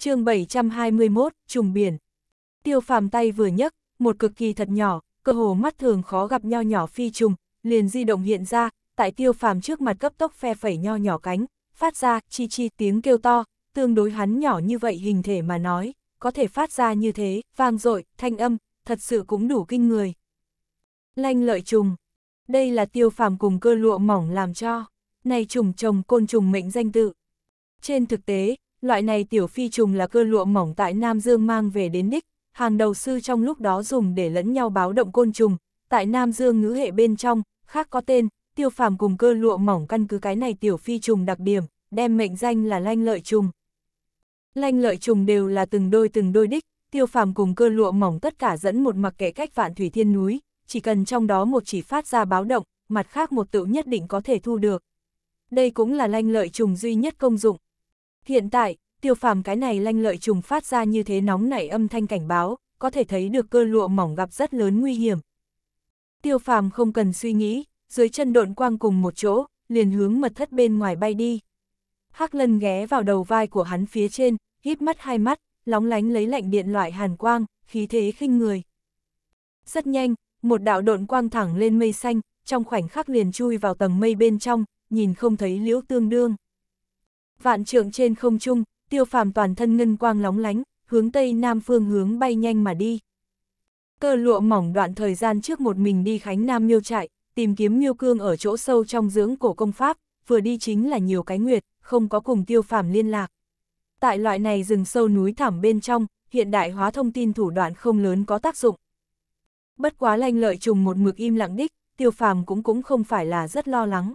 chương 721, trùng biển. Tiêu phàm tay vừa nhấc, một cực kỳ thật nhỏ, cơ hồ mắt thường khó gặp nho nhỏ phi trùng, liền di động hiện ra, tại tiêu phàm trước mặt cấp tốc phe phẩy nho nhỏ cánh, phát ra chi chi tiếng kêu to, tương đối hắn nhỏ như vậy hình thể mà nói, có thể phát ra như thế, vang dội, thanh âm, thật sự cũng đủ kinh người. Lanh lợi trùng. Đây là tiêu phàm cùng cơ lụa mỏng làm cho, này trùng trồng côn trùng mệnh danh tự. Trên thực tế, loại này tiểu phi trùng là cơ lụa mỏng tại Nam Dương mang về đến đích, hàng đầu sư trong lúc đó dùng để lẫn nhau báo động côn trùng, tại Nam Dương ngữ hệ bên trong, khác có tên, tiêu phàm cùng cơ lụa mỏng căn cứ cái này tiểu phi trùng đặc điểm, đem mệnh danh là lanh lợi trùng. Lanh lợi trùng đều là từng đôi từng đôi đích, tiêu phàm cùng cơ lụa mỏng tất cả dẫn một mặc kệ cách vạn thủy thiên núi, chỉ cần trong đó một chỉ phát ra báo động, mặt khác một tựu nhất định có thể thu được. Đây cũng là lanh lợi trùng duy nhất công dụng, Hiện tại, tiêu phàm cái này lanh lợi trùng phát ra như thế nóng nảy âm thanh cảnh báo, có thể thấy được cơ lụa mỏng gặp rất lớn nguy hiểm. Tiêu phàm không cần suy nghĩ, dưới chân độn quang cùng một chỗ, liền hướng mật thất bên ngoài bay đi. Hắc lân ghé vào đầu vai của hắn phía trên, híp mắt hai mắt, lóng lánh lấy lạnh điện loại hàn quang, khí thế khinh người. Rất nhanh, một đạo độn quang thẳng lên mây xanh, trong khoảnh khắc liền chui vào tầng mây bên trong, nhìn không thấy liễu tương đương vạn trượng trên không trung, tiêu phàm toàn thân ngân quang lóng lánh, hướng tây nam phương hướng bay nhanh mà đi. Cơ lụa mỏng đoạn thời gian trước một mình đi Khánh Nam miêu trại, tìm kiếm miêu cương ở chỗ sâu trong dưỡng cổ công pháp, vừa đi chính là nhiều cái nguyệt, không có cùng tiêu phàm liên lạc. Tại loại này rừng sâu núi thẳm bên trong, hiện đại hóa thông tin thủ đoạn không lớn có tác dụng. Bất quá lanh lợi trùng một mực im lặng đích, tiêu phàm cũng cũng không phải là rất lo lắng.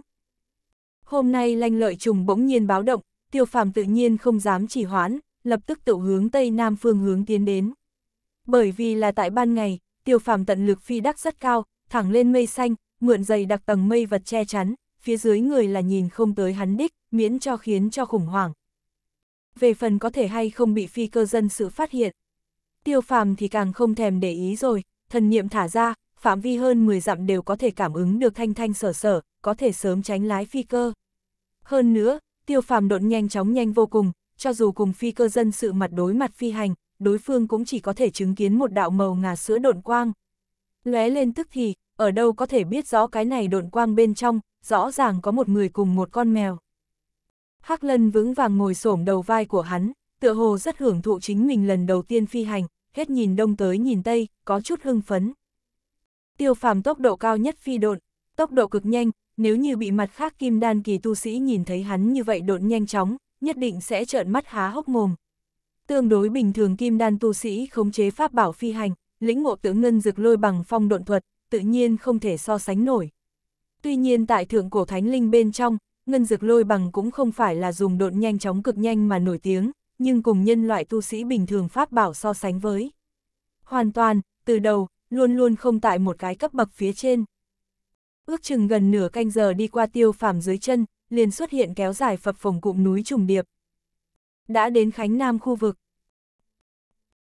Hôm nay lanh lợi trùng bỗng nhiên báo động, tiêu phàm tự nhiên không dám chỉ hoãn, lập tức tự hướng Tây Nam phương hướng tiến đến. Bởi vì là tại ban ngày, tiêu phàm tận lực phi đắc rất cao, thẳng lên mây xanh, mượn dày đặc tầng mây vật che chắn, phía dưới người là nhìn không tới hắn đích, miễn cho khiến cho khủng hoảng. Về phần có thể hay không bị phi cơ dân sự phát hiện. Tiêu phàm thì càng không thèm để ý rồi, thần niệm thả ra, phạm vi hơn 10 dặm đều có thể cảm ứng được thanh thanh sở sở, có thể sớm tránh lái phi cơ. Hơn nữa, tiêu phàm độn nhanh chóng nhanh vô cùng, cho dù cùng phi cơ dân sự mặt đối mặt phi hành, đối phương cũng chỉ có thể chứng kiến một đạo màu ngà sữa độn quang. Lóe lên tức thì, ở đâu có thể biết rõ cái này độn quang bên trong, rõ ràng có một người cùng một con mèo. Hắc lân vững vàng ngồi xổm đầu vai của hắn, tựa hồ rất hưởng thụ chính mình lần đầu tiên phi hành, hết nhìn đông tới nhìn tây, có chút hưng phấn. Tiêu phàm tốc độ cao nhất phi độn, tốc độ cực nhanh, nếu như bị mặt khác kim đan kỳ tu sĩ nhìn thấy hắn như vậy độn nhanh chóng, nhất định sẽ trợn mắt há hốc mồm. Tương đối bình thường kim đan tu sĩ khống chế pháp bảo phi hành, lĩnh ngộ tướng ngân dược lôi bằng phong độn thuật, tự nhiên không thể so sánh nổi. Tuy nhiên tại thượng cổ thánh linh bên trong, ngân dược lôi bằng cũng không phải là dùng độn nhanh chóng cực nhanh mà nổi tiếng, nhưng cùng nhân loại tu sĩ bình thường pháp bảo so sánh với. Hoàn toàn, từ đầu, luôn luôn không tại một cái cấp bậc phía trên ước chừng gần nửa canh giờ đi qua tiêu phàm dưới chân, liền xuất hiện kéo dài phập phồng cụm núi trùng điệp. Đã đến Khánh Nam khu vực.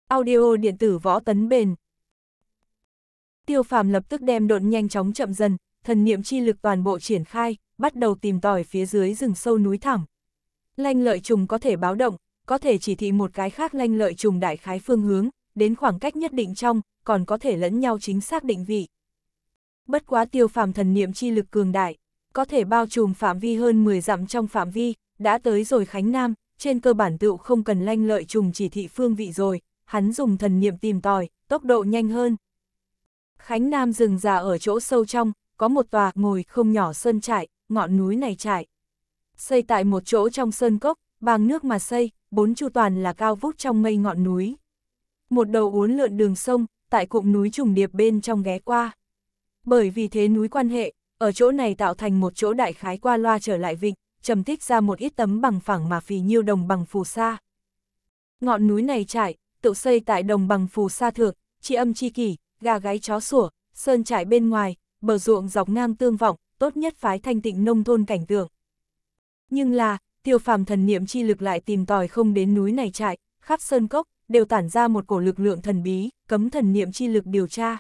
Audio điện tử võ tấn bền. Tiêu phàm lập tức đem độn nhanh chóng chậm dần, thần niệm chi lực toàn bộ triển khai, bắt đầu tìm tòi phía dưới rừng sâu núi thẳm. Lanh lợi trùng có thể báo động, có thể chỉ thị một cái khác lanh lợi trùng đại khái phương hướng, đến khoảng cách nhất định trong, còn có thể lẫn nhau chính xác định vị bất quá tiêu phàm thần niệm chi lực cường đại, có thể bao trùm phạm vi hơn 10 dặm trong phạm vi, đã tới rồi Khánh Nam, trên cơ bản tựu không cần lanh lợi trùng chỉ thị phương vị rồi, hắn dùng thần niệm tìm tòi, tốc độ nhanh hơn. Khánh Nam rừng già ở chỗ sâu trong, có một tòa ngồi không nhỏ sơn trại, ngọn núi này trại. Xây tại một chỗ trong sơn cốc, bằng nước mà xây, bốn chu toàn là cao vút trong mây ngọn núi. Một đầu uốn lượn đường sông, tại cụm núi trùng điệp bên trong ghé qua. Bởi vì thế núi quan hệ, ở chỗ này tạo thành một chỗ đại khái qua loa trở lại vịnh, trầm tích ra một ít tấm bằng phẳng mà phì nhiêu đồng bằng phù sa. Ngọn núi này trải, tự xây tại đồng bằng phù sa thượng, chi âm chi kỷ, gà gáy chó sủa, sơn trải bên ngoài, bờ ruộng dọc ngang tương vọng, tốt nhất phái thanh tịnh nông thôn cảnh tượng. Nhưng là, tiêu phàm thần niệm chi lực lại tìm tòi không đến núi này trải khắp sơn cốc, đều tản ra một cổ lực lượng thần bí, cấm thần niệm chi lực điều tra.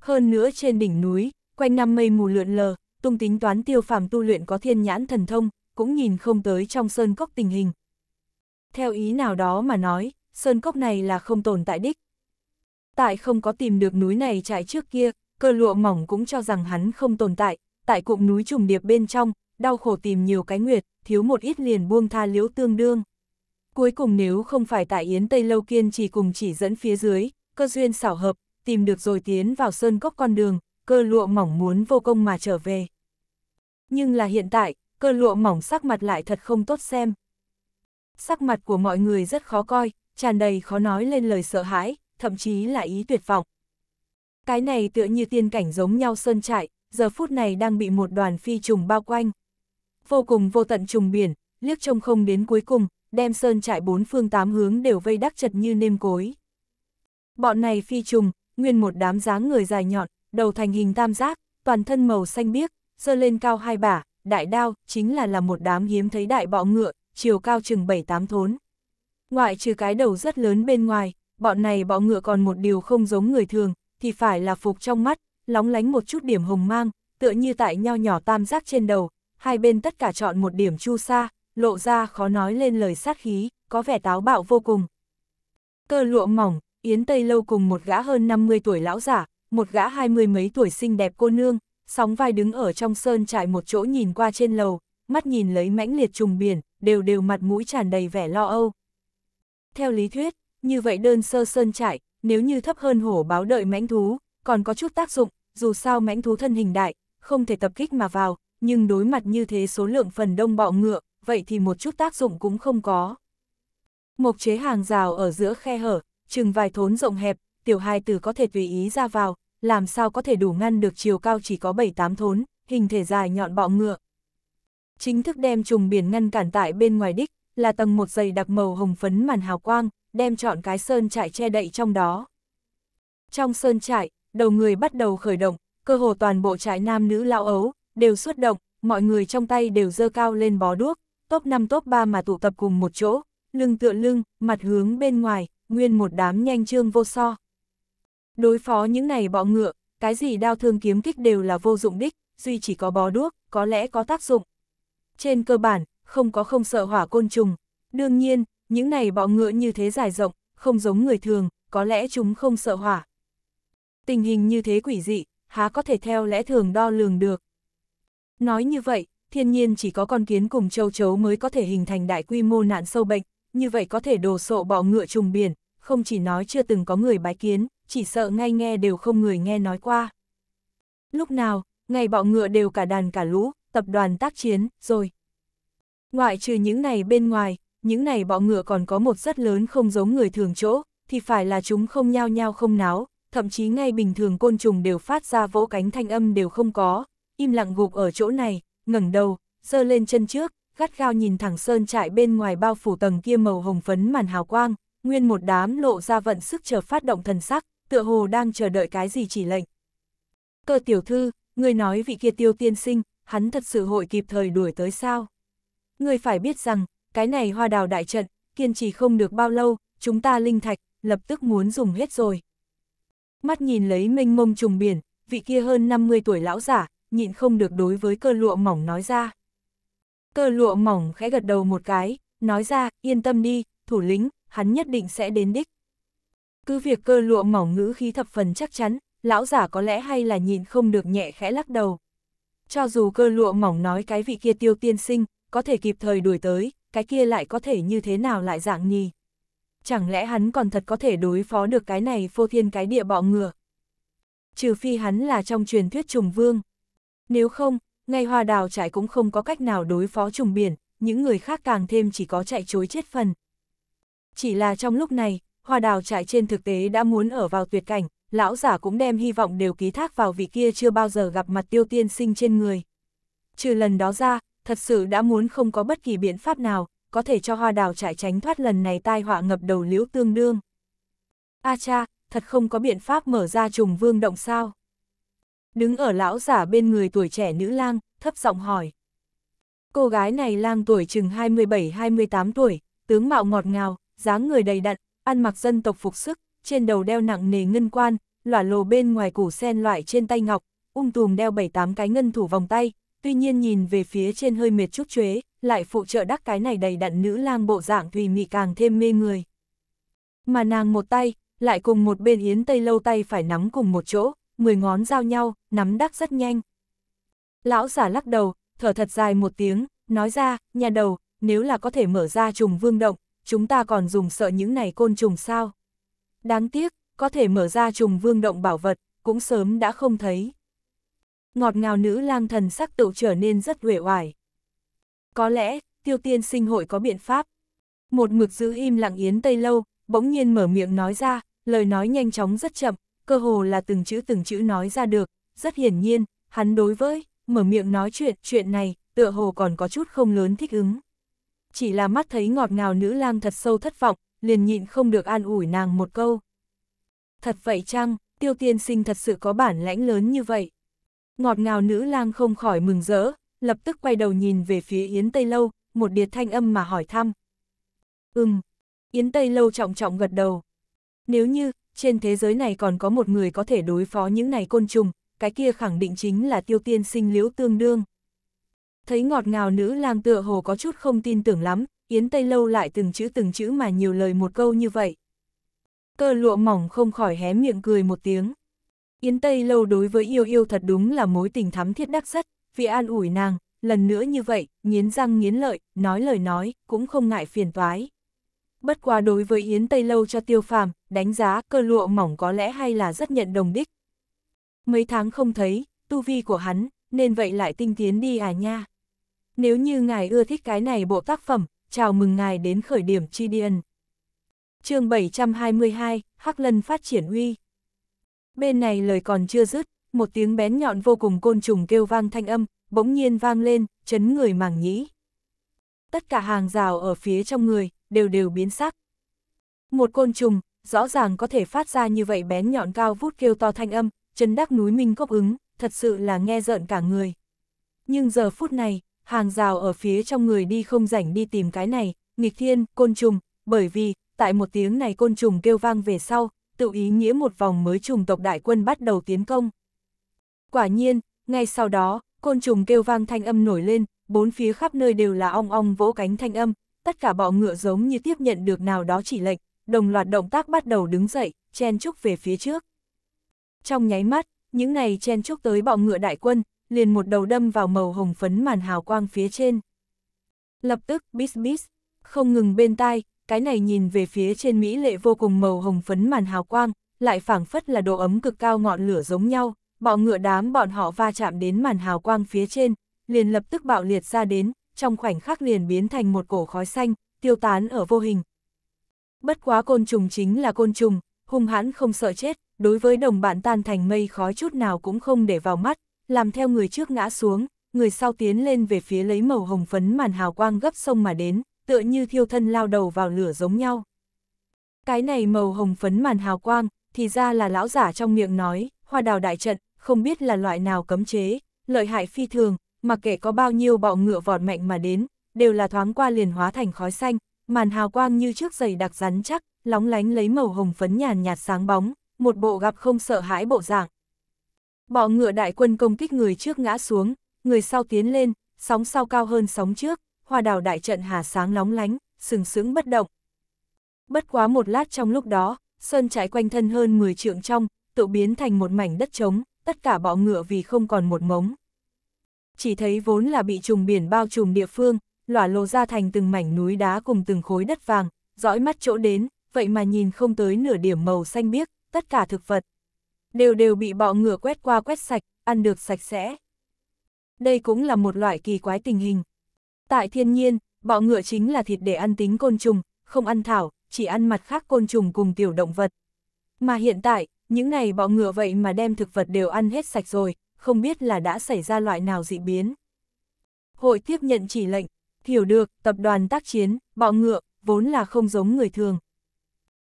Hơn nữa trên đỉnh núi, quanh năm mây mù lượn lờ, tung tính toán tiêu phàm tu luyện có thiên nhãn thần thông, cũng nhìn không tới trong sơn cốc tình hình. Theo ý nào đó mà nói, sơn cốc này là không tồn tại đích. Tại không có tìm được núi này trải trước kia, cơ lụa mỏng cũng cho rằng hắn không tồn tại, tại cụm núi trùng điệp bên trong, đau khổ tìm nhiều cái nguyệt, thiếu một ít liền buông tha liễu tương đương. Cuối cùng nếu không phải tại Yến Tây Lâu Kiên chỉ cùng chỉ dẫn phía dưới, cơ duyên xảo hợp, tìm được rồi tiến vào sơn cốc con đường, cơ lụa mỏng muốn vô công mà trở về. Nhưng là hiện tại, cơ lụa mỏng sắc mặt lại thật không tốt xem. Sắc mặt của mọi người rất khó coi, tràn đầy khó nói lên lời sợ hãi, thậm chí là ý tuyệt vọng. Cái này tựa như tiên cảnh giống nhau sơn trại, giờ phút này đang bị một đoàn phi trùng bao quanh. Vô cùng vô tận trùng biển, liếc trông không đến cuối cùng, đem sơn trại bốn phương tám hướng đều vây đắc chật như nêm cối. Bọn này phi trùng, nguyên một đám dáng người dài nhọn, đầu thành hình tam giác, toàn thân màu xanh biếc, dơ lên cao hai bả, đại đao, chính là là một đám hiếm thấy đại bọ ngựa, chiều cao chừng 7-8 thốn. Ngoại trừ cái đầu rất lớn bên ngoài, bọn này bọ ngựa còn một điều không giống người thường, thì phải là phục trong mắt, lóng lánh một chút điểm hồng mang, tựa như tại nho nhỏ tam giác trên đầu, hai bên tất cả chọn một điểm chu sa, lộ ra khó nói lên lời sát khí, có vẻ táo bạo vô cùng. Cơ lụa mỏng, Yến Tây Lâu cùng một gã hơn 50 tuổi lão giả, một gã hai mươi mấy tuổi xinh đẹp cô nương, sóng vai đứng ở trong sơn trại một chỗ nhìn qua trên lầu, mắt nhìn lấy mãnh liệt trùng biển, đều đều mặt mũi tràn đầy vẻ lo âu. Theo lý thuyết, như vậy đơn sơ sơn trại, nếu như thấp hơn hổ báo đợi mãnh thú, còn có chút tác dụng, dù sao mãnh thú thân hình đại, không thể tập kích mà vào, nhưng đối mặt như thế số lượng phần đông bọ ngựa, vậy thì một chút tác dụng cũng không có. Mộc chế hàng rào ở giữa khe hở, chừng vài thốn rộng hẹp, tiểu hài tử có thể tùy ý ra vào, làm sao có thể đủ ngăn được chiều cao chỉ có 7-8 thốn, hình thể dài nhọn bọ ngựa. Chính thức đem trùng biển ngăn cản tại bên ngoài đích, là tầng một dày đặc màu hồng phấn màn hào quang, đem chọn cái sơn trại che đậy trong đó. Trong sơn trại, đầu người bắt đầu khởi động, cơ hồ toàn bộ trại nam nữ lão ấu, đều xuất động, mọi người trong tay đều dơ cao lên bó đuốc, top 5 top 3 mà tụ tập cùng một chỗ, lưng tựa lưng, mặt hướng bên ngoài, nguyên một đám nhanh trương vô so. Đối phó những này bọ ngựa, cái gì đao thương kiếm kích đều là vô dụng đích, duy chỉ có bó đuốc, có lẽ có tác dụng. Trên cơ bản, không có không sợ hỏa côn trùng. Đương nhiên, những này bọ ngựa như thế dài rộng, không giống người thường, có lẽ chúng không sợ hỏa. Tình hình như thế quỷ dị, há có thể theo lẽ thường đo lường được. Nói như vậy, thiên nhiên chỉ có con kiến cùng châu chấu mới có thể hình thành đại quy mô nạn sâu bệnh, như vậy có thể đồ sộ bọ ngựa trùng biển, không chỉ nói chưa từng có người bái kiến, chỉ sợ ngay nghe đều không người nghe nói qua. Lúc nào, ngày bọ ngựa đều cả đàn cả lũ, tập đoàn tác chiến, rồi. Ngoại trừ những này bên ngoài, những này bọ ngựa còn có một rất lớn không giống người thường chỗ, thì phải là chúng không nhao nhao không náo, thậm chí ngay bình thường côn trùng đều phát ra vỗ cánh thanh âm đều không có, im lặng gục ở chỗ này, ngẩng đầu, giơ lên chân trước, gắt gao nhìn thẳng sơn trại bên ngoài bao phủ tầng kia màu hồng phấn màn hào quang, nguyên một đám lộ ra vận sức chờ phát động thần sắc, tựa hồ đang chờ đợi cái gì chỉ lệnh. Cơ tiểu thư, người nói vị kia tiêu tiên sinh, hắn thật sự hội kịp thời đuổi tới sao? Người phải biết rằng, cái này hoa đào đại trận, kiên trì không được bao lâu, chúng ta linh thạch, lập tức muốn dùng hết rồi. Mắt nhìn lấy mênh mông trùng biển, vị kia hơn 50 tuổi lão giả, nhịn không được đối với cơ lụa mỏng nói ra. Tơ lụa mỏng khẽ gật đầu một cái, nói ra, yên tâm đi, thủ lĩnh, hắn nhất định sẽ đến đích. Cứ việc cơ lụa mỏng ngữ khí thập phần chắc chắn, lão giả có lẽ hay là nhìn không được nhẹ khẽ lắc đầu. Cho dù cơ lụa mỏng nói cái vị kia tiêu tiên sinh, có thể kịp thời đuổi tới, cái kia lại có thể như thế nào lại dạng nhì. Chẳng lẽ hắn còn thật có thể đối phó được cái này phô thiên cái địa bọ ngựa? Trừ phi hắn là trong truyền thuyết trùng vương. Nếu không, ngay hoa đào trại cũng không có cách nào đối phó trùng biển, những người khác càng thêm chỉ có chạy chối chết phần. Chỉ là trong lúc này, hoa đào trại trên thực tế đã muốn ở vào tuyệt cảnh, lão giả cũng đem hy vọng đều ký thác vào vị kia chưa bao giờ gặp mặt tiêu tiên sinh trên người. Trừ lần đó ra, thật sự đã muốn không có bất kỳ biện pháp nào, có thể cho hoa đào trại tránh thoát lần này tai họa ngập đầu liễu tương đương. A cha, thật không có biện pháp mở ra trùng vương động sao? Đứng ở lão giả bên người tuổi trẻ nữ lang, thấp giọng hỏi. Cô gái này lang tuổi chừng 27-28 tuổi, tướng mạo ngọt ngào, dáng người đầy đặn, ăn mặc dân tộc phục sức, trên đầu đeo nặng nề ngân quan, lỏa lồ bên ngoài củ sen loại trên tay ngọc, ung um tùm đeo 7-8 cái ngân thủ vòng tay, tuy nhiên nhìn về phía trên hơi mệt chút chuế, lại phụ trợ đắc cái này đầy đặn nữ lang bộ dạng thùy mị càng thêm mê người. Mà nàng một tay, lại cùng một bên yến tây lâu tay phải nắm cùng một chỗ, mười ngón giao nhau, nắm đắc rất nhanh. Lão giả lắc đầu, thở thật dài một tiếng, nói ra, nhà đầu, nếu là có thể mở ra trùng vương động, chúng ta còn dùng sợ những này côn trùng sao. Đáng tiếc, có thể mở ra trùng vương động bảo vật, cũng sớm đã không thấy. Ngọt ngào nữ lang thần sắc tựu trở nên rất uể oải. Có lẽ, tiêu tiên sinh hội có biện pháp. Một mực giữ im lặng yến tây lâu, bỗng nhiên mở miệng nói ra, lời nói nhanh chóng rất chậm, cơ hồ là từng chữ từng chữ nói ra được, rất hiển nhiên, hắn đối với, mở miệng nói chuyện, chuyện này, tựa hồ còn có chút không lớn thích ứng. Chỉ là mắt thấy ngọt ngào nữ lang thật sâu thất vọng, liền nhịn không được an ủi nàng một câu. Thật vậy chăng, tiêu tiên sinh thật sự có bản lãnh lớn như vậy. Ngọt ngào nữ lang không khỏi mừng rỡ, lập tức quay đầu nhìn về phía Yến Tây Lâu, một điệt thanh âm mà hỏi thăm. Ừm, Yến Tây Lâu trọng trọng gật đầu. Nếu như, trên thế giới này còn có một người có thể đối phó những này côn trùng, cái kia khẳng định chính là tiêu tiên sinh liễu tương đương. Thấy ngọt ngào nữ lang tựa hồ có chút không tin tưởng lắm, Yến Tây Lâu lại từng chữ từng chữ mà nhiều lời một câu như vậy. Cơ lụa mỏng không khỏi hé miệng cười một tiếng. Yến Tây Lâu đối với yêu yêu thật đúng là mối tình thắm thiết đắc sắt, vì an ủi nàng, lần nữa như vậy, nghiến răng nghiến lợi, nói lời nói, cũng không ngại phiền toái. Bất quá đối với Yến Tây Lâu cho tiêu phàm, đánh giá cơ lụa mỏng có lẽ hay là rất nhận đồng đích. Mấy tháng không thấy, tu vi của hắn, nên vậy lại tinh tiến đi à nha. Nếu như ngài ưa thích cái này bộ tác phẩm, chào mừng ngài đến khởi điểm tri điền chương 722, Hắc Lân phát triển uy. Bên này lời còn chưa dứt, một tiếng bén nhọn vô cùng côn trùng kêu vang thanh âm, bỗng nhiên vang lên, chấn người màng nhĩ. Tất cả hàng rào ở phía trong người, đều đều biến sắc. Một côn trùng, rõ ràng có thể phát ra như vậy bén nhọn cao vút kêu to thanh âm, chân đắc núi minh cốc ứng, thật sự là nghe rợn cả người. Nhưng giờ phút này, hàng rào ở phía trong người đi không rảnh đi tìm cái này, nghịch thiên, côn trùng, bởi vì, tại một tiếng này côn trùng kêu vang về sau, tự ý nghĩa một vòng mới trùng tộc đại quân bắt đầu tiến công. Quả nhiên, ngay sau đó, côn trùng kêu vang thanh âm nổi lên, bốn phía khắp nơi đều là ong ong vỗ cánh thanh âm, tất cả bọ ngựa giống như tiếp nhận được nào đó chỉ lệnh, đồng loạt động tác bắt đầu đứng dậy, chen chúc về phía trước. Trong nháy mắt, những này chen chúc tới bọ ngựa đại quân, liền một đầu đâm vào màu hồng phấn màn hào quang phía trên. Lập tức, bis bis, không ngừng bên tai, cái này nhìn về phía trên Mỹ lệ vô cùng màu hồng phấn màn hào quang, lại phảng phất là độ ấm cực cao ngọn lửa giống nhau, bọ ngựa đám bọn họ va chạm đến màn hào quang phía trên, liền lập tức bạo liệt ra đến, trong khoảnh khắc liền biến thành một cổ khói xanh, tiêu tán ở vô hình. Bất quá côn trùng chính là côn trùng, hung hãn không sợ chết, đối với đồng bạn tan thành mây khói chút nào cũng không để vào mắt, làm theo người trước ngã xuống, người sau tiến lên về phía lấy màu hồng phấn màn hào quang gấp sông mà đến, tựa như thiêu thân lao đầu vào lửa giống nhau. Cái này màu hồng phấn màn hào quang, thì ra là lão giả trong miệng nói, hoa đào đại trận, không biết là loại nào cấm chế, lợi hại phi thường, mặc kệ có bao nhiêu bọ ngựa vọt mạnh mà đến, đều là thoáng qua liền hóa thành khói xanh, màn hào quang như trước giày đặc rắn chắc, lóng lánh lấy màu hồng phấn nhàn nhạt sáng bóng, một bộ gặp không sợ hãi bộ dạng. Bọ ngựa đại quân công kích người trước ngã xuống, người sau tiến lên, sóng sau cao hơn sóng trước, hoa đào đại trận hà sáng lóng lánh, sừng sững bất động. Bất quá một lát trong lúc đó, sơn trải quanh thân hơn 10 trượng trong, tự biến thành một mảnh đất trống, tất cả bọ ngựa vì không còn một mống chỉ thấy vốn là bị trùng biển bao trùm địa phương, lỏa lộ ra thành từng mảnh núi đá cùng từng khối đất vàng, dõi mắt chỗ đến, vậy mà nhìn không tới nửa điểm màu xanh biếc, tất cả thực vật. Đều đều bị bọ ngựa quét qua quét sạch, ăn được sạch sẽ. Đây cũng là một loại kỳ quái tình hình. Tại thiên nhiên, bọ ngựa chính là thịt để ăn tính côn trùng, không ăn thảo, chỉ ăn mặt khác côn trùng cùng tiểu động vật. Mà hiện tại, những này bọ ngựa vậy mà đem thực vật đều ăn hết sạch rồi, không biết là đã xảy ra loại nào dị biến. Hội tiếp nhận chỉ lệnh, hiểu được, tập đoàn tác chiến, bọ ngựa, vốn là không giống người thường.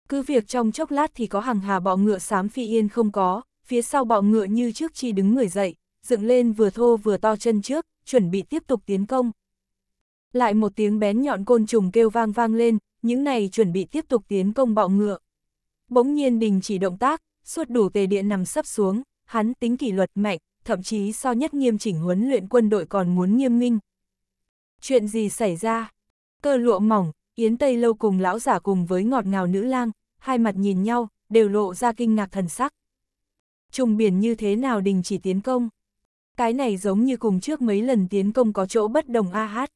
Cứ việc trong chốc lát thì có hàng hà bọ ngựa xám phi yên không có, phía sau bọ ngựa như trước chi đứng người dậy, dựng lên vừa thô vừa to chân trước, chuẩn bị tiếp tục tiến công. Lại một tiếng bén nhọn côn trùng kêu vang vang lên, những này chuẩn bị tiếp tục tiến công bọ ngựa. Bỗng nhiên đình chỉ động tác, suốt đủ tề điện nằm sấp xuống, hắn tính kỷ luật mạnh, thậm chí so nhất nghiêm chỉnh huấn luyện quân đội còn muốn nghiêm minh. Chuyện gì xảy ra? Cơ lụa mỏng, Yến Tây Lâu cùng lão giả cùng với ngọt ngào nữ lang, hai mặt nhìn nhau, đều lộ ra kinh ngạc thần sắc. Trùng biển như thế nào đình chỉ tiến công? Cái này giống như cùng trước mấy lần tiến công có chỗ bất đồng a hát.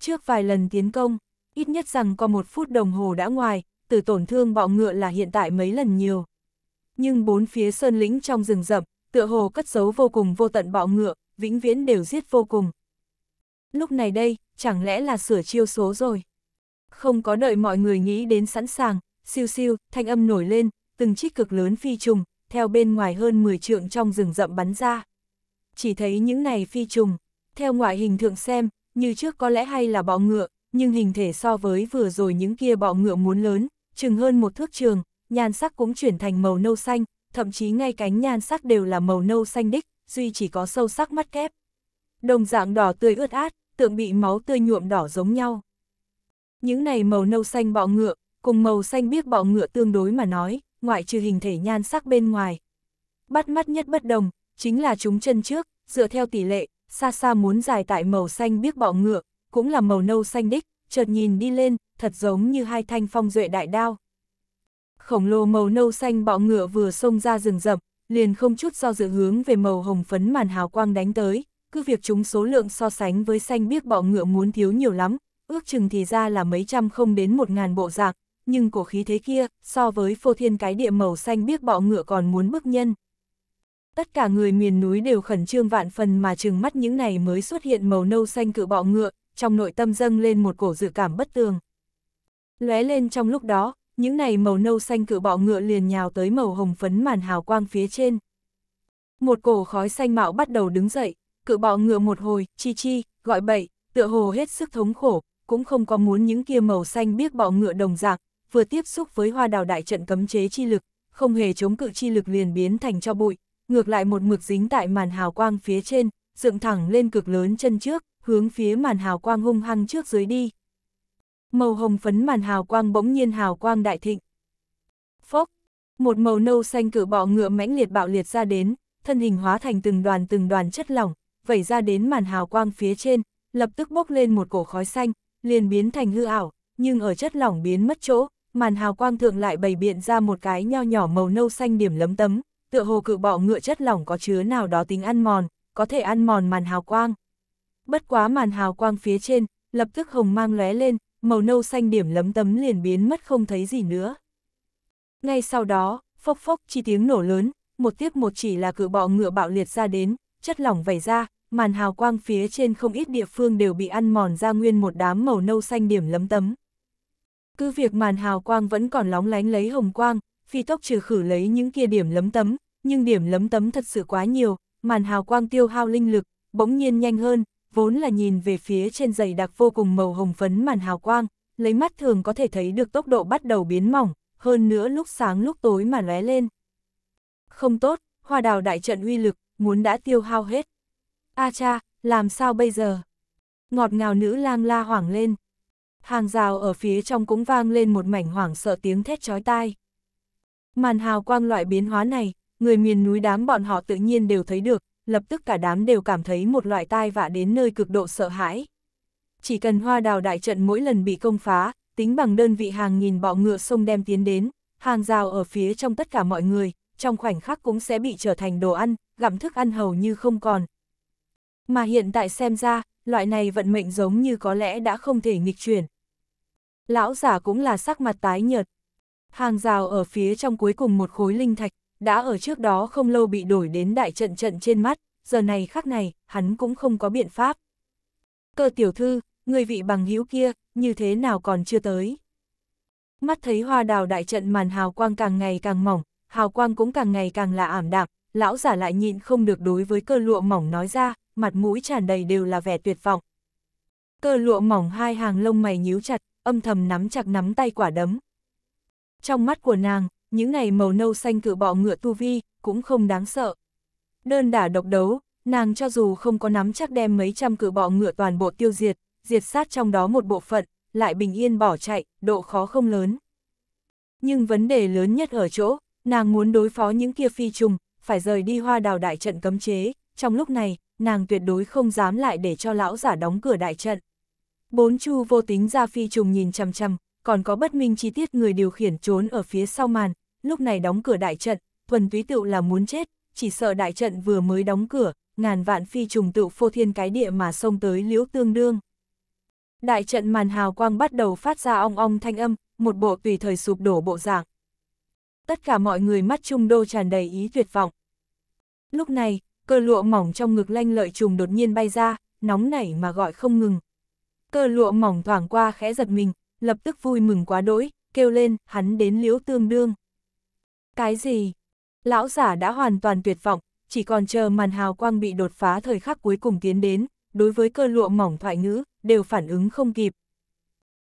Trước vài lần tiến công, ít nhất rằng có một phút đồng hồ đã ngoài, từ tổn thương bọ ngựa là hiện tại mấy lần nhiều. Nhưng bốn phía sơn lĩnh trong rừng rậm, tựa hồ cất giấu vô cùng vô tận bọ ngựa, vĩnh viễn đều giết vô cùng. Lúc này đây, chẳng lẽ là sửa chiêu số rồi? Không có đợi mọi người nghĩ đến sẵn sàng, siêu siêu, thanh âm nổi lên, từng chiếc cực lớn phi trùng, theo bên ngoài hơn 10 trượng trong rừng rậm bắn ra. Chỉ thấy những này phi trùng, theo ngoại hình thượng xem, như trước có lẽ hay là bọ ngựa, nhưng hình thể so với vừa rồi những kia bọ ngựa muốn lớn, chừng hơn một thước trường, nhan sắc cũng chuyển thành màu nâu xanh, thậm chí ngay cánh nhan sắc đều là màu nâu xanh đích, duy chỉ có sâu sắc mắt kép. Đồng dạng đỏ tươi ướt át, tượng bị máu tươi nhuộm đỏ giống nhau. Những này màu nâu xanh bọ ngựa, cùng màu xanh biếc bọ ngựa tương đối mà nói, ngoại trừ hình thể nhan sắc bên ngoài. Bắt mắt nhất bất đồng, chính là chúng chân trước, dựa theo tỷ lệ, xa xa muốn dài tại màu xanh biếc bọ ngựa, cũng là màu nâu xanh đích, chợt nhìn đi lên, thật giống như hai thanh phong duệ đại đao, khổng lồ màu nâu xanh bọ ngựa vừa xông ra rừng rậm, liền không chút do dự hướng về màu hồng phấn màn hào quang đánh tới, cứ việc chúng số lượng so sánh với xanh biếc bọ ngựa muốn thiếu nhiều lắm, ước chừng thì ra là mấy trăm không đến một ngàn bộ dạng, nhưng cổ khí thế kia, so với phô thiên cái địa màu xanh biếc bọ ngựa còn muốn bức nhân. Tất cả người miền núi đều khẩn trương vạn phần mà chừng mắt những này mới xuất hiện màu nâu xanh cự bọ ngựa, trong nội tâm dâng lên một cổ dự cảm bất tường. Lóe lên trong lúc đó, những này màu nâu xanh cự bọ ngựa liền nhào tới màu hồng phấn màn hào quang phía trên. Một cổ khói xanh mạo bắt đầu đứng dậy, cự bọ ngựa một hồi, chi chi, gọi bậy, tựa hồ hết sức thống khổ, cũng không có muốn những kia màu xanh biết bọ ngựa đồng dạng, vừa tiếp xúc với hoa đào đại trận cấm chế chi lực, không hề chống cự chi lực liền biến thành cho bụi, ngược lại một mực dính tại màn hào quang phía trên, dựng thẳng lên cực lớn chân trước, hướng phía màn hào quang hung hăng trước dưới đi. Màu hồng phấn màn hào quang bỗng nhiên hào quang đại thịnh. Phốc, một màu nâu xanh cử bọ ngựa mãnh liệt bạo liệt ra đến, thân hình hóa thành từng đoàn từng đoàn chất lỏng, vẩy ra đến màn hào quang phía trên, lập tức bốc lên một cổ khói xanh, liền biến thành hư ảo, nhưng ở chất lỏng biến mất chỗ, màn hào quang thượng lại bày biện ra một cái nho nhỏ màu nâu xanh điểm lấm tấm, tựa hồ cự bọ ngựa chất lỏng có chứa nào đó tính ăn mòn, có thể ăn mòn màn hào quang. Bất quá màn hào quang phía trên, lập tức hồng mang lóe lên, màu nâu xanh điểm lấm tấm liền biến mất không thấy gì nữa. Ngay sau đó, phốc phốc chi tiếng nổ lớn, một tiếp một chỉ là cự bọ ngựa bạo liệt ra đến, chất lỏng vẩy ra, màn hào quang phía trên không ít địa phương đều bị ăn mòn ra nguyên một đám màu nâu xanh điểm lấm tấm. Cứ việc màn hào quang vẫn còn lóng lánh lấy hồng quang, phi tốc trừ khử lấy những kia điểm lấm tấm, nhưng điểm lấm tấm thật sự quá nhiều, màn hào quang tiêu hao linh lực, bỗng nhiên nhanh hơn, vốn là nhìn về phía trên giày đặc vô cùng màu hồng phấn màn hào quang, lấy mắt thường có thể thấy được tốc độ bắt đầu biến mỏng, hơn nữa lúc sáng lúc tối mà lóe lên. Không tốt, hoa đào đại trận uy lực, muốn đã tiêu hao hết. A cha, làm sao bây giờ? Ngọt ngào nữ lang la hoảng lên. Hàng rào ở phía trong cũng vang lên một mảnh hoảng sợ tiếng thét chói tai. Màn hào quang loại biến hóa này, người miền núi đám bọn họ tự nhiên đều thấy được, lập tức cả đám đều cảm thấy một loại tai vạ đến nơi cực độ sợ hãi. Chỉ cần hoa đào đại trận mỗi lần bị công phá, tính bằng đơn vị hàng nghìn bọ ngựa sông đem tiến đến, hàng rào ở phía trong tất cả mọi người, trong khoảnh khắc cũng sẽ bị trở thành đồ ăn, gặm thức ăn hầu như không còn. Mà hiện tại xem ra, loại này vận mệnh giống như có lẽ đã không thể nghịch chuyển. Lão giả cũng là sắc mặt tái nhợt. Hàng rào ở phía trong cuối cùng một khối linh thạch, đã ở trước đó không lâu bị đổi đến đại trận trận trên mắt, giờ này khắc này, hắn cũng không có biện pháp. Cơ tiểu thư, người vị bằng hữu kia, như thế nào còn chưa tới. Mắt thấy hoa đào đại trận màn hào quang càng ngày càng mỏng, hào quang cũng càng ngày càng là ảm đạm, lão giả lại nhịn không được đối với cơ lụa mỏng nói ra, mặt mũi tràn đầy đều là vẻ tuyệt vọng. Cơ lụa mỏng hai hàng lông mày nhíu chặt, âm thầm nắm chặt nắm tay quả đấm. Trong mắt của nàng, những này màu nâu xanh cự bọ ngựa tu vi, cũng không đáng sợ. Đơn đả độc đấu, nàng cho dù không có nắm chắc đem mấy trăm cự bọ ngựa toàn bộ tiêu diệt, diệt sát trong đó một bộ phận, lại bình yên bỏ chạy, độ khó không lớn. Nhưng vấn đề lớn nhất ở chỗ, nàng muốn đối phó những kia phi trùng, phải rời đi hoa đào đại trận cấm chế, trong lúc này, nàng tuyệt đối không dám lại để cho lão giả đóng cửa đại trận. Bốn chu vô tính ra phi trùng nhìn chằm chằm, còn có bất minh chi tiết người điều khiển trốn ở phía sau màn, lúc này đóng cửa đại trận, thuần túy tựu là muốn chết, chỉ sợ đại trận vừa mới đóng cửa, ngàn vạn phi trùng tựu phô thiên cái địa mà xông tới liễu tương đương. Đại trận màn hào quang bắt đầu phát ra ong ong thanh âm, một bộ tùy thời sụp đổ bộ dạng. Tất cả mọi người mắt trung đô tràn đầy ý tuyệt vọng. Lúc này, cơ lụa mỏng trong ngực lanh lợi trùng đột nhiên bay ra, nóng nảy mà gọi không ngừng. Cơ lụa mỏng thoảng qua khẽ giật mình, lập tức vui mừng quá đỗi, kêu lên, hắn đến liễu tương đương. Cái gì? Lão giả đã hoàn toàn tuyệt vọng, chỉ còn chờ màn hào quang bị đột phá thời khắc cuối cùng tiến đến, đối với cơ lụa mỏng thoại ngữ, đều phản ứng không kịp.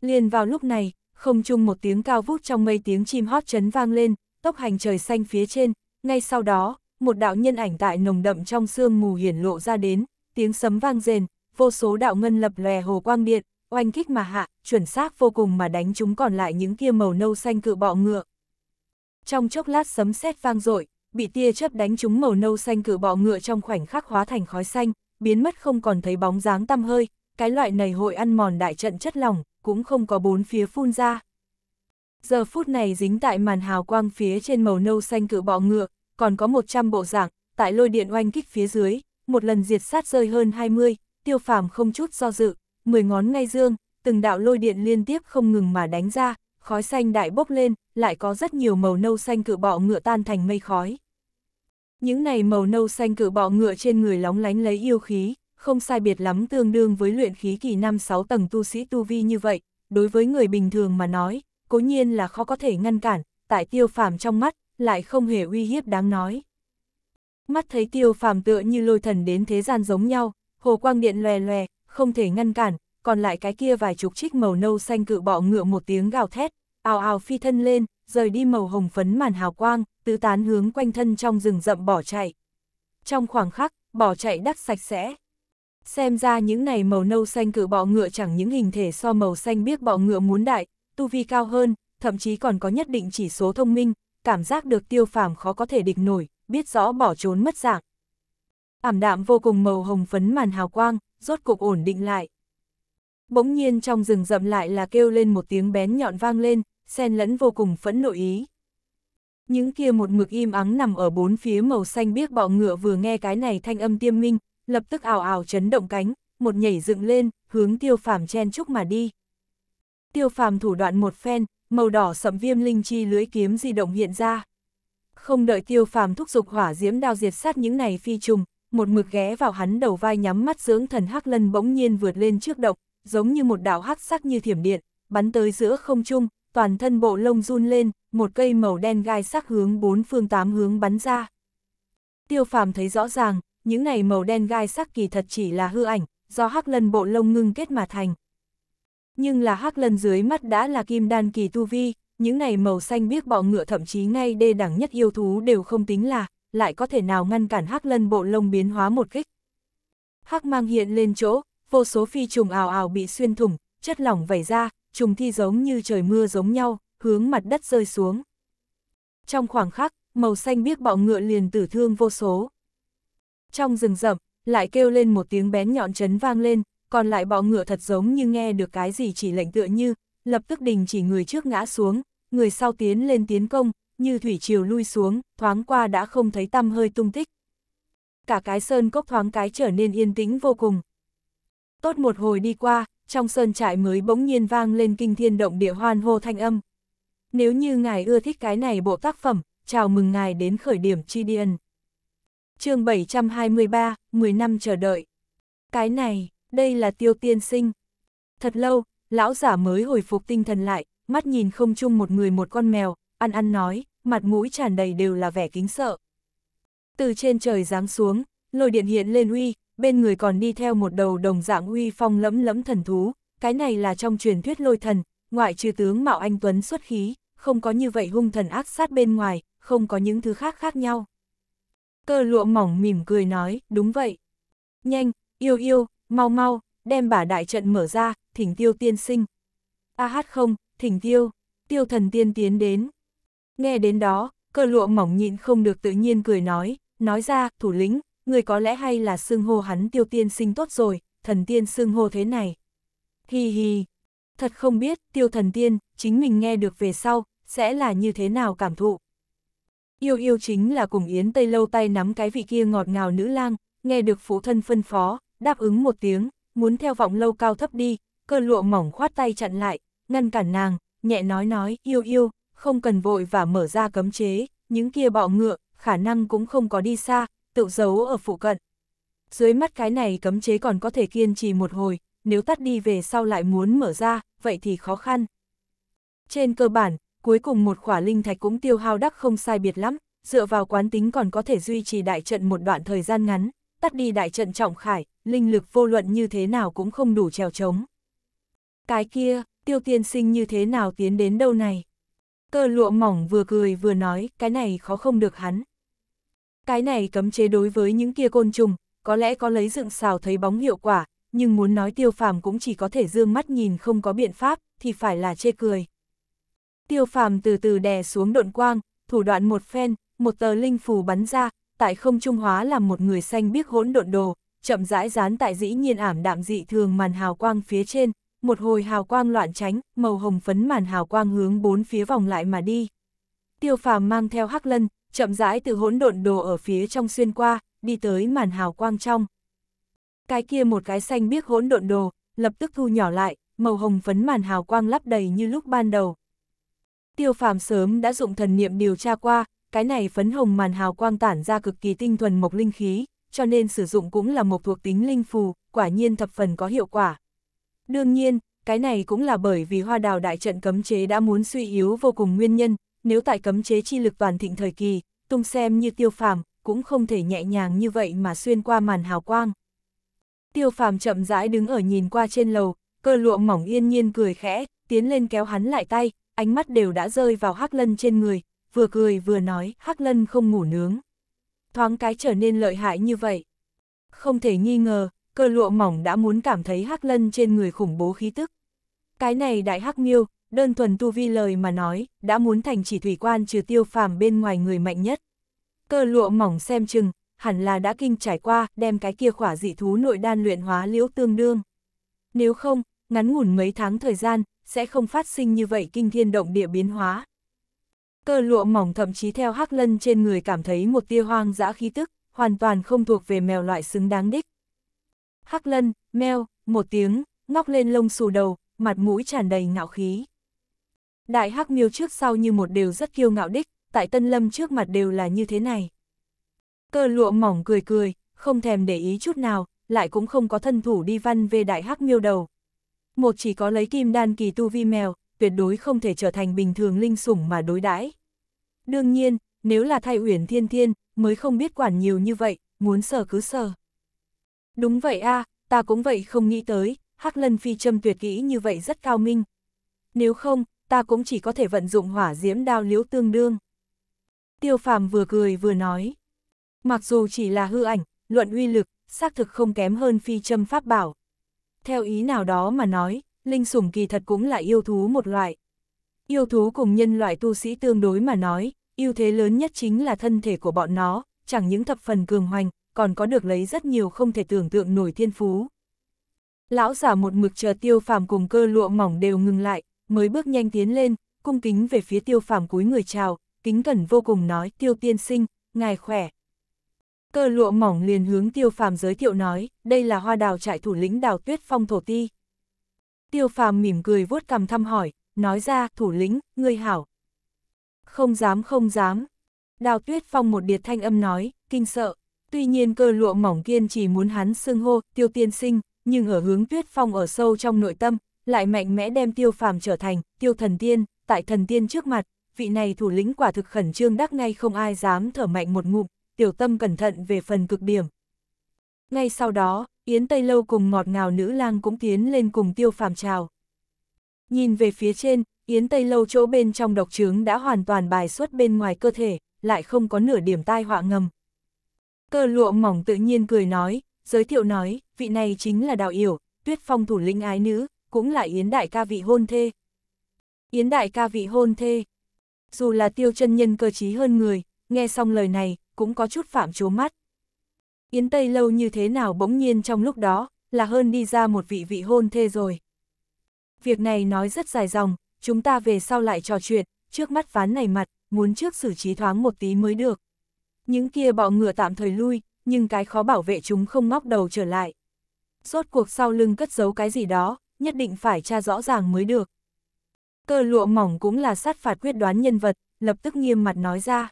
Liền vào lúc này, không chung một tiếng cao vút trong mây tiếng chim hót chấn vang lên, tốc hành trời xanh phía trên, ngay sau đó, một đạo nhân ảnh tại nồng đậm trong sương mù hiển lộ ra đến, tiếng sấm vang rền, vô số đạo ngân lập lòe hồ quang điện, oanh kích mà hạ, chuẩn xác vô cùng mà đánh chúng còn lại những kia màu nâu xanh cự bọ ngựa. Trong chốc lát sấm sét vang dội, bị tia chớp đánh chúng màu nâu xanh cự bọ ngựa trong khoảnh khắc hóa thành khói xanh, biến mất không còn thấy bóng dáng tăm hơi, cái loại này hội ăn mòn đại trận chất lỏng, cũng không có bốn phía phun ra. Giờ phút này dính tại màn hào quang phía trên màu nâu xanh cự bọ ngựa, còn có 100 bộ dạng, tại lôi điện oanh kích phía dưới, một lần diệt sát rơi hơn 20, tiêu phàm không chút do dự, mười ngón ngay dương, từng đạo lôi điện liên tiếp không ngừng mà đánh ra, khói xanh đại bốc lên, lại có rất nhiều màu nâu xanh cự bọ ngựa tan thành mây khói. Những này màu nâu xanh cự bọ ngựa trên người lóng lánh lấy yêu khí, không sai biệt lắm tương đương với luyện khí kỳ 5-6 tầng tu sĩ tu vi như vậy, đối với người bình thường mà nói, cố nhiên là khó có thể ngăn cản, tại tiêu phàm trong mắt, lại không hề uy hiếp đáng nói. Mắt thấy tiêu phàm tựa như lôi thần đến thế gian giống nhau, hồ quang điện lòe lòe, không thể ngăn cản, còn lại cái kia vài chục trích màu nâu xanh cự bọ ngựa một tiếng gào thét, ào ào phi thân lên, rời đi màu hồng phấn màn hào quang, tứ tán hướng quanh thân trong rừng rậm bỏ chạy. Trong khoảng khắc, bỏ chạy đắt sạch sẽ. Xem ra những này màu nâu xanh cự bọ ngựa chẳng những hình thể so màu xanh biếc bọ ngựa muốn đại, tu vi cao hơn, thậm chí còn có nhất định chỉ số thông minh, cảm giác được tiêu phàm khó có thể địch nổi, biết rõ bỏ trốn mất dạng. Ảm đạm vô cùng màu hồng phấn màn hào quang, rốt cục ổn định lại. Bỗng nhiên trong rừng rậm lại là kêu lên một tiếng bén nhọn vang lên, xen lẫn vô cùng phẫn nộ ý. Những kia một mực im ắng nằm ở bốn phía màu xanh biếc bọ ngựa vừa nghe cái này thanh âm tiêm minh, lập tức ảo ảo chấn động cánh, một nhảy dựng lên, hướng tiêu phàm chen chúc mà đi. Tiêu phàm thủ đoạn một phen, màu đỏ sậm viêm linh chi lưới kiếm di động hiện ra. Không đợi tiêu phàm thúc giục hỏa diễm đao diệt sát những này phi trùng, một mực ghé vào hắn đầu vai nhắm mắt dưỡng thần hắc lân bỗng nhiên vượt lên trước động, giống như một đạo hắc sắc như thiểm điện, bắn tới giữa không trung, toàn thân bộ lông run lên, một cây màu đen gai sắc hướng bốn phương tám hướng bắn ra. Tiêu phàm thấy rõ ràng, những này màu đen gai sắc kỳ thật chỉ là hư ảnh, do hắc lân bộ lông ngưng kết mà thành. Nhưng là hắc lân dưới mắt đã là kim đan kỳ tu vi, những này màu xanh biếc bọ ngựa thậm chí ngay đê đẳng nhất yêu thú đều không tính là, lại có thể nào ngăn cản hắc lân bộ lông biến hóa một kích. Hắc mang hiện lên chỗ, vô số phi trùng ào ào bị xuyên thủng, chất lỏng vẩy ra, trùng thi giống như trời mưa giống nhau, hướng mặt đất rơi xuống. Trong khoảng khắc, màu xanh biếc bọ ngựa liền tử thương vô số. Trong rừng rậm, lại kêu lên một tiếng bén nhọn chấn vang lên, còn lại bọ ngựa thật giống như nghe được cái gì chỉ lệnh tựa như, lập tức đình chỉ người trước ngã xuống, người sau tiến lên tiến công, như thủy triều lui xuống, thoáng qua đã không thấy tăm hơi tung tích. Cả cái sơn cốc thoáng cái trở nên yên tĩnh vô cùng. Tốt một hồi đi qua, trong sơn trại mới bỗng nhiên vang lên kinh thiên động địa hoan hô thanh âm. Nếu như ngài ưa thích cái này bộ tác phẩm, chào mừng ngài đến khởi điểm điền chương 723, 10 năm chờ đợi. Cái này, đây là tiêu tiên sinh. Thật lâu, lão giả mới hồi phục tinh thần lại, mắt nhìn không chung một người một con mèo, ăn ăn nói, mặt mũi tràn đầy đều là vẻ kính sợ. Từ trên trời giáng xuống, lôi điện hiện lên uy, bên người còn đi theo một đầu đồng dạng uy phong lẫm lẫm thần thú, cái này là trong truyền thuyết lôi thần, ngoại trừ tướng Mạo Anh Tuấn xuất khí, không có như vậy hung thần ác sát bên ngoài, không có những thứ khác khác nhau. Cơ lụa mỏng mỉm cười nói, đúng vậy. Nhanh, yêu yêu, mau mau, đem bả đại trận mở ra, thỉnh tiêu tiên sinh. A hát không, thỉnh tiêu, tiêu thần tiên tiến đến. Nghe đến đó, cơ lụa mỏng nhịn không được tự nhiên cười nói, nói ra, thủ lĩnh, người có lẽ hay là xưng hô hắn tiêu tiên sinh tốt rồi, thần tiên xưng hô thế này. Hi hi, thật không biết, tiêu thần tiên, chính mình nghe được về sau, sẽ là như thế nào cảm thụ. Yêu yêu chính là cùng Yến Tây lâu tay nắm cái vị kia ngọt ngào nữ lang, nghe được phụ thân phân phó, đáp ứng một tiếng, muốn theo vọng lâu cao thấp đi, cơ lụa mỏng khoát tay chặn lại, ngăn cản nàng, nhẹ nói nói, yêu yêu, không cần vội và mở ra cấm chế, những kia bọ ngựa, khả năng cũng không có đi xa, tự giấu ở phụ cận. Dưới mắt cái này cấm chế còn có thể kiên trì một hồi, nếu tắt đi về sau lại muốn mở ra, vậy thì khó khăn. Trên cơ bản, cuối cùng một khỏa linh thạch cũng tiêu hao đắc không sai biệt lắm, dựa vào quán tính còn có thể duy trì đại trận một đoạn thời gian ngắn, tắt đi đại trận trọng khải, linh lực vô luận như thế nào cũng không đủ trèo trống. Cái kia, tiêu tiên sinh như thế nào tiến đến đâu này? Cơ lụa mỏng vừa cười vừa nói, cái này khó không được hắn. Cái này cấm chế đối với những kia côn trùng, có lẽ có lấy dựng xào thấy bóng hiệu quả, nhưng muốn nói tiêu phàm cũng chỉ có thể dương mắt nhìn không có biện pháp, thì phải là chê cười. Tiêu phàm từ từ đè xuống độn quang, thủ đoạn một phen, một tờ linh phù bắn ra, tại không trung hóa làm một người xanh biết hỗn độn đồ, chậm rãi dán tại dĩ nhiên ảm đạm dị thường màn hào quang phía trên, một hồi hào quang loạn tránh, màu hồng phấn màn hào quang hướng bốn phía vòng lại mà đi. Tiêu phàm mang theo hắc lân, chậm rãi từ hỗn độn đồ ở phía trong xuyên qua, đi tới màn hào quang trong. Cái kia một cái xanh biếc hỗn độn đồ, lập tức thu nhỏ lại, màu hồng phấn màn hào quang lắp đầy như lúc ban đầu. Tiêu phàm sớm đã dụng thần niệm điều tra qua, cái này phấn hồng màn hào quang tản ra cực kỳ tinh thuần mộc linh khí, cho nên sử dụng cũng là một thuộc tính linh phù, quả nhiên thập phần có hiệu quả. Đương nhiên, cái này cũng là bởi vì hoa đào đại trận cấm chế đã muốn suy yếu vô cùng nguyên nhân, nếu tại cấm chế chi lực toàn thịnh thời kỳ, tung xem như tiêu phàm, cũng không thể nhẹ nhàng như vậy mà xuyên qua màn hào quang. Tiêu phàm chậm rãi đứng ở nhìn qua trên lầu, cơ lụa mỏng yên nhiên cười khẽ, tiến lên kéo hắn lại tay, ánh mắt đều đã rơi vào hắc lân trên người, vừa cười vừa nói hắc lân không ngủ nướng. Thoáng cái trở nên lợi hại như vậy. Không thể nghi ngờ, cơ lụa mỏng đã muốn cảm thấy hắc lân trên người khủng bố khí tức. Cái này đại hắc miêu, đơn thuần tu vi lời mà nói, đã muốn thành chỉ thủy quan trừ tiêu phàm bên ngoài người mạnh nhất. Cơ lụa mỏng xem chừng, hẳn là đã kinh trải qua, đem cái kia khỏa dị thú nội đan luyện hóa liễu tương đương. Nếu không, ngắn ngủn mấy tháng thời gian, sẽ không phát sinh như vậy kinh thiên động địa biến hóa. Cơ lụa mỏng thậm chí theo hắc lân trên người cảm thấy một tia hoang dã khí tức, hoàn toàn không thuộc về mèo loại xứng đáng đích. Hắc Lân, meo, một tiếng, ngóc lên lông xù đầu, mặt mũi tràn đầy ngạo khí. Đại Hắc Miêu trước sau như một đều rất kiêu ngạo đích, tại Tân Lâm trước mặt đều là như thế này. Cơ lụa mỏng cười cười, không thèm để ý chút nào, lại cũng không có thân thủ đi văn về Đại Hắc Miêu đầu. Một chỉ có lấy kim đan kỳ tu vi mèo, tuyệt đối không thể trở thành bình thường linh sủng mà đối đãi. Đương nhiên, nếu là thay Uyển Thiên Thiên, mới không biết quản nhiều như vậy, muốn sờ cứ sờ. Đúng vậy a, ta cũng vậy không nghĩ tới, Hắc Lân Phi châm tuyệt kỹ như vậy rất cao minh. Nếu không, ta cũng chỉ có thể vận dụng hỏa diễm đao liễu tương đương. Tiêu phàm vừa cười vừa nói. Mặc dù chỉ là hư ảnh, luận uy lực, xác thực không kém hơn phi châm pháp bảo. Theo ý nào đó mà nói, linh sủng kỳ thật cũng là yêu thú một loại. Yêu thú cùng nhân loại tu sĩ tương đối mà nói, ưu thế lớn nhất chính là thân thể của bọn nó, chẳng những thập phần cường hoành, còn có được lấy rất nhiều không thể tưởng tượng nổi thiên phú. Lão giả một mực chờ tiêu phàm cùng cơ lụa mỏng đều ngừng lại, mới bước nhanh tiến lên, cung kính về phía tiêu phàm cúi người chào, kính cẩn vô cùng nói tiêu tiên sinh, ngài khỏe. Cơ lụa mỏng liền hướng tiêu phàm giới thiệu nói, đây là hoa đào trại thủ lĩnh đào tuyết phong thổ ti. Tiêu phàm mỉm cười vuốt cằm thăm hỏi, nói ra, thủ lĩnh, ngươi hảo. Không dám không dám. Đào tuyết phong một điệt thanh âm nói, kinh sợ. Tuy nhiên cơ lụa mỏng kiên chỉ muốn hắn xưng hô, tiêu tiên sinh, nhưng ở hướng tuyết phong ở sâu trong nội tâm, lại mạnh mẽ đem tiêu phàm trở thành, tiêu thần tiên, tại thần tiên trước mặt, vị này thủ lĩnh quả thực khẩn trương đắc ngay không ai dám thở mạnh một ngụm, tiểu tâm cẩn thận về phần cực điểm. Ngay sau đó, Yến Tây Lâu cùng ngọt ngào nữ lang cũng tiến lên cùng tiêu phàm chào. Nhìn về phía trên, Yến Tây Lâu chỗ bên trong độc trướng đã hoàn toàn bài xuất bên ngoài cơ thể, lại không có nửa điểm tai họa ngầm. Cơ lụa mỏng tự nhiên cười nói, giới thiệu nói, vị này chính là Đào Yểu, tuyết phong thủ lĩnh ái nữ, cũng là Yến đại ca vị hôn thê. Yến đại ca vị hôn thê. Dù là tiêu chân nhân cơ trí hơn người, nghe xong lời này, cũng có chút phạm chố mắt. Yến Tây lâu như thế nào bỗng nhiên trong lúc đó, là hơn đi ra một vị vị hôn thê rồi. Việc này nói rất dài dòng, chúng ta về sau lại trò chuyện, trước mắt ván này mặt, muốn trước xử trí thoáng một tí mới được những kia bọ ngựa tạm thời lui, nhưng cái khó bảo vệ chúng không ngóc đầu trở lại. Rốt cuộc sau lưng cất giấu cái gì đó, nhất định phải tra rõ ràng mới được. Cơ lụa mỏng cũng là sát phạt quyết đoán nhân vật, lập tức nghiêm mặt nói ra.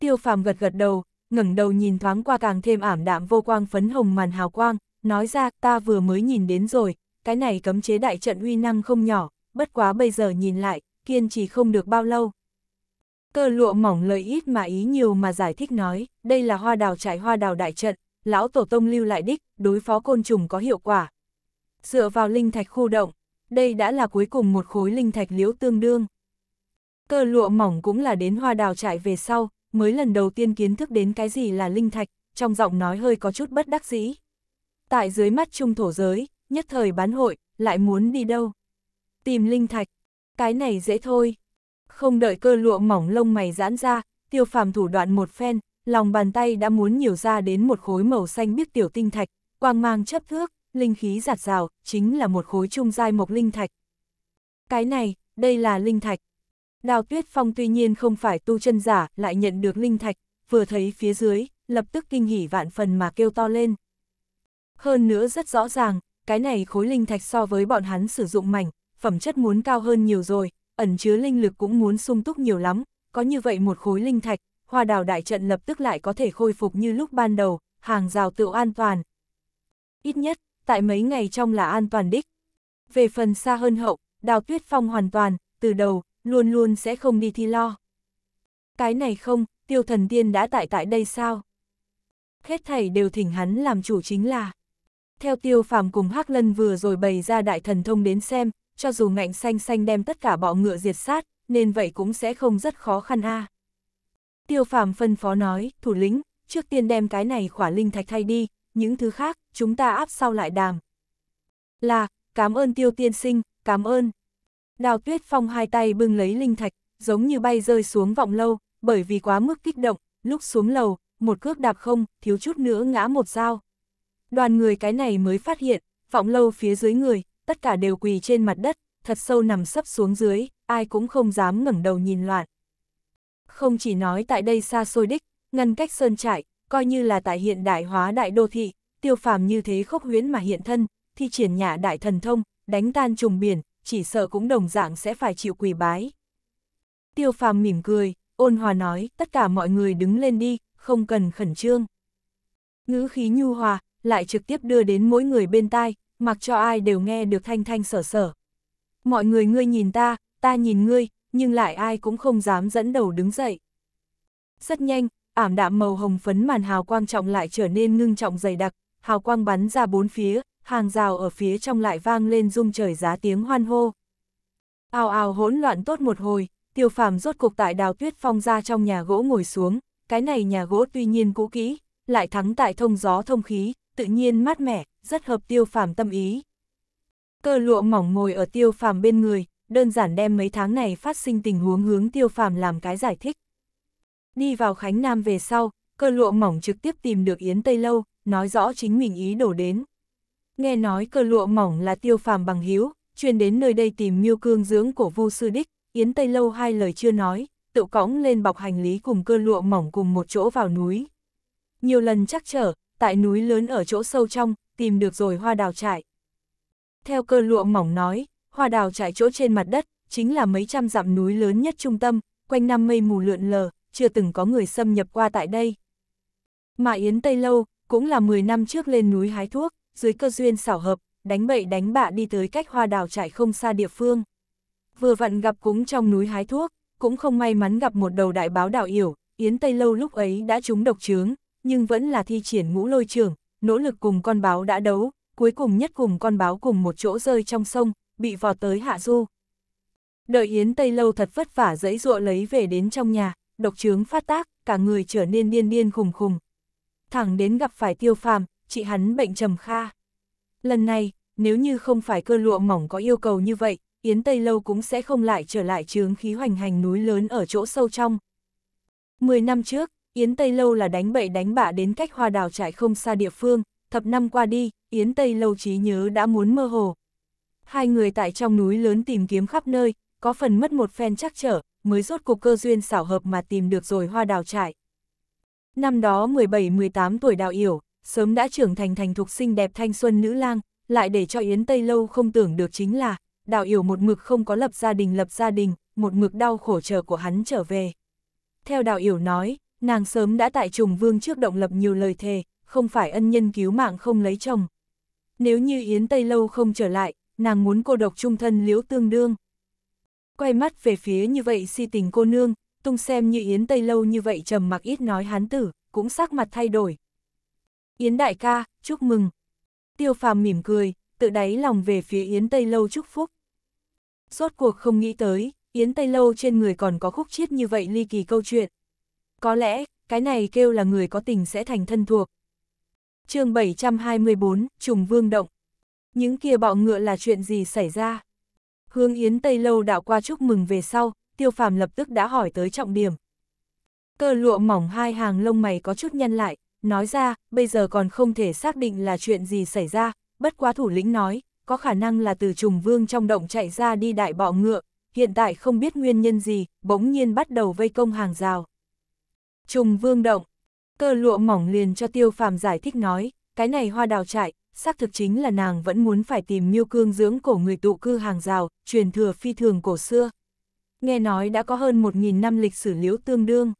Tiêu phàm gật gật đầu, ngẩng đầu nhìn thoáng qua càng thêm ảm đạm vô quang phấn hồng màn hào quang, nói ra ta vừa mới nhìn đến rồi, cái này cấm chế đại trận uy năng không nhỏ, bất quá bây giờ nhìn lại, kiên trì không được bao lâu, Cơ lụa mỏng lời ít mà ý nhiều mà giải thích nói, đây là hoa đào trải hoa đào đại trận, lão tổ tông lưu lại đích, đối phó côn trùng có hiệu quả. Dựa vào linh thạch khu động, đây đã là cuối cùng một khối linh thạch liễu tương đương. Cơ lụa mỏng cũng là đến hoa đào trải về sau, mới lần đầu tiên kiến thức đến cái gì là linh thạch, trong giọng nói hơi có chút bất đắc dĩ. Tại dưới mắt trung thổ giới, nhất thời bán hội, lại muốn đi đâu? Tìm linh thạch, cái này dễ thôi. Không đợi cơ lụa mỏng lông mày giãn ra, tiêu phàm thủ đoạn một phen, lòng bàn tay đã muốn nhiều ra đến một khối màu xanh biếc tiểu tinh thạch, quang mang chấp thước, linh khí giạt rào, chính là một khối trung giai mộc linh thạch. Cái này, đây là linh thạch. Đào Tuyết Phong tuy nhiên không phải tu chân giả, lại nhận được linh thạch, vừa thấy phía dưới, lập tức kinh hỉ vạn phần mà kêu to lên. Hơn nữa rất rõ ràng, cái này khối linh thạch so với bọn hắn sử dụng mảnh, phẩm chất muốn cao hơn nhiều rồi, ẩn chứa linh lực cũng muốn sung túc nhiều lắm, có như vậy một khối linh thạch, hoa đào đại trận lập tức lại có thể khôi phục như lúc ban đầu, hàng rào tự an toàn. Ít nhất, tại mấy ngày trong là an toàn đích. Về phần xa hơn hậu, đào tuyết phong hoàn toàn, từ đầu, luôn luôn sẽ không đi thi lo. Cái này không, tiêu thần tiên đã tại tại đây sao? Hết thầy đều thỉnh hắn làm chủ chính là. Theo tiêu phàm cùng hắc lân vừa rồi bày ra đại thần thông đến xem, cho dù ngạnh xanh xanh đem tất cả bọ ngựa diệt sát, nên vậy cũng sẽ không rất khó khăn a. À. Tiêu phàm phân phó nói, thủ lĩnh, trước tiên đem cái này khỏa linh thạch thay đi, những thứ khác, chúng ta áp sau lại đàm. Là, cảm ơn tiêu tiên sinh, cảm ơn. Đào tuyết phong hai tay bưng lấy linh thạch, giống như bay rơi xuống vọng lâu, bởi vì quá mức kích động, lúc xuống lầu, một cước đạp không, thiếu chút nữa ngã một dao. Đoàn người cái này mới phát hiện, vọng lâu phía dưới người, tất cả đều quỳ trên mặt đất, thật sâu nằm sấp xuống dưới, ai cũng không dám ngẩng đầu nhìn loạn. Không chỉ nói tại đây xa xôi đích, ngăn cách sơn trại, coi như là tại hiện đại hóa đại đô thị, tiêu phàm như thế khốc huyễn mà hiện thân, thi triển nhà đại thần thông, đánh tan trùng biển, chỉ sợ cũng đồng dạng sẽ phải chịu quỳ bái. Tiêu phàm mỉm cười, ôn hòa nói, tất cả mọi người đứng lên đi, không cần khẩn trương. Ngữ khí nhu hòa, lại trực tiếp đưa đến mỗi người bên tai, mặc cho ai đều nghe được thanh thanh sở sở. Mọi người ngươi nhìn ta, ta nhìn ngươi, nhưng lại ai cũng không dám dẫn đầu đứng dậy. Rất nhanh, ảm đạm màu hồng phấn màn hào quang trọng lại trở nên ngưng trọng dày đặc, hào quang bắn ra bốn phía, hàng rào ở phía trong lại vang lên rung trời giá tiếng hoan hô. ào ào hỗn loạn tốt một hồi, tiêu phàm rốt cục tại đào tuyết phong ra trong nhà gỗ ngồi xuống, cái này nhà gỗ tuy nhiên cũ kỹ, lại thắng tại thông gió thông khí, tự nhiên mát mẻ, rất hợp tiêu phàm tâm ý. Cơ lụa mỏng ngồi ở tiêu phàm bên người, đơn giản đem mấy tháng này phát sinh tình huống hướng tiêu phàm làm cái giải thích. Đi vào Khánh Nam về sau, cơ lụa mỏng trực tiếp tìm được Yến Tây Lâu, nói rõ chính mình ý đổ đến. Nghe nói cơ lụa mỏng là tiêu phàm bằng hiếu, chuyên đến nơi đây tìm miêu cương dưỡng cổ Vu Sư Đích, Yến Tây Lâu hai lời chưa nói, tự cõng lên bọc hành lý cùng cơ lụa mỏng cùng một chỗ vào núi. Nhiều lần chắc trở, tại núi lớn ở chỗ sâu trong, tìm được rồi hoa đào trại. Theo cơ lụa mỏng nói, hoa đào trại chỗ trên mặt đất, chính là mấy trăm dặm núi lớn nhất trung tâm, quanh năm mây mù lượn lờ, chưa từng có người xâm nhập qua tại đây. Mà Yến Tây Lâu, cũng là 10 năm trước lên núi hái thuốc, dưới cơ duyên xảo hợp, đánh bậy đánh bạ đi tới cách hoa đào trại không xa địa phương. Vừa vặn gặp cũng trong núi hái thuốc, cũng không may mắn gặp một đầu đại báo đạo yểu, Yến Tây Lâu lúc ấy đã trúng độc trướng, nhưng vẫn là thi triển ngũ lôi trường, nỗ lực cùng con báo đã đấu, cuối cùng nhất cùng con báo cùng một chỗ rơi trong sông, bị vò tới hạ du. Đợi Yến Tây Lâu thật vất vả dẫy dụa lấy về đến trong nhà, độc trướng phát tác, cả người trở nên điên điên khùng khùng. Thẳng đến gặp phải tiêu phàm, chị hắn bệnh trầm kha. Lần này, nếu như không phải cơ lụa mỏng có yêu cầu như vậy, Yến Tây Lâu cũng sẽ không lại trở lại trướng khí hoành hành núi lớn ở chỗ sâu trong. Mười năm trước, Yến Tây Lâu là đánh bậy đánh bạ đến cách hoa đào trại không xa địa phương, thập năm qua đi, Yến Tây Lâu trí nhớ đã muốn mơ hồ. Hai người tại trong núi lớn tìm kiếm khắp nơi, có phần mất một phen chắc trở, mới rốt cuộc cơ duyên xảo hợp mà tìm được rồi hoa đào trại. Năm đó 17-18 tuổi đào yểu, sớm đã trưởng thành thành thục sinh đẹp thanh xuân nữ lang, lại để cho Yến Tây Lâu không tưởng được chính là, đào yểu một mực không có lập gia đình lập gia đình, một mực đau khổ chờ của hắn trở về. Theo đào yểu nói, Nàng sớm đã tại trùng vương trước động lập nhiều lời thề, không phải ân nhân cứu mạng không lấy chồng. Nếu như Yến Tây Lâu không trở lại, nàng muốn cô độc trung thân liễu tương đương. Quay mắt về phía như vậy si tình cô nương, tung xem như Yến Tây Lâu như vậy trầm mặc ít nói hán tử, cũng sắc mặt thay đổi. Yến đại ca, chúc mừng. Tiêu phàm mỉm cười, tự đáy lòng về phía Yến Tây Lâu chúc phúc. Rốt cuộc không nghĩ tới, Yến Tây Lâu trên người còn có khúc chiết như vậy ly kỳ câu chuyện, có lẽ, cái này kêu là người có tình sẽ thành thân thuộc. chương 724, Trùng Vương Động. Những kia bọ ngựa là chuyện gì xảy ra? Hương Yến Tây Lâu đạo qua chúc mừng về sau, tiêu phàm lập tức đã hỏi tới trọng điểm. Cơ lụa mỏng hai hàng lông mày có chút nhăn lại, nói ra, bây giờ còn không thể xác định là chuyện gì xảy ra, bất quá thủ lĩnh nói, có khả năng là từ trùng vương trong động chạy ra đi đại bọ ngựa, hiện tại không biết nguyên nhân gì, bỗng nhiên bắt đầu vây công hàng rào. Trùng vương động. Cơ lụa mỏng liền cho tiêu phàm giải thích nói, cái này hoa đào trại, xác thực chính là nàng vẫn muốn phải tìm miêu cương dưỡng cổ người tụ cư hàng rào, truyền thừa phi thường cổ xưa. Nghe nói đã có hơn 1.000 năm lịch sử liễu tương đương.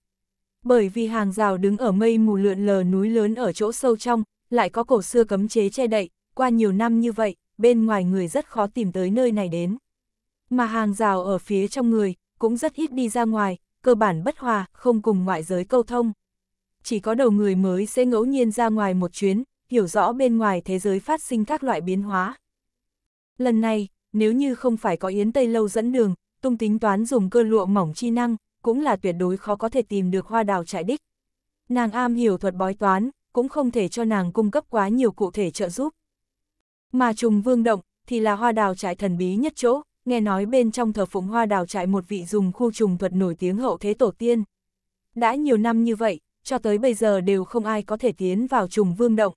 Bởi vì hàng rào đứng ở mây mù lượn lờ núi lớn ở chỗ sâu trong, lại có cổ xưa cấm chế che đậy, qua nhiều năm như vậy, bên ngoài người rất khó tìm tới nơi này đến. Mà hàng rào ở phía trong người, cũng rất ít đi ra ngoài, cơ bản bất hòa, không cùng ngoại giới câu thông. Chỉ có đầu người mới sẽ ngẫu nhiên ra ngoài một chuyến, hiểu rõ bên ngoài thế giới phát sinh các loại biến hóa. Lần này, nếu như không phải có Yến Tây Lâu dẫn đường, tung tính toán dùng cơ lụa mỏng chi năng, cũng là tuyệt đối khó có thể tìm được hoa đào trại đích. Nàng am hiểu thuật bói toán, cũng không thể cho nàng cung cấp quá nhiều cụ thể trợ giúp. Mà trùng vương động, thì là hoa đào trại thần bí nhất chỗ, nghe nói bên trong thờ phụng hoa đào trại một vị dùng khu trùng thuật nổi tiếng hậu thế tổ tiên. Đã nhiều năm như vậy, cho tới bây giờ đều không ai có thể tiến vào trùng vương động.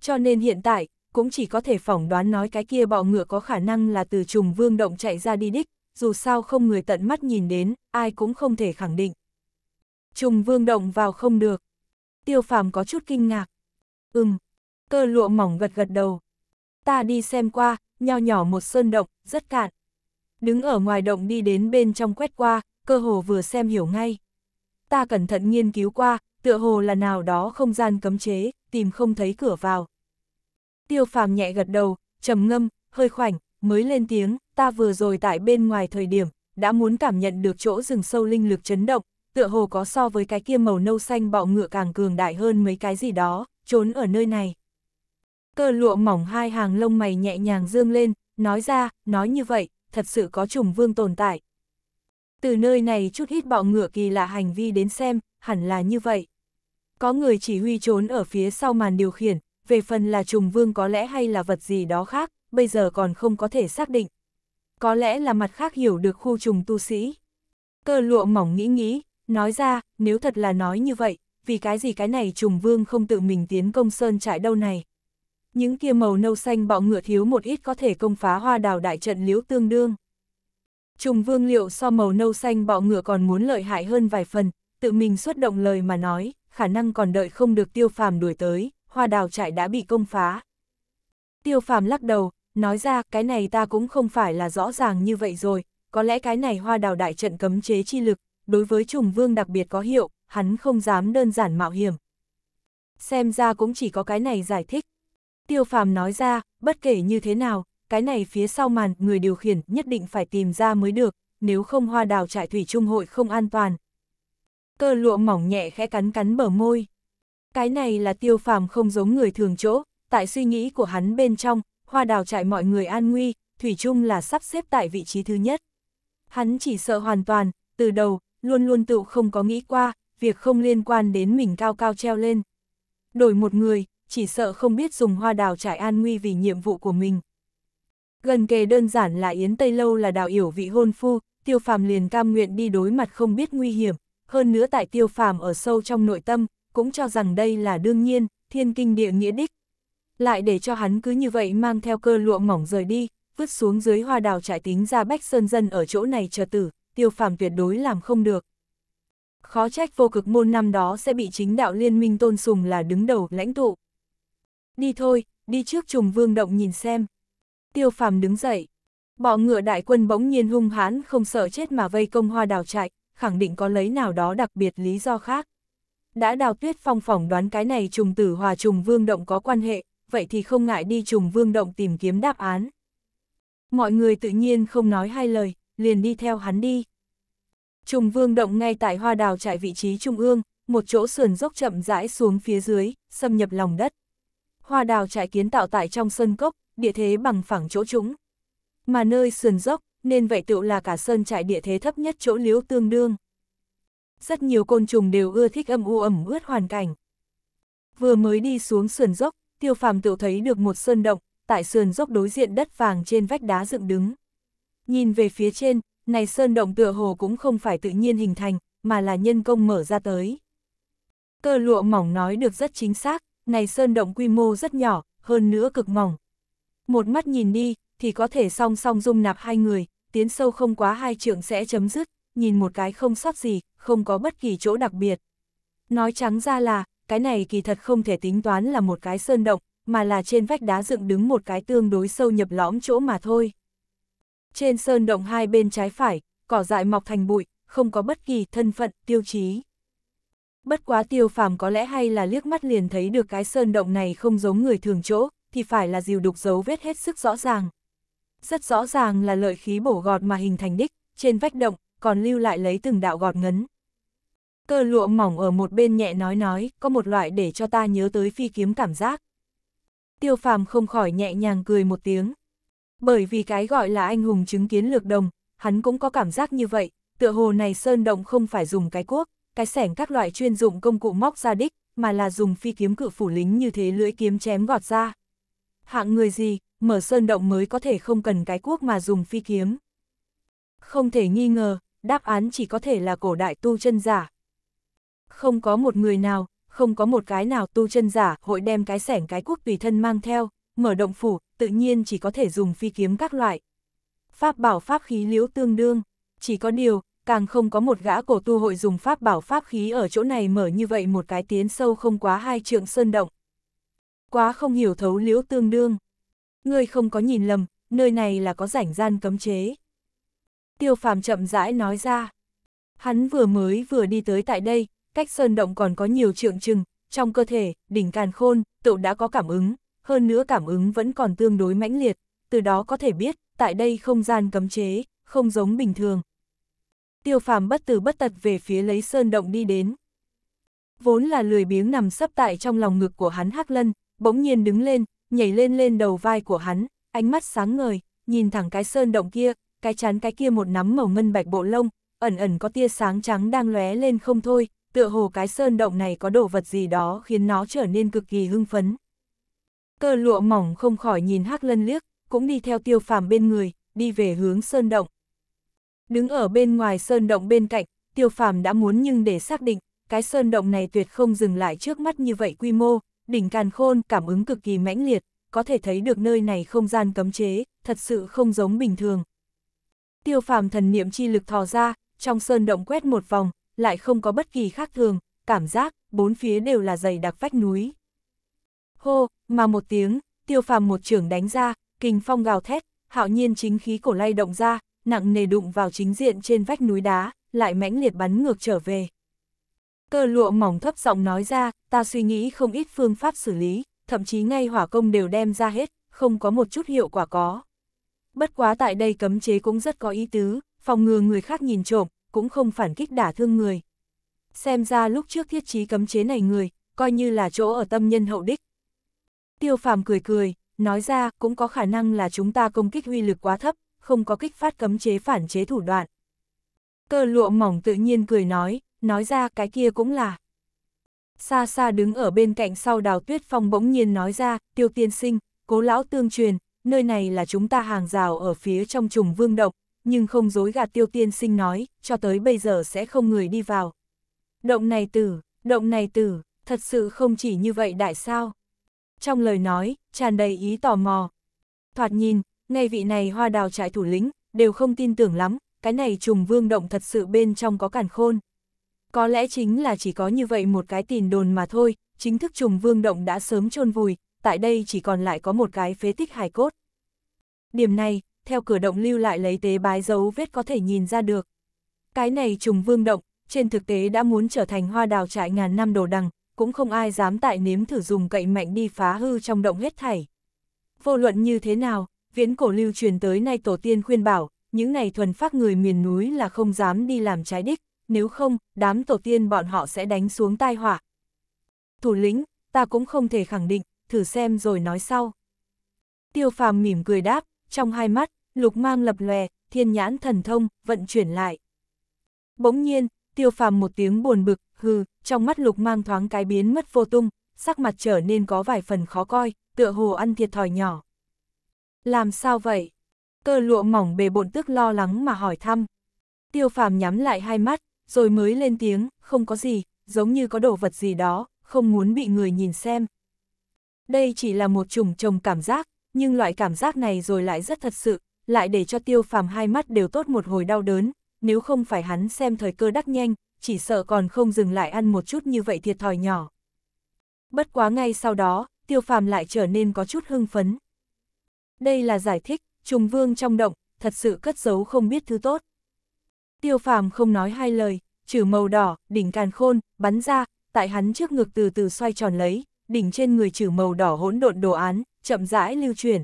Cho nên hiện tại, cũng chỉ có thể phỏng đoán nói cái kia bọ ngựa có khả năng là từ trùng vương động chạy ra đi đích, dù sao không người tận mắt nhìn đến, ai cũng không thể khẳng định. Trùng vương động vào không được. Tiêu phàm có chút kinh ngạc. Ừm, cơ lụa mỏng gật gật đầu. Ta đi xem qua, nho nhỏ một sơn động, rất cạn đứng ở ngoài động đi đến bên trong quét qua, cơ hồ vừa xem hiểu ngay. Ta cẩn thận nghiên cứu qua, tựa hồ là nào đó không gian cấm chế, tìm không thấy cửa vào. Tiêu phàm nhẹ gật đầu, trầm ngâm, hơi khoảnh, mới lên tiếng, ta vừa rồi tại bên ngoài thời điểm, đã muốn cảm nhận được chỗ rừng sâu linh lực chấn động, tựa hồ có so với cái kia màu nâu xanh bọ ngựa càng cường đại hơn mấy cái gì đó, trốn ở nơi này. Cơ lụa mỏng hai hàng lông mày nhẹ nhàng dương lên, nói ra, nói như vậy, thật sự có trùng vương tồn tại. Từ nơi này chút hít bọ ngựa kỳ lạ hành vi đến xem, hẳn là như vậy. Có người chỉ huy trốn ở phía sau màn điều khiển, về phần là trùng vương có lẽ hay là vật gì đó khác, bây giờ còn không có thể xác định. Có lẽ là mặt khác hiểu được khu trùng tu sĩ. Cơ lụa mỏng nghĩ nghĩ, nói ra, nếu thật là nói như vậy, vì cái gì cái này trùng vương không tự mình tiến công sơn trại đâu này. Những kia màu nâu xanh bọ ngựa thiếu một ít có thể công phá hoa đào đại trận liễu tương đương. Trùng vương liệu so màu nâu xanh bọ ngựa còn muốn lợi hại hơn vài phần, tự mình xuất động lời mà nói, khả năng còn đợi không được tiêu phàm đuổi tới, hoa đào trại đã bị công phá. Tiêu phàm lắc đầu, nói ra cái này ta cũng không phải là rõ ràng như vậy rồi, có lẽ cái này hoa đào đại trận cấm chế chi lực, đối với trùng vương đặc biệt có hiệu, hắn không dám đơn giản mạo hiểm. Xem ra cũng chỉ có cái này giải thích, Tiêu phàm nói ra, bất kể như thế nào, cái này phía sau màn người điều khiển nhất định phải tìm ra mới được, nếu không hoa đào trại thủy trung hội không an toàn. Cơ lụa mỏng nhẹ khẽ cắn cắn bờ môi. Cái này là tiêu phàm không giống người thường chỗ, tại suy nghĩ của hắn bên trong, hoa đào trại mọi người an nguy, thủy trung là sắp xếp tại vị trí thứ nhất. Hắn chỉ sợ hoàn toàn, từ đầu, luôn luôn tự không có nghĩ qua, việc không liên quan đến mình cao cao treo lên. Đổi một người, chỉ sợ không biết dùng hoa đào trải an nguy vì nhiệm vụ của mình. Gần kề đơn giản là Yến Tây Lâu là đào yểu vị hôn phu, tiêu phàm liền cam nguyện đi đối mặt không biết nguy hiểm, hơn nữa tại tiêu phàm ở sâu trong nội tâm, cũng cho rằng đây là đương nhiên, thiên kinh địa nghĩa đích. Lại để cho hắn cứ như vậy mang theo cơ lụa mỏng rời đi, vứt xuống dưới hoa đào trải tính ra bách sơn dân ở chỗ này chờ tử, tiêu phàm tuyệt đối làm không được. Khó trách vô cực môn năm đó sẽ bị chính đạo liên minh tôn sùng là đứng đầu lãnh tụ. Đi thôi, đi trước trùng vương động nhìn xem. Tiêu phàm đứng dậy. Bọ ngựa đại quân bỗng nhiên hung hãn không sợ chết mà vây công hoa đào trại, khẳng định có lấy nào đó đặc biệt lý do khác. Đã đào tuyết phong phỏng đoán cái này trùng tử hòa trùng vương động có quan hệ, vậy thì không ngại đi trùng vương động tìm kiếm đáp án. Mọi người tự nhiên không nói hai lời, liền đi theo hắn đi. Trùng vương động ngay tại hoa đào trại vị trí trung ương, một chỗ sườn dốc chậm rãi xuống phía dưới, xâm nhập lòng đất hoa đào trại kiến tạo tại trong sơn cốc, địa thế bằng phẳng chỗ chúng Mà nơi sườn dốc, nên vậy tựu là cả sơn trại địa thế thấp nhất chỗ liếu tương đương. Rất nhiều côn trùng đều ưa thích âm u ẩm ướt hoàn cảnh. Vừa mới đi xuống sườn dốc, tiêu phàm tựu thấy được một sơn động, tại sườn dốc đối diện đất vàng trên vách đá dựng đứng. Nhìn về phía trên, này sơn động tựa hồ cũng không phải tự nhiên hình thành, mà là nhân công mở ra tới. Cơ lụa mỏng nói được rất chính xác, này sơn động quy mô rất nhỏ, hơn nữa cực mỏng. Một mắt nhìn đi, thì có thể song song dung nạp hai người, tiến sâu không quá hai trượng sẽ chấm dứt, nhìn một cái không sót gì, không có bất kỳ chỗ đặc biệt. Nói trắng ra là, cái này kỳ thật không thể tính toán là một cái sơn động, mà là trên vách đá dựng đứng một cái tương đối sâu nhập lõm chỗ mà thôi. Trên sơn động hai bên trái phải, cỏ dại mọc thành bụi, không có bất kỳ thân phận, tiêu chí bất quá tiêu phàm có lẽ hay là liếc mắt liền thấy được cái sơn động này không giống người thường chỗ, thì phải là dìu đục dấu vết hết sức rõ ràng. Rất rõ ràng là lợi khí bổ gọt mà hình thành đích, trên vách động, còn lưu lại lấy từng đạo gọt ngấn. Cơ lụa mỏng ở một bên nhẹ nói nói, có một loại để cho ta nhớ tới phi kiếm cảm giác. Tiêu phàm không khỏi nhẹ nhàng cười một tiếng. Bởi vì cái gọi là anh hùng chứng kiến lược đồng, hắn cũng có cảm giác như vậy, tựa hồ này sơn động không phải dùng cái cuốc cái sẻng các loại chuyên dụng công cụ móc ra đích, mà là dùng phi kiếm cự phủ lính như thế lưỡi kiếm chém gọt ra. Hạng người gì, mở sơn động mới có thể không cần cái cuốc mà dùng phi kiếm. Không thể nghi ngờ, đáp án chỉ có thể là cổ đại tu chân giả. Không có một người nào, không có một cái nào tu chân giả hội đem cái sẻng cái cuốc tùy thân mang theo, mở động phủ, tự nhiên chỉ có thể dùng phi kiếm các loại. Pháp bảo pháp khí liễu tương đương, chỉ có điều, càng không có một gã cổ tu hội dùng pháp bảo pháp khí ở chỗ này mở như vậy một cái tiến sâu không quá hai trượng sơn động. Quá không hiểu thấu liễu tương đương. Ngươi không có nhìn lầm, nơi này là có rảnh gian cấm chế. Tiêu phàm chậm rãi nói ra. Hắn vừa mới vừa đi tới tại đây, cách sơn động còn có nhiều trượng chừng trong cơ thể, đỉnh càn khôn, tựu đã có cảm ứng, hơn nữa cảm ứng vẫn còn tương đối mãnh liệt, từ đó có thể biết, tại đây không gian cấm chế, không giống bình thường, tiêu phàm bất từ bất tật về phía lấy sơn động đi đến. Vốn là lười biếng nằm sấp tại trong lòng ngực của hắn hắc lân, bỗng nhiên đứng lên, nhảy lên lên đầu vai của hắn, ánh mắt sáng ngời, nhìn thẳng cái sơn động kia, cái chán cái kia một nắm màu ngân bạch bộ lông, ẩn ẩn có tia sáng trắng đang lóe lên không thôi, tựa hồ cái sơn động này có đồ vật gì đó khiến nó trở nên cực kỳ hưng phấn. Cơ lụa mỏng không khỏi nhìn Hắc Lân liếc, cũng đi theo tiêu phàm bên người, đi về hướng sơn động. Đứng ở bên ngoài sơn động bên cạnh, tiêu phàm đã muốn nhưng để xác định, cái sơn động này tuyệt không dừng lại trước mắt như vậy quy mô, đỉnh càn khôn cảm ứng cực kỳ mãnh liệt, có thể thấy được nơi này không gian cấm chế, thật sự không giống bình thường. Tiêu phàm thần niệm chi lực thò ra, trong sơn động quét một vòng, lại không có bất kỳ khác thường, cảm giác, bốn phía đều là dày đặc vách núi. Hô, mà một tiếng, tiêu phàm một trưởng đánh ra, kinh phong gào thét, hạo nhiên chính khí cổ lay động ra, nặng nề đụng vào chính diện trên vách núi đá, lại mãnh liệt bắn ngược trở về. Cơ lụa mỏng thấp giọng nói ra, ta suy nghĩ không ít phương pháp xử lý, thậm chí ngay hỏa công đều đem ra hết, không có một chút hiệu quả có. Bất quá tại đây cấm chế cũng rất có ý tứ, phòng ngừa người khác nhìn trộm, cũng không phản kích đả thương người. Xem ra lúc trước thiết trí cấm chế này người, coi như là chỗ ở tâm nhân hậu đích. Tiêu phàm cười cười, nói ra cũng có khả năng là chúng ta công kích huy lực quá thấp, không có kích phát cấm chế phản chế thủ đoạn. Cơ lụa mỏng tự nhiên cười nói, nói ra cái kia cũng là. Xa xa đứng ở bên cạnh sau đào tuyết phong bỗng nhiên nói ra, tiêu tiên sinh, cố lão tương truyền, nơi này là chúng ta hàng rào ở phía trong trùng vương động, nhưng không dối gạt tiêu tiên sinh nói, cho tới bây giờ sẽ không người đi vào. Động này tử, động này tử, thật sự không chỉ như vậy đại sao. Trong lời nói, tràn đầy ý tò mò. Thoạt nhìn, ngay vị này hoa đào trại thủ lĩnh, đều không tin tưởng lắm, cái này trùng vương động thật sự bên trong có cản khôn. Có lẽ chính là chỉ có như vậy một cái tin đồn mà thôi, chính thức trùng vương động đã sớm chôn vùi, tại đây chỉ còn lại có một cái phế tích hài cốt. Điểm này, theo cửa động lưu lại lấy tế bái dấu vết có thể nhìn ra được. Cái này trùng vương động, trên thực tế đã muốn trở thành hoa đào trại ngàn năm đồ đằng, cũng không ai dám tại nếm thử dùng cậy mạnh đi phá hư trong động hết thảy. Vô luận như thế nào, viễn cổ lưu truyền tới nay tổ tiên khuyên bảo, những này thuần phác người miền núi là không dám đi làm trái đích, nếu không, đám tổ tiên bọn họ sẽ đánh xuống tai họa. Thủ lĩnh, ta cũng không thể khẳng định, thử xem rồi nói sau. Tiêu phàm mỉm cười đáp, trong hai mắt, lục mang lập lòe, thiên nhãn thần thông, vận chuyển lại. Bỗng nhiên, tiêu phàm một tiếng buồn bực, hừ, trong mắt lục mang thoáng cái biến mất vô tung, sắc mặt trở nên có vài phần khó coi, tựa hồ ăn thiệt thòi nhỏ. Làm sao vậy? Tơ lụa mỏng bề bộn tức lo lắng mà hỏi thăm. Tiêu phàm nhắm lại hai mắt, rồi mới lên tiếng, không có gì, giống như có đồ vật gì đó, không muốn bị người nhìn xem. Đây chỉ là một chủng trồng cảm giác, nhưng loại cảm giác này rồi lại rất thật sự, lại để cho tiêu phàm hai mắt đều tốt một hồi đau đớn, nếu không phải hắn xem thời cơ đắc nhanh, chỉ sợ còn không dừng lại ăn một chút như vậy thiệt thòi nhỏ. Bất quá ngay sau đó, tiêu phàm lại trở nên có chút hưng phấn đây là giải thích, trùng vương trong động, thật sự cất giấu không biết thứ tốt. Tiêu phàm không nói hai lời, trừ màu đỏ, đỉnh càn khôn, bắn ra, tại hắn trước ngực từ từ xoay tròn lấy, đỉnh trên người trừ màu đỏ hỗn độn đồ án, chậm rãi lưu chuyển.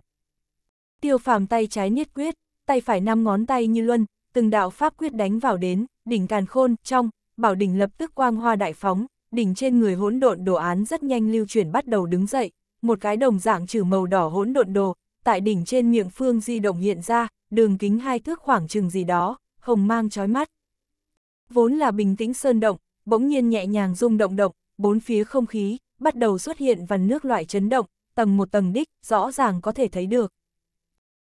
Tiêu phàm tay trái niết quyết, tay phải năm ngón tay như luân, từng đạo pháp quyết đánh vào đến, đỉnh càn khôn, trong, bảo đỉnh lập tức quang hoa đại phóng, đỉnh trên người hỗn độn đồ án rất nhanh lưu chuyển bắt đầu đứng dậy, một cái đồng dạng trừ màu đỏ hỗn độn đồ, tại đỉnh trên miệng phương di động hiện ra, đường kính hai thước khoảng chừng gì đó, hồng mang chói mắt. Vốn là bình tĩnh sơn động, bỗng nhiên nhẹ nhàng rung động động, bốn phía không khí, bắt đầu xuất hiện vằn nước loại chấn động, tầng một tầng đích, rõ ràng có thể thấy được.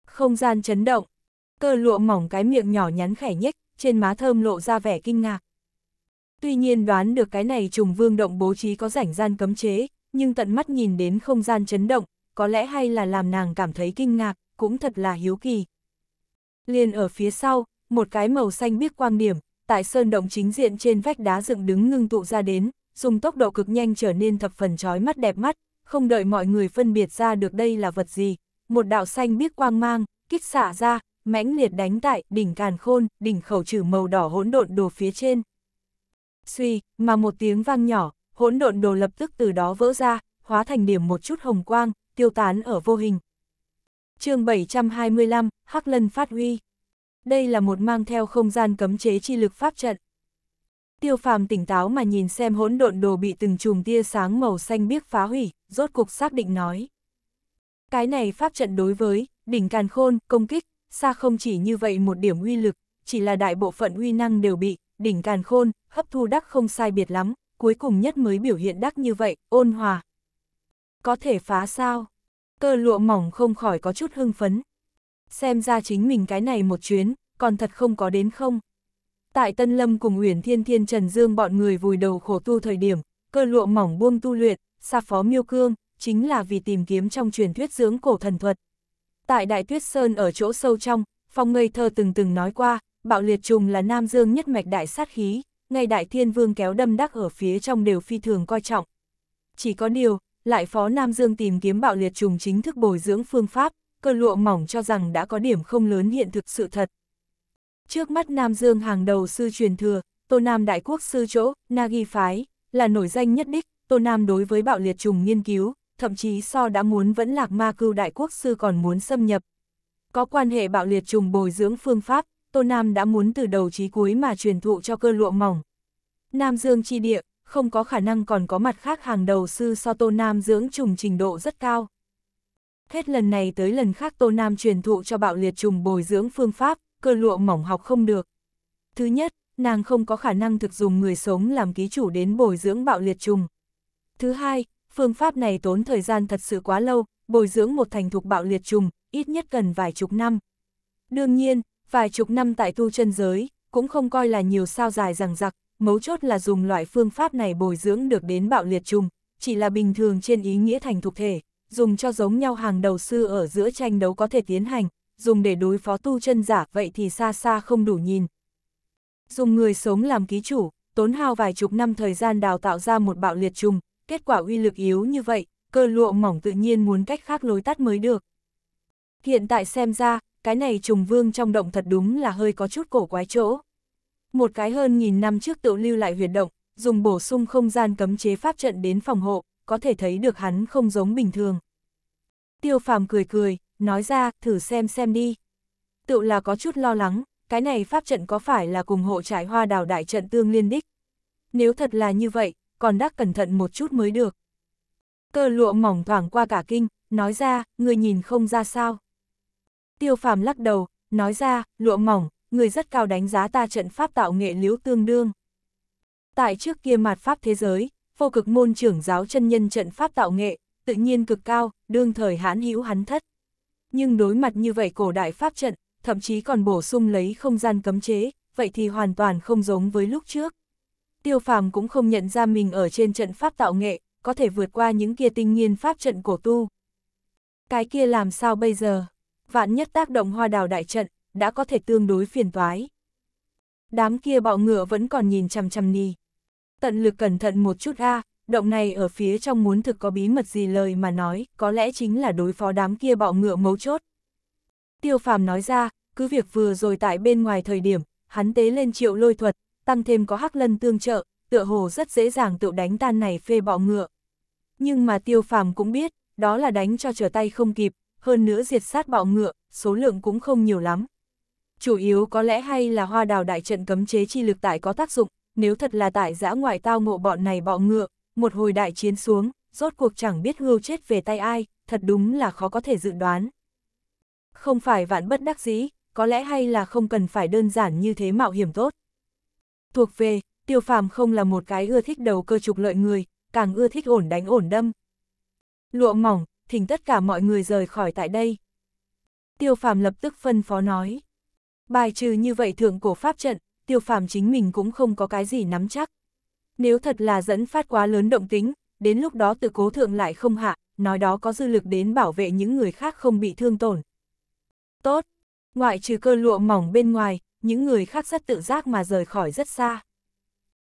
Không gian chấn động, cơ lụa mỏng cái miệng nhỏ nhắn khẻ nhếch, trên má thơm lộ ra vẻ kinh ngạc. Tuy nhiên đoán được cái này trùng vương động bố trí có rảnh gian cấm chế, nhưng tận mắt nhìn đến không gian chấn động, có lẽ hay là làm nàng cảm thấy kinh ngạc, cũng thật là hiếu kỳ. Liền ở phía sau, một cái màu xanh biếc quang điểm, tại sơn động chính diện trên vách đá dựng đứng ngưng tụ ra đến, dùng tốc độ cực nhanh trở nên thập phần chói mắt đẹp mắt, không đợi mọi người phân biệt ra được đây là vật gì, một đạo xanh biếc quang mang, kích xả ra, mãnh liệt đánh tại đỉnh càn khôn, đỉnh khẩu trừ màu đỏ hỗn độn đồ phía trên. Suy, mà một tiếng vang nhỏ, hỗn độn đồ lập tức từ đó vỡ ra, hóa thành điểm một chút hồng quang, tiêu tán ở vô hình. chương 725, Hắc Lân Phát Huy Đây là một mang theo không gian cấm chế chi lực pháp trận. Tiêu phàm tỉnh táo mà nhìn xem hỗn độn đồ bị từng chùm tia sáng màu xanh biếc phá hủy, rốt cục xác định nói. Cái này pháp trận đối với, đỉnh càn khôn, công kích, xa không chỉ như vậy một điểm uy lực, chỉ là đại bộ phận uy năng đều bị, đỉnh càn khôn, hấp thu đắc không sai biệt lắm, cuối cùng nhất mới biểu hiện đắc như vậy, ôn hòa, có thể phá sao? Cơ lụa mỏng không khỏi có chút hưng phấn. Xem ra chính mình cái này một chuyến, còn thật không có đến không? Tại Tân Lâm cùng Uyển Thiên Thiên Trần Dương bọn người vùi đầu khổ tu thời điểm, cơ lụa mỏng buông tu luyện, xa phó miêu cương, chính là vì tìm kiếm trong truyền thuyết dưỡng cổ thần thuật. Tại Đại Tuyết Sơn ở chỗ sâu trong, Phong Ngây Thơ từng từng nói qua, bạo liệt trùng là Nam Dương nhất mạch đại sát khí, ngay Đại Thiên Vương kéo đâm đắc ở phía trong đều phi thường coi trọng. Chỉ có điều, lại phó Nam Dương tìm kiếm bạo liệt trùng chính thức bồi dưỡng phương pháp, cơ lụa mỏng cho rằng đã có điểm không lớn hiện thực sự thật. Trước mắt Nam Dương hàng đầu sư truyền thừa, Tô Nam Đại Quốc sư chỗ, Nagi Phái, là nổi danh nhất đích, Tô Nam đối với bạo liệt trùng nghiên cứu, thậm chí so đã muốn vẫn lạc ma cưu Đại Quốc sư còn muốn xâm nhập. Có quan hệ bạo liệt trùng bồi dưỡng phương pháp, Tô Nam đã muốn từ đầu chí cuối mà truyền thụ cho cơ lụa mỏng. Nam Dương chi địa, không có khả năng còn có mặt khác hàng đầu sư so Tô Nam dưỡng trùng trình độ rất cao. Hết lần này tới lần khác Tô Nam truyền thụ cho bạo liệt trùng bồi dưỡng phương pháp, cơ lụa mỏng học không được. Thứ nhất, nàng không có khả năng thực dùng người sống làm ký chủ đến bồi dưỡng bạo liệt trùng. Thứ hai, phương pháp này tốn thời gian thật sự quá lâu, bồi dưỡng một thành thục bạo liệt trùng, ít nhất cần vài chục năm. Đương nhiên, vài chục năm tại tu chân giới, cũng không coi là nhiều sao dài rằng giặc, mấu chốt là dùng loại phương pháp này bồi dưỡng được đến bạo liệt trùng, chỉ là bình thường trên ý nghĩa thành thuộc thể, dùng cho giống nhau hàng đầu sư ở giữa tranh đấu có thể tiến hành, dùng để đối phó tu chân giả vậy thì xa xa không đủ nhìn. Dùng người sống làm ký chủ, tốn hao vài chục năm thời gian đào tạo ra một bạo liệt trùng, kết quả uy lực yếu như vậy, cơ lụa mỏng tự nhiên muốn cách khác lối tắt mới được. Hiện tại xem ra, cái này trùng vương trong động thật đúng là hơi có chút cổ quái chỗ một cái hơn nghìn năm trước tự lưu lại huyệt động, dùng bổ sung không gian cấm chế pháp trận đến phòng hộ, có thể thấy được hắn không giống bình thường. Tiêu phàm cười cười, nói ra, thử xem xem đi. Tự là có chút lo lắng, cái này pháp trận có phải là cùng hộ trải hoa đào đại trận tương liên đích? Nếu thật là như vậy, còn đắc cẩn thận một chút mới được. Cơ lụa mỏng thoảng qua cả kinh, nói ra, người nhìn không ra sao. Tiêu phàm lắc đầu, nói ra, lụa mỏng, người rất cao đánh giá ta trận pháp tạo nghệ liếu tương đương. Tại trước kia mặt pháp thế giới, vô cực môn trưởng giáo chân nhân trận pháp tạo nghệ, tự nhiên cực cao, đương thời hãn hữu hắn thất. Nhưng đối mặt như vậy cổ đại pháp trận, thậm chí còn bổ sung lấy không gian cấm chế, vậy thì hoàn toàn không giống với lúc trước. Tiêu phàm cũng không nhận ra mình ở trên trận pháp tạo nghệ, có thể vượt qua những kia tinh nhiên pháp trận cổ tu. Cái kia làm sao bây giờ? Vạn nhất tác động hoa đào đại trận, đã có thể tương đối phiền toái. Đám kia bọ ngựa vẫn còn nhìn chằm chằm ni. Tận lực cẩn thận một chút a, động này ở phía trong muốn thực có bí mật gì lời mà nói, có lẽ chính là đối phó đám kia bọ ngựa mấu chốt. Tiêu phàm nói ra, cứ việc vừa rồi tại bên ngoài thời điểm, hắn tế lên triệu lôi thuật, tăng thêm có hắc lân tương trợ, tựa hồ rất dễ dàng tự đánh tan này phê bọ ngựa. Nhưng mà tiêu phàm cũng biết, đó là đánh cho trở tay không kịp, hơn nữa diệt sát bọ ngựa, số lượng cũng không nhiều lắm, chủ yếu có lẽ hay là hoa đào đại trận cấm chế chi lực tại có tác dụng, nếu thật là tại giã ngoại tao ngộ bọn này bọ ngựa, một hồi đại chiến xuống, rốt cuộc chẳng biết hưu chết về tay ai, thật đúng là khó có thể dự đoán. Không phải vạn bất đắc dĩ, có lẽ hay là không cần phải đơn giản như thế mạo hiểm tốt. Thuộc về, tiêu phàm không là một cái ưa thích đầu cơ trục lợi người, càng ưa thích ổn đánh ổn đâm. Lụa mỏng, thỉnh tất cả mọi người rời khỏi tại đây. Tiêu phàm lập tức phân phó nói. Bài trừ như vậy thượng cổ pháp trận, tiêu phàm chính mình cũng không có cái gì nắm chắc. Nếu thật là dẫn phát quá lớn động tính, đến lúc đó tự cố thượng lại không hạ, nói đó có dư lực đến bảo vệ những người khác không bị thương tổn. Tốt, ngoại trừ cơ lụa mỏng bên ngoài, những người khác rất tự giác mà rời khỏi rất xa.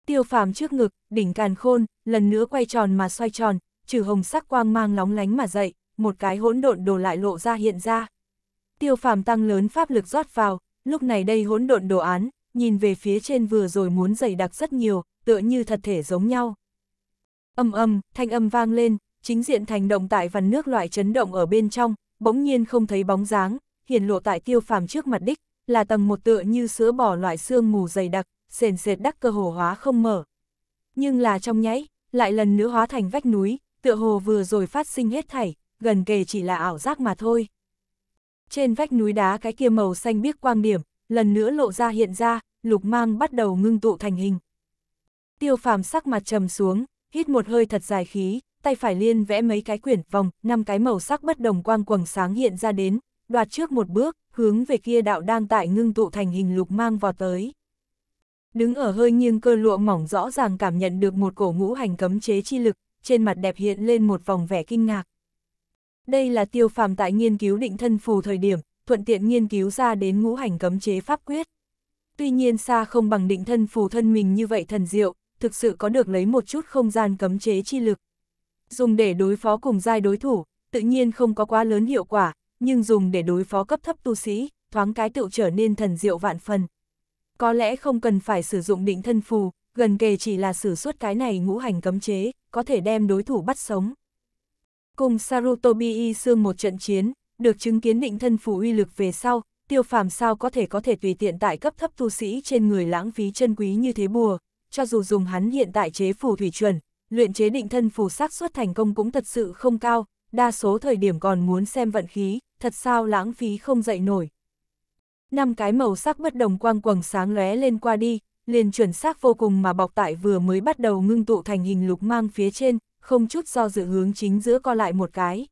Tiêu phàm trước ngực, đỉnh càn khôn, lần nữa quay tròn mà xoay tròn, trừ hồng sắc quang mang lóng lánh mà dậy, một cái hỗn độn đồ lại lộ ra hiện ra. Tiêu phàm tăng lớn pháp lực rót vào, lúc này đây hỗn độn đồ án, nhìn về phía trên vừa rồi muốn dày đặc rất nhiều, tựa như thật thể giống nhau. Âm âm, thanh âm vang lên, chính diện thành động tại vằn nước loại chấn động ở bên trong, bỗng nhiên không thấy bóng dáng, hiển lộ tại tiêu phàm trước mặt đích, là tầng một tựa như sữa bỏ loại xương mù dày đặc, sền sệt đắc cơ hồ hóa không mở. Nhưng là trong nháy, lại lần nữa hóa thành vách núi, tựa hồ vừa rồi phát sinh hết thảy, gần kề chỉ là ảo giác mà thôi. Trên vách núi đá cái kia màu xanh biếc quang điểm, lần nữa lộ ra hiện ra, lục mang bắt đầu ngưng tụ thành hình. Tiêu phàm sắc mặt trầm xuống, hít một hơi thật dài khí, tay phải liên vẽ mấy cái quyển vòng, năm cái màu sắc bất đồng quang quầng sáng hiện ra đến, đoạt trước một bước, hướng về kia đạo đang tại ngưng tụ thành hình lục mang vọt tới. Đứng ở hơi nghiêng cơ lụa mỏng rõ ràng cảm nhận được một cổ ngũ hành cấm chế chi lực, trên mặt đẹp hiện lên một vòng vẻ kinh ngạc. Đây là tiêu phàm tại nghiên cứu định thân phù thời điểm, thuận tiện nghiên cứu ra đến ngũ hành cấm chế pháp quyết. Tuy nhiên xa không bằng định thân phù thân mình như vậy thần diệu, thực sự có được lấy một chút không gian cấm chế chi lực. Dùng để đối phó cùng giai đối thủ, tự nhiên không có quá lớn hiệu quả, nhưng dùng để đối phó cấp thấp tu sĩ, thoáng cái tựu trở nên thần diệu vạn phần. Có lẽ không cần phải sử dụng định thân phù, gần kề chỉ là sử xuất cái này ngũ hành cấm chế, có thể đem đối thủ bắt sống. Cùng Sarutobi Y Sương một trận chiến, được chứng kiến định thân phù uy lực về sau, tiêu phàm sao có thể có thể tùy tiện tại cấp thấp tu sĩ trên người lãng phí chân quý như thế bùa, cho dù dùng hắn hiện tại chế phù thủy chuẩn, luyện chế định thân phù xác suất thành công cũng thật sự không cao, đa số thời điểm còn muốn xem vận khí, thật sao lãng phí không dậy nổi. Năm cái màu sắc bất đồng quang quầng sáng lóe lên qua đi, liền chuẩn xác vô cùng mà bọc tại vừa mới bắt đầu ngưng tụ thành hình lục mang phía trên, không chút do dự hướng chính giữa co lại một cái.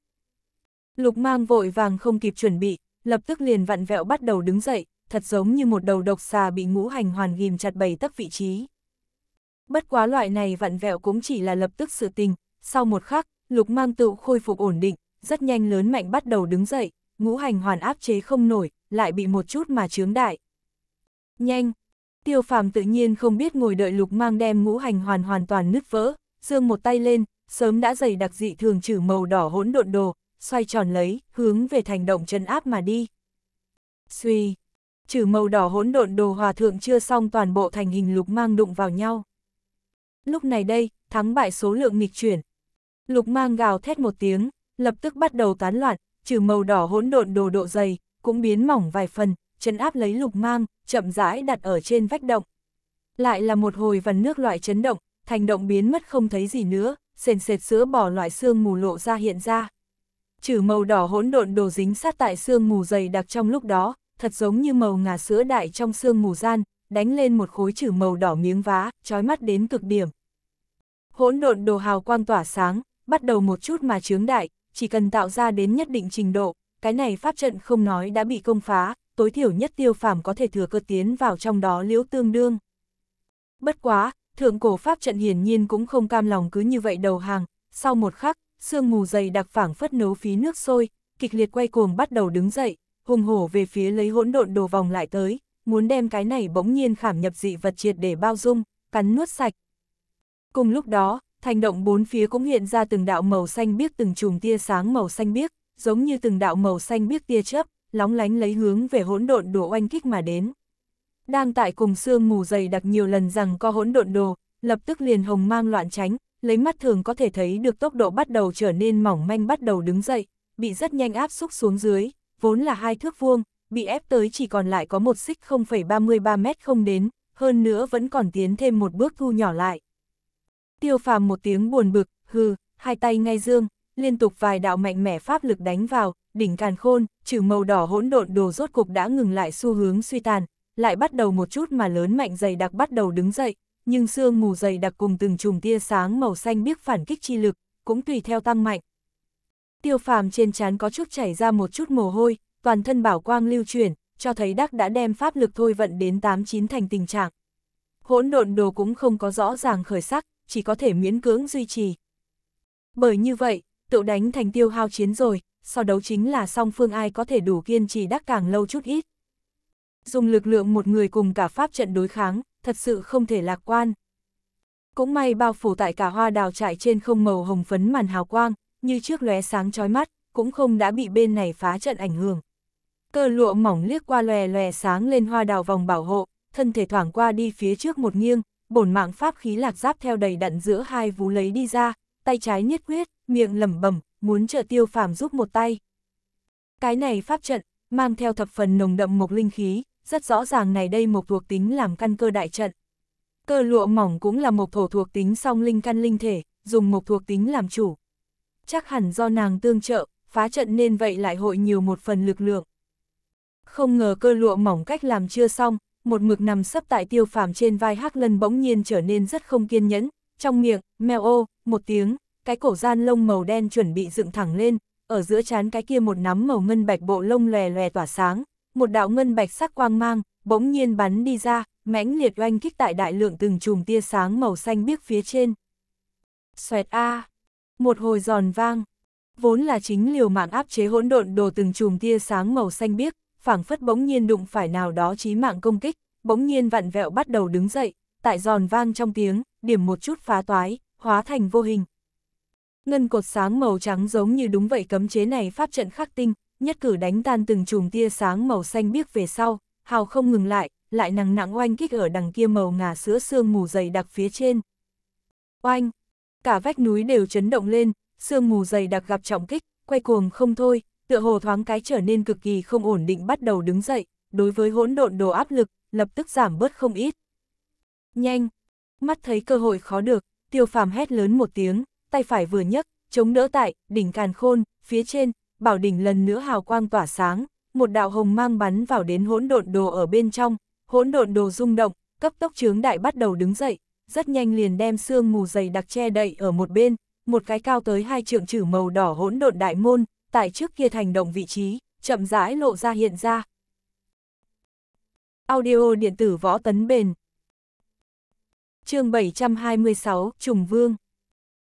Lục mang vội vàng không kịp chuẩn bị, lập tức liền vặn vẹo bắt đầu đứng dậy, thật giống như một đầu độc xà bị ngũ hành hoàn ghim chặt bầy tất vị trí. Bất quá loại này vặn vẹo cũng chỉ là lập tức sự tình, sau một khắc, lục mang tự khôi phục ổn định, rất nhanh lớn mạnh bắt đầu đứng dậy, ngũ hành hoàn áp chế không nổi, lại bị một chút mà chướng đại. Nhanh! Tiêu phàm tự nhiên không biết ngồi đợi lục mang đem ngũ hành hoàn hoàn toàn nứt vỡ, dương một tay lên, sớm đã dày đặc dị thường trừ màu đỏ hỗn độn đồ, xoay tròn lấy, hướng về thành động chân áp mà đi. Suy, trừ màu đỏ hỗn độn đồ hòa thượng chưa xong toàn bộ thành hình lục mang đụng vào nhau. Lúc này đây, thắng bại số lượng nghịch chuyển. Lục mang gào thét một tiếng, lập tức bắt đầu tán loạn, trừ màu đỏ hỗn độn đồ độ dày, cũng biến mỏng vài phần, chân áp lấy lục mang, chậm rãi đặt ở trên vách động. Lại là một hồi vần nước loại chấn động, thành động biến mất không thấy gì nữa, sền sệt sữa bỏ loại xương mù lộ ra hiện ra. Trừ màu đỏ hỗn độn đồ dính sát tại xương mù dày đặc trong lúc đó, thật giống như màu ngà sữa đại trong xương mù gian, đánh lên một khối trừ màu đỏ miếng vá, trói mắt đến cực điểm. Hỗn độn đồ hào quang tỏa sáng, bắt đầu một chút mà chướng đại, chỉ cần tạo ra đến nhất định trình độ, cái này pháp trận không nói đã bị công phá, tối thiểu nhất tiêu phàm có thể thừa cơ tiến vào trong đó liễu tương đương. Bất quá, thượng cổ pháp trận hiển nhiên cũng không cam lòng cứ như vậy đầu hàng, sau một khắc, sương mù dày đặc phảng phất nấu phí nước sôi, kịch liệt quay cuồng bắt đầu đứng dậy, hùng hổ về phía lấy hỗn độn đồ vòng lại tới, muốn đem cái này bỗng nhiên khảm nhập dị vật triệt để bao dung, cắn nuốt sạch. Cùng lúc đó, thành động bốn phía cũng hiện ra từng đạo màu xanh biếc từng chùm tia sáng màu xanh biếc, giống như từng đạo màu xanh biếc tia chớp, lóng lánh lấy hướng về hỗn độn đồ oanh kích mà đến đang tại cùng xương mù dày đặc nhiều lần rằng co hỗn độn đồ, lập tức liền hồng mang loạn tránh, lấy mắt thường có thể thấy được tốc độ bắt đầu trở nên mỏng manh bắt đầu đứng dậy, bị rất nhanh áp xúc xuống dưới, vốn là hai thước vuông, bị ép tới chỉ còn lại có một xích 0,33 mét không đến, hơn nữa vẫn còn tiến thêm một bước thu nhỏ lại. Tiêu phàm một tiếng buồn bực, hừ, hai tay ngay dương, liên tục vài đạo mạnh mẽ pháp lực đánh vào, đỉnh càn khôn, trừ màu đỏ hỗn độn đồ rốt cục đã ngừng lại xu hướng suy tàn, lại bắt đầu một chút mà lớn mạnh dày đặc bắt đầu đứng dậy, nhưng sương mù dày đặc cùng từng chùm tia sáng màu xanh biếc phản kích chi lực, cũng tùy theo tăng mạnh. Tiêu phàm trên trán có chút chảy ra một chút mồ hôi, toàn thân bảo quang lưu chuyển, cho thấy đắc đã đem pháp lực thôi vận đến 89 thành tình trạng. Hỗn độn đồ cũng không có rõ ràng khởi sắc, chỉ có thể miễn cưỡng duy trì. Bởi như vậy, tự đánh thành tiêu hao chiến rồi, sau đấu chính là song phương ai có thể đủ kiên trì đắc càng lâu chút ít. Dùng lực lượng một người cùng cả pháp trận đối kháng, thật sự không thể lạc quan. Cũng may bao phủ tại cả hoa đào trại trên không màu hồng phấn màn hào quang, như trước lóe sáng chói mắt, cũng không đã bị bên này phá trận ảnh hưởng. Cơ lụa mỏng liếc qua lòe lòe sáng lên hoa đào vòng bảo hộ, thân thể thoảng qua đi phía trước một nghiêng, bổn mạng pháp khí lạc giáp theo đầy đặn giữa hai vú lấy đi ra, tay trái nhất quyết, miệng lẩm bẩm, muốn trợ tiêu phàm giúp một tay. Cái này pháp trận, mang theo thập phần nồng đậm mộc linh khí, rất rõ ràng này đây mộc thuộc tính làm căn cơ đại trận. Cơ lụa mỏng cũng là mộc thổ thuộc tính song linh căn linh thể, dùng mộc thuộc tính làm chủ. Chắc hẳn do nàng tương trợ, phá trận nên vậy lại hội nhiều một phần lực lượng. Không ngờ cơ lụa mỏng cách làm chưa xong, một mực nằm sấp tại tiêu phàm trên vai hắc lân bỗng nhiên trở nên rất không kiên nhẫn, trong miệng, mèo ô, một tiếng, cái cổ gian lông màu đen chuẩn bị dựng thẳng lên, ở giữa chán cái kia một nắm màu ngân bạch bộ lông lè lè tỏa sáng, một đạo ngân bạch sắc quang mang, bỗng nhiên bắn đi ra, mãnh liệt oanh kích tại đại lượng từng chùm tia sáng màu xanh biếc phía trên. Xoẹt A. một hồi giòn vang. Vốn là chính liều mạng áp chế hỗn độn đồ từng chùm tia sáng màu xanh biếc, phảng phất bỗng nhiên đụng phải nào đó chí mạng công kích, bỗng nhiên vặn vẹo bắt đầu đứng dậy, tại giòn vang trong tiếng, điểm một chút phá toái, hóa thành vô hình. Ngân cột sáng màu trắng giống như đúng vậy cấm chế này pháp trận khắc tinh, nhất cử đánh tan từng chùm tia sáng màu xanh biếc về sau, hào không ngừng lại, lại nặng nặng oanh kích ở đằng kia màu ngà sữa sương mù dày đặc phía trên. Oanh! Cả vách núi đều chấn động lên, sương mù dày đặc gặp trọng kích, quay cuồng không thôi, tựa hồ thoáng cái trở nên cực kỳ không ổn định bắt đầu đứng dậy, đối với hỗn độn đồ áp lực, lập tức giảm bớt không ít. Nhanh! Mắt thấy cơ hội khó được, tiêu phàm hét lớn một tiếng, tay phải vừa nhấc, chống đỡ tại, đỉnh càn khôn, phía trên, bảo đỉnh lần nữa hào quang tỏa sáng, một đạo hồng mang bắn vào đến hỗn độn đồ ở bên trong, hỗn độn đồ rung động, cấp tốc chướng đại bắt đầu đứng dậy, rất nhanh liền đem xương mù dày đặc che đậy ở một bên, một cái cao tới hai trượng chữ màu đỏ hỗn độn đại môn, tại trước kia thành động vị trí, chậm rãi lộ ra hiện ra. Audio điện tử võ tấn bền chương 726, Trùng Vương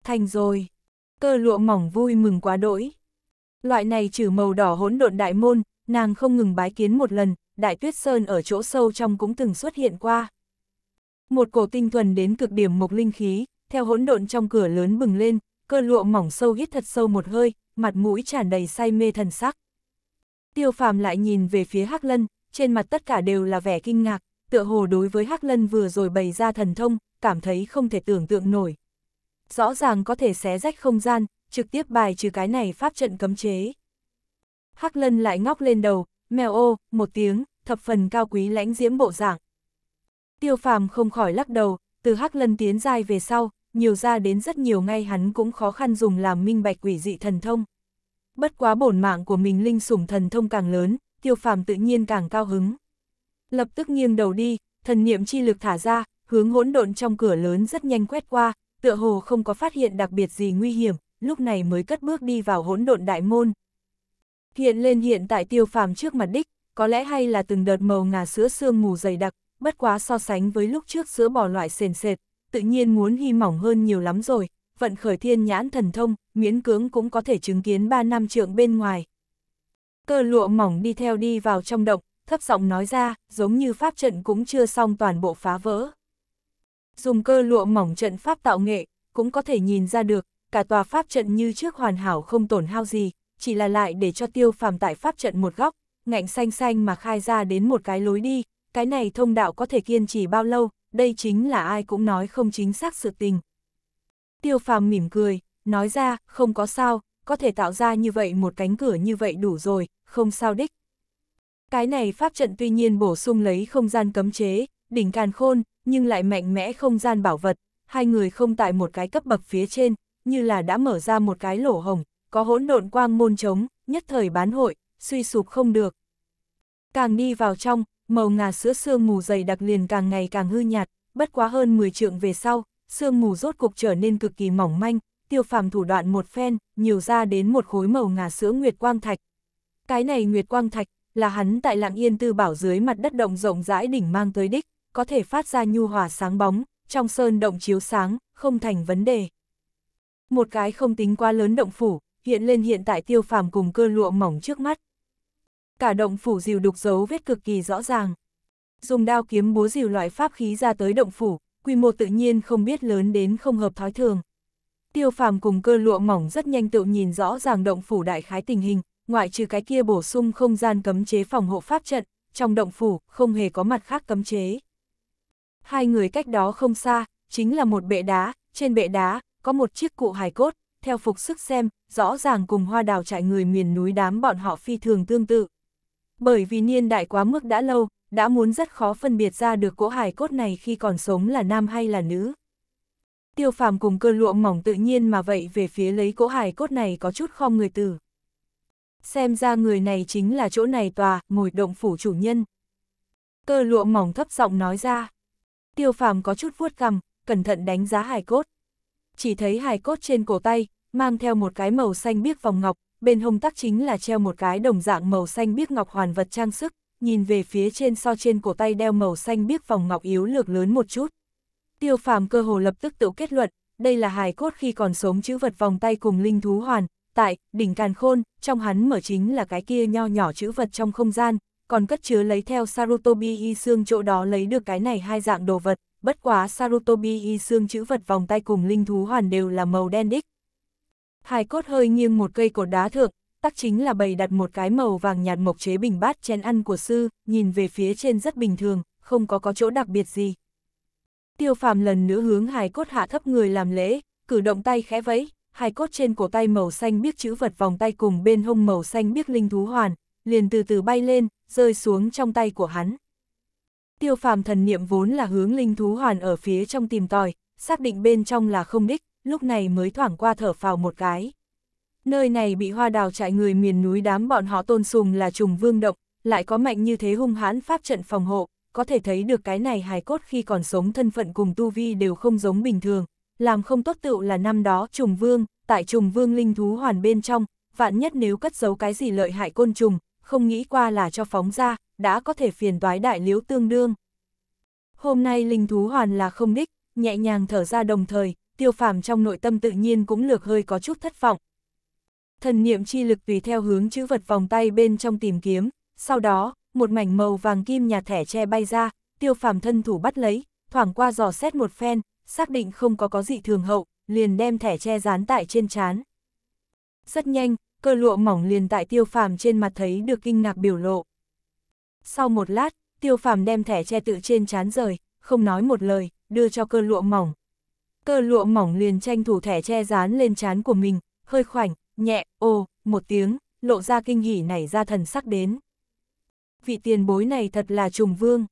Thành rồi, cơ lụa mỏng vui mừng quá đỗi. Loại này trừ màu đỏ hỗn độn đại môn, nàng không ngừng bái kiến một lần, đại tuyết sơn ở chỗ sâu trong cũng từng xuất hiện qua. Một cổ tinh thuần đến cực điểm mộc linh khí, theo hỗn độn trong cửa lớn bừng lên, cơ lụa mỏng sâu hít thật sâu một hơi, mặt mũi tràn đầy say mê thần sắc. Tiêu phàm lại nhìn về phía Hắc Lân, trên mặt tất cả đều là vẻ kinh ngạc, tựa hồ đối với Hắc Lân vừa rồi bày ra thần thông, cảm thấy không thể tưởng tượng nổi. Rõ ràng có thể xé rách không gian, trực tiếp bài trừ cái này pháp trận cấm chế. Hắc lân lại ngóc lên đầu, mèo ô, một tiếng, thập phần cao quý lãnh diễm bộ dạng. Tiêu phàm không khỏi lắc đầu, từ hắc lân tiến dài về sau, nhiều ra đến rất nhiều ngay hắn cũng khó khăn dùng làm minh bạch quỷ dị thần thông. Bất quá bổn mạng của mình linh sủng thần thông càng lớn, tiêu phàm tự nhiên càng cao hứng. Lập tức nghiêng đầu đi, thần niệm chi lực thả ra, hướng hỗn độn trong cửa lớn rất nhanh quét qua, tựa hồ không có phát hiện đặc biệt gì nguy hiểm, lúc này mới cất bước đi vào hỗn độn đại môn. Hiện lên hiện tại tiêu phàm trước mặt đích, có lẽ hay là từng đợt màu ngà sữa sương mù dày đặc, bất quá so sánh với lúc trước sữa bỏ loại sền sệt, tự nhiên muốn hy mỏng hơn nhiều lắm rồi, vận khởi thiên nhãn thần thông, miễn cưỡng cũng có thể chứng kiến ba năm trượng bên ngoài. Cơ lụa mỏng đi theo đi vào trong động, thấp giọng nói ra, giống như pháp trận cũng chưa xong toàn bộ phá vỡ. Dùng cơ lụa mỏng trận pháp tạo nghệ, cũng có thể nhìn ra được, cả tòa pháp trận như trước hoàn hảo không tổn hao gì, chỉ là lại để cho tiêu phàm tại pháp trận một góc, ngạnh xanh xanh mà khai ra đến một cái lối đi, cái này thông đạo có thể kiên trì bao lâu, đây chính là ai cũng nói không chính xác sự tình. Tiêu phàm mỉm cười, nói ra, không có sao, có thể tạo ra như vậy một cánh cửa như vậy đủ rồi, không sao đích. Cái này pháp trận tuy nhiên bổ sung lấy không gian cấm chế, đỉnh càn khôn, nhưng lại mạnh mẽ không gian bảo vật, hai người không tại một cái cấp bậc phía trên, như là đã mở ra một cái lỗ hồng, có hỗn độn quang môn trống, nhất thời bán hội, suy sụp không được. Càng đi vào trong, màu ngà sữa sương mù dày đặc liền càng ngày càng hư nhạt, bất quá hơn 10 trượng về sau, sương mù rốt cục trở nên cực kỳ mỏng manh, tiêu phàm thủ đoạn một phen, nhiều ra đến một khối màu ngà sữa nguyệt quang thạch. Cái này nguyệt quang thạch, là hắn tại lạng yên tư bảo dưới mặt đất động rộng rãi đỉnh mang tới đích, có thể phát ra nhu hòa sáng bóng, trong sơn động chiếu sáng, không thành vấn đề một cái không tính quá lớn động phủ, hiện lên hiện tại tiêu phàm cùng cơ lụa mỏng trước mắt. Cả động phủ dìu đục dấu vết cực kỳ rõ ràng. Dùng đao kiếm búa dìu loại pháp khí ra tới động phủ, quy mô tự nhiên không biết lớn đến không hợp thói thường. Tiêu phàm cùng cơ lụa mỏng rất nhanh tự nhìn rõ ràng động phủ đại khái tình hình, ngoại trừ cái kia bổ sung không gian cấm chế phòng hộ pháp trận, trong động phủ không hề có mặt khác cấm chế. Hai người cách đó không xa, chính là một bệ đá, trên bệ đá có một chiếc cụ hài cốt, theo phục sức xem, rõ ràng cùng hoa đào trại người miền núi đám bọn họ phi thường tương tự. Bởi vì niên đại quá mức đã lâu, đã muốn rất khó phân biệt ra được cỗ hài cốt này khi còn sống là nam hay là nữ. Tiêu phàm cùng cơ lụa mỏng tự nhiên mà vậy về phía lấy cỗ hài cốt này có chút khom người tử. Xem ra người này chính là chỗ này tòa, ngồi động phủ chủ nhân. Cơ lụa mỏng thấp giọng nói ra. Tiêu phàm có chút vuốt cằm, cẩn thận đánh giá hài cốt chỉ thấy hài cốt trên cổ tay, mang theo một cái màu xanh biếc vòng ngọc, bên hông tắc chính là treo một cái đồng dạng màu xanh biếc ngọc hoàn vật trang sức, nhìn về phía trên so trên cổ tay đeo màu xanh biếc vòng ngọc yếu lược lớn một chút. Tiêu phàm cơ hồ lập tức tự kết luận, đây là hài cốt khi còn sống chữ vật vòng tay cùng linh thú hoàn, tại, đỉnh càn khôn, trong hắn mở chính là cái kia nho nhỏ chữ vật trong không gian, còn cất chứa lấy theo Sarutobi y xương chỗ đó lấy được cái này hai dạng đồ vật, bất quá Sarutobi y xương chữ vật vòng tay cùng linh thú hoàn đều là màu đen đích. Hải cốt hơi nghiêng một cây cột đá thượng, tắc chính là bày đặt một cái màu vàng nhạt mộc chế bình bát chén ăn của sư, nhìn về phía trên rất bình thường, không có có chỗ đặc biệt gì. Tiêu phàm lần nữa hướng Hải cốt hạ thấp người làm lễ, cử động tay khẽ vẫy, Hải cốt trên cổ tay màu xanh biếc chữ vật vòng tay cùng bên hông màu xanh biếc linh thú hoàn, liền từ từ bay lên, rơi xuống trong tay của hắn tiêu phàm thần niệm vốn là hướng linh thú hoàn ở phía trong tìm tòi, xác định bên trong là không đích, lúc này mới thoảng qua thở phào một cái. Nơi này bị hoa đào trại người miền núi đám bọn họ tôn sùng là trùng vương động, lại có mạnh như thế hung hãn pháp trận phòng hộ, có thể thấy được cái này hài cốt khi còn sống thân phận cùng tu vi đều không giống bình thường, làm không tốt tựu là năm đó trùng vương, tại trùng vương linh thú hoàn bên trong, vạn nhất nếu cất giấu cái gì lợi hại côn trùng, không nghĩ qua là cho phóng ra, đã có thể phiền toái đại liếu tương đương. Hôm nay linh thú hoàn là không đích, nhẹ nhàng thở ra đồng thời, tiêu phàm trong nội tâm tự nhiên cũng lược hơi có chút thất vọng. Thần niệm chi lực tùy theo hướng chữ vật vòng tay bên trong tìm kiếm, sau đó, một mảnh màu vàng kim nhà thẻ che bay ra, tiêu phàm thân thủ bắt lấy, thoảng qua dò xét một phen, xác định không có có dị thường hậu, liền đem thẻ che dán tại trên chán. Rất nhanh, cơ lụa mỏng liền tại tiêu phàm trên mặt thấy được kinh ngạc biểu lộ. Sau một lát, tiêu phàm đem thẻ che tự trên chán rời, không nói một lời, đưa cho cơ lụa mỏng. Cơ lụa mỏng liền tranh thủ thẻ che dán lên chán của mình, hơi khoảnh, nhẹ, ô, một tiếng, lộ ra kinh hỉ nảy ra thần sắc đến. Vị tiền bối này thật là trùng vương.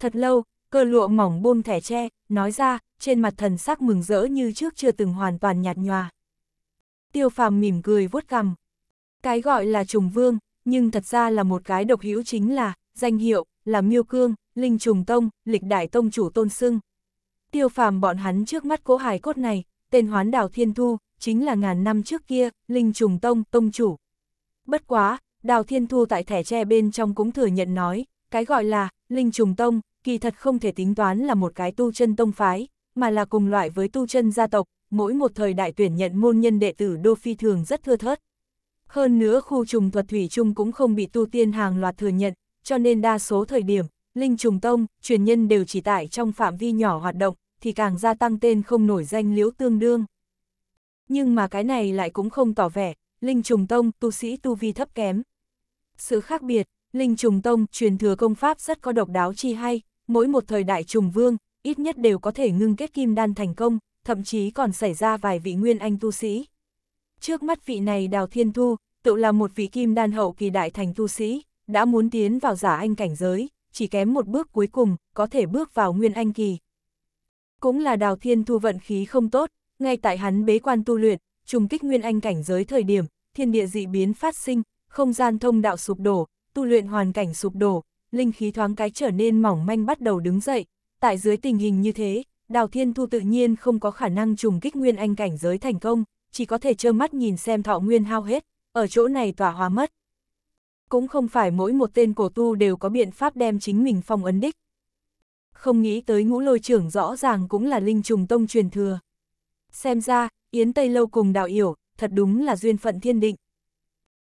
Thật lâu, cơ lụa mỏng buông thẻ tre, nói ra, trên mặt thần sắc mừng rỡ như trước chưa từng hoàn toàn nhạt nhòa. Tiêu phàm mỉm cười vuốt cằm. Cái gọi là trùng vương, nhưng thật ra là một cái độc hữu chính là, danh hiệu, là miêu cương, linh trùng tông, lịch đại tông chủ tôn sưng. Tiêu phàm bọn hắn trước mắt cố hài cốt này, tên hoán đào thiên thu, chính là ngàn năm trước kia, linh trùng tông, tông chủ. Bất quá, đào thiên thu tại thẻ tre bên trong cũng thừa nhận nói, cái gọi là, linh trùng tông, kỳ thật không thể tính toán là một cái tu chân tông phái, mà là cùng loại với tu chân gia tộc, mỗi một thời đại tuyển nhận môn nhân đệ tử đô phi thường rất thưa thớt, hơn nữa khu trùng thuật thủy chung cũng không bị tu tiên hàng loạt thừa nhận, cho nên đa số thời điểm, linh trùng tông, truyền nhân đều chỉ tại trong phạm vi nhỏ hoạt động, thì càng gia tăng tên không nổi danh liễu tương đương. Nhưng mà cái này lại cũng không tỏ vẻ, linh trùng tông, tu sĩ tu vi thấp kém. Sự khác biệt, linh trùng tông truyền thừa công pháp rất có độc đáo chi hay, mỗi một thời đại trùng vương, ít nhất đều có thể ngưng kết kim đan thành công, thậm chí còn xảy ra vài vị nguyên anh tu sĩ. Trước mắt vị này Đào Thiên Thu, tự là một vị kim đan hậu kỳ đại thành tu sĩ, đã muốn tiến vào giả anh cảnh giới, chỉ kém một bước cuối cùng, có thể bước vào nguyên anh kỳ. Cũng là Đào Thiên Thu vận khí không tốt, ngay tại hắn bế quan tu luyện, trùng kích nguyên anh cảnh giới thời điểm, thiên địa dị biến phát sinh, không gian thông đạo sụp đổ, tu luyện hoàn cảnh sụp đổ, linh khí thoáng cái trở nên mỏng manh bắt đầu đứng dậy. Tại dưới tình hình như thế, Đào Thiên Thu tự nhiên không có khả năng trùng kích nguyên anh cảnh giới thành công chỉ có thể trơ mắt nhìn xem thọ nguyên hao hết, ở chỗ này tỏa hóa mất. Cũng không phải mỗi một tên cổ tu đều có biện pháp đem chính mình phong ấn đích. Không nghĩ tới ngũ lôi trưởng rõ ràng cũng là linh trùng tông truyền thừa. Xem ra, Yến Tây Lâu cùng đạo yểu, thật đúng là duyên phận thiên định.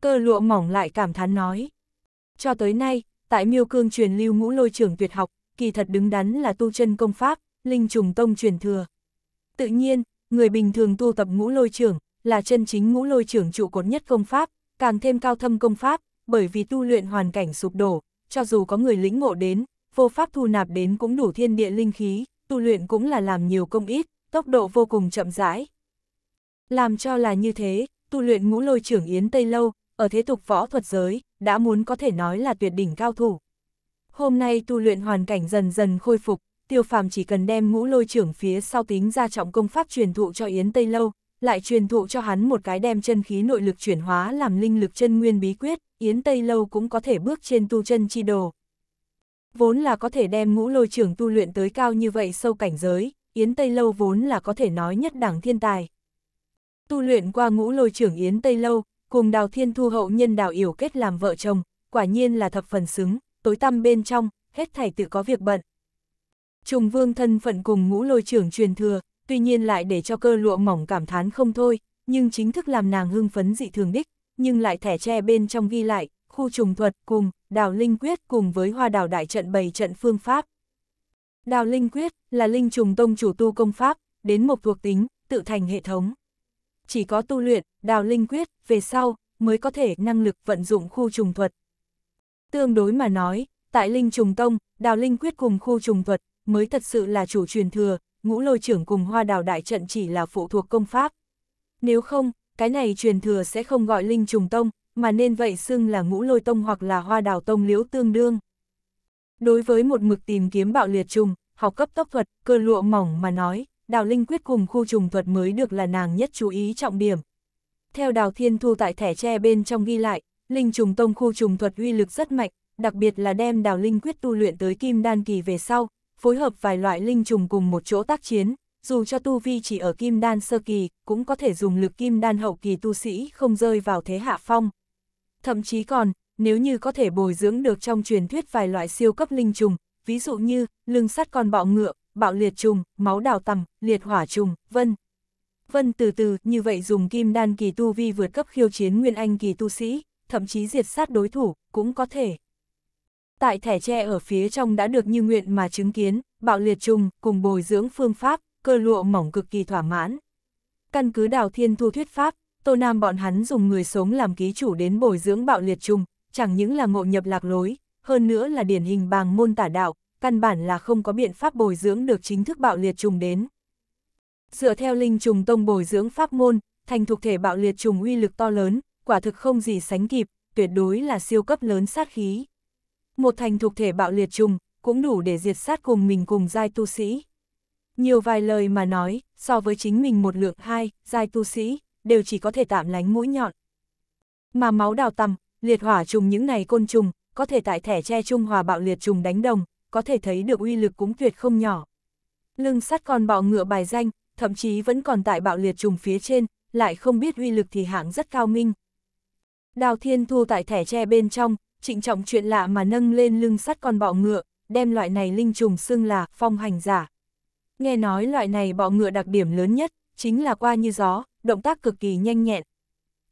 Cơ lụa mỏng lại cảm thán nói. Cho tới nay, tại miêu cương truyền lưu ngũ lôi trưởng tuyệt học, kỳ thật đứng đắn là tu chân công pháp, linh trùng tông truyền thừa. Tự nhiên, người bình thường tu tập ngũ lôi trưởng, là chân chính ngũ lôi trưởng trụ cột nhất công pháp, càng thêm cao thâm công pháp, bởi vì tu luyện hoàn cảnh sụp đổ, cho dù có người lĩnh ngộ đến, vô pháp thu nạp đến cũng đủ thiên địa linh khí, tu luyện cũng là làm nhiều công ít, tốc độ vô cùng chậm rãi. Làm cho là như thế, tu luyện ngũ lôi trưởng Yến Tây Lâu, ở thế tục võ thuật giới, đã muốn có thể nói là tuyệt đỉnh cao thủ. Hôm nay tu luyện hoàn cảnh dần dần khôi phục, tiêu phàm chỉ cần đem ngũ lôi trưởng phía sau tính ra trọng công pháp truyền thụ cho Yến Tây Lâu, lại truyền thụ cho hắn một cái đem chân khí nội lực chuyển hóa làm linh lực chân nguyên bí quyết, Yến Tây Lâu cũng có thể bước trên tu chân chi đồ. Vốn là có thể đem ngũ lôi trưởng tu luyện tới cao như vậy sâu cảnh giới, Yến Tây Lâu vốn là có thể nói nhất đẳng thiên tài. Tu luyện qua ngũ lôi trưởng Yến Tây Lâu, cùng đào thiên thu hậu nhân đào yểu kết làm vợ chồng, quả nhiên là thập phần xứng, tối tăm bên trong, hết thảy tự có việc bận, Trùng vương thân phận cùng ngũ lôi trưởng truyền thừa, tuy nhiên lại để cho cơ lụa mỏng cảm thán không thôi, nhưng chính thức làm nàng hưng phấn dị thường đích, nhưng lại thẻ tre bên trong ghi lại, khu trùng thuật cùng, đào linh quyết cùng với hoa đào đại trận bày trận phương pháp. Đào linh quyết là linh trùng tông chủ tu công pháp, đến một thuộc tính, tự thành hệ thống. Chỉ có tu luyện, đào linh quyết, về sau, mới có thể năng lực vận dụng khu trùng thuật. Tương đối mà nói, tại linh trùng tông, đào linh quyết cùng khu trùng thuật mới thật sự là chủ truyền thừa, ngũ lôi trưởng cùng hoa đào đại trận chỉ là phụ thuộc công pháp. Nếu không, cái này truyền thừa sẽ không gọi linh trùng tông, mà nên vậy xưng là ngũ lôi tông hoặc là hoa đào tông liễu tương đương. Đối với một mực tìm kiếm bạo liệt trùng, học cấp tốc thuật, cơ lụa mỏng mà nói, đào linh quyết cùng khu trùng thuật mới được là nàng nhất chú ý trọng điểm. Theo đào thiên thu tại thẻ tre bên trong ghi lại, linh trùng tông khu trùng thuật uy lực rất mạnh, đặc biệt là đem đào linh quyết tu luyện tới kim đan kỳ về sau, phối hợp vài loại linh trùng cùng một chỗ tác chiến, dù cho tu vi chỉ ở kim đan sơ kỳ, cũng có thể dùng lực kim đan hậu kỳ tu sĩ không rơi vào thế hạ phong. Thậm chí còn, nếu như có thể bồi dưỡng được trong truyền thuyết vài loại siêu cấp linh trùng, ví dụ như lưng sắt con bọ ngựa, bạo liệt trùng, máu đào tầm liệt hỏa trùng, vân. Vân từ từ, như vậy dùng kim đan kỳ tu vi vượt cấp khiêu chiến nguyên anh kỳ tu sĩ, thậm chí diệt sát đối thủ, cũng có thể tại thẻ tre ở phía trong đã được như nguyện mà chứng kiến, bạo liệt trùng cùng bồi dưỡng phương pháp, cơ lụa mỏng cực kỳ thỏa mãn. Căn cứ đào thiên thu thuyết pháp, Tô Nam bọn hắn dùng người sống làm ký chủ đến bồi dưỡng bạo liệt trùng, chẳng những là ngộ nhập lạc lối, hơn nữa là điển hình bàng môn tả đạo, căn bản là không có biện pháp bồi dưỡng được chính thức bạo liệt trùng đến. Dựa theo linh trùng tông bồi dưỡng pháp môn, thành thuộc thể bạo liệt trùng uy lực to lớn, quả thực không gì sánh kịp, tuyệt đối là siêu cấp lớn sát khí một thành thuộc thể bạo liệt trùng, cũng đủ để diệt sát cùng mình cùng giai tu sĩ. Nhiều vài lời mà nói, so với chính mình một lượng hai, giai tu sĩ, đều chỉ có thể tạm lánh mũi nhọn. Mà máu đào tầm, liệt hỏa trùng những này côn trùng, có thể tại thẻ che trung hòa bạo liệt trùng đánh đồng, có thể thấy được uy lực cũng tuyệt không nhỏ. Lưng sắt còn bạo ngựa bài danh, thậm chí vẫn còn tại bạo liệt trùng phía trên, lại không biết uy lực thì hạng rất cao minh. Đào Thiên Thu tại thẻ tre bên trong, trịnh trọng chuyện lạ mà nâng lên lưng sắt con bọ ngựa, đem loại này linh trùng xưng là phong hành giả. Nghe nói loại này bọ ngựa đặc điểm lớn nhất, chính là qua như gió, động tác cực kỳ nhanh nhẹn.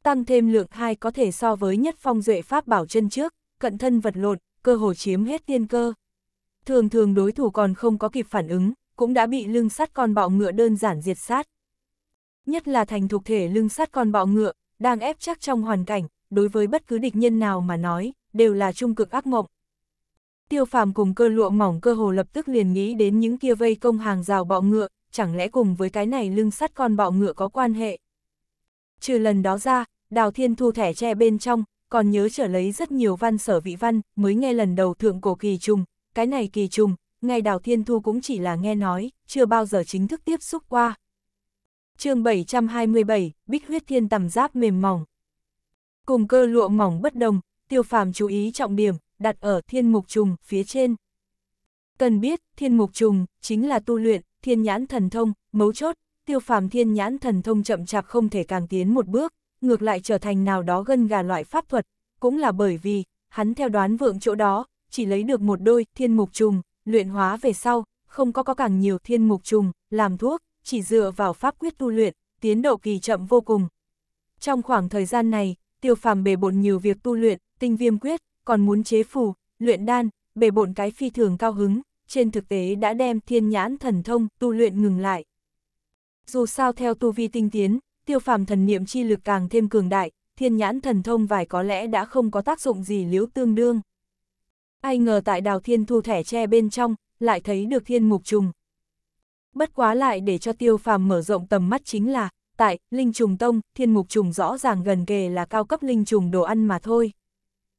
Tăng thêm lượng hai có thể so với nhất phong duệ pháp bảo chân trước, cận thân vật lộn, cơ hồ chiếm hết tiên cơ. Thường thường đối thủ còn không có kịp phản ứng, cũng đã bị lưng sắt con bọ ngựa đơn giản diệt sát. Nhất là thành thuộc thể lưng sắt con bọ ngựa, đang ép chắc trong hoàn cảnh, đối với bất cứ địch nhân nào mà nói, đều là trung cực ác mộng. Tiêu phàm cùng cơ lụa mỏng cơ hồ lập tức liền nghĩ đến những kia vây công hàng rào bọ ngựa, chẳng lẽ cùng với cái này lưng sắt con bọ ngựa có quan hệ. Trừ lần đó ra, đào thiên thu thẻ tre bên trong, còn nhớ trở lấy rất nhiều văn sở vị văn, mới nghe lần đầu thượng cổ kỳ trùng, cái này kỳ trùng, ngay đào thiên thu cũng chỉ là nghe nói, chưa bao giờ chính thức tiếp xúc qua. chương 727, Bích huyết thiên tầm giáp mềm mỏng. Cùng cơ lụa mỏng bất đồng, tiêu phàm chú ý trọng điểm, đặt ở thiên mục trùng phía trên. Cần biết, thiên mục trùng chính là tu luyện, thiên nhãn thần thông, mấu chốt, tiêu phàm thiên nhãn thần thông chậm chạp không thể càng tiến một bước, ngược lại trở thành nào đó gân gà loại pháp thuật, cũng là bởi vì, hắn theo đoán vượng chỗ đó, chỉ lấy được một đôi thiên mục trùng, luyện hóa về sau, không có có càng nhiều thiên mục trùng, làm thuốc, chỉ dựa vào pháp quyết tu luyện, tiến độ kỳ chậm vô cùng. Trong khoảng thời gian này, tiêu phàm bề bộn nhiều việc tu luyện, tinh viêm quyết, còn muốn chế phù, luyện đan, bề bộn cái phi thường cao hứng, trên thực tế đã đem thiên nhãn thần thông tu luyện ngừng lại. Dù sao theo tu vi tinh tiến, tiêu phàm thần niệm chi lực càng thêm cường đại, thiên nhãn thần thông vài có lẽ đã không có tác dụng gì liếu tương đương. Ai ngờ tại đào thiên thu thẻ tre bên trong, lại thấy được thiên mục trùng. Bất quá lại để cho tiêu phàm mở rộng tầm mắt chính là, tại linh trùng tông, thiên mục trùng rõ ràng gần kề là cao cấp linh trùng đồ ăn mà thôi.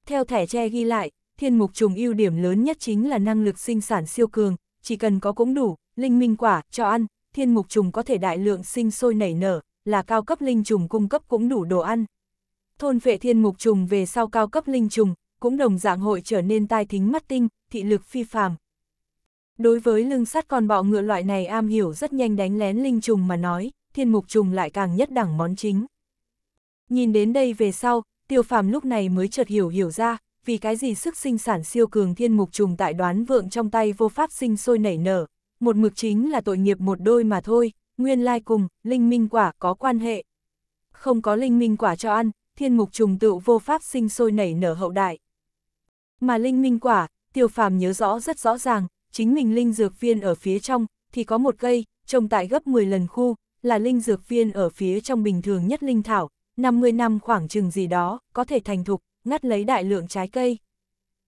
Theo thẻ tre ghi lại, thiên mục trùng ưu điểm lớn nhất chính là năng lực sinh sản siêu cường, chỉ cần có cũng đủ, linh minh quả, cho ăn, thiên mục trùng có thể đại lượng sinh sôi nảy nở, là cao cấp linh trùng cung cấp cũng đủ đồ ăn. Thôn vệ thiên mục trùng về sau cao cấp linh trùng, cũng đồng dạng hội trở nên tai thính mắt tinh, thị lực phi phàm. Đối với lưng sắt con bọ ngựa loại này am hiểu rất nhanh đánh lén linh trùng mà nói, thiên mục trùng lại càng nhất đẳng món chính. Nhìn đến đây về sau, tiêu phàm lúc này mới chợt hiểu hiểu ra, vì cái gì sức sinh sản siêu cường thiên mục trùng tại đoán vượng trong tay vô pháp sinh sôi nảy nở, một mực chính là tội nghiệp một đôi mà thôi, nguyên lai cùng, linh minh quả có quan hệ. Không có linh minh quả cho ăn, thiên mục trùng tự vô pháp sinh sôi nảy nở hậu đại. Mà linh minh quả, tiêu phàm nhớ rõ rất rõ ràng, chính mình linh dược viên ở phía trong, thì có một cây, trồng tại gấp 10 lần khu, là linh dược viên ở phía trong bình thường nhất linh thảo, 50 năm khoảng chừng gì đó, có thể thành thục, ngắt lấy đại lượng trái cây.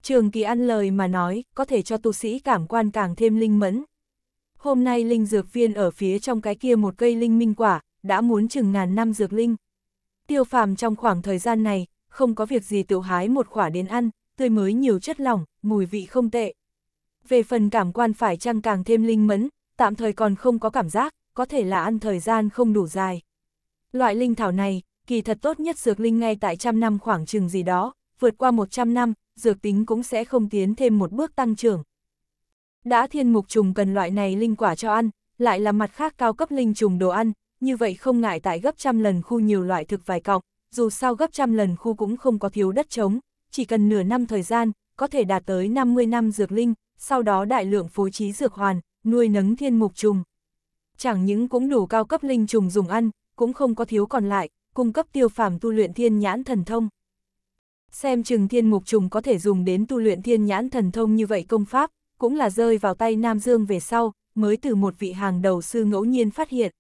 Trường kỳ ăn lời mà nói, có thể cho tu sĩ cảm quan càng thêm linh mẫn. Hôm nay linh dược viên ở phía trong cái kia một cây linh minh quả, đã muốn chừng ngàn năm dược linh. Tiêu phàm trong khoảng thời gian này, không có việc gì tự hái một quả đến ăn, tươi mới nhiều chất lỏng, mùi vị không tệ. Về phần cảm quan phải chăng càng thêm linh mẫn, tạm thời còn không có cảm giác, có thể là ăn thời gian không đủ dài. Loại linh thảo này, kỳ thật tốt nhất dược linh ngay tại trăm năm khoảng chừng gì đó, vượt qua 100 năm, dược tính cũng sẽ không tiến thêm một bước tăng trưởng. Đã thiên mục trùng cần loại này linh quả cho ăn, lại là mặt khác cao cấp linh trùng đồ ăn, như vậy không ngại tại gấp trăm lần khu nhiều loại thực vài cọc, dù sao gấp trăm lần khu cũng không có thiếu đất trống, chỉ cần nửa năm thời gian, có thể đạt tới 50 năm dược linh, sau đó đại lượng phối trí dược hoàn, nuôi nấng thiên mục trùng. Chẳng những cũng đủ cao cấp linh trùng dùng ăn, cũng không có thiếu còn lại, cung cấp tiêu phàm tu luyện thiên nhãn thần thông. Xem chừng thiên mục trùng có thể dùng đến tu luyện thiên nhãn thần thông như vậy công pháp, cũng là rơi vào tay Nam Dương về sau, mới từ một vị hàng đầu sư ngẫu nhiên phát hiện.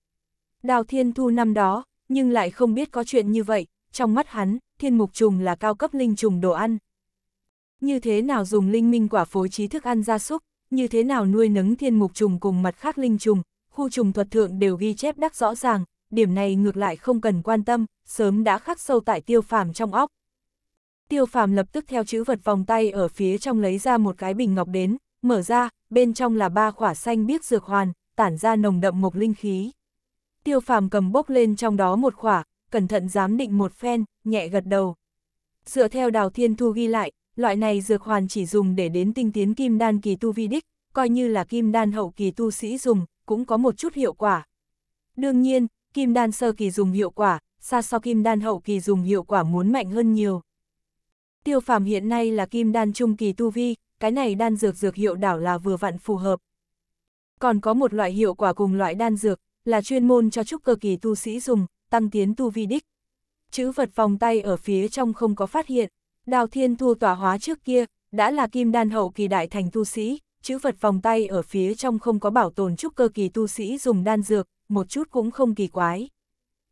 Đào thiên thu năm đó, nhưng lại không biết có chuyện như vậy, trong mắt hắn, thiên mục trùng là cao cấp linh trùng đồ ăn. Như thế nào dùng linh minh quả phối trí thức ăn gia súc, như thế nào nuôi nấng thiên mục trùng cùng mặt khác linh trùng, khu trùng thuật thượng đều ghi chép đắc rõ ràng, điểm này ngược lại không cần quan tâm, sớm đã khắc sâu tại tiêu phàm trong óc. Tiêu phàm lập tức theo chữ vật vòng tay ở phía trong lấy ra một cái bình ngọc đến, mở ra, bên trong là ba khỏa xanh biếc dược hoàn, tản ra nồng đậm mộc linh khí. Tiêu phàm cầm bốc lên trong đó một khỏa, cẩn thận giám định một phen, nhẹ gật đầu. Dựa theo đào thiên thu ghi lại, loại này dược hoàn chỉ dùng để đến tinh tiến kim đan kỳ tu vi đích, coi như là kim đan hậu kỳ tu sĩ dùng, cũng có một chút hiệu quả. Đương nhiên, kim đan sơ kỳ dùng hiệu quả, xa so kim đan hậu kỳ dùng hiệu quả muốn mạnh hơn nhiều. Tiêu phàm hiện nay là kim đan trung kỳ tu vi, cái này đan dược dược hiệu đảo là vừa vặn phù hợp. Còn có một loại hiệu quả cùng loại đan dược, là chuyên môn cho trúc cơ kỳ tu sĩ dùng, tăng tiến tu vi đích. Chữ vật vòng tay ở phía trong không có phát hiện, đào thiên thu tỏa hóa trước kia, đã là kim đan hậu kỳ đại thành tu sĩ, chữ vật vòng tay ở phía trong không có bảo tồn trúc cơ kỳ tu sĩ dùng đan dược, một chút cũng không kỳ quái.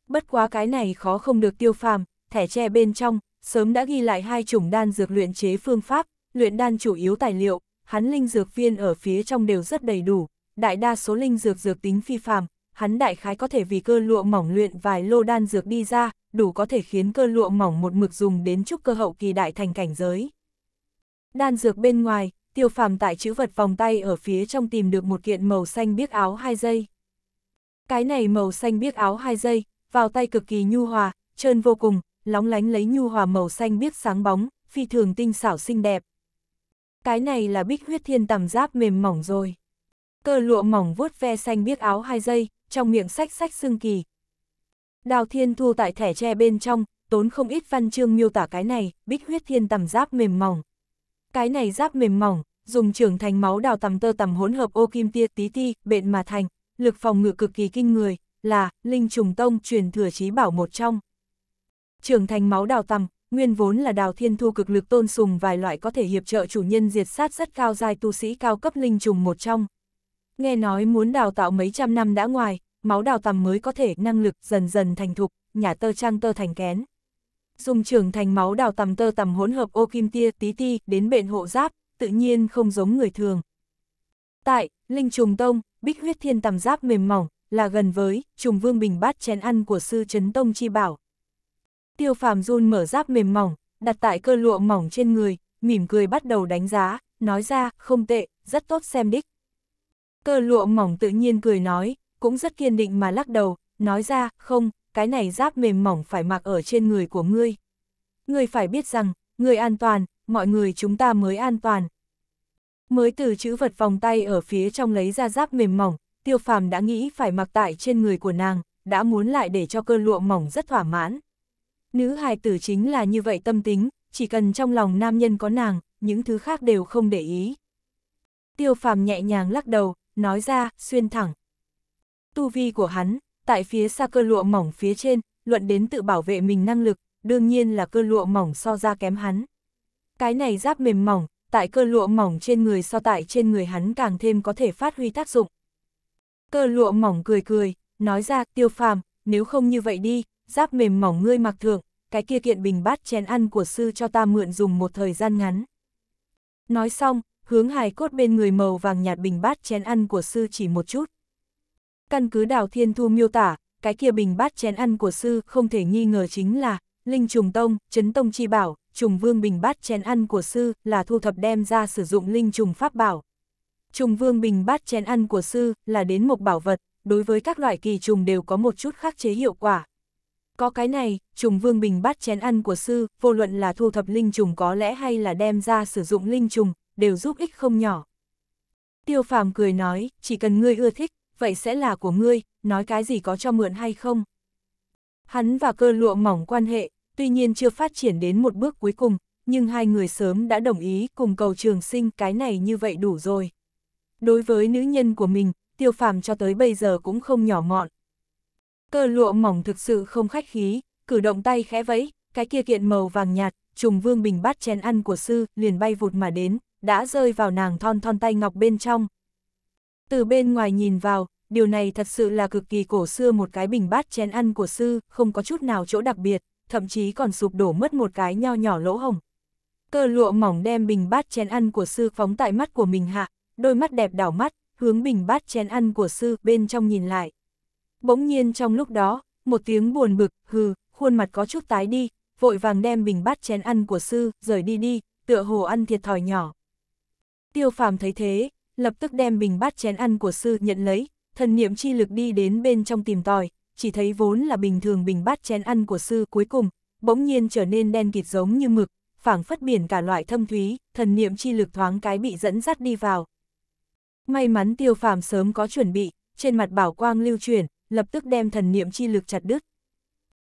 Bất quá cái này khó không được tiêu phàm, thẻ tre bên trong, sớm đã ghi lại hai chủng đan dược luyện chế phương pháp, luyện đan chủ yếu tài liệu, hắn linh dược viên ở phía trong đều rất đầy đủ, đại đa số linh dược dược tính phi phàm, hắn đại khái có thể vì cơ lụa mỏng luyện vài lô đan dược đi ra, đủ có thể khiến cơ lụa mỏng một mực dùng đến chúc cơ hậu kỳ đại thành cảnh giới. Đan dược bên ngoài, tiêu phàm tại chữ vật vòng tay ở phía trong tìm được một kiện màu xanh biếc áo hai dây. Cái này màu xanh biếc áo hai dây, vào tay cực kỳ nhu hòa, trơn vô cùng, lóng lánh lấy nhu hòa màu xanh biếc sáng bóng, phi thường tinh xảo xinh đẹp. Cái này là bích huyết thiên tầm giáp mềm mỏng rồi. Cơ lụa mỏng vuốt ve xanh biếc áo hai dây, trong miệng sách sách xương kỳ. Đào thiên thu tại thẻ tre bên trong, tốn không ít văn chương miêu tả cái này, bích huyết thiên tầm giáp mềm mỏng. Cái này giáp mềm mỏng, dùng trưởng thành máu đào tầm tơ tầm hỗn hợp ô kim tia tí ti, bện mà thành, lực phòng ngự cực kỳ kinh người, là Linh Trùng Tông truyền thừa trí bảo một trong. Trưởng thành máu đào tầm, nguyên vốn là đào thiên thu cực lực tôn sùng vài loại có thể hiệp trợ chủ nhân diệt sát rất cao giai tu sĩ cao cấp linh trùng một trong. Nghe nói muốn đào tạo mấy trăm năm đã ngoài, máu đào tầm mới có thể năng lực dần dần thành thục, nhà tơ trang tơ thành kén. Dùng trưởng thành máu đào tầm tơ tầm hỗn hợp ô kim tia tí ti đến bệnh hộ giáp, tự nhiên không giống người thường. Tại, Linh Trùng Tông, bích huyết thiên tầm giáp mềm mỏng, là gần với, trùng vương bình bát chén ăn của sư Trấn Tông Chi Bảo. Tiêu phàm run mở giáp mềm mỏng, đặt tại cơ lụa mỏng trên người, mỉm cười bắt đầu đánh giá, nói ra, không tệ, rất tốt xem đích. Cơ lụa mỏng tự nhiên cười nói, cũng rất kiên định mà lắc đầu, nói ra, không, cái này giáp mềm mỏng phải mặc ở trên người của ngươi. Ngươi phải biết rằng, ngươi an toàn, mọi người chúng ta mới an toàn, mới từ chữ vật vòng tay ở phía trong lấy ra giáp mềm mỏng, tiêu phàm đã nghĩ phải mặc tại trên người của nàng, đã muốn lại để cho cơ lụa mỏng rất thỏa mãn. Nữ hài tử chính là như vậy tâm tính, chỉ cần trong lòng nam nhân có nàng, những thứ khác đều không để ý. Tiêu phàm nhẹ nhàng lắc đầu, nói ra, xuyên thẳng. Tu vi của hắn, tại phía xa cơ lụa mỏng phía trên, luận đến tự bảo vệ mình năng lực, đương nhiên là cơ lụa mỏng so ra kém hắn. Cái này giáp mềm mỏng, tại cơ lụa mỏng trên người so tại trên người hắn càng thêm có thể phát huy tác dụng. Cơ lụa mỏng cười cười, nói ra tiêu phàm, nếu không như vậy đi, giáp mềm mỏng ngươi mặc thượng, cái kia kiện bình bát chén ăn của sư cho ta mượn dùng một thời gian ngắn. Nói xong, hướng hài cốt bên người màu vàng nhạt bình bát chén ăn của sư chỉ một chút. Căn cứ đào thiên thu miêu tả, cái kia bình bát chén ăn của sư không thể nghi ngờ chính là, linh trùng tông, chấn tông chi bảo, trùng vương bình bát chén ăn của sư là thu thập đem ra sử dụng linh trùng pháp bảo. Trùng vương bình bát chén ăn của sư là đến một bảo vật, đối với các loại kỳ trùng đều có một chút khắc chế hiệu quả. Có cái này, trùng vương bình bát chén ăn của sư, vô luận là thu thập linh trùng có lẽ hay là đem ra sử dụng linh trùng, đều giúp ích không nhỏ. Tiêu phàm cười nói, chỉ cần ngươi ưa thích, vậy sẽ là của ngươi, nói cái gì có cho mượn hay không. Hắn và cơ lụa mỏng quan hệ, tuy nhiên chưa phát triển đến một bước cuối cùng, nhưng hai người sớm đã đồng ý cùng cầu trường sinh cái này như vậy đủ rồi. Đối với nữ nhân của mình, tiêu phàm cho tới bây giờ cũng không nhỏ mọn. Cơ lụa mỏng thực sự không khách khí, cử động tay khẽ vẫy, cái kia kiện màu vàng nhạt, trùng vương bình bát chén ăn của sư liền bay vụt mà đến, đã rơi vào nàng thon thon tay ngọc bên trong. Từ bên ngoài nhìn vào, điều này thật sự là cực kỳ cổ xưa một cái bình bát chén ăn của sư, không có chút nào chỗ đặc biệt, thậm chí còn sụp đổ mất một cái nho nhỏ lỗ hồng. Cơ lụa mỏng đem bình bát chén ăn của sư phóng tại mắt của mình hạ, đôi mắt đẹp đảo mắt, hướng bình bát chén ăn của sư bên trong nhìn lại. Bỗng nhiên trong lúc đó, một tiếng buồn bực, hừ, khuôn mặt có chút tái đi, vội vàng đem bình bát chén ăn của sư, rời đi đi, tựa hồ ăn thiệt thòi nhỏ. Tiêu phàm thấy thế, lập tức đem bình bát chén ăn của sư nhận lấy, thần niệm chi lực đi đến bên trong tìm tòi, chỉ thấy vốn là bình thường bình bát chén ăn của sư cuối cùng, bỗng nhiên trở nên đen kịt giống như mực, phảng phất biển cả loại thâm thúy, thần niệm chi lực thoáng cái bị dẫn dắt đi vào. May mắn tiêu phàm sớm có chuẩn bị, trên mặt bảo quang lưu chuyển, lập tức đem thần niệm chi lực chặt đứt.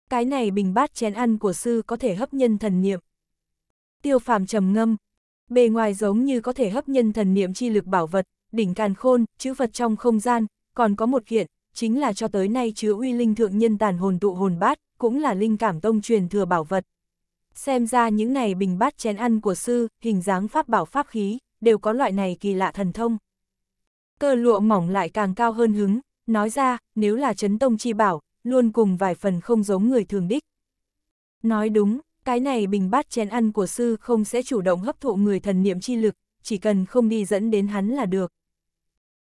Cái này bình bát chén ăn của sư có thể hấp nhân thần niệm. Tiêu phàm trầm ngâm, bề ngoài giống như có thể hấp nhân thần niệm chi lực bảo vật, đỉnh càn khôn, chữ vật trong không gian, còn có một kiện, chính là cho tới nay chứa uy linh thượng nhân tàn hồn tụ hồn bát, cũng là linh cảm tông truyền thừa bảo vật. Xem ra những này bình bát chén ăn của sư, hình dáng pháp bảo pháp khí, đều có loại này kỳ lạ thần thông. Cơ lụa mỏng lại càng cao hơn hứng, nói ra, nếu là chấn tông chi bảo, luôn cùng vài phần không giống người thường đích. Nói đúng, cái này bình bát chén ăn của sư không sẽ chủ động hấp thụ người thần niệm chi lực, chỉ cần không đi dẫn đến hắn là được.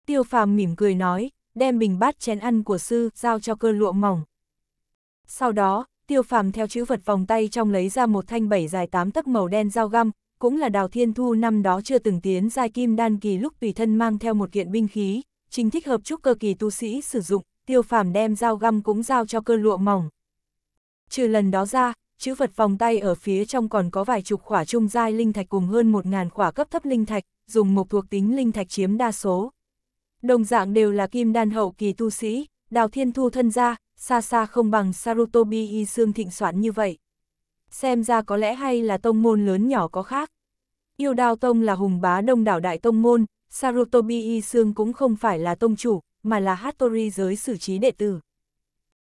Tiêu phàm mỉm cười nói, đem bình bát chén ăn của sư giao cho cơ lụa mỏng. Sau đó, tiêu phàm theo chữ vật vòng tay trong lấy ra một thanh bảy dài tám tấc màu đen dao găm, cũng là đào thiên thu năm đó chưa từng tiến giai kim đan kỳ lúc tùy thân mang theo một kiện binh khí, chính thích hợp chúc cơ kỳ tu sĩ sử dụng, tiêu phàm đem dao găm cũng giao cho cơ lụa mỏng. Trừ lần đó ra, chữ vật vòng tay ở phía trong còn có vài chục khỏa trung giai linh thạch cùng hơn một ngàn khỏa cấp thấp linh thạch, dùng một thuộc tính linh thạch chiếm đa số đồng dạng đều là kim đan hậu kỳ tu sĩ, đào thiên thu thân ra, xa xa không bằng Sarutobi y xương thịnh soạn như vậy. Xem ra có lẽ hay là tông môn lớn nhỏ có khác. Yêu đào tông là hùng bá đông đảo đại tông môn, Sarutobi y xương cũng không phải là tông chủ, mà là Hattori giới xử trí đệ tử.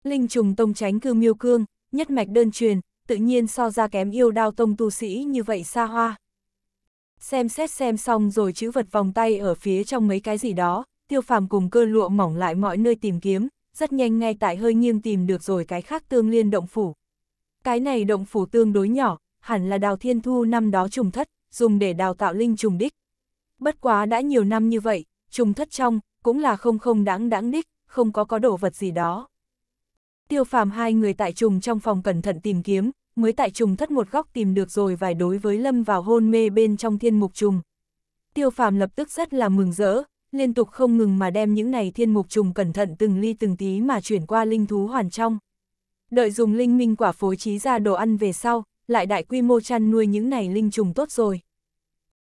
Linh trùng tông tránh cư miêu cương, nhất mạch đơn truyền, tự nhiên so ra kém yêu đào tông tu sĩ như vậy xa hoa. Xem xét xem xong rồi chữ vật vòng tay ở phía trong mấy cái gì đó, tiêu phàm cùng cơ lụa mỏng lại mọi nơi tìm kiếm, rất nhanh ngay tại hơi nghiêng tìm được rồi cái khác tương liên động phủ. Cái này động phủ tương đối nhỏ, hẳn là đào thiên thu năm đó trùng thất, dùng để đào tạo linh trùng đích. Bất quá đã nhiều năm như vậy, trùng thất trong, cũng là không không đáng đáng đích, không có có đồ vật gì đó. Tiêu phàm hai người tại trùng trong phòng cẩn thận tìm kiếm, mới tại trùng thất một góc tìm được rồi vài đối với lâm vào hôn mê bên trong thiên mục trùng. Tiêu phàm lập tức rất là mừng rỡ, liên tục không ngừng mà đem những này thiên mục trùng cẩn thận từng ly từng tí mà chuyển qua linh thú hoàn trong. Đợi dùng linh minh quả phối trí ra đồ ăn về sau, lại đại quy mô chăn nuôi những này linh trùng tốt rồi.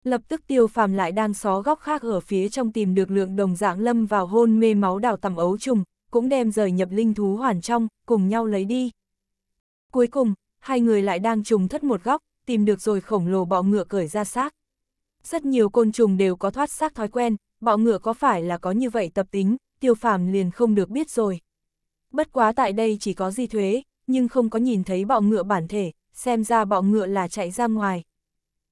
Lập tức tiêu phàm lại đang xó góc khác ở phía trong tìm được lượng đồng dạng lâm vào hôn mê máu đào tầm ấu trùng, cũng đem rời nhập linh thú hoàn trong, cùng nhau lấy đi. Cuối cùng, hai người lại đang trùng thất một góc, tìm được rồi khổng lồ bọ ngựa cởi ra xác. Rất nhiều côn trùng đều có thoát xác thói quen, bọ ngựa có phải là có như vậy tập tính, tiêu phàm liền không được biết rồi. Bất quá tại đây chỉ có di thuế, nhưng không có nhìn thấy bọ ngựa bản thể, xem ra bọ ngựa là chạy ra ngoài.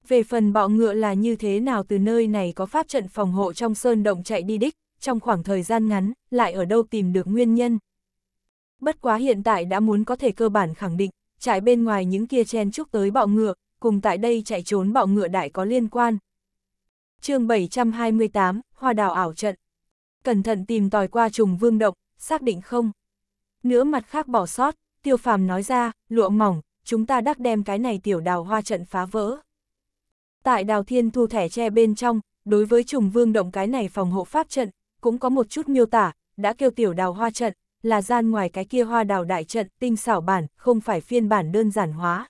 Về phần bọ ngựa là như thế nào từ nơi này có pháp trận phòng hộ trong sơn động chạy đi đích, trong khoảng thời gian ngắn, lại ở đâu tìm được nguyên nhân. Bất quá hiện tại đã muốn có thể cơ bản khẳng định, trải bên ngoài những kia chen chúc tới bọ ngựa, cùng tại đây chạy trốn bọ ngựa đại có liên quan, chương 728, hoa đào ảo trận. Cẩn thận tìm tòi qua trùng vương động, xác định không. nửa mặt khác bỏ sót, tiêu phàm nói ra, lụa mỏng, chúng ta đắc đem cái này tiểu đào hoa trận phá vỡ. Tại đào thiên thu thẻ tre bên trong, đối với trùng vương động cái này phòng hộ pháp trận, cũng có một chút miêu tả, đã kêu tiểu đào hoa trận, là gian ngoài cái kia hoa đào đại trận tinh xảo bản, không phải phiên bản đơn giản hóa.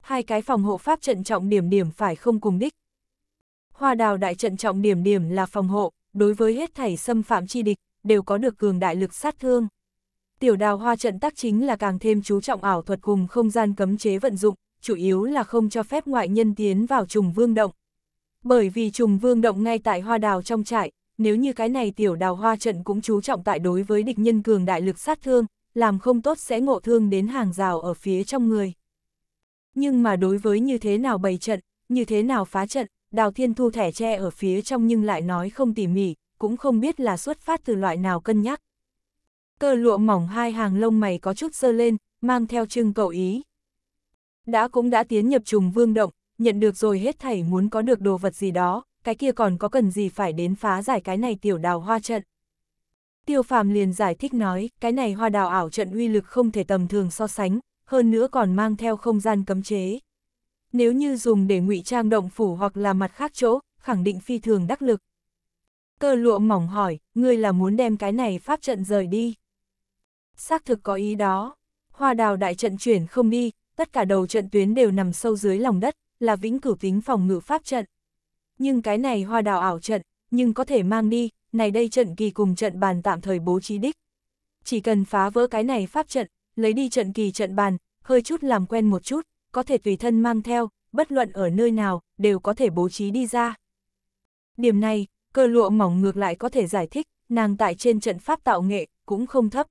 Hai cái phòng hộ pháp trận trọng điểm điểm phải không cùng đích, hoa đào đại trận trọng điểm điểm là phòng hộ, đối với hết thảy xâm phạm chi địch, đều có được cường đại lực sát thương. Tiểu đào hoa trận tác chính là càng thêm chú trọng ảo thuật cùng không gian cấm chế vận dụng, chủ yếu là không cho phép ngoại nhân tiến vào trùng vương động. Bởi vì trùng vương động ngay tại hoa đào trong trại, nếu như cái này tiểu đào hoa trận cũng chú trọng tại đối với địch nhân cường đại lực sát thương, làm không tốt sẽ ngộ thương đến hàng rào ở phía trong người. Nhưng mà đối với như thế nào bày trận, như thế nào phá trận, Đào Thiên Thu thẻ tre ở phía trong nhưng lại nói không tỉ mỉ, cũng không biết là xuất phát từ loại nào cân nhắc. Cơ lụa mỏng hai hàng lông mày có chút sơ lên, mang theo trưng cầu ý. Đã cũng đã tiến nhập trùng vương động, nhận được rồi hết thảy muốn có được đồ vật gì đó, cái kia còn có cần gì phải đến phá giải cái này tiểu đào hoa trận. Tiêu phàm liền giải thích nói, cái này hoa đào ảo trận uy lực không thể tầm thường so sánh, hơn nữa còn mang theo không gian cấm chế nếu như dùng để ngụy trang động phủ hoặc là mặt khác chỗ, khẳng định phi thường đắc lực. Cơ lụa mỏng hỏi, ngươi là muốn đem cái này pháp trận rời đi. Xác thực có ý đó, hoa đào đại trận chuyển không đi, tất cả đầu trận tuyến đều nằm sâu dưới lòng đất, là vĩnh cửu tính phòng ngự pháp trận. Nhưng cái này hoa đào ảo trận, nhưng có thể mang đi, này đây trận kỳ cùng trận bàn tạm thời bố trí đích. Chỉ cần phá vỡ cái này pháp trận, lấy đi trận kỳ trận bàn, hơi chút làm quen một chút, có thể tùy thân mang theo, bất luận ở nơi nào, đều có thể bố trí đi ra. Điểm này, cơ lụa mỏng ngược lại có thể giải thích, nàng tại trên trận pháp tạo nghệ, cũng không thấp.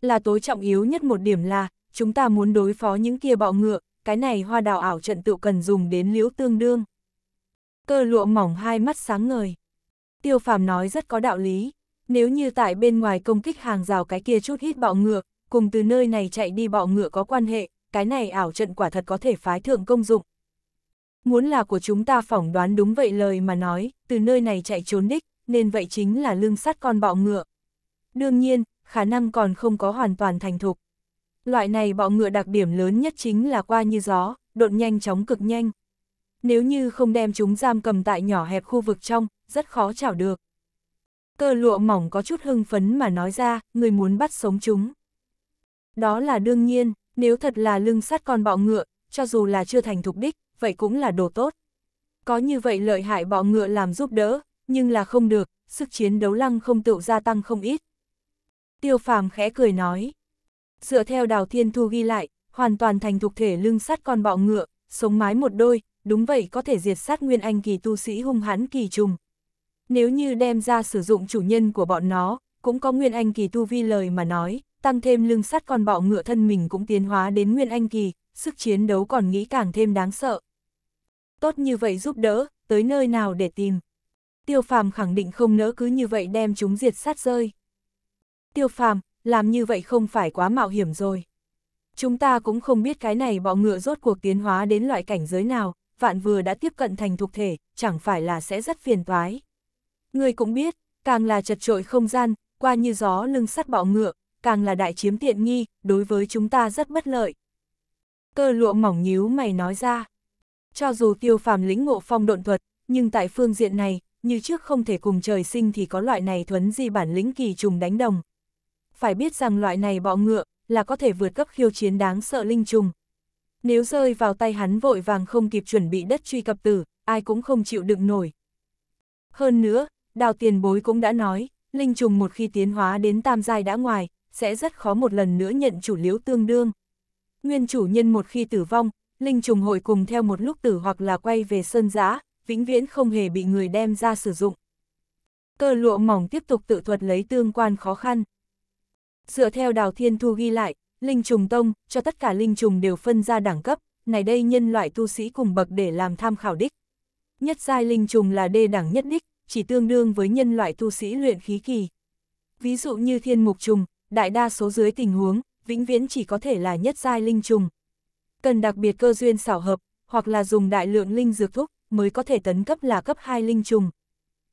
Là tối trọng yếu nhất một điểm là, chúng ta muốn đối phó những kia bạo ngựa, cái này hoa đào ảo trận tự cần dùng đến liễu tương đương. Cơ lụa mỏng hai mắt sáng ngời. Tiêu phàm nói rất có đạo lý, nếu như tại bên ngoài công kích hàng rào cái kia chút hít bạo ngựa, cùng từ nơi này chạy đi bạo ngựa có quan hệ, cái này ảo trận quả thật có thể phái thượng công dụng. Muốn là của chúng ta phỏng đoán đúng vậy lời mà nói, từ nơi này chạy trốn đích, nên vậy chính là lương sắt con bọ ngựa. Đương nhiên, khả năng còn không có hoàn toàn thành thục. Loại này bọ ngựa đặc điểm lớn nhất chính là qua như gió, độn nhanh chóng cực nhanh. Nếu như không đem chúng giam cầm tại nhỏ hẹp khu vực trong, rất khó chảo được. Cơ lụa mỏng có chút hưng phấn mà nói ra, người muốn bắt sống chúng. Đó là đương nhiên. Nếu thật là lưng sắt con bọ ngựa, cho dù là chưa thành thục đích, vậy cũng là đồ tốt. Có như vậy lợi hại bọ ngựa làm giúp đỡ, nhưng là không được, sức chiến đấu lăng không tựu gia tăng không ít. Tiêu phàm khẽ cười nói. Dựa theo đào thiên thu ghi lại, hoàn toàn thành thục thể lưng sắt con bọ ngựa, sống mái một đôi, đúng vậy có thể diệt sát nguyên anh kỳ tu sĩ hung hãn kỳ trùng. Nếu như đem ra sử dụng chủ nhân của bọn nó, cũng có nguyên anh kỳ tu vi lời mà nói, tăng thêm lưng sắt con bọ ngựa thân mình cũng tiến hóa đến nguyên anh kỳ, sức chiến đấu còn nghĩ càng thêm đáng sợ. Tốt như vậy giúp đỡ, tới nơi nào để tìm. Tiêu phàm khẳng định không nỡ cứ như vậy đem chúng diệt sát rơi. Tiêu phàm, làm như vậy không phải quá mạo hiểm rồi. Chúng ta cũng không biết cái này bọ ngựa rốt cuộc tiến hóa đến loại cảnh giới nào, vạn vừa đã tiếp cận thành thục thể, chẳng phải là sẽ rất phiền toái. Người cũng biết, càng là chật trội không gian, qua như gió lưng sắt bọ ngựa, càng là đại chiếm tiện nghi, đối với chúng ta rất bất lợi. Cơ lụa mỏng nhíu mày nói ra. Cho dù tiêu phàm lĩnh ngộ phong độn thuật, nhưng tại phương diện này, như trước không thể cùng trời sinh thì có loại này thuấn di bản lĩnh kỳ trùng đánh đồng. Phải biết rằng loại này bọ ngựa, là có thể vượt cấp khiêu chiến đáng sợ linh trùng. Nếu rơi vào tay hắn vội vàng không kịp chuẩn bị đất truy cập tử, ai cũng không chịu đựng nổi. Hơn nữa, đào tiền bối cũng đã nói, linh trùng một khi tiến hóa đến tam giai đã ngoài, sẽ rất khó một lần nữa nhận chủ liếu tương đương. Nguyên chủ nhân một khi tử vong, linh trùng hội cùng theo một lúc tử hoặc là quay về sơn giã, vĩnh viễn không hề bị người đem ra sử dụng. Cơ lụa mỏng tiếp tục tự thuật lấy tương quan khó khăn. Dựa theo Đào Thiên Thu ghi lại, linh trùng tông, cho tất cả linh trùng đều phân ra đẳng cấp, này đây nhân loại tu sĩ cùng bậc để làm tham khảo đích. Nhất giai linh trùng là đê đẳng nhất đích, chỉ tương đương với nhân loại tu sĩ luyện khí kỳ. Ví dụ như thiên mục trùng, đại đa số dưới tình huống, vĩnh viễn chỉ có thể là nhất giai linh trùng. Cần đặc biệt cơ duyên xảo hợp, hoặc là dùng đại lượng linh dược thúc, mới có thể tấn cấp là cấp 2 linh trùng.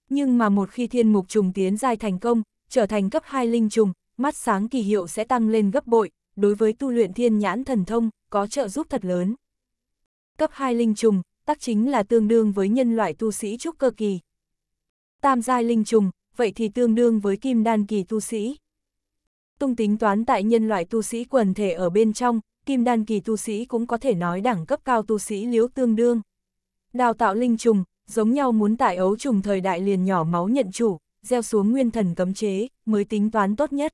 Nhưng mà một khi thiên mục trùng tiến giai thành công, trở thành cấp 2 linh trùng, mắt sáng kỳ hiệu sẽ tăng lên gấp bội, đối với tu luyện thiên nhãn thần thông, có trợ giúp thật lớn. Cấp 2 linh trùng, tác chính là tương đương với nhân loại tu sĩ trúc cơ kỳ. Tam giai linh trùng, vậy thì tương đương với kim đan kỳ tu sĩ. Tung tính toán tại nhân loại tu sĩ quần thể ở bên trong, kim đan kỳ tu sĩ cũng có thể nói đẳng cấp cao tu sĩ liếu tương đương. Đào tạo linh trùng, giống nhau muốn tại ấu trùng thời đại liền nhỏ máu nhận chủ, gieo xuống nguyên thần cấm chế, mới tính toán tốt nhất.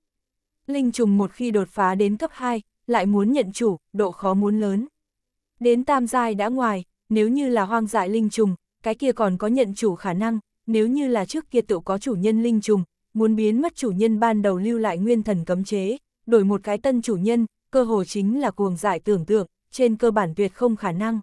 Linh trùng một khi đột phá đến cấp 2, lại muốn nhận chủ, độ khó muốn lớn. Đến tam giai đã ngoài, nếu như là hoang dại linh trùng, cái kia còn có nhận chủ khả năng, nếu như là trước kia tự có chủ nhân linh trùng, muốn biến mất chủ nhân ban đầu lưu lại nguyên thần cấm chế, đổi một cái tân chủ nhân, cơ hồ chính là cuồng giải tưởng tượng, trên cơ bản tuyệt không khả năng.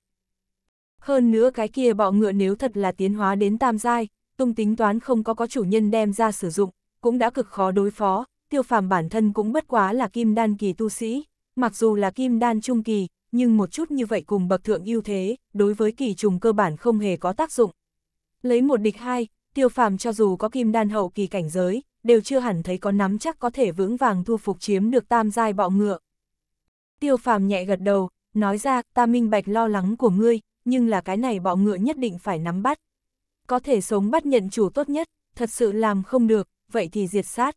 Hơn nữa cái kia bọ ngựa nếu thật là tiến hóa đến tam giai, tung tính toán không có có chủ nhân đem ra sử dụng, cũng đã cực khó đối phó, tiêu phàm bản thân cũng bất quá là kim đan kỳ tu sĩ, mặc dù là kim đan trung kỳ, nhưng một chút như vậy cùng bậc thượng ưu thế, đối với kỳ trùng cơ bản không hề có tác dụng. Lấy một địch hai, tiêu phàm cho dù có kim đan hậu kỳ cảnh giới, đều chưa hẳn thấy có nắm chắc có thể vững vàng thu phục chiếm được tam giai bọ ngựa. Tiêu phàm nhẹ gật đầu, nói ra, ta minh bạch lo lắng của ngươi, nhưng là cái này bọ ngựa nhất định phải nắm bắt. Có thể sống bắt nhận chủ tốt nhất, thật sự làm không được, vậy thì diệt sát.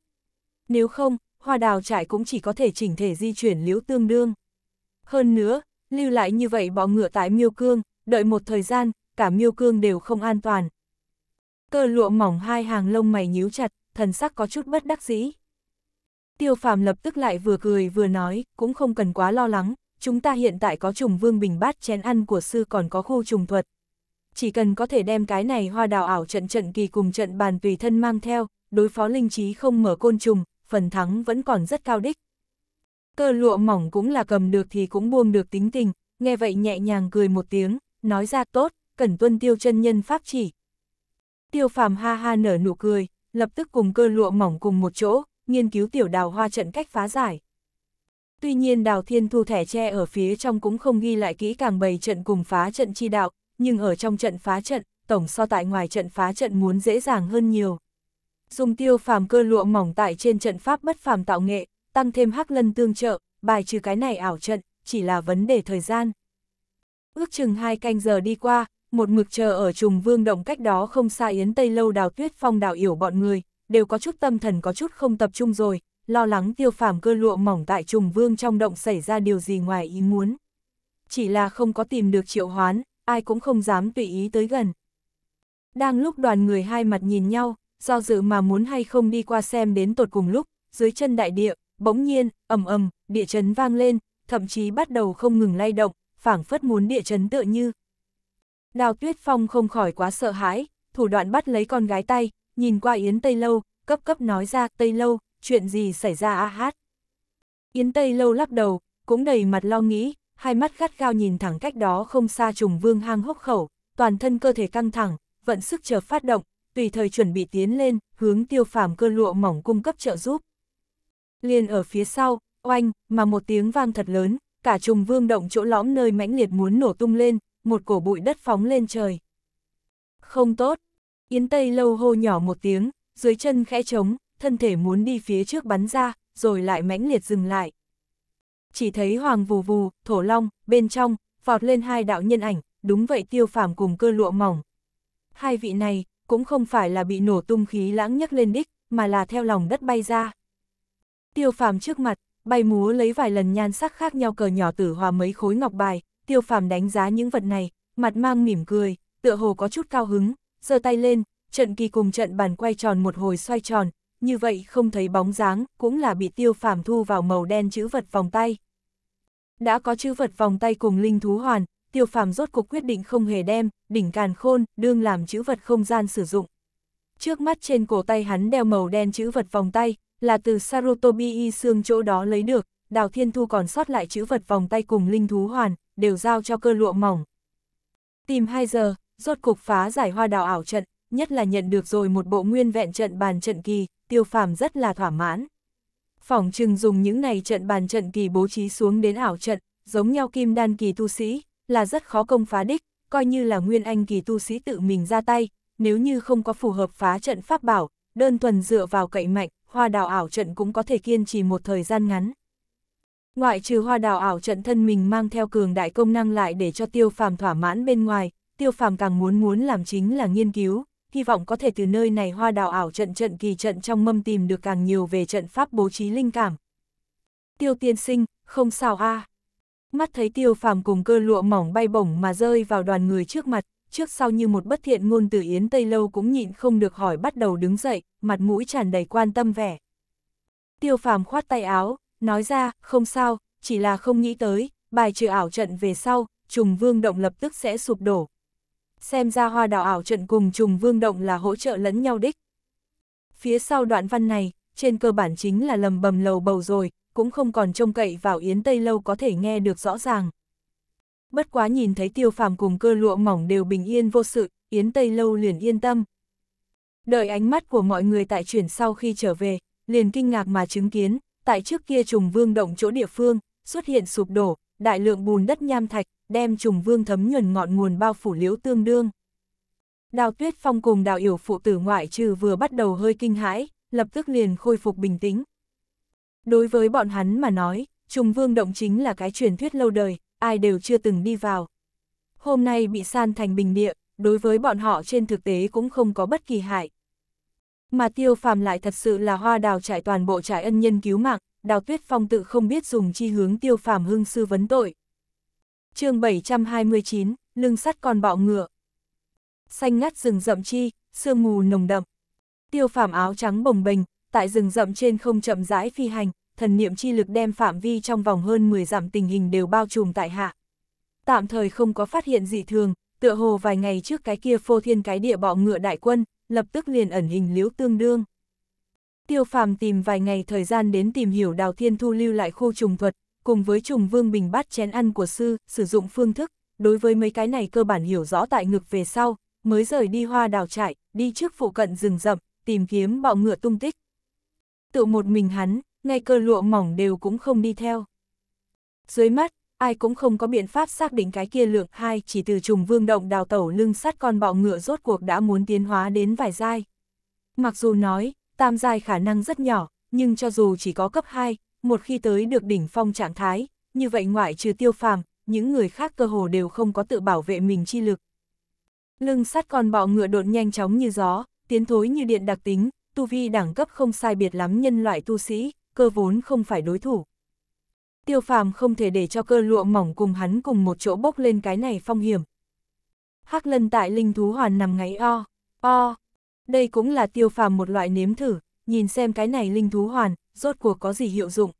Nếu không, hoa đào trại cũng chỉ có thể chỉnh thể di chuyển liễu tương đương. Hơn nữa, lưu lại như vậy bọ ngựa tại miêu cương, đợi một thời gian, cả miêu cương đều không an toàn, cơ lụa mỏng hai hàng lông mày nhíu chặt, thần sắc có chút bất đắc dĩ. Tiêu phàm lập tức lại vừa cười vừa nói, cũng không cần quá lo lắng, chúng ta hiện tại có trùng vương bình bát chén ăn của sư còn có khu trùng thuật. Chỉ cần có thể đem cái này hoa đào ảo trận trận kỳ cùng trận bàn tùy thân mang theo, đối phó linh trí không mở côn trùng, phần thắng vẫn còn rất cao đích. Cơ lụa mỏng cũng là cầm được thì cũng buông được tính tình, nghe vậy nhẹ nhàng cười một tiếng, nói ra tốt, cần tuân tiêu chân nhân pháp chỉ, Tiêu phàm ha ha nở nụ cười, lập tức cùng cơ lụa mỏng cùng một chỗ, nghiên cứu tiểu đào hoa trận cách phá giải. Tuy nhiên đào thiên thu thẻ tre ở phía trong cũng không ghi lại kỹ càng bày trận cùng phá trận chi đạo, nhưng ở trong trận phá trận, tổng so tại ngoài trận phá trận muốn dễ dàng hơn nhiều. Dùng tiêu phàm cơ lụa mỏng tại trên trận pháp bất phàm tạo nghệ, tăng thêm hắc lân tương trợ, bài trừ cái này ảo trận, chỉ là vấn đề thời gian. Ước chừng hai canh giờ đi qua, một mực chờ ở trùng vương động cách đó không xa Yến Tây Lâu đào tuyết phong đào yểu bọn người, đều có chút tâm thần có chút không tập trung rồi, lo lắng tiêu phàm cơ lụa mỏng tại trùng vương trong động xảy ra điều gì ngoài ý muốn. Chỉ là không có tìm được triệu hoán, ai cũng không dám tùy ý tới gần. Đang lúc đoàn người hai mặt nhìn nhau, do dự mà muốn hay không đi qua xem đến tột cùng lúc, dưới chân đại địa, bỗng nhiên, ầm ầm, địa chấn vang lên, thậm chí bắt đầu không ngừng lay động, phảng phất muốn địa chấn tựa như, Đào Tuyết Phong không khỏi quá sợ hãi, thủ đoạn bắt lấy con gái tay, nhìn qua Yến Tây Lâu, cấp cấp nói ra, Tây Lâu, chuyện gì xảy ra a hát. Yến Tây Lâu lắc đầu, cũng đầy mặt lo nghĩ, hai mắt gắt gao nhìn thẳng cách đó không xa trùng vương hang hốc khẩu, toàn thân cơ thể căng thẳng, vận sức chờ phát động, tùy thời chuẩn bị tiến lên, hướng tiêu phàm cơ lụa mỏng cung cấp trợ giúp. Liên ở phía sau, oanh, mà một tiếng vang thật lớn, cả trùng vương động chỗ lõm nơi mãnh liệt muốn nổ tung lên, một cổ bụi đất phóng lên trời. Không tốt, Yến Tây lâu hô nhỏ một tiếng, dưới chân khẽ trống, thân thể muốn đi phía trước bắn ra, rồi lại mãnh liệt dừng lại. Chỉ thấy hoàng vù vù, thổ long, bên trong, vọt lên hai đạo nhân ảnh, đúng vậy tiêu phàm cùng cơ lụa mỏng. Hai vị này, cũng không phải là bị nổ tung khí lãng nhấc lên đích, mà là theo lòng đất bay ra. Tiêu phàm trước mặt, bay múa lấy vài lần nhan sắc khác nhau cờ nhỏ tử hòa mấy khối ngọc bài, Tiêu phàm đánh giá những vật này, mặt mang mỉm cười, tựa hồ có chút cao hứng, giơ tay lên, trận kỳ cùng trận bàn quay tròn một hồi xoay tròn, như vậy không thấy bóng dáng, cũng là bị tiêu phàm thu vào màu đen chữ vật vòng tay. Đã có chữ vật vòng tay cùng linh thú hoàn, tiêu phàm rốt cuộc quyết định không hề đem, đỉnh càn khôn, đương làm chữ vật không gian sử dụng. Trước mắt trên cổ tay hắn đeo màu đen chữ vật vòng tay, là từ Sarutobi xương chỗ đó lấy được, Đào Thiên Thu còn sót lại chữ vật vòng tay cùng linh thú hoàn, đều giao cho cơ lụa mỏng. Tìm 2 giờ, rốt cục phá giải hoa đào ảo trận, nhất là nhận được rồi một bộ nguyên vẹn trận bàn trận kỳ, tiêu phàm rất là thỏa mãn. Phỏng chừng dùng những này trận bàn trận kỳ bố trí xuống đến ảo trận, giống nhau kim đan kỳ tu sĩ, là rất khó công phá đích, coi như là nguyên anh kỳ tu sĩ tự mình ra tay, nếu như không có phù hợp phá trận pháp bảo, đơn thuần dựa vào cậy mạnh, hoa đào ảo trận cũng có thể kiên trì một thời gian ngắn. Ngoại trừ hoa đào ảo trận thân mình mang theo cường đại công năng lại để cho tiêu phàm thỏa mãn bên ngoài, tiêu phàm càng muốn muốn làm chính là nghiên cứu, hy vọng có thể từ nơi này hoa đào ảo trận trận kỳ trận trong mâm tìm được càng nhiều về trận pháp bố trí linh cảm. Tiêu tiên sinh, không sao a Mắt thấy tiêu phàm cùng cơ lụa mỏng bay bổng mà rơi vào đoàn người trước mặt, trước sau như một bất thiện ngôn từ Yến Tây Lâu cũng nhịn không được hỏi bắt đầu đứng dậy, mặt mũi tràn đầy quan tâm vẻ. Tiêu phàm khoát tay áo, nói ra, không sao, chỉ là không nghĩ tới, bài trừ ảo trận về sau, trùng vương động lập tức sẽ sụp đổ. Xem ra hoa đào ảo trận cùng trùng vương động là hỗ trợ lẫn nhau đích. Phía sau đoạn văn này, trên cơ bản chính là lầm bầm lầu bầu rồi, cũng không còn trông cậy vào Yến Tây Lâu có thể nghe được rõ ràng. Bất quá nhìn thấy tiêu phàm cùng cơ lụa mỏng đều bình yên vô sự, Yến Tây Lâu liền yên tâm. Đợi ánh mắt của mọi người tại chuyển sau khi trở về, liền kinh ngạc mà chứng kiến, tại trước kia trùng vương động chỗ địa phương, xuất hiện sụp đổ, đại lượng bùn đất nham thạch, đem trùng vương thấm nhuần ngọn nguồn bao phủ liễu tương đương. Đào Tuyết Phong cùng đào yểu phụ tử ngoại trừ vừa bắt đầu hơi kinh hãi, lập tức liền khôi phục bình tĩnh. Đối với bọn hắn mà nói, trùng vương động chính là cái truyền thuyết lâu đời, ai đều chưa từng đi vào. Hôm nay bị san thành bình địa, đối với bọn họ trên thực tế cũng không có bất kỳ hại mà tiêu phàm lại thật sự là hoa đào trải toàn bộ trải ân nhân cứu mạng, đào tuyết phong tự không biết dùng chi hướng tiêu phàm hưng sư vấn tội. chương 729, lưng sắt còn bọ ngựa. Xanh ngắt rừng rậm chi, sương mù nồng đậm. Tiêu phàm áo trắng bồng bềnh, tại rừng rậm trên không chậm rãi phi hành, thần niệm chi lực đem phạm vi trong vòng hơn 10 dặm tình hình đều bao trùm tại hạ. Tạm thời không có phát hiện dị thường, tựa hồ vài ngày trước cái kia phô thiên cái địa bọ ngựa đại quân, lập tức liền ẩn hình liễu tương đương. Tiêu phàm tìm vài ngày thời gian đến tìm hiểu đào thiên thu lưu lại khu trùng thuật, cùng với trùng vương bình bát chén ăn của sư, sử dụng phương thức, đối với mấy cái này cơ bản hiểu rõ tại ngực về sau, mới rời đi hoa đào trại, đi trước phụ cận rừng rậm, tìm kiếm bọ ngựa tung tích. Tự một mình hắn, ngay cơ lụa mỏng đều cũng không đi theo. Dưới mắt, ai cũng không có biện pháp xác định cái kia lượng hai chỉ từ trùng vương động đào tẩu lưng sắt con bọ ngựa rốt cuộc đã muốn tiến hóa đến vài giai. Mặc dù nói, tam giai khả năng rất nhỏ, nhưng cho dù chỉ có cấp 2, một khi tới được đỉnh phong trạng thái, như vậy ngoại trừ tiêu phàm, những người khác cơ hồ đều không có tự bảo vệ mình chi lực. Lưng sắt con bọ ngựa đột nhanh chóng như gió, tiến thối như điện đặc tính, tu vi đẳng cấp không sai biệt lắm nhân loại tu sĩ, cơ vốn không phải đối thủ tiêu phàm không thể để cho cơ lụa mỏng cùng hắn cùng một chỗ bốc lên cái này phong hiểm. Hắc lân tại linh thú hoàn nằm ngáy o, o. Đây cũng là tiêu phàm một loại nếm thử, nhìn xem cái này linh thú hoàn, rốt cuộc có gì hiệu dụng.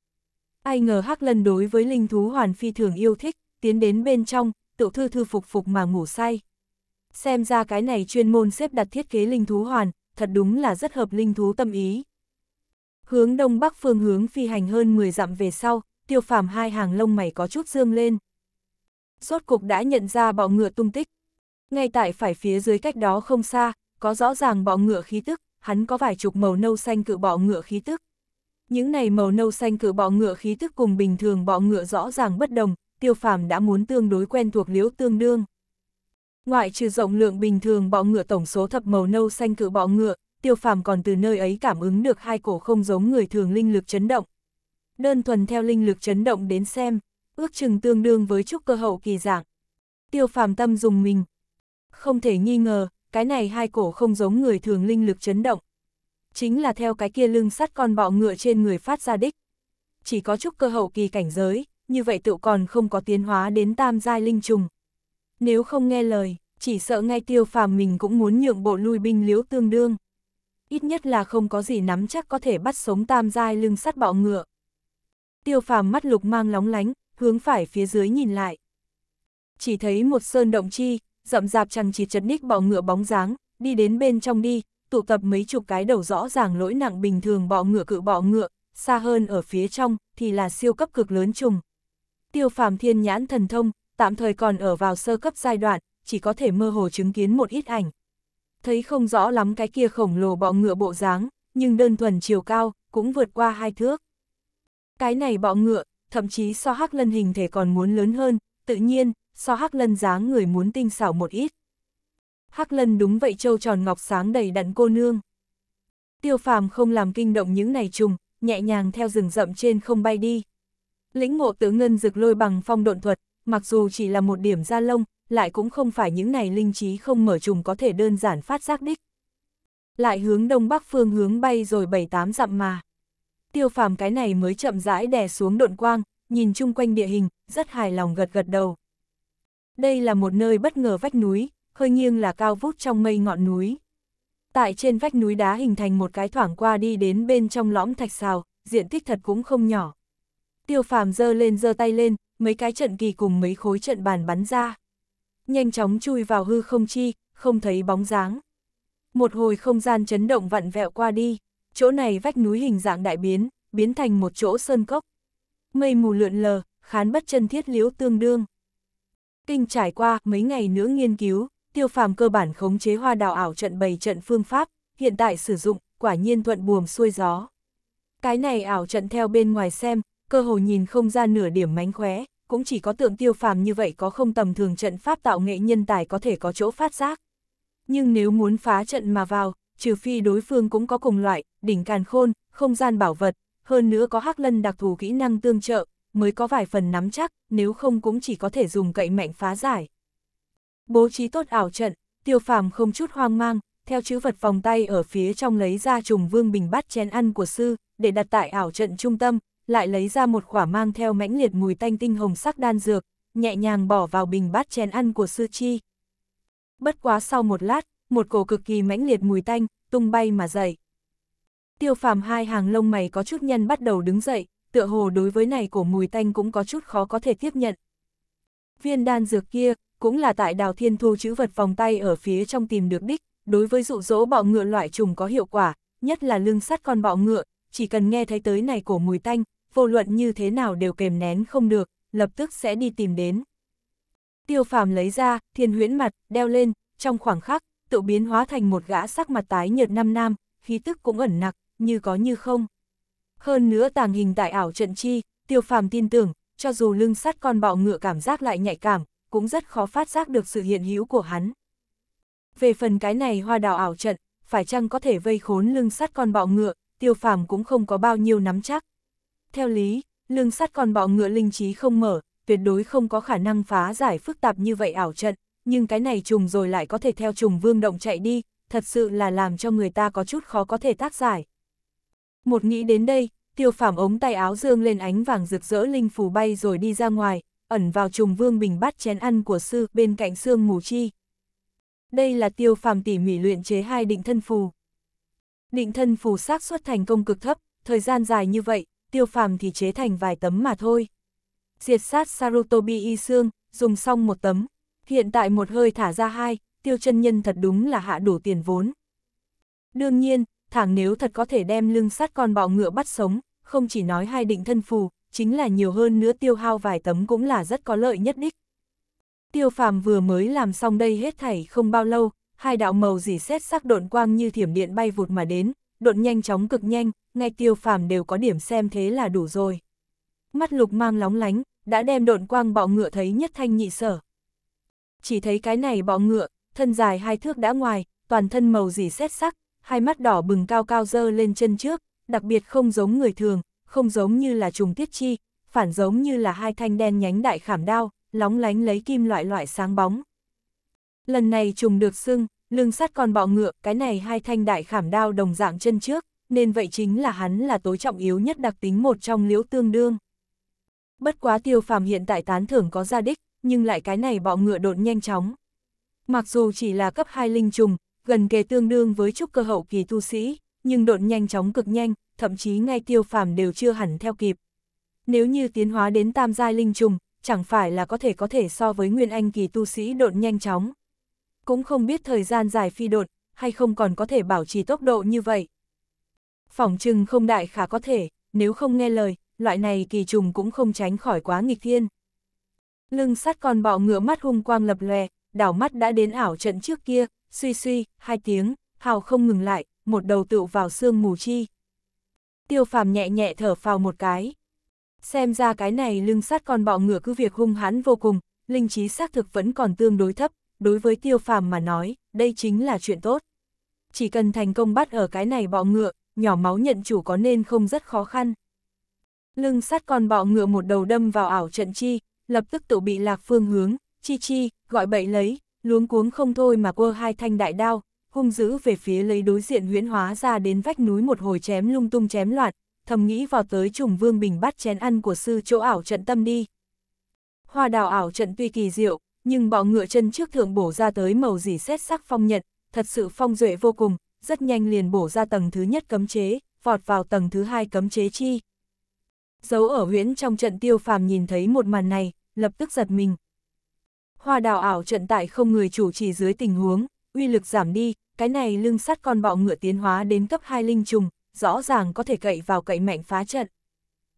Ai ngờ Hắc lân đối với linh thú hoàn phi thường yêu thích, tiến đến bên trong, tự thư thư phục phục mà ngủ say. Xem ra cái này chuyên môn xếp đặt thiết kế linh thú hoàn, thật đúng là rất hợp linh thú tâm ý. Hướng đông bắc phương hướng phi hành hơn 10 dặm về sau, tiêu phàm hai hàng lông mày có chút dương lên. Rốt cục đã nhận ra bọ ngựa tung tích. Ngay tại phải phía dưới cách đó không xa, có rõ ràng bọ ngựa khí tức, hắn có vài chục màu nâu xanh cự bọ ngựa khí tức. Những này màu nâu xanh cự bọ ngựa khí tức cùng bình thường bọ ngựa rõ ràng bất đồng, tiêu phàm đã muốn tương đối quen thuộc liễu tương đương. Ngoại trừ rộng lượng bình thường bọ ngựa tổng số thập màu nâu xanh cự bọ ngựa, tiêu phàm còn từ nơi ấy cảm ứng được hai cổ không giống người thường linh lực chấn động, đơn thuần theo linh lực chấn động đến xem, ước chừng tương đương với trúc cơ hậu kỳ dạng. Tiêu phàm tâm dùng mình. Không thể nghi ngờ, cái này hai cổ không giống người thường linh lực chấn động. Chính là theo cái kia lưng sắt con bọ ngựa trên người phát ra đích. Chỉ có trúc cơ hậu kỳ cảnh giới, như vậy tựu còn không có tiến hóa đến tam giai linh trùng. Nếu không nghe lời, chỉ sợ ngay tiêu phàm mình cũng muốn nhượng bộ lui binh liếu tương đương. Ít nhất là không có gì nắm chắc có thể bắt sống tam giai lưng sắt bọ ngựa. Tiêu phàm mắt lục mang lóng lánh, hướng phải phía dưới nhìn lại. Chỉ thấy một sơn động chi, rậm rạp chẳng chỉ chật ních bọ ngựa bóng dáng, đi đến bên trong đi, tụ tập mấy chục cái đầu rõ ràng lỗi nặng bình thường bọ ngựa cự bọ ngựa, xa hơn ở phía trong thì là siêu cấp cực lớn trùng. Tiêu phàm thiên nhãn thần thông, tạm thời còn ở vào sơ cấp giai đoạn, chỉ có thể mơ hồ chứng kiến một ít ảnh. Thấy không rõ lắm cái kia khổng lồ bọ ngựa bộ dáng, nhưng đơn thuần chiều cao cũng vượt qua hai thước. Cái này bọ ngựa, thậm chí so hắc lân hình thể còn muốn lớn hơn, tự nhiên, so hắc lân dáng người muốn tinh xảo một ít. Hắc lân đúng vậy trâu tròn ngọc sáng đầy đặn cô nương. Tiêu phàm không làm kinh động những này trùng, nhẹ nhàng theo rừng rậm trên không bay đi. Lĩnh ngộ tứ ngân rực lôi bằng phong độn thuật, mặc dù chỉ là một điểm da lông, lại cũng không phải những này linh trí không mở trùng có thể đơn giản phát giác đích. Lại hướng đông bắc phương hướng bay rồi bảy tám dặm mà tiêu phàm cái này mới chậm rãi đè xuống độn quang, nhìn chung quanh địa hình, rất hài lòng gật gật đầu. Đây là một nơi bất ngờ vách núi, hơi nghiêng là cao vút trong mây ngọn núi. Tại trên vách núi đá hình thành một cái thoảng qua đi đến bên trong lõm thạch xào, diện tích thật cũng không nhỏ. Tiêu phàm giơ lên giơ tay lên, mấy cái trận kỳ cùng mấy khối trận bàn bắn ra. Nhanh chóng chui vào hư không chi, không thấy bóng dáng. Một hồi không gian chấn động vặn vẹo qua đi chỗ này vách núi hình dạng đại biến, biến thành một chỗ sơn cốc. Mây mù lượn lờ, khán bất chân thiết liễu tương đương. Kinh trải qua mấy ngày nữa nghiên cứu, tiêu phàm cơ bản khống chế hoa đào ảo trận bày trận phương pháp, hiện tại sử dụng, quả nhiên thuận buồm xuôi gió. Cái này ảo trận theo bên ngoài xem, cơ hồ nhìn không ra nửa điểm mánh khóe, cũng chỉ có tượng tiêu phàm như vậy có không tầm thường trận pháp tạo nghệ nhân tài có thể có chỗ phát giác. Nhưng nếu muốn phá trận mà vào, trừ phi đối phương cũng có cùng loại, đỉnh càn khôn, không gian bảo vật, hơn nữa có hắc lân đặc thù kỹ năng tương trợ, mới có vài phần nắm chắc, nếu không cũng chỉ có thể dùng cậy mạnh phá giải. Bố trí tốt ảo trận, tiêu phàm không chút hoang mang, theo chữ vật vòng tay ở phía trong lấy ra trùng vương bình bát chén ăn của sư, để đặt tại ảo trận trung tâm, lại lấy ra một khỏa mang theo mãnh liệt mùi tanh tinh hồng sắc đan dược, nhẹ nhàng bỏ vào bình bát chén ăn của sư chi. Bất quá sau một lát, một cổ cực kỳ mãnh liệt mùi tanh, tung bay mà dậy. Tiêu phàm hai hàng lông mày có chút nhân bắt đầu đứng dậy, tựa hồ đối với này cổ mùi tanh cũng có chút khó có thể tiếp nhận. Viên đan dược kia, cũng là tại đào thiên thu chữ vật vòng tay ở phía trong tìm được đích, đối với dụ dỗ bọ ngựa loại trùng có hiệu quả, nhất là lưng sắt con bọ ngựa, chỉ cần nghe thấy tới này cổ mùi tanh, vô luận như thế nào đều kềm nén không được, lập tức sẽ đi tìm đến. Tiêu phàm lấy ra, thiên huyễn mặt, đeo lên, trong khoảng khắc, tự biến hóa thành một gã sắc mặt tái nhợt năm nam, khí tức cũng ẩn nặc, như có như không. Hơn nữa tàng hình tại ảo trận chi, tiêu phàm tin tưởng, cho dù lưng sắt con bọ ngựa cảm giác lại nhạy cảm, cũng rất khó phát giác được sự hiện hữu của hắn. Về phần cái này hoa đào ảo trận, phải chăng có thể vây khốn lưng sắt con bọ ngựa, tiêu phàm cũng không có bao nhiêu nắm chắc. Theo lý, lưng sắt con bọ ngựa linh trí không mở, tuyệt đối không có khả năng phá giải phức tạp như vậy ảo trận, nhưng cái này trùng rồi lại có thể theo trùng vương động chạy đi, thật sự là làm cho người ta có chút khó có thể tác giải. Một nghĩ đến đây, tiêu phảm ống tay áo dương lên ánh vàng rực rỡ linh phù bay rồi đi ra ngoài, ẩn vào trùng vương bình bát chén ăn của sư bên cạnh xương mù chi. Đây là tiêu phàm tỉ mỉ luyện chế hai định thân phù. Định thân phù xác xuất thành công cực thấp, thời gian dài như vậy, tiêu phàm thì chế thành vài tấm mà thôi. Diệt sát Sarutobi y xương, dùng xong một tấm, Hiện tại một hơi thả ra hai, tiêu chân nhân thật đúng là hạ đủ tiền vốn. Đương nhiên, thẳng nếu thật có thể đem lưng sắt con bọ ngựa bắt sống, không chỉ nói hai định thân phù, chính là nhiều hơn nữa tiêu hao vài tấm cũng là rất có lợi nhất đích. Tiêu phàm vừa mới làm xong đây hết thảy không bao lâu, hai đạo màu dì xét sắc độn quang như thiểm điện bay vụt mà đến, độn nhanh chóng cực nhanh, ngay tiêu phàm đều có điểm xem thế là đủ rồi. Mắt lục mang lóng lánh, đã đem độn quang bọ ngựa thấy nhất thanh nhị sở, chỉ thấy cái này bọ ngựa, thân dài hai thước đã ngoài, toàn thân màu dì xét sắc, hai mắt đỏ bừng cao cao dơ lên chân trước, đặc biệt không giống người thường, không giống như là trùng tiết chi, phản giống như là hai thanh đen nhánh đại khảm đao, lóng lánh lấy kim loại loại sáng bóng. Lần này trùng được xưng, lưng sắt con bọ ngựa, cái này hai thanh đại khảm đao đồng dạng chân trước, nên vậy chính là hắn là tối trọng yếu nhất đặc tính một trong liễu tương đương. Bất quá tiêu phàm hiện tại tán thưởng có gia đích, nhưng lại cái này bọ ngựa đột nhanh chóng. Mặc dù chỉ là cấp 2 linh trùng, gần kề tương đương với trúc cơ hậu kỳ tu sĩ, nhưng đột nhanh chóng cực nhanh, thậm chí ngay tiêu phàm đều chưa hẳn theo kịp. Nếu như tiến hóa đến tam giai linh trùng, chẳng phải là có thể có thể so với nguyên anh kỳ tu sĩ đột nhanh chóng. Cũng không biết thời gian dài phi đột, hay không còn có thể bảo trì tốc độ như vậy. Phỏng chừng không đại khả có thể, nếu không nghe lời, loại này kỳ trùng cũng không tránh khỏi quá nghịch thiên. Lưng sắt con bọ ngựa mắt hung quang lập lòe, đảo mắt đã đến ảo trận trước kia, suy suy, hai tiếng, hào không ngừng lại, một đầu tựu vào xương mù chi. Tiêu phàm nhẹ nhẹ thở phào một cái. Xem ra cái này lưng sắt con bọ ngựa cứ việc hung hãn vô cùng, linh trí xác thực vẫn còn tương đối thấp, đối với tiêu phàm mà nói, đây chính là chuyện tốt. Chỉ cần thành công bắt ở cái này bọ ngựa, nhỏ máu nhận chủ có nên không rất khó khăn. Lưng sắt con bọ ngựa một đầu đâm vào ảo trận chi, lập tức tự bị lạc phương hướng, chi chi, gọi bậy lấy, luống cuống không thôi mà quơ hai thanh đại đao, hung dữ về phía lấy đối diện huyễn hóa ra đến vách núi một hồi chém lung tung chém loạn, thầm nghĩ vào tới trùng vương bình bắt chén ăn của sư chỗ ảo trận tâm đi. Hoa đào ảo trận tuy kỳ diệu, nhưng bọ ngựa chân trước thượng bổ ra tới màu dì xét sắc phong nhận, thật sự phong duệ vô cùng, rất nhanh liền bổ ra tầng thứ nhất cấm chế, vọt vào tầng thứ hai cấm chế chi. Dấu ở huyễn trong trận tiêu phàm nhìn thấy một màn này, lập tức giật mình. Hoa đào ảo trận tại không người chủ trì dưới tình huống, uy lực giảm đi, cái này lưng sắt con bọ ngựa tiến hóa đến cấp 2 linh trùng, rõ ràng có thể cậy vào cậy mạnh phá trận.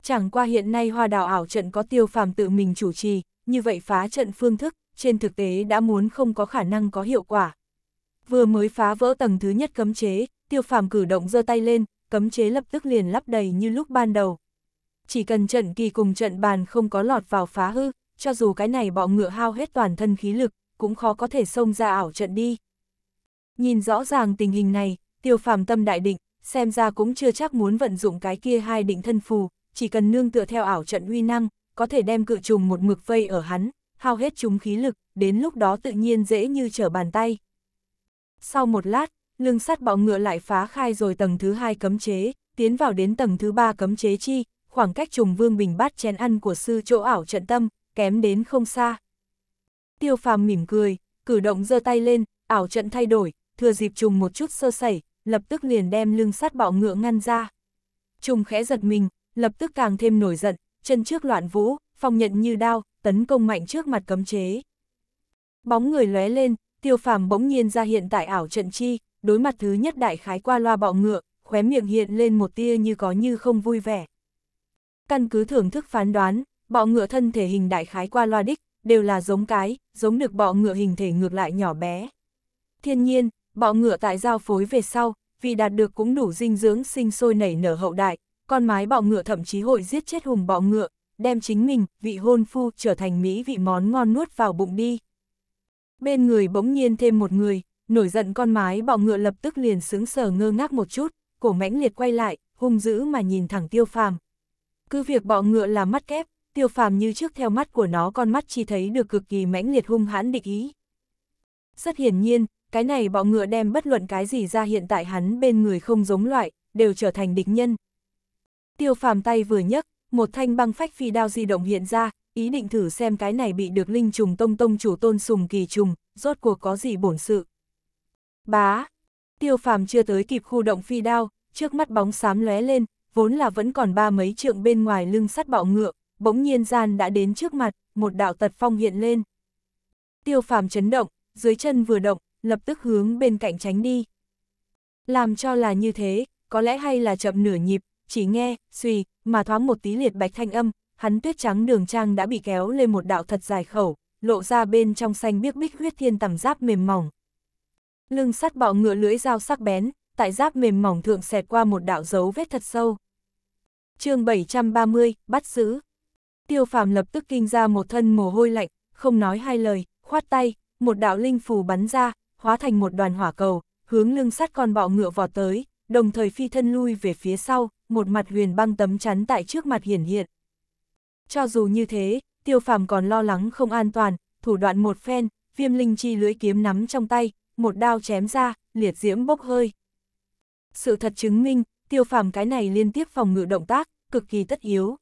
Chẳng qua hiện nay hoa đào ảo trận có tiêu phàm tự mình chủ trì, như vậy phá trận phương thức, trên thực tế đã muốn không có khả năng có hiệu quả. Vừa mới phá vỡ tầng thứ nhất cấm chế, tiêu phàm cử động giơ tay lên, cấm chế lập tức liền lắp đầy như lúc ban đầu. Chỉ cần trận kỳ cùng trận bàn không có lọt vào phá hư, cho dù cái này bọ ngựa hao hết toàn thân khí lực, cũng khó có thể xông ra ảo trận đi. Nhìn rõ ràng tình hình này, tiêu phàm tâm đại định, xem ra cũng chưa chắc muốn vận dụng cái kia hai định thân phù, chỉ cần nương tựa theo ảo trận uy năng, có thể đem cự trùng một mực vây ở hắn, hao hết chúng khí lực, đến lúc đó tự nhiên dễ như trở bàn tay. Sau một lát, lương sắt bọ ngựa lại phá khai rồi tầng thứ hai cấm chế, tiến vào đến tầng thứ ba cấm chế chi, khoảng cách trùng vương bình bát chén ăn của sư chỗ ảo trận tâm, kém đến không xa. Tiêu phàm mỉm cười, cử động giơ tay lên, ảo trận thay đổi, thừa dịp trùng một chút sơ sẩy, lập tức liền đem lưng sát bạo ngựa ngăn ra. Trùng khẽ giật mình, lập tức càng thêm nổi giận, chân trước loạn vũ, phong nhận như đao, tấn công mạnh trước mặt cấm chế. Bóng người lóe lên, tiêu phàm bỗng nhiên ra hiện tại ảo trận chi, đối mặt thứ nhất đại khái qua loa bọ ngựa, khóe miệng hiện lên một tia như có như không vui vẻ. Căn cứ thưởng thức phán đoán, bọ ngựa thân thể hình đại khái qua loa đích, đều là giống cái, giống được bọ ngựa hình thể ngược lại nhỏ bé. Thiên nhiên, bọ ngựa tại giao phối về sau, vì đạt được cũng đủ dinh dưỡng sinh sôi nảy nở hậu đại, con mái bọ ngựa thậm chí hội giết chết hùng bọ ngựa, đem chính mình, vị hôn phu trở thành mỹ vị món ngon nuốt vào bụng đi. Bên người bỗng nhiên thêm một người, nổi giận con mái bọ ngựa lập tức liền sướng sờ ngơ ngác một chút, cổ mãnh liệt quay lại, hung dữ mà nhìn thẳng tiêu phàm. Cứ việc bọ ngựa là mắt kép, tiêu phàm như trước theo mắt của nó con mắt chi thấy được cực kỳ mãnh liệt hung hãn địch ý. Rất hiển nhiên, cái này bọ ngựa đem bất luận cái gì ra hiện tại hắn bên người không giống loại, đều trở thành địch nhân. Tiêu phàm tay vừa nhấc, một thanh băng phách phi đao di động hiện ra, ý định thử xem cái này bị được linh trùng tông tông chủ tôn sùng kỳ trùng, rốt cuộc có gì bổn sự. Bá! Tiêu phàm chưa tới kịp khu động phi đao, trước mắt bóng xám lóe lên, vốn là vẫn còn ba mấy trượng bên ngoài lưng sắt bạo ngựa, bỗng nhiên gian đã đến trước mặt, một đạo tật phong hiện lên. Tiêu phàm chấn động, dưới chân vừa động, lập tức hướng bên cạnh tránh đi. Làm cho là như thế, có lẽ hay là chậm nửa nhịp, chỉ nghe, suy, mà thoáng một tí liệt bạch thanh âm, hắn tuyết trắng đường trang đã bị kéo lên một đạo thật dài khẩu, lộ ra bên trong xanh biếc bích huyết thiên tầm giáp mềm mỏng. Lưng sắt bọ ngựa lưỡi dao sắc bén, tại giáp mềm mỏng thượng xẹt qua một đạo dấu vết thật sâu. chương 730, bắt giữ. Tiêu phàm lập tức kinh ra một thân mồ hôi lạnh, không nói hai lời, khoát tay, một đạo linh phù bắn ra, hóa thành một đoàn hỏa cầu, hướng lưng sắt con bọ ngựa vọt tới, đồng thời phi thân lui về phía sau, một mặt huyền băng tấm chắn tại trước mặt hiển hiện. Cho dù như thế, tiêu phàm còn lo lắng không an toàn, thủ đoạn một phen, viêm linh chi lưỡi kiếm nắm trong tay, một đao chém ra, liệt diễm bốc hơi. Sự thật chứng minh, tiêu phàm cái này liên tiếp phòng ngự động tác, cực kỳ tất yếu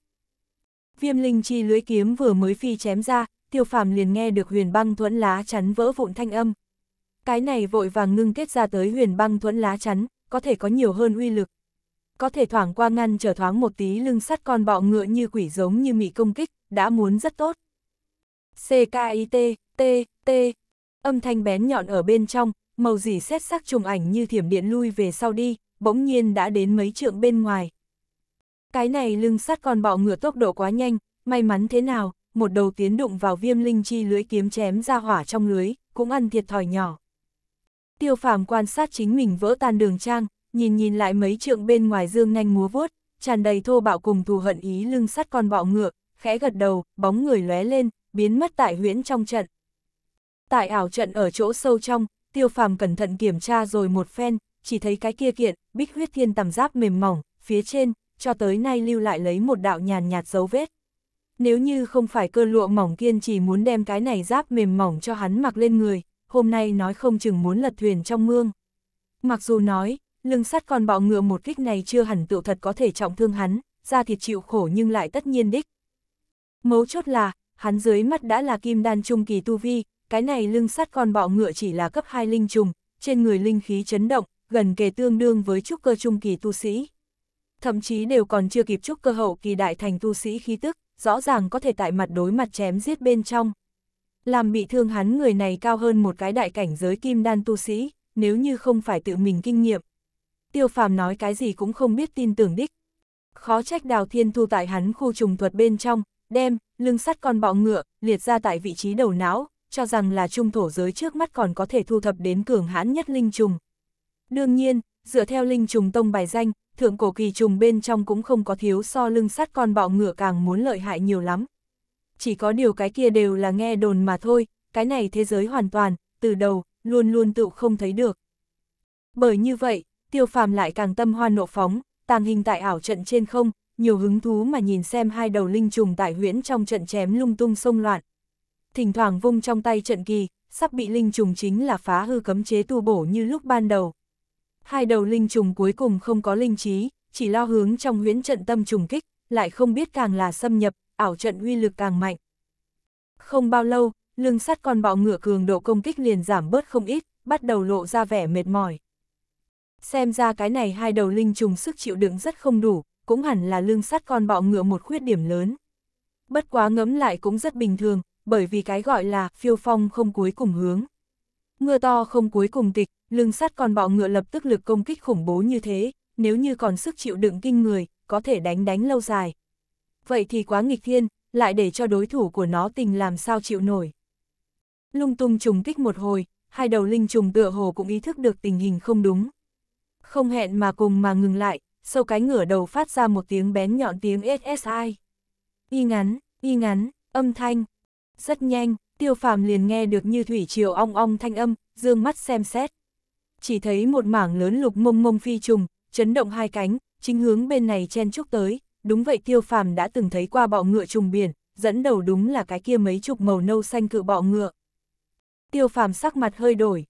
viêm linh chi lưới kiếm vừa mới phi chém ra, tiêu phàm liền nghe được huyền băng thuẫn lá chắn vỡ vụn thanh âm. Cái này vội vàng ngưng kết ra tới huyền băng thuẫn lá chắn, có thể có nhiều hơn uy lực. Có thể thoảng qua ngăn trở thoáng một tí lưng sắt con bọ ngựa như quỷ giống như mị công kích, đã muốn rất tốt. CKIT, T, T, âm thanh bén nhọn ở bên trong, màu dì xét sắc trùng ảnh như thiểm điện lui về sau đi, bỗng nhiên đã đến mấy trượng bên ngoài. Cái này lưng sắt con bọ ngựa tốc độ quá nhanh, may mắn thế nào, một đầu tiến đụng vào viêm linh chi lưới kiếm chém ra hỏa trong lưới, cũng ăn thiệt thòi nhỏ. Tiêu phàm quan sát chính mình vỡ tan đường trang, nhìn nhìn lại mấy trượng bên ngoài dương nhanh múa vuốt, tràn đầy thô bạo cùng thù hận ý lưng sắt con bọ ngựa, khẽ gật đầu, bóng người lóe lên, biến mất tại huyễn trong trận. Tại ảo trận ở chỗ sâu trong, tiêu phàm cẩn thận kiểm tra rồi một phen, chỉ thấy cái kia kiện, bích huyết thiên tầm giáp mềm mỏng, phía trên, cho tới nay lưu lại lấy một đạo nhàn nhạt dấu vết. Nếu như không phải cơ lụa mỏng kiên chỉ muốn đem cái này giáp mềm mỏng cho hắn mặc lên người, hôm nay nói không chừng muốn lật thuyền trong mương. Mặc dù nói, lưng sắt còn bọ ngựa một kích này chưa hẳn tựu thật có thể trọng thương hắn, ra thịt chịu khổ nhưng lại tất nhiên đích. Mấu chốt là, hắn dưới mắt đã là kim đan trung kỳ tu vi, cái này lưng sắt còn bọ ngựa chỉ là cấp 2 linh trùng, trên người linh khí chấn động, gần kề tương đương với trúc cơ trung kỳ tu sĩ thậm chí đều còn chưa kịp chúc cơ hậu kỳ đại thành tu sĩ khí tức, rõ ràng có thể tại mặt đối mặt chém giết bên trong. Làm bị thương hắn người này cao hơn một cái đại cảnh giới kim đan tu sĩ, nếu như không phải tự mình kinh nghiệm. Tiêu phàm nói cái gì cũng không biết tin tưởng đích. Khó trách đào thiên thu tại hắn khu trùng thuật bên trong, đem, lưng sắt con bọ ngựa, liệt ra tại vị trí đầu não, cho rằng là trung thổ giới trước mắt còn có thể thu thập đến cường hãn nhất linh trùng. Đương nhiên, dựa theo linh trùng tông bài danh, thượng cổ kỳ trùng bên trong cũng không có thiếu so lưng sắt con bọ ngựa càng muốn lợi hại nhiều lắm. Chỉ có điều cái kia đều là nghe đồn mà thôi, cái này thế giới hoàn toàn, từ đầu, luôn luôn tự không thấy được. Bởi như vậy, tiêu phàm lại càng tâm hoa nộ phóng, tàng hình tại ảo trận trên không, nhiều hứng thú mà nhìn xem hai đầu linh trùng tại huyễn trong trận chém lung tung sông loạn. Thỉnh thoảng vung trong tay trận kỳ, sắp bị linh trùng chính là phá hư cấm chế tu bổ như lúc ban đầu. Hai đầu linh trùng cuối cùng không có linh trí, chỉ lo hướng trong huyễn trận tâm trùng kích, lại không biết càng là xâm nhập, ảo trận uy lực càng mạnh. Không bao lâu, lương sắt con bọ ngựa cường độ công kích liền giảm bớt không ít, bắt đầu lộ ra vẻ mệt mỏi. Xem ra cái này hai đầu linh trùng sức chịu đựng rất không đủ, cũng hẳn là lương sắt con bọ ngựa một khuyết điểm lớn. Bất quá ngấm lại cũng rất bình thường, bởi vì cái gọi là phiêu phong không cuối cùng hướng. Mưa to không cuối cùng tịch, lưng sát con bọ ngựa lập tức lực công kích khủng bố như thế, nếu như còn sức chịu đựng kinh người, có thể đánh đánh lâu dài. Vậy thì quá nghịch thiên, lại để cho đối thủ của nó tình làm sao chịu nổi. Lung tung trùng kích một hồi, hai đầu linh trùng tựa hồ cũng ý thức được tình hình không đúng. Không hẹn mà cùng mà ngừng lại, sâu cái ngửa đầu phát ra một tiếng bén nhọn tiếng SSI. Y ngắn, y ngắn, âm thanh. Rất nhanh, tiêu phàm liền nghe được như thủy triều ong ong thanh âm, dương mắt xem xét chỉ thấy một mảng lớn lục mông mông phi trùng, chấn động hai cánh, chính hướng bên này chen chúc tới, đúng vậy tiêu phàm đã từng thấy qua bọ ngựa trùng biển, dẫn đầu đúng là cái kia mấy chục màu nâu xanh cự bọ ngựa. Tiêu phàm sắc mặt hơi đổi.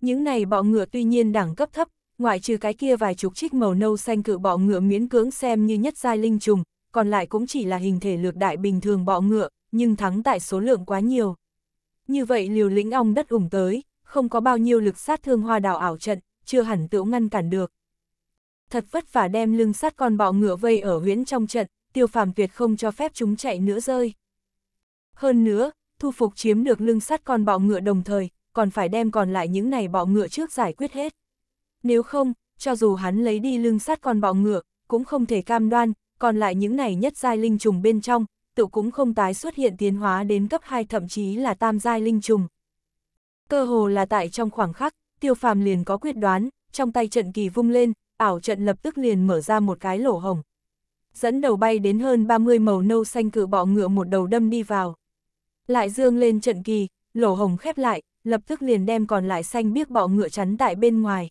Những này bọ ngựa tuy nhiên đẳng cấp thấp, ngoại trừ cái kia vài chục trích màu nâu xanh cự bọ ngựa miễn cưỡng xem như nhất giai linh trùng, còn lại cũng chỉ là hình thể lược đại bình thường bọ ngựa, nhưng thắng tại số lượng quá nhiều. Như vậy liều lĩnh ong đất ủng tới, không có bao nhiêu lực sát thương hoa đào ảo trận, chưa hẳn tựu ngăn cản được. Thật vất vả đem lưng sát con bọ ngựa vây ở huyễn trong trận, tiêu phàm tuyệt không cho phép chúng chạy nữa rơi. Hơn nữa, thu phục chiếm được lưng sắt con bọ ngựa đồng thời, còn phải đem còn lại những này bọ ngựa trước giải quyết hết. Nếu không, cho dù hắn lấy đi lưng sắt con bọ ngựa, cũng không thể cam đoan, còn lại những này nhất giai linh trùng bên trong, tự cũng không tái xuất hiện tiến hóa đến cấp 2 thậm chí là tam giai linh trùng. Cơ hồ là tại trong khoảng khắc, tiêu phàm liền có quyết đoán, trong tay trận kỳ vung lên, ảo trận lập tức liền mở ra một cái lỗ hồng. Dẫn đầu bay đến hơn 30 màu nâu xanh cự bọ ngựa một đầu đâm đi vào. Lại dương lên trận kỳ, lỗ hồng khép lại, lập tức liền đem còn lại xanh biếc bọ ngựa chắn tại bên ngoài.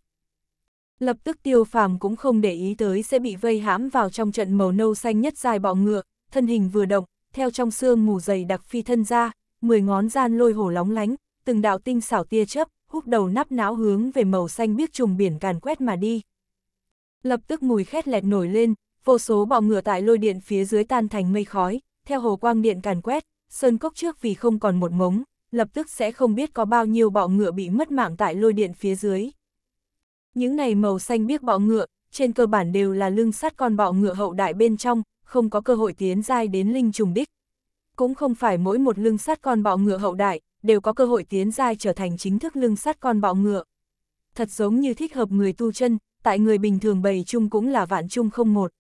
Lập tức tiêu phàm cũng không để ý tới sẽ bị vây hãm vào trong trận màu nâu xanh nhất dài bọ ngựa, thân hình vừa động, theo trong xương mù dày đặc phi thân ra, mười ngón gian lôi hổ lóng lánh, từng đạo tinh xảo tia chớp, húc đầu nắp não hướng về màu xanh biếc trùng biển càn quét mà đi. Lập tức mùi khét lẹt nổi lên, vô số bọ ngựa tại lôi điện phía dưới tan thành mây khói, theo hồ quang điện càn quét, sơn cốc trước vì không còn một ngống, lập tức sẽ không biết có bao nhiêu bọ ngựa bị mất mạng tại lôi điện phía dưới. Những này màu xanh biếc bọ ngựa, trên cơ bản đều là lưng sắt con bọ ngựa hậu đại bên trong, không có cơ hội tiến giai đến linh trùng đích. Cũng không phải mỗi một lưng sắt con bọ ngựa hậu đại, đều có cơ hội tiến giai trở thành chính thức lưng sắt con bọ ngựa. Thật giống như thích hợp người tu chân, tại người bình thường bầy chung cũng là vạn chung không một.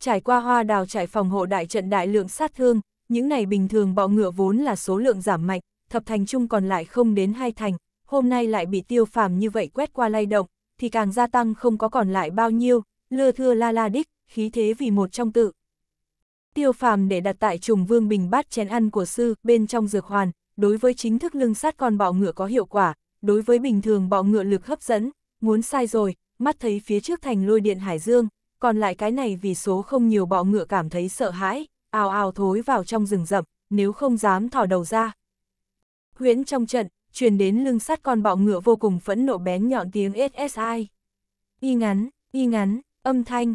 Trải qua hoa đào trải phòng hộ đại trận đại lượng sát thương, những này bình thường bọ ngựa vốn là số lượng giảm mạnh, thập thành chung còn lại không đến hai thành, hôm nay lại bị tiêu phàm như vậy quét qua lay động, thì càng gia tăng không có còn lại bao nhiêu, lừa thưa la la đích, khí thế vì một trong tự. Tiêu phàm để đặt tại trùng vương bình bát chén ăn của sư bên trong dược hoàn, đối với chính thức lưng sát con bọ ngựa có hiệu quả, đối với bình thường bọ ngựa lực hấp dẫn, muốn sai rồi, mắt thấy phía trước thành lôi điện hải dương, còn lại cái này vì số không nhiều bọ ngựa cảm thấy sợ hãi, ào ào thối vào trong rừng rậm, nếu không dám thỏ đầu ra. Huyễn trong trận, truyền đến lưng sát con bọ ngựa vô cùng phẫn nộ bén nhọn tiếng SSI. Y ngắn, y ngắn, âm thanh.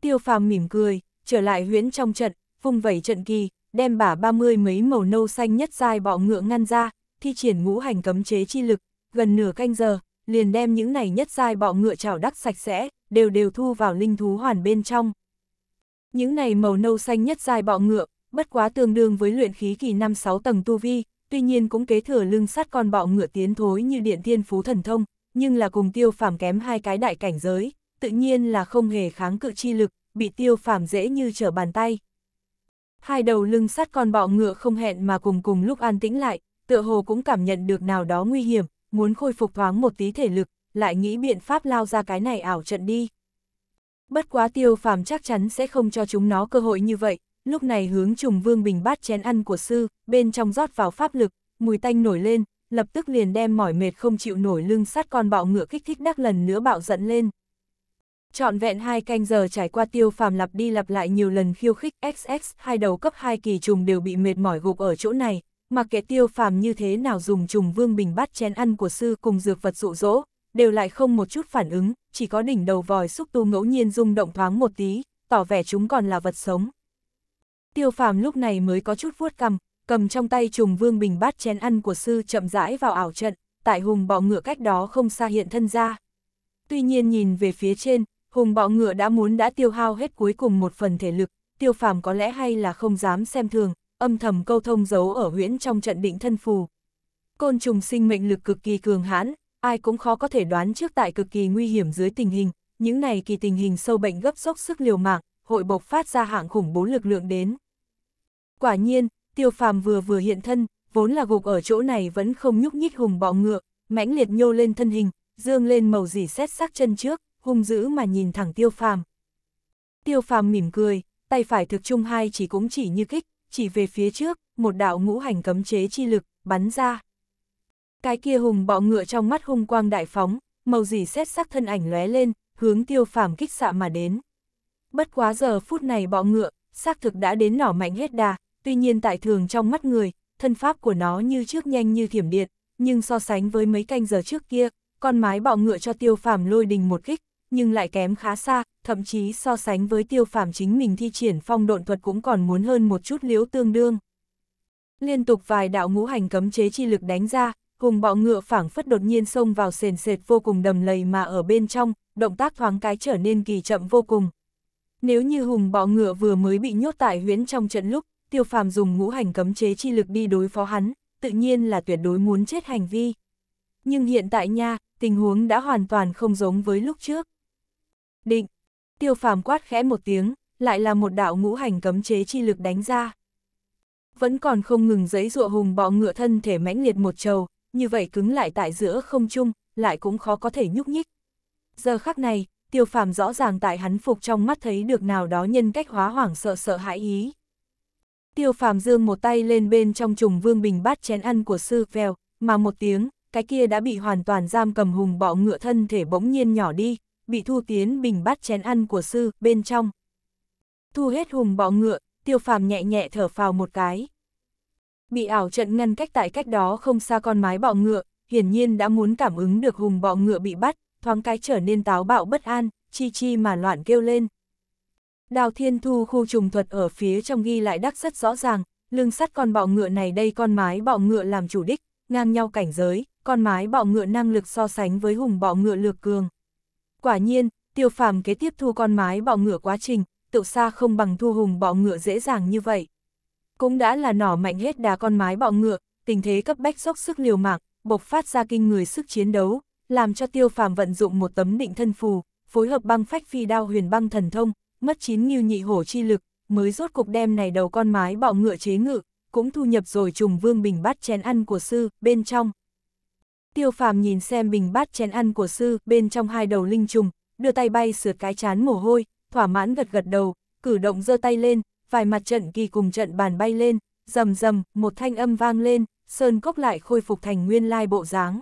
Tiêu phàm mỉm cười, trở lại huyễn trong trận, vung vẩy trận kỳ, đem bả ba mươi mấy màu nâu xanh nhất dài bọ ngựa ngăn ra, thi triển ngũ hành cấm chế chi lực, gần nửa canh giờ, liền đem những này nhất dài bọ ngựa chảo đắc sạch sẽ, đều đều thu vào linh thú hoàn bên trong. Những này màu nâu xanh nhất dài bọ ngựa, bất quá tương đương với luyện khí kỳ 5-6 tầng tu vi, tuy nhiên cũng kế thừa lưng sắt con bọ ngựa tiến thối như điện thiên phú thần thông, nhưng là cùng tiêu phàm kém hai cái đại cảnh giới, tự nhiên là không hề kháng cự chi lực, bị tiêu phàm dễ như trở bàn tay. Hai đầu lưng sắt con bọ ngựa không hẹn mà cùng cùng lúc an tĩnh lại, tựa hồ cũng cảm nhận được nào đó nguy hiểm, muốn khôi phục thoáng một tí thể lực, lại nghĩ biện pháp lao ra cái này ảo trận đi. Bất quá tiêu phàm chắc chắn sẽ không cho chúng nó cơ hội như vậy, lúc này hướng trùng vương bình bát chén ăn của sư, bên trong rót vào pháp lực, mùi tanh nổi lên, lập tức liền đem mỏi mệt không chịu nổi lưng sát con bạo ngựa kích thích đắc lần nữa bạo giận lên. Chọn vẹn hai canh giờ trải qua tiêu phàm lặp đi lặp lại nhiều lần khiêu khích XX, hai đầu cấp hai kỳ trùng đều bị mệt mỏi gục ở chỗ này, mặc kệ tiêu phàm như thế nào dùng trùng vương bình bắt chén ăn của sư cùng dược vật dụ dỗ, đều lại không một chút phản ứng, chỉ có đỉnh đầu vòi xúc tu ngẫu nhiên rung động thoáng một tí, tỏ vẻ chúng còn là vật sống. Tiêu phàm lúc này mới có chút vuốt cầm, cầm trong tay trùng vương bình bát chén ăn của sư chậm rãi vào ảo trận, tại hùng bỏ ngựa cách đó không xa hiện thân ra. Tuy nhiên nhìn về phía trên, Hùng bọ ngựa đã muốn đã tiêu hao hết cuối cùng một phần thể lực, tiêu phàm có lẽ hay là không dám xem thường, âm thầm câu thông giấu ở huyễn trong trận định thân phù. Côn trùng sinh mệnh lực cực kỳ cường hãn, ai cũng khó có thể đoán trước tại cực kỳ nguy hiểm dưới tình hình, những này kỳ tình hình sâu bệnh gấp sốc sức liều mạng, hội bộc phát ra hạng khủng bố lực lượng đến. Quả nhiên, tiêu phàm vừa vừa hiện thân, vốn là gục ở chỗ này vẫn không nhúc nhích hùng bọ ngựa, mãnh liệt nhô lên thân hình, dương lên màu dỉ xét sắc chân trước, hung dữ mà nhìn thẳng tiêu phàm. Tiêu phàm mỉm cười, tay phải thực chung hai chỉ cũng chỉ như kích, chỉ về phía trước, một đạo ngũ hành cấm chế chi lực, bắn ra. Cái kia hùng bọ ngựa trong mắt hung quang đại phóng, màu gì xét sắc thân ảnh lóe lên, hướng tiêu phàm kích xạ mà đến. Bất quá giờ phút này bọ ngựa, xác thực đã đến nỏ mạnh hết đà, tuy nhiên tại thường trong mắt người, thân pháp của nó như trước nhanh như thiểm điện, nhưng so sánh với mấy canh giờ trước kia, con mái bọ ngựa cho tiêu phàm lôi đình một kích, nhưng lại kém khá xa, thậm chí so sánh với tiêu phàm chính mình thi triển phong độn thuật cũng còn muốn hơn một chút liễu tương đương. Liên tục vài đạo ngũ hành cấm chế chi lực đánh ra, hùng bọ ngựa phảng phất đột nhiên xông vào sền sệt vô cùng đầm lầy mà ở bên trong, động tác thoáng cái trở nên kỳ chậm vô cùng. Nếu như hùng bọ ngựa vừa mới bị nhốt tại huyễn trong trận lúc, tiêu phàm dùng ngũ hành cấm chế chi lực đi đối phó hắn, tự nhiên là tuyệt đối muốn chết hành vi. Nhưng hiện tại nha, tình huống đã hoàn toàn không giống với lúc trước. Định. Tiêu phàm quát khẽ một tiếng, lại là một đạo ngũ hành cấm chế chi lực đánh ra. Vẫn còn không ngừng giấy rụa hùng bọ ngựa thân thể mãnh liệt một trầu, như vậy cứng lại tại giữa không trung, lại cũng khó có thể nhúc nhích. Giờ khắc này, tiêu phàm rõ ràng tại hắn phục trong mắt thấy được nào đó nhân cách hóa hoảng sợ sợ hãi ý. Tiêu phàm dương một tay lên bên trong trùng vương bình bát chén ăn của sư vèo, mà một tiếng, cái kia đã bị hoàn toàn giam cầm hùng bọ ngựa thân thể bỗng nhiên nhỏ đi, bị thu tiến bình bát chén ăn của sư, bên trong. Thu hết hùng bọ ngựa, tiêu phàm nhẹ nhẹ thở phào một cái. Bị ảo trận ngăn cách tại cách đó không xa con mái bọ ngựa, hiển nhiên đã muốn cảm ứng được hùng bọ ngựa bị bắt, thoáng cái trở nên táo bạo bất an, chi chi mà loạn kêu lên. Đào thiên thu khu trùng thuật ở phía trong ghi lại đắc rất rõ ràng, lưng sắt con bọ ngựa này đây con mái bọ ngựa làm chủ đích, ngang nhau cảnh giới, con mái bọ ngựa năng lực so sánh với hùng bọ ngựa lược cường. Quả nhiên, tiêu phàm kế tiếp thu con mái bọ ngựa quá trình, tự xa không bằng thu hùng bọ ngựa dễ dàng như vậy. Cũng đã là nỏ mạnh hết đá con mái bọ ngựa, tình thế cấp bách dốc sức liều mạng, bộc phát ra kinh người sức chiến đấu, làm cho tiêu phàm vận dụng một tấm định thân phù, phối hợp băng phách phi đao huyền băng thần thông, mất chín nghiêu nhị hổ chi lực, mới rốt cục đem này đầu con mái bọ ngựa chế ngự, cũng thu nhập rồi trùng vương bình bát chén ăn của sư, bên trong. Tiêu phàm nhìn xem bình bát chén ăn của sư bên trong hai đầu linh trùng, đưa tay bay sượt cái chán mồ hôi, thỏa mãn gật gật đầu, cử động giơ tay lên, vài mặt trận kỳ cùng trận bàn bay lên, rầm rầm, một thanh âm vang lên, sơn cốc lại khôi phục thành nguyên lai bộ dáng.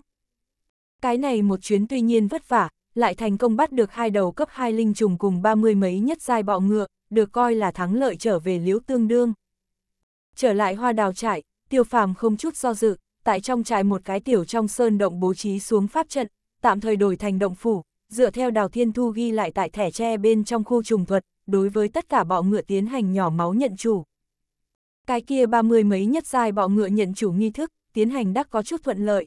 Cái này một chuyến tuy nhiên vất vả, lại thành công bắt được hai đầu cấp hai linh trùng cùng ba mươi mấy nhất giai bọ ngựa, được coi là thắng lợi trở về liếu tương đương. Trở lại hoa đào trại, tiêu phàm không chút do dự, tại trong trại một cái tiểu trong sơn động bố trí xuống pháp trận, tạm thời đổi thành động phủ, dựa theo Đào Thiên Thu ghi lại tại thẻ tre bên trong khu trùng thuật, đối với tất cả bọ ngựa tiến hành nhỏ máu nhận chủ. Cái kia ba mươi mấy nhất dài bọ ngựa nhận chủ nghi thức, tiến hành đắc có chút thuận lợi.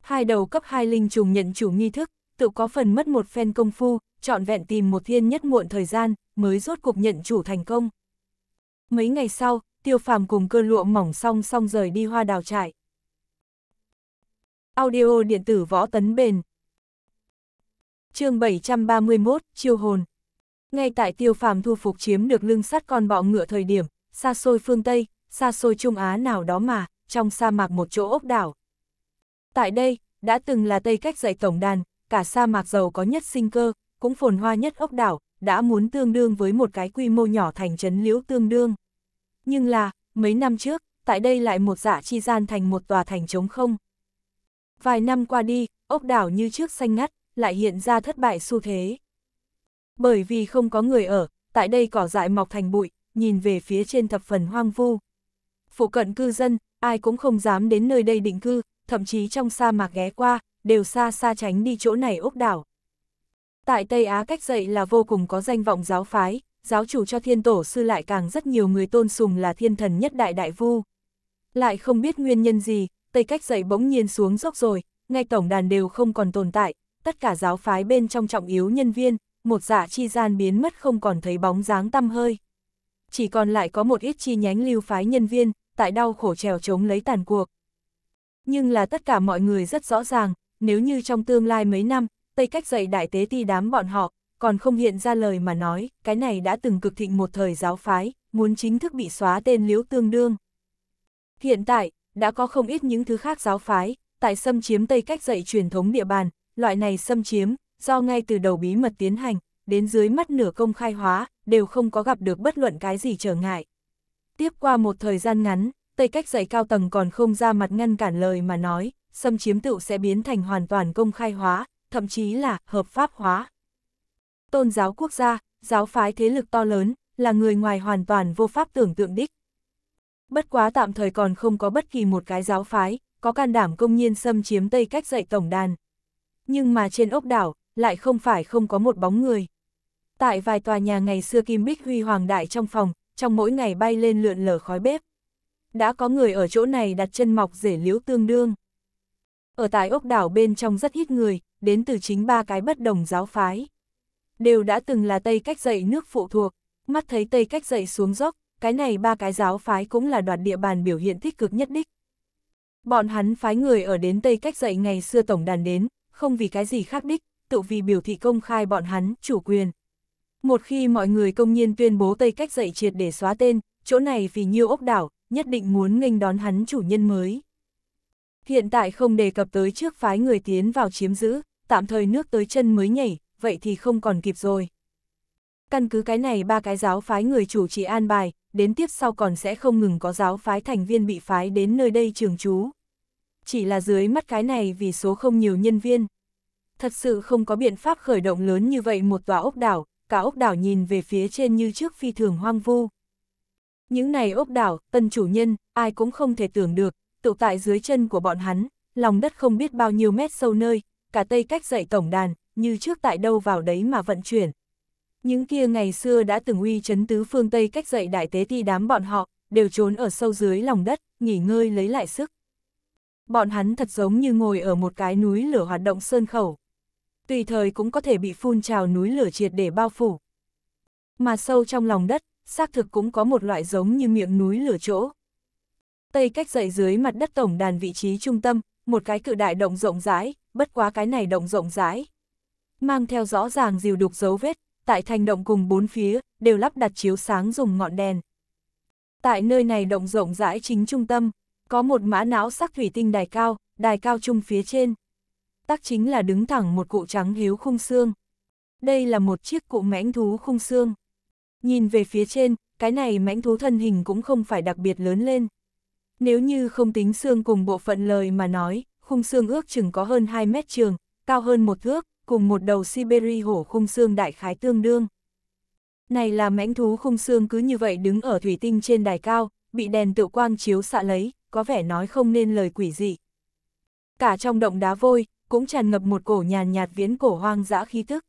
Hai đầu cấp hai linh trùng nhận chủ nghi thức, tự có phần mất một phen công phu, trọn vẹn tìm một thiên nhất muộn thời gian, mới rốt cuộc nhận chủ thành công. Mấy ngày sau, tiêu phàm cùng cơ lụa mỏng song song rời đi hoa đào trại Audio điện tử võ tấn bền. chương 731, chiêu hồn. Ngay tại tiêu phàm thu phục chiếm được lưng sắt con bọ ngựa thời điểm, xa xôi phương Tây, xa xôi Trung Á nào đó mà, trong sa mạc một chỗ ốc đảo. Tại đây, đã từng là Tây cách dạy tổng đàn, cả sa mạc giàu có nhất sinh cơ, cũng phồn hoa nhất ốc đảo, đã muốn tương đương với một cái quy mô nhỏ thành trấn liễu tương đương. Nhưng là, mấy năm trước, tại đây lại một dạ chi gian thành một tòa thành trống không, Vài năm qua đi, ốc đảo như trước xanh ngắt, lại hiện ra thất bại xu thế. Bởi vì không có người ở, tại đây cỏ dại mọc thành bụi, nhìn về phía trên thập phần hoang vu. Phụ cận cư dân, ai cũng không dám đến nơi đây định cư, thậm chí trong sa mạc ghé qua, đều xa xa tránh đi chỗ này ốc đảo. Tại Tây Á cách dạy là vô cùng có danh vọng giáo phái, giáo chủ cho thiên tổ sư lại càng rất nhiều người tôn sùng là thiên thần nhất đại đại vu. Lại không biết nguyên nhân gì, Tây Cách dậy bỗng nhiên xuống dốc rồi, ngay tổng đàn đều không còn tồn tại, tất cả giáo phái bên trong trọng yếu nhân viên, một dạ chi gian biến mất không còn thấy bóng dáng tăm hơi. Chỉ còn lại có một ít chi nhánh lưu phái nhân viên, tại đau khổ trèo chống lấy tàn cuộc. Nhưng là tất cả mọi người rất rõ ràng, nếu như trong tương lai mấy năm, Tây Cách dậy đại tế ti đám bọn họ, còn không hiện ra lời mà nói, cái này đã từng cực thịnh một thời giáo phái, muốn chính thức bị xóa tên liễu tương đương. Hiện tại, đã có không ít những thứ khác giáo phái, tại xâm chiếm Tây cách dạy truyền thống địa bàn, loại này xâm chiếm, do ngay từ đầu bí mật tiến hành, đến dưới mắt nửa công khai hóa, đều không có gặp được bất luận cái gì trở ngại. Tiếp qua một thời gian ngắn, Tây cách dạy cao tầng còn không ra mặt ngăn cản lời mà nói, xâm chiếm tựu sẽ biến thành hoàn toàn công khai hóa, thậm chí là hợp pháp hóa. Tôn giáo quốc gia, giáo phái thế lực to lớn, là người ngoài hoàn toàn vô pháp tưởng tượng đích, bất quá tạm thời còn không có bất kỳ một cái giáo phái, có can đảm công nhiên xâm chiếm Tây cách dạy tổng đàn. Nhưng mà trên ốc đảo, lại không phải không có một bóng người. Tại vài tòa nhà ngày xưa Kim Bích Huy Hoàng Đại trong phòng, trong mỗi ngày bay lên lượn lờ khói bếp. Đã có người ở chỗ này đặt chân mọc rể liễu tương đương. Ở tại ốc đảo bên trong rất ít người, đến từ chính ba cái bất đồng giáo phái. Đều đã từng là Tây cách dạy nước phụ thuộc, mắt thấy Tây cách dạy xuống dốc, cái này ba cái giáo phái cũng là đoạt địa bàn biểu hiện tích cực nhất đích. Bọn hắn phái người ở đến Tây cách dậy ngày xưa tổng đàn đến, không vì cái gì khác đích, tự vì biểu thị công khai bọn hắn, chủ quyền. Một khi mọi người công nhiên tuyên bố Tây cách dậy triệt để xóa tên, chỗ này vì nhiêu ốc đảo, nhất định muốn nghênh đón hắn chủ nhân mới. Hiện tại không đề cập tới trước phái người tiến vào chiếm giữ, tạm thời nước tới chân mới nhảy, vậy thì không còn kịp rồi. Căn cứ cái này ba cái giáo phái người chủ trì an bài, đến tiếp sau còn sẽ không ngừng có giáo phái thành viên bị phái đến nơi đây trường trú. Chỉ là dưới mắt cái này vì số không nhiều nhân viên. Thật sự không có biện pháp khởi động lớn như vậy một tòa ốc đảo, cả ốc đảo nhìn về phía trên như trước phi thường hoang vu. Những này ốc đảo, tân chủ nhân, ai cũng không thể tưởng được, tụ tại dưới chân của bọn hắn, lòng đất không biết bao nhiêu mét sâu nơi, cả tây cách dậy tổng đàn, như trước tại đâu vào đấy mà vận chuyển những kia ngày xưa đã từng uy chấn tứ phương Tây cách dậy đại tế ti đám bọn họ, đều trốn ở sâu dưới lòng đất, nghỉ ngơi lấy lại sức. Bọn hắn thật giống như ngồi ở một cái núi lửa hoạt động sơn khẩu. Tùy thời cũng có thể bị phun trào núi lửa triệt để bao phủ. Mà sâu trong lòng đất, xác thực cũng có một loại giống như miệng núi lửa chỗ. Tây cách dậy dưới mặt đất tổng đàn vị trí trung tâm, một cái cự đại động rộng rãi, bất quá cái này động rộng rãi. Mang theo rõ ràng dìu đục dấu vết, tại thành động cùng bốn phía, đều lắp đặt chiếu sáng dùng ngọn đèn. Tại nơi này động rộng rãi chính trung tâm, có một mã não sắc thủy tinh đài cao, đài cao trung phía trên. Tắc chính là đứng thẳng một cụ trắng hiếu khung xương. Đây là một chiếc cụ mãnh thú khung xương. Nhìn về phía trên, cái này mãnh thú thân hình cũng không phải đặc biệt lớn lên. Nếu như không tính xương cùng bộ phận lời mà nói, khung xương ước chừng có hơn 2 mét trường, cao hơn một thước, cùng một đầu Siberi hổ khung xương đại khái tương đương. Này là mãnh thú khung xương cứ như vậy đứng ở thủy tinh trên đài cao, bị đèn tự quang chiếu xạ lấy, có vẻ nói không nên lời quỷ dị. Cả trong động đá vôi, cũng tràn ngập một cổ nhàn nhạt viễn cổ hoang dã khí tức.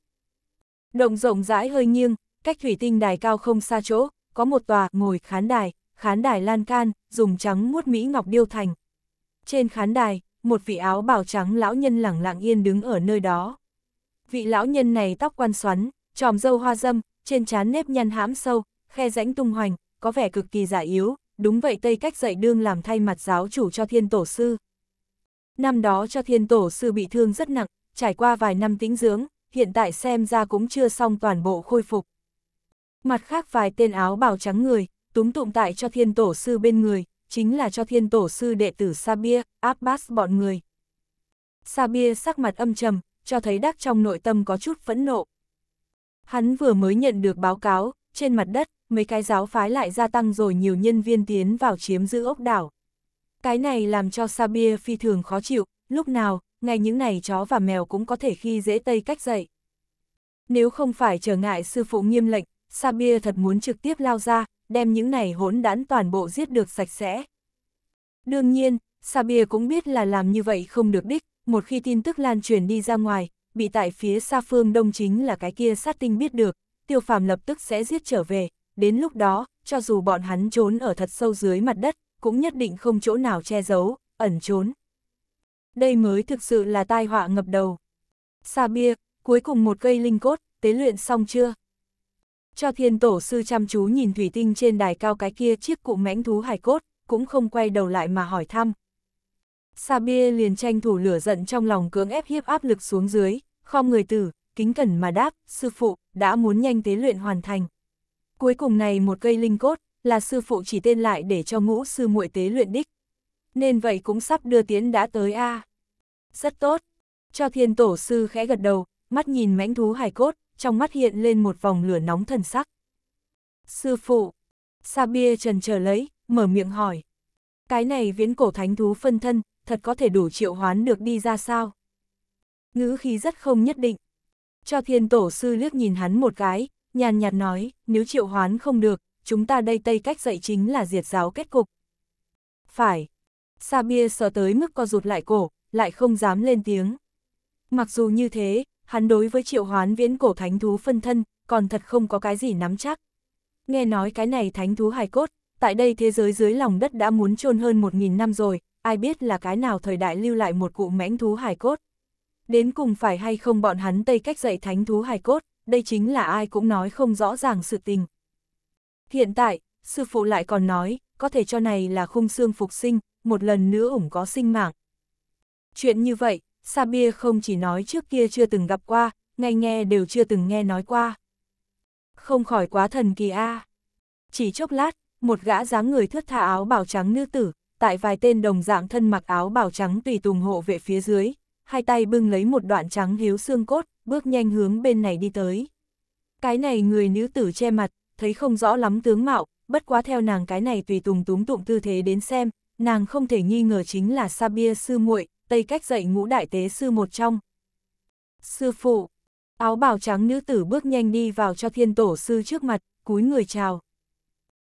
Động rộng rãi hơi nghiêng, cách thủy tinh đài cao không xa chỗ, có một tòa ngồi khán đài, khán đài lan can, dùng trắng muốt mỹ ngọc điêu thành. Trên khán đài, một vị áo bào trắng lão nhân lẳng lặng yên đứng ở nơi đó vị lão nhân này tóc quan xoắn, tròm dâu hoa dâm, trên trán nếp nhăn hãm sâu, khe rãnh tung hoành, có vẻ cực kỳ giả yếu, đúng vậy Tây Cách dạy đương làm thay mặt giáo chủ cho thiên tổ sư. Năm đó cho thiên tổ sư bị thương rất nặng, trải qua vài năm tĩnh dưỡng, hiện tại xem ra cũng chưa xong toàn bộ khôi phục. Mặt khác vài tên áo bào trắng người, túm tụng tại cho thiên tổ sư bên người, chính là cho thiên tổ sư đệ tử Sabir, Abbas bọn người. Sabir sắc mặt âm trầm, cho thấy Đắc trong nội tâm có chút phẫn nộ. Hắn vừa mới nhận được báo cáo, trên mặt đất, mấy cái giáo phái lại gia tăng rồi nhiều nhân viên tiến vào chiếm giữ ốc đảo. Cái này làm cho Sabia phi thường khó chịu, lúc nào, ngay những này chó và mèo cũng có thể khi dễ tây cách dậy. Nếu không phải trở ngại sư phụ nghiêm lệnh, Sabia thật muốn trực tiếp lao ra, đem những này hỗn đãn toàn bộ giết được sạch sẽ. Đương nhiên, Sabia cũng biết là làm như vậy không được đích, một khi tin tức lan truyền đi ra ngoài, bị tại phía xa phương đông chính là cái kia sát tinh biết được, tiêu phàm lập tức sẽ giết trở về, đến lúc đó, cho dù bọn hắn trốn ở thật sâu dưới mặt đất, cũng nhất định không chỗ nào che giấu, ẩn trốn. Đây mới thực sự là tai họa ngập đầu. Sa bia, cuối cùng một cây linh cốt, tế luyện xong chưa? Cho thiên tổ sư chăm chú nhìn thủy tinh trên đài cao cái kia chiếc cụ mãnh thú hải cốt, cũng không quay đầu lại mà hỏi thăm, Sabia liền tranh thủ lửa giận trong lòng cưỡng ép hiếp áp lực xuống dưới, khom người tử, kính cẩn mà đáp, sư phụ, đã muốn nhanh tế luyện hoàn thành. Cuối cùng này một cây linh cốt, là sư phụ chỉ tên lại để cho ngũ sư muội tế luyện đích. Nên vậy cũng sắp đưa tiến đã tới a Rất tốt. Cho thiên tổ sư khẽ gật đầu, mắt nhìn mãnh thú hải cốt, trong mắt hiện lên một vòng lửa nóng thần sắc. Sư phụ. Sabia trần chờ lấy, mở miệng hỏi. Cái này viễn cổ thánh thú phân thân, thật có thể đủ triệu hoán được đi ra sao? Ngữ khí rất không nhất định. Cho thiên tổ sư liếc nhìn hắn một cái, nhàn nhạt nói, nếu triệu hoán không được, chúng ta đây tây cách dạy chính là diệt giáo kết cục. Phải. Sa bia sợ tới mức co rụt lại cổ, lại không dám lên tiếng. Mặc dù như thế, hắn đối với triệu hoán viễn cổ thánh thú phân thân, còn thật không có cái gì nắm chắc. Nghe nói cái này thánh thú hài cốt, tại đây thế giới dưới lòng đất đã muốn chôn hơn 1.000 năm rồi, ai biết là cái nào thời đại lưu lại một cụ mãnh thú hài cốt. Đến cùng phải hay không bọn hắn tây cách dạy thánh thú hài cốt, đây chính là ai cũng nói không rõ ràng sự tình. Hiện tại, sư phụ lại còn nói, có thể cho này là khung xương phục sinh, một lần nữa ủng có sinh mạng. Chuyện như vậy, Sa Bia không chỉ nói trước kia chưa từng gặp qua, ngay nghe đều chưa từng nghe nói qua. Không khỏi quá thần kỳ a. Chỉ chốc lát, một gã dáng người thướt tha áo bào trắng nữ tử, tại vài tên đồng dạng thân mặc áo bảo trắng tùy tùng hộ vệ phía dưới, hai tay bưng lấy một đoạn trắng hiếu xương cốt, bước nhanh hướng bên này đi tới. Cái này người nữ tử che mặt, thấy không rõ lắm tướng mạo, bất quá theo nàng cái này tùy tùng túm tụng tư thế đến xem, nàng không thể nghi ngờ chính là Sabia sư muội, tây cách dạy ngũ đại tế sư một trong. Sư phụ, áo bào trắng nữ tử bước nhanh đi vào cho thiên tổ sư trước mặt, cúi người chào.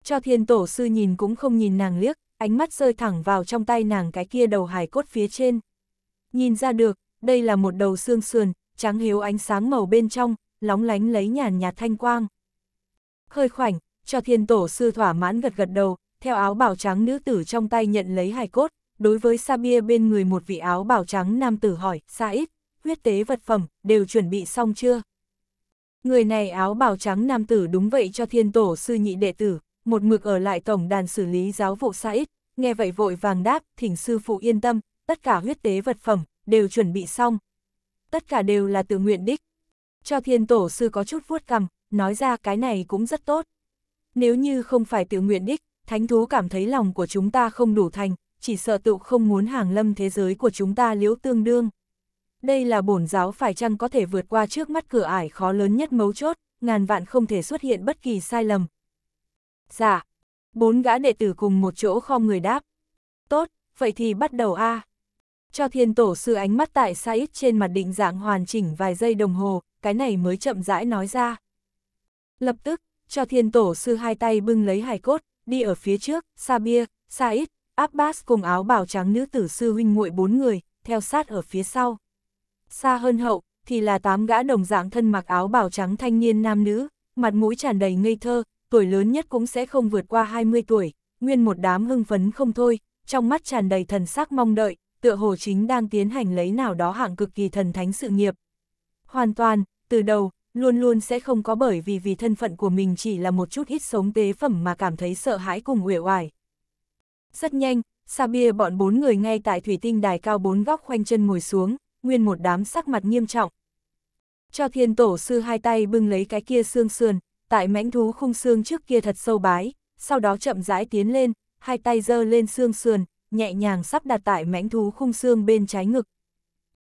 Cho thiên tổ sư nhìn cũng không nhìn nàng liếc, ánh mắt rơi thẳng vào trong tay nàng cái kia đầu hài cốt phía trên. Nhìn ra được, đây là một đầu xương sườn, trắng hiếu ánh sáng màu bên trong, lóng lánh lấy nhàn nhạt thanh quang. Hơi khoảnh, cho thiên tổ sư thỏa mãn gật gật đầu, theo áo bảo trắng nữ tử trong tay nhận lấy hài cốt, đối với sa bia bên người một vị áo bảo trắng nam tử hỏi, sa ít, huyết tế vật phẩm, đều chuẩn bị xong chưa? Người này áo bảo trắng nam tử đúng vậy cho thiên tổ sư nhị đệ tử, một mực ở lại tổng đàn xử lý giáo vụ xa ít, nghe vậy vội vàng đáp, thỉnh sư phụ yên tâm, tất cả huyết tế vật phẩm, đều chuẩn bị xong. Tất cả đều là tự nguyện đích. Cho thiên tổ sư có chút vuốt cầm, nói ra cái này cũng rất tốt. Nếu như không phải tự nguyện đích, thánh thú cảm thấy lòng của chúng ta không đủ thành, chỉ sợ tự không muốn hàng lâm thế giới của chúng ta liễu tương đương. Đây là bổn giáo phải chăng có thể vượt qua trước mắt cửa ải khó lớn nhất mấu chốt, ngàn vạn không thể xuất hiện bất kỳ sai lầm, Dạ. Bốn gã đệ tử cùng một chỗ khom người đáp. Tốt, vậy thì bắt đầu a. À. Cho thiên tổ sư ánh mắt tại sa ít trên mặt định dạng hoàn chỉnh vài giây đồng hồ, cái này mới chậm rãi nói ra. Lập tức, cho thiên tổ sư hai tay bưng lấy hài cốt, đi ở phía trước, sa bia, sa ít, Abbas cùng áo bào trắng nữ tử sư huynh muội bốn người, theo sát ở phía sau. Xa hơn hậu, thì là tám gã đồng dạng thân mặc áo bào trắng thanh niên nam nữ, mặt mũi tràn đầy ngây thơ, tuổi lớn nhất cũng sẽ không vượt qua 20 tuổi, nguyên một đám hưng phấn không thôi, trong mắt tràn đầy thần sắc mong đợi, tựa hồ chính đang tiến hành lấy nào đó hạng cực kỳ thần thánh sự nghiệp. Hoàn toàn, từ đầu, luôn luôn sẽ không có bởi vì vì thân phận của mình chỉ là một chút ít sống tế phẩm mà cảm thấy sợ hãi cùng uể oải. Rất nhanh, Sabia bọn bốn người ngay tại thủy tinh đài cao bốn góc khoanh chân ngồi xuống, nguyên một đám sắc mặt nghiêm trọng. Cho thiên tổ sư hai tay bưng lấy cái kia xương sườn, tại mãnh thú khung xương trước kia thật sâu bái, sau đó chậm rãi tiến lên, hai tay giơ lên xương sườn, nhẹ nhàng sắp đặt tại mãnh thú khung xương bên trái ngực.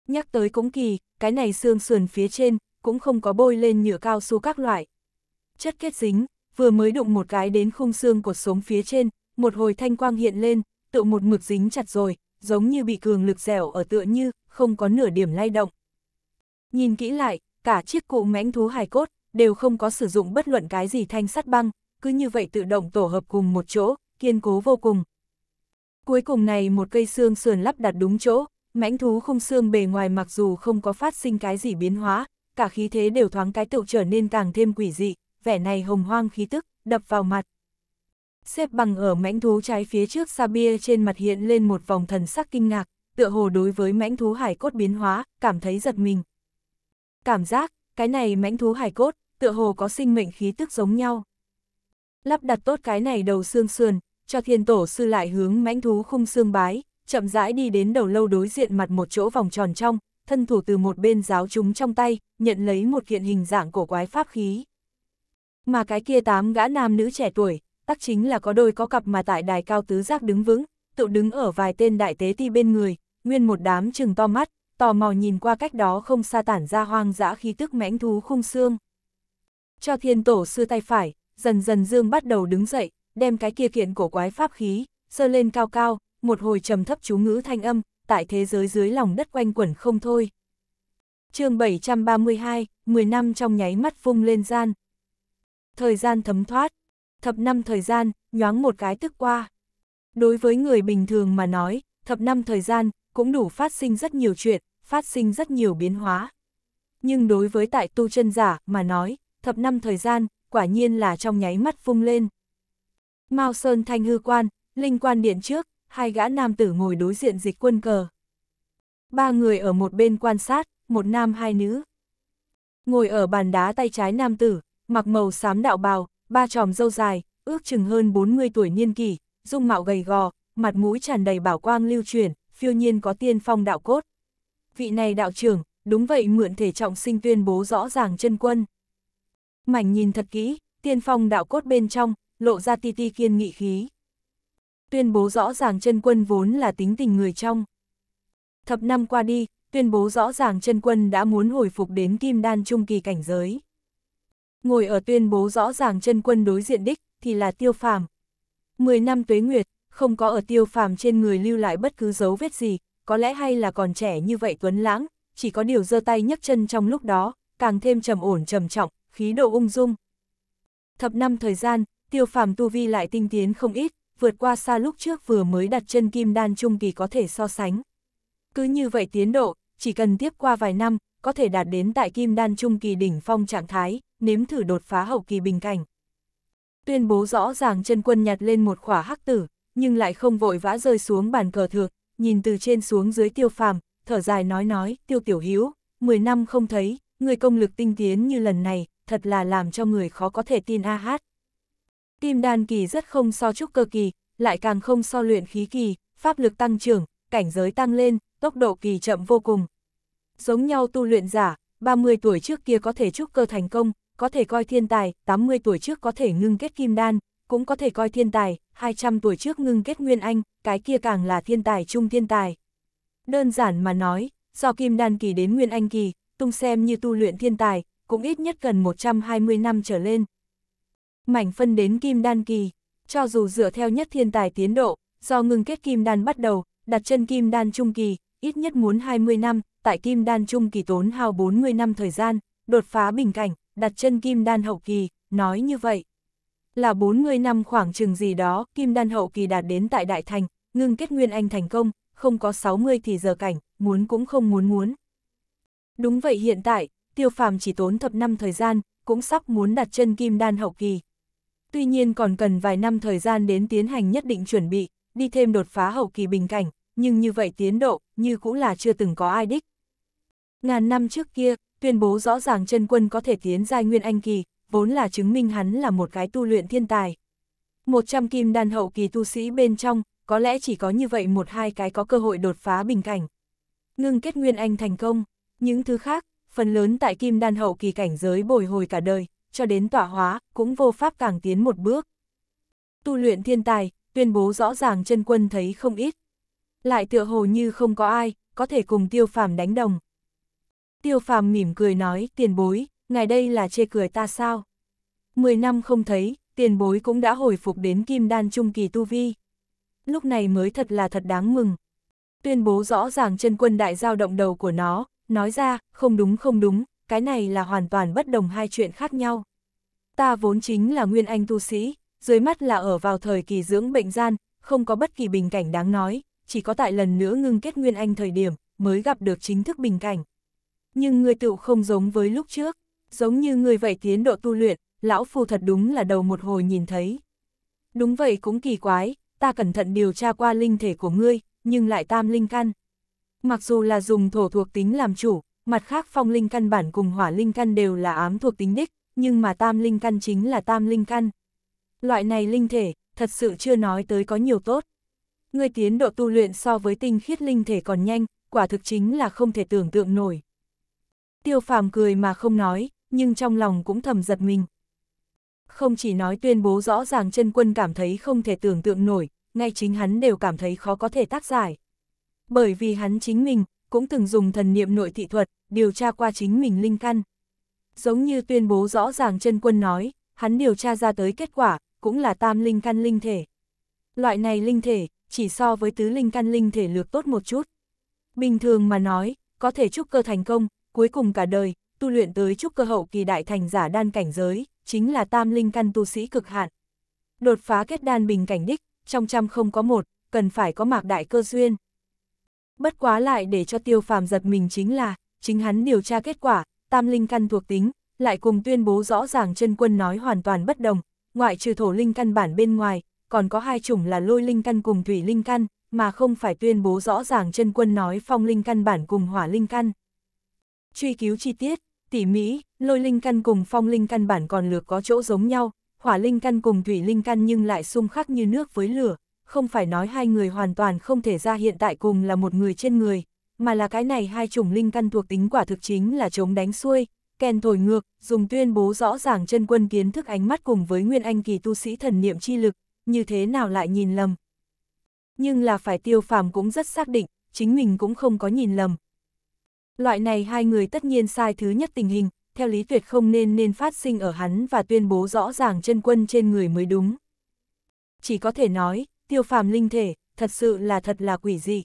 Nhắc tới cũng kỳ, cái này xương sườn phía trên, cũng không có bôi lên nhựa cao su các loại. Chất kết dính, vừa mới đụng một cái đến khung xương cột sống phía trên, một hồi thanh quang hiện lên, tựa một mực dính chặt rồi, giống như bị cường lực dẻo ở tựa như, không có nửa điểm lay động. Nhìn kỹ lại, cả chiếc cụ mãnh thú hài cốt, đều không có sử dụng bất luận cái gì thanh sắt băng, cứ như vậy tự động tổ hợp cùng một chỗ, kiên cố vô cùng. Cuối cùng này một cây xương sườn lắp đặt đúng chỗ, mãnh thú không xương bề ngoài mặc dù không có phát sinh cái gì biến hóa, cả khí thế đều thoáng cái tựu trở nên càng thêm quỷ dị, vẻ này hồng hoang khí tức, đập vào mặt. Xếp bằng ở mãnh thú trái phía trước Sabia trên mặt hiện lên một vòng thần sắc kinh ngạc, tựa hồ đối với mãnh thú hải cốt biến hóa, cảm thấy giật mình. Cảm giác, cái này mãnh thú hải cốt, tựa hồ có sinh mệnh khí tức giống nhau. Lắp đặt tốt cái này đầu xương sườn, cho thiên tổ sư lại hướng mãnh thú khung xương bái, chậm rãi đi đến đầu lâu đối diện mặt một chỗ vòng tròn trong, thân thủ từ một bên giáo chúng trong tay, nhận lấy một kiện hình dạng cổ quái pháp khí. Mà cái kia tám gã nam nữ trẻ tuổi, tắc chính là có đôi có cặp mà tại đài cao tứ giác đứng vững, tự đứng ở vài tên đại tế ti bên người, nguyên một đám chừng to mắt, tò mò nhìn qua cách đó không xa tản ra hoang dã khí tức mãnh thú khung xương. Cho thiên tổ sư tay phải, dần dần Dương bắt đầu đứng dậy, đem cái kia kiện cổ quái pháp khí, sơ lên cao cao, một hồi trầm thấp chú ngữ thanh âm, tại thế giới dưới lòng đất quanh quẩn không thôi. chương 732, 10 năm trong nháy mắt vung lên gian. Thời gian thấm thoát, thập năm thời gian, nhoáng một cái tức qua. Đối với người bình thường mà nói, thập năm thời gian, cũng đủ phát sinh rất nhiều chuyện, phát sinh rất nhiều biến hóa. Nhưng đối với tại tu chân giả mà nói, thập năm thời gian, quả nhiên là trong nháy mắt phung lên. Mao Sơn Thanh hư quan, linh quan điện trước, hai gã nam tử ngồi đối diện dịch quân cờ. Ba người ở một bên quan sát, một nam hai nữ. Ngồi ở bàn đá tay trái nam tử, mặc màu xám đạo bào, ba tròm dâu dài, ước chừng hơn 40 tuổi niên kỷ, dung mạo gầy gò, mặt mũi tràn đầy bảo quang lưu truyền, phiêu nhiên có tiên phong đạo cốt. Vị này đạo trưởng, đúng vậy mượn thể trọng sinh tuyên bố rõ ràng chân quân mảnh nhìn thật kỹ, tiên phong đạo cốt bên trong, lộ ra ti ti kiên nghị khí. Tuyên bố rõ ràng chân quân vốn là tính tình người trong. Thập năm qua đi, tuyên bố rõ ràng chân quân đã muốn hồi phục đến kim đan trung kỳ cảnh giới. Ngồi ở tuyên bố rõ ràng chân quân đối diện đích, thì là tiêu phàm. Mười năm tuế nguyệt, không có ở tiêu phàm trên người lưu lại bất cứ dấu vết gì, có lẽ hay là còn trẻ như vậy tuấn lãng, chỉ có điều giơ tay nhấc chân trong lúc đó, càng thêm trầm ổn trầm trọng, khí độ ung dung. Thập năm thời gian, tiêu phàm tu vi lại tinh tiến không ít, vượt qua xa lúc trước vừa mới đặt chân kim đan trung kỳ có thể so sánh. Cứ như vậy tiến độ, chỉ cần tiếp qua vài năm, có thể đạt đến tại kim đan trung kỳ đỉnh phong trạng thái, nếm thử đột phá hậu kỳ bình cảnh. Tuyên bố rõ ràng chân quân nhặt lên một khỏa hắc tử, nhưng lại không vội vã rơi xuống bàn cờ thượng nhìn từ trên xuống dưới tiêu phàm, thở dài nói nói, tiêu tiểu hiếu 10 năm không thấy, người công lực tinh tiến như lần này, thật là làm cho người khó có thể tin a hát. Kim đan kỳ rất không so chúc cơ kỳ, lại càng không so luyện khí kỳ, pháp lực tăng trưởng, cảnh giới tăng lên, tốc độ kỳ chậm vô cùng. Giống nhau tu luyện giả, 30 tuổi trước kia có thể chúc cơ thành công, có thể coi thiên tài, 80 tuổi trước có thể ngưng kết kim đan, cũng có thể coi thiên tài, 200 tuổi trước ngưng kết nguyên anh, cái kia càng là thiên tài trung thiên tài. Đơn giản mà nói, do kim đan kỳ đến nguyên anh kỳ, tung xem như tu luyện thiên tài, cũng ít nhất gần 120 năm trở lên. Mảnh phân đến kim đan kỳ, cho dù dựa theo nhất thiên tài tiến độ, do ngừng kết kim đan bắt đầu, đặt chân kim đan trung kỳ, ít nhất muốn 20 năm, tại kim đan trung kỳ tốn hao 40 năm thời gian, đột phá bình cảnh, đặt chân kim đan hậu kỳ, nói như vậy. Là 40 năm khoảng chừng gì đó, kim đan hậu kỳ đạt đến tại Đại Thành, ngưng kết nguyên anh thành công, không có 60 thì giờ cảnh, muốn cũng không muốn muốn. Đúng vậy hiện tại, tiêu phàm chỉ tốn thập năm thời gian, cũng sắp muốn đặt chân kim đan hậu kỳ. Tuy nhiên còn cần vài năm thời gian đến tiến hành nhất định chuẩn bị, đi thêm đột phá hậu kỳ bình cảnh, nhưng như vậy tiến độ, như cũng là chưa từng có ai đích. Ngàn năm trước kia, tuyên bố rõ ràng chân quân có thể tiến giai nguyên anh kỳ, vốn là chứng minh hắn là một cái tu luyện thiên tài. Một trăm kim đan hậu kỳ tu sĩ bên trong, có lẽ chỉ có như vậy một hai cái có cơ hội đột phá bình cảnh. Ngưng kết nguyên anh thành công, những thứ khác, phần lớn tại kim đan hậu kỳ cảnh giới bồi hồi cả đời, cho đến tỏa hóa, cũng vô pháp càng tiến một bước. Tu luyện thiên tài, tuyên bố rõ ràng chân quân thấy không ít. Lại tựa hồ như không có ai, có thể cùng tiêu phàm đánh đồng. Tiêu phàm mỉm cười nói, tiền bối, ngài đây là chê cười ta sao? Mười năm không thấy, tiền bối cũng đã hồi phục đến kim đan trung kỳ tu vi. Lúc này mới thật là thật đáng mừng. Tuyên bố rõ ràng chân quân đại giao động đầu của nó, nói ra, không đúng không đúng, cái này là hoàn toàn bất đồng hai chuyện khác nhau. Ta vốn chính là nguyên anh tu sĩ, dưới mắt là ở vào thời kỳ dưỡng bệnh gian, không có bất kỳ bình cảnh đáng nói, chỉ có tại lần nữa ngưng kết nguyên anh thời điểm, mới gặp được chính thức bình cảnh. Nhưng người tựu không giống với lúc trước, giống như người vậy tiến độ tu luyện, lão phu thật đúng là đầu một hồi nhìn thấy. Đúng vậy cũng kỳ quái, ta cẩn thận điều tra qua linh thể của ngươi, nhưng lại tam linh căn. Mặc dù là dùng thổ thuộc tính làm chủ, mặt khác phong linh căn bản cùng hỏa linh căn đều là ám thuộc tính đích, nhưng mà tam linh căn chính là tam linh căn. Loại này linh thể, thật sự chưa nói tới có nhiều tốt. Người tiến độ tu luyện so với tinh khiết linh thể còn nhanh, quả thực chính là không thể tưởng tượng nổi. Tiêu phàm cười mà không nói, nhưng trong lòng cũng thầm giật mình. Không chỉ nói tuyên bố rõ ràng chân quân cảm thấy không thể tưởng tượng nổi, ngay chính hắn đều cảm thấy khó có thể tác giải bởi vì hắn chính mình cũng từng dùng thần niệm nội thị thuật điều tra qua chính mình linh căn. Giống như tuyên bố rõ ràng chân quân nói, hắn điều tra ra tới kết quả cũng là tam linh căn linh thể. Loại này linh thể chỉ so với tứ linh căn linh thể lược tốt một chút. Bình thường mà nói, có thể trúc cơ thành công, cuối cùng cả đời, tu luyện tới trúc cơ hậu kỳ đại thành giả đan cảnh giới, chính là tam linh căn tu sĩ cực hạn. Đột phá kết đan bình cảnh đích, trong trăm không có một, cần phải có mạc đại cơ duyên. Bất quá lại để cho tiêu phàm giật mình chính là, chính hắn điều tra kết quả, tam linh căn thuộc tính, lại cùng tuyên bố rõ ràng chân quân nói hoàn toàn bất đồng, ngoại trừ thổ linh căn bản bên ngoài, còn có hai chủng là lôi linh căn cùng thủy linh căn, mà không phải tuyên bố rõ ràng chân quân nói phong linh căn bản cùng hỏa linh căn. Truy cứu chi tiết, tỉ mỹ, lôi linh căn cùng phong linh căn bản còn lược có chỗ giống nhau, hỏa linh căn cùng thủy linh căn nhưng lại xung khắc như nước với lửa, không phải nói hai người hoàn toàn không thể ra hiện tại cùng là một người trên người, mà là cái này hai chủng linh căn thuộc tính quả thực chính là chống đánh xuôi, kèn thổi ngược, dùng tuyên bố rõ ràng chân quân kiến thức ánh mắt cùng với nguyên anh kỳ tu sĩ thần niệm chi lực, như thế nào lại nhìn lầm. Nhưng là phải tiêu phàm cũng rất xác định, chính mình cũng không có nhìn lầm. Loại này hai người tất nhiên sai thứ nhất tình hình, theo lý tuyệt không nên nên phát sinh ở hắn và tuyên bố rõ ràng chân quân trên người mới đúng. Chỉ có thể nói, tiêu phàm linh thể, thật sự là thật là quỷ dị.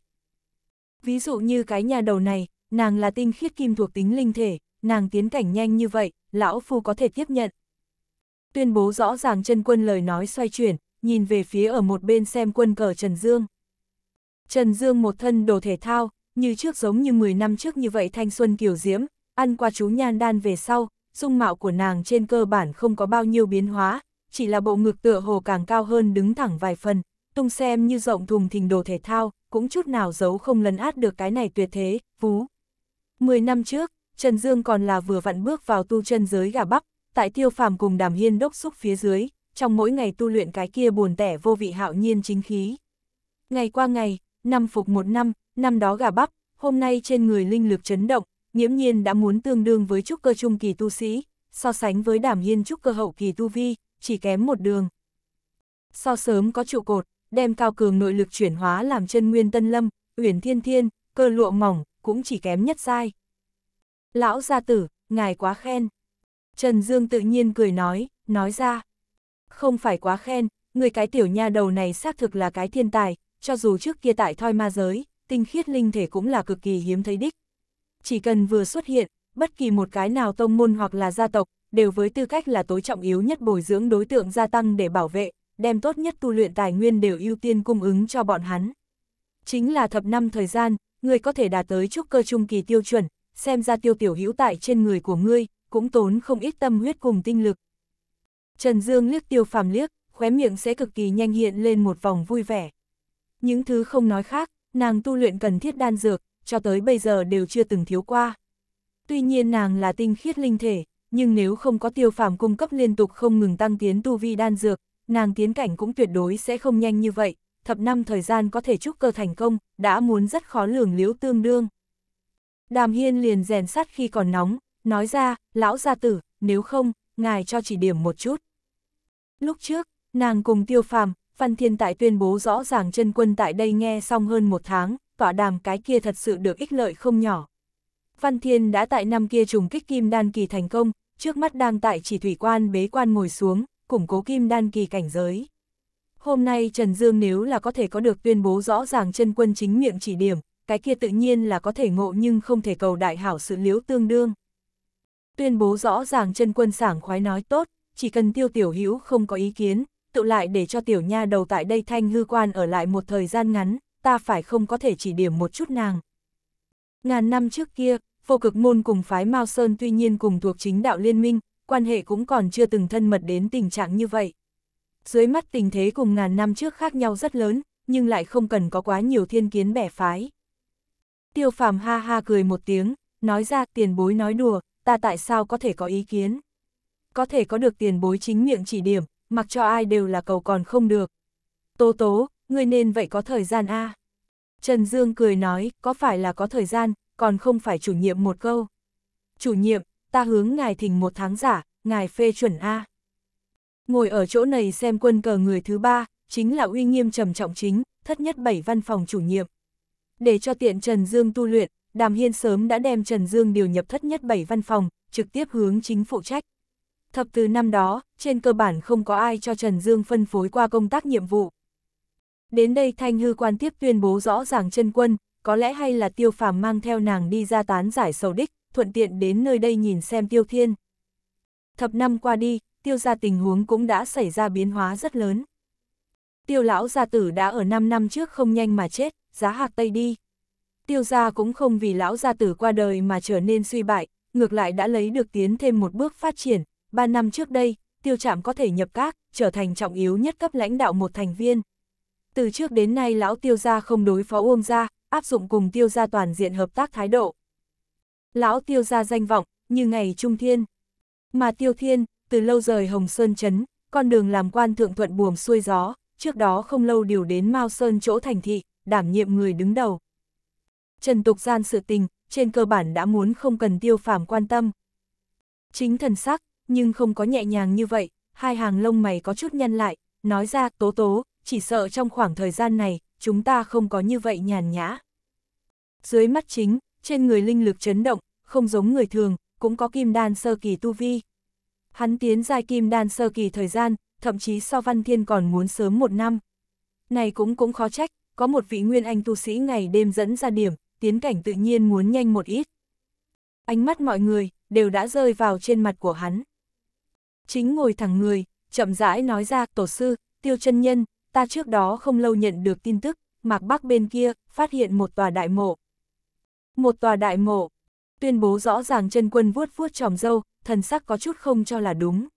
Ví dụ như cái nhà đầu này, nàng là tinh khiết kim thuộc tính linh thể, nàng tiến cảnh nhanh như vậy, lão phu có thể tiếp nhận. Tuyên bố rõ ràng chân quân lời nói xoay chuyển, nhìn về phía ở một bên xem quân cờ Trần Dương. Trần Dương một thân đồ thể thao, như trước giống như 10 năm trước như vậy thanh xuân kiều diễm, ăn qua chú nhan đan về sau, dung mạo của nàng trên cơ bản không có bao nhiêu biến hóa, chỉ là bộ ngực tựa hồ càng cao hơn đứng thẳng vài phần, tung xem như rộng thùng thình đồ thể thao, cũng chút nào giấu không lấn át được cái này tuyệt thế, vú. Mười năm trước, Trần Dương còn là vừa vặn bước vào tu chân giới gà bắp, tại tiêu phàm cùng đàm hiên đốc xúc phía dưới, trong mỗi ngày tu luyện cái kia buồn tẻ vô vị hạo nhiên chính khí. Ngày qua ngày, năm phục một năm, năm đó gà bắp, hôm nay trên người linh lực chấn động, nghiễm nhiên đã muốn tương đương với trúc cơ trung kỳ tu sĩ, so sánh với đàm hiên trúc cơ hậu kỳ tu vi, chỉ kém một đường. So sớm có trụ cột, đem cao cường nội lực chuyển hóa làm chân nguyên tân lâm, uyển thiên thiên, cơ lụa mỏng, cũng chỉ kém nhất sai. Lão gia tử, ngài quá khen. Trần Dương tự nhiên cười nói, nói ra. Không phải quá khen, người cái tiểu nha đầu này xác thực là cái thiên tài, cho dù trước kia tại thoi ma giới, tinh khiết linh thể cũng là cực kỳ hiếm thấy đích. Chỉ cần vừa xuất hiện, bất kỳ một cái nào tông môn hoặc là gia tộc, đều với tư cách là tối trọng yếu nhất bồi dưỡng đối tượng gia tăng để bảo vệ, đem tốt nhất tu luyện tài nguyên đều ưu tiên cung ứng cho bọn hắn. Chính là thập năm thời gian, ngươi có thể đạt tới trúc cơ trung kỳ tiêu chuẩn, xem ra tiêu tiểu hữu tại trên người của ngươi, cũng tốn không ít tâm huyết cùng tinh lực. Trần Dương liếc tiêu phàm liếc, khóe miệng sẽ cực kỳ nhanh hiện lên một vòng vui vẻ. Những thứ không nói khác, nàng tu luyện cần thiết đan dược, cho tới bây giờ đều chưa từng thiếu qua. Tuy nhiên nàng là tinh khiết linh thể, nhưng nếu không có tiêu phàm cung cấp liên tục không ngừng tăng tiến tu vi đan dược, nàng tiến cảnh cũng tuyệt đối sẽ không nhanh như vậy, thập năm thời gian có thể trúc cơ thành công, đã muốn rất khó lường liễu tương đương. Đàm Hiên liền rèn sắt khi còn nóng, nói ra, lão gia tử, nếu không, ngài cho chỉ điểm một chút. Lúc trước, nàng cùng tiêu phàm, Phan Thiên Tại tuyên bố rõ ràng chân quân tại đây nghe xong hơn một tháng, tọa đàm cái kia thật sự được ích lợi không nhỏ. Văn Thiên đã tại năm kia trùng kích kim đan kỳ thành công, trước mắt đang tại chỉ thủy quan bế quan ngồi xuống, củng cố kim đan kỳ cảnh giới. Hôm nay Trần Dương nếu là có thể có được tuyên bố rõ ràng chân quân chính miệng chỉ điểm, cái kia tự nhiên là có thể ngộ nhưng không thể cầu đại hảo sự liễu tương đương. Tuyên bố rõ ràng chân quân sảng khoái nói tốt, chỉ cần tiêu tiểu hữu không có ý kiến, tự lại để cho tiểu nha đầu tại đây thanh hư quan ở lại một thời gian ngắn, ta phải không có thể chỉ điểm một chút nàng. Ngàn năm trước kia, vô cực môn cùng phái Mao Sơn tuy nhiên cùng thuộc chính đạo liên minh, quan hệ cũng còn chưa từng thân mật đến tình trạng như vậy. Dưới mắt tình thế cùng ngàn năm trước khác nhau rất lớn, nhưng lại không cần có quá nhiều thiên kiến bẻ phái. Tiêu phàm ha ha cười một tiếng, nói ra tiền bối nói đùa, ta tại sao có thể có ý kiến. Có thể có được tiền bối chính miệng chỉ điểm, mặc cho ai đều là cầu còn không được. Tố tố, ngươi nên vậy có thời gian a Trần Dương cười nói, có phải là có thời gian, còn không phải chủ nhiệm một câu. Chủ nhiệm, ta hướng ngài thỉnh một tháng giả, ngài phê chuẩn A. Ngồi ở chỗ này xem quân cờ người thứ ba, chính là uy nghiêm trầm trọng chính, thất nhất bảy văn phòng chủ nhiệm. Để cho tiện Trần Dương tu luyện, Đàm Hiên sớm đã đem Trần Dương điều nhập thất nhất bảy văn phòng, trực tiếp hướng chính phụ trách. Thập từ năm đó, trên cơ bản không có ai cho Trần Dương phân phối qua công tác nhiệm vụ. Đến đây Thanh Hư quan tiếp tuyên bố rõ ràng chân quân, có lẽ hay là tiêu phàm mang theo nàng đi ra tán giải sầu đích, thuận tiện đến nơi đây nhìn xem Tiêu Thiên. Thập năm qua đi, Tiêu gia tình huống cũng đã xảy ra biến hóa rất lớn. Tiêu lão gia tử đã ở 5 năm trước không nhanh mà chết, giá hạc tây đi. Tiêu gia cũng không vì lão gia tử qua đời mà trở nên suy bại, ngược lại đã lấy được tiến thêm một bước phát triển. 3 năm trước đây, tiêu trạm có thể nhập các, trở thành trọng yếu nhất cấp lãnh đạo một thành viên. Từ trước đến nay lão tiêu gia không đối phó uông gia, áp dụng cùng tiêu gia toàn diện hợp tác thái độ. Lão tiêu ra danh vọng, như ngày trung thiên. Mà tiêu thiên, từ lâu rời Hồng Sơn Trấn, con đường làm quan thượng thuận buồm xuôi gió, trước đó không lâu điều đến Mao Sơn chỗ thành thị, đảm nhiệm người đứng đầu. Trần tục gian sự tình, trên cơ bản đã muốn không cần tiêu phàm quan tâm. Chính thần sắc, nhưng không có nhẹ nhàng như vậy, hai hàng lông mày có chút nhăn lại, nói ra tố tố, chỉ sợ trong khoảng thời gian này, chúng ta không có như vậy nhàn nhã. Dưới mắt chính, trên người linh lực chấn động, không giống người thường, cũng có kim đan sơ kỳ tu vi. Hắn tiến giai kim đan sơ kỳ thời gian, thậm chí so văn thiên còn muốn sớm một năm. Này cũng cũng khó trách, có một vị nguyên anh tu sĩ ngày đêm dẫn ra điểm, tiến cảnh tự nhiên muốn nhanh một ít. Ánh mắt mọi người, đều đã rơi vào trên mặt của hắn. Chính ngồi thẳng người, chậm rãi nói ra, tổ sư, tiêu chân nhân, ta trước đó không lâu nhận được tin tức, mạc bắc bên kia, phát hiện một tòa đại mộ. Một tòa đại mộ. Tuyên bố rõ ràng chân quân vuốt vuốt tròm dâu, thần sắc có chút không cho là đúng.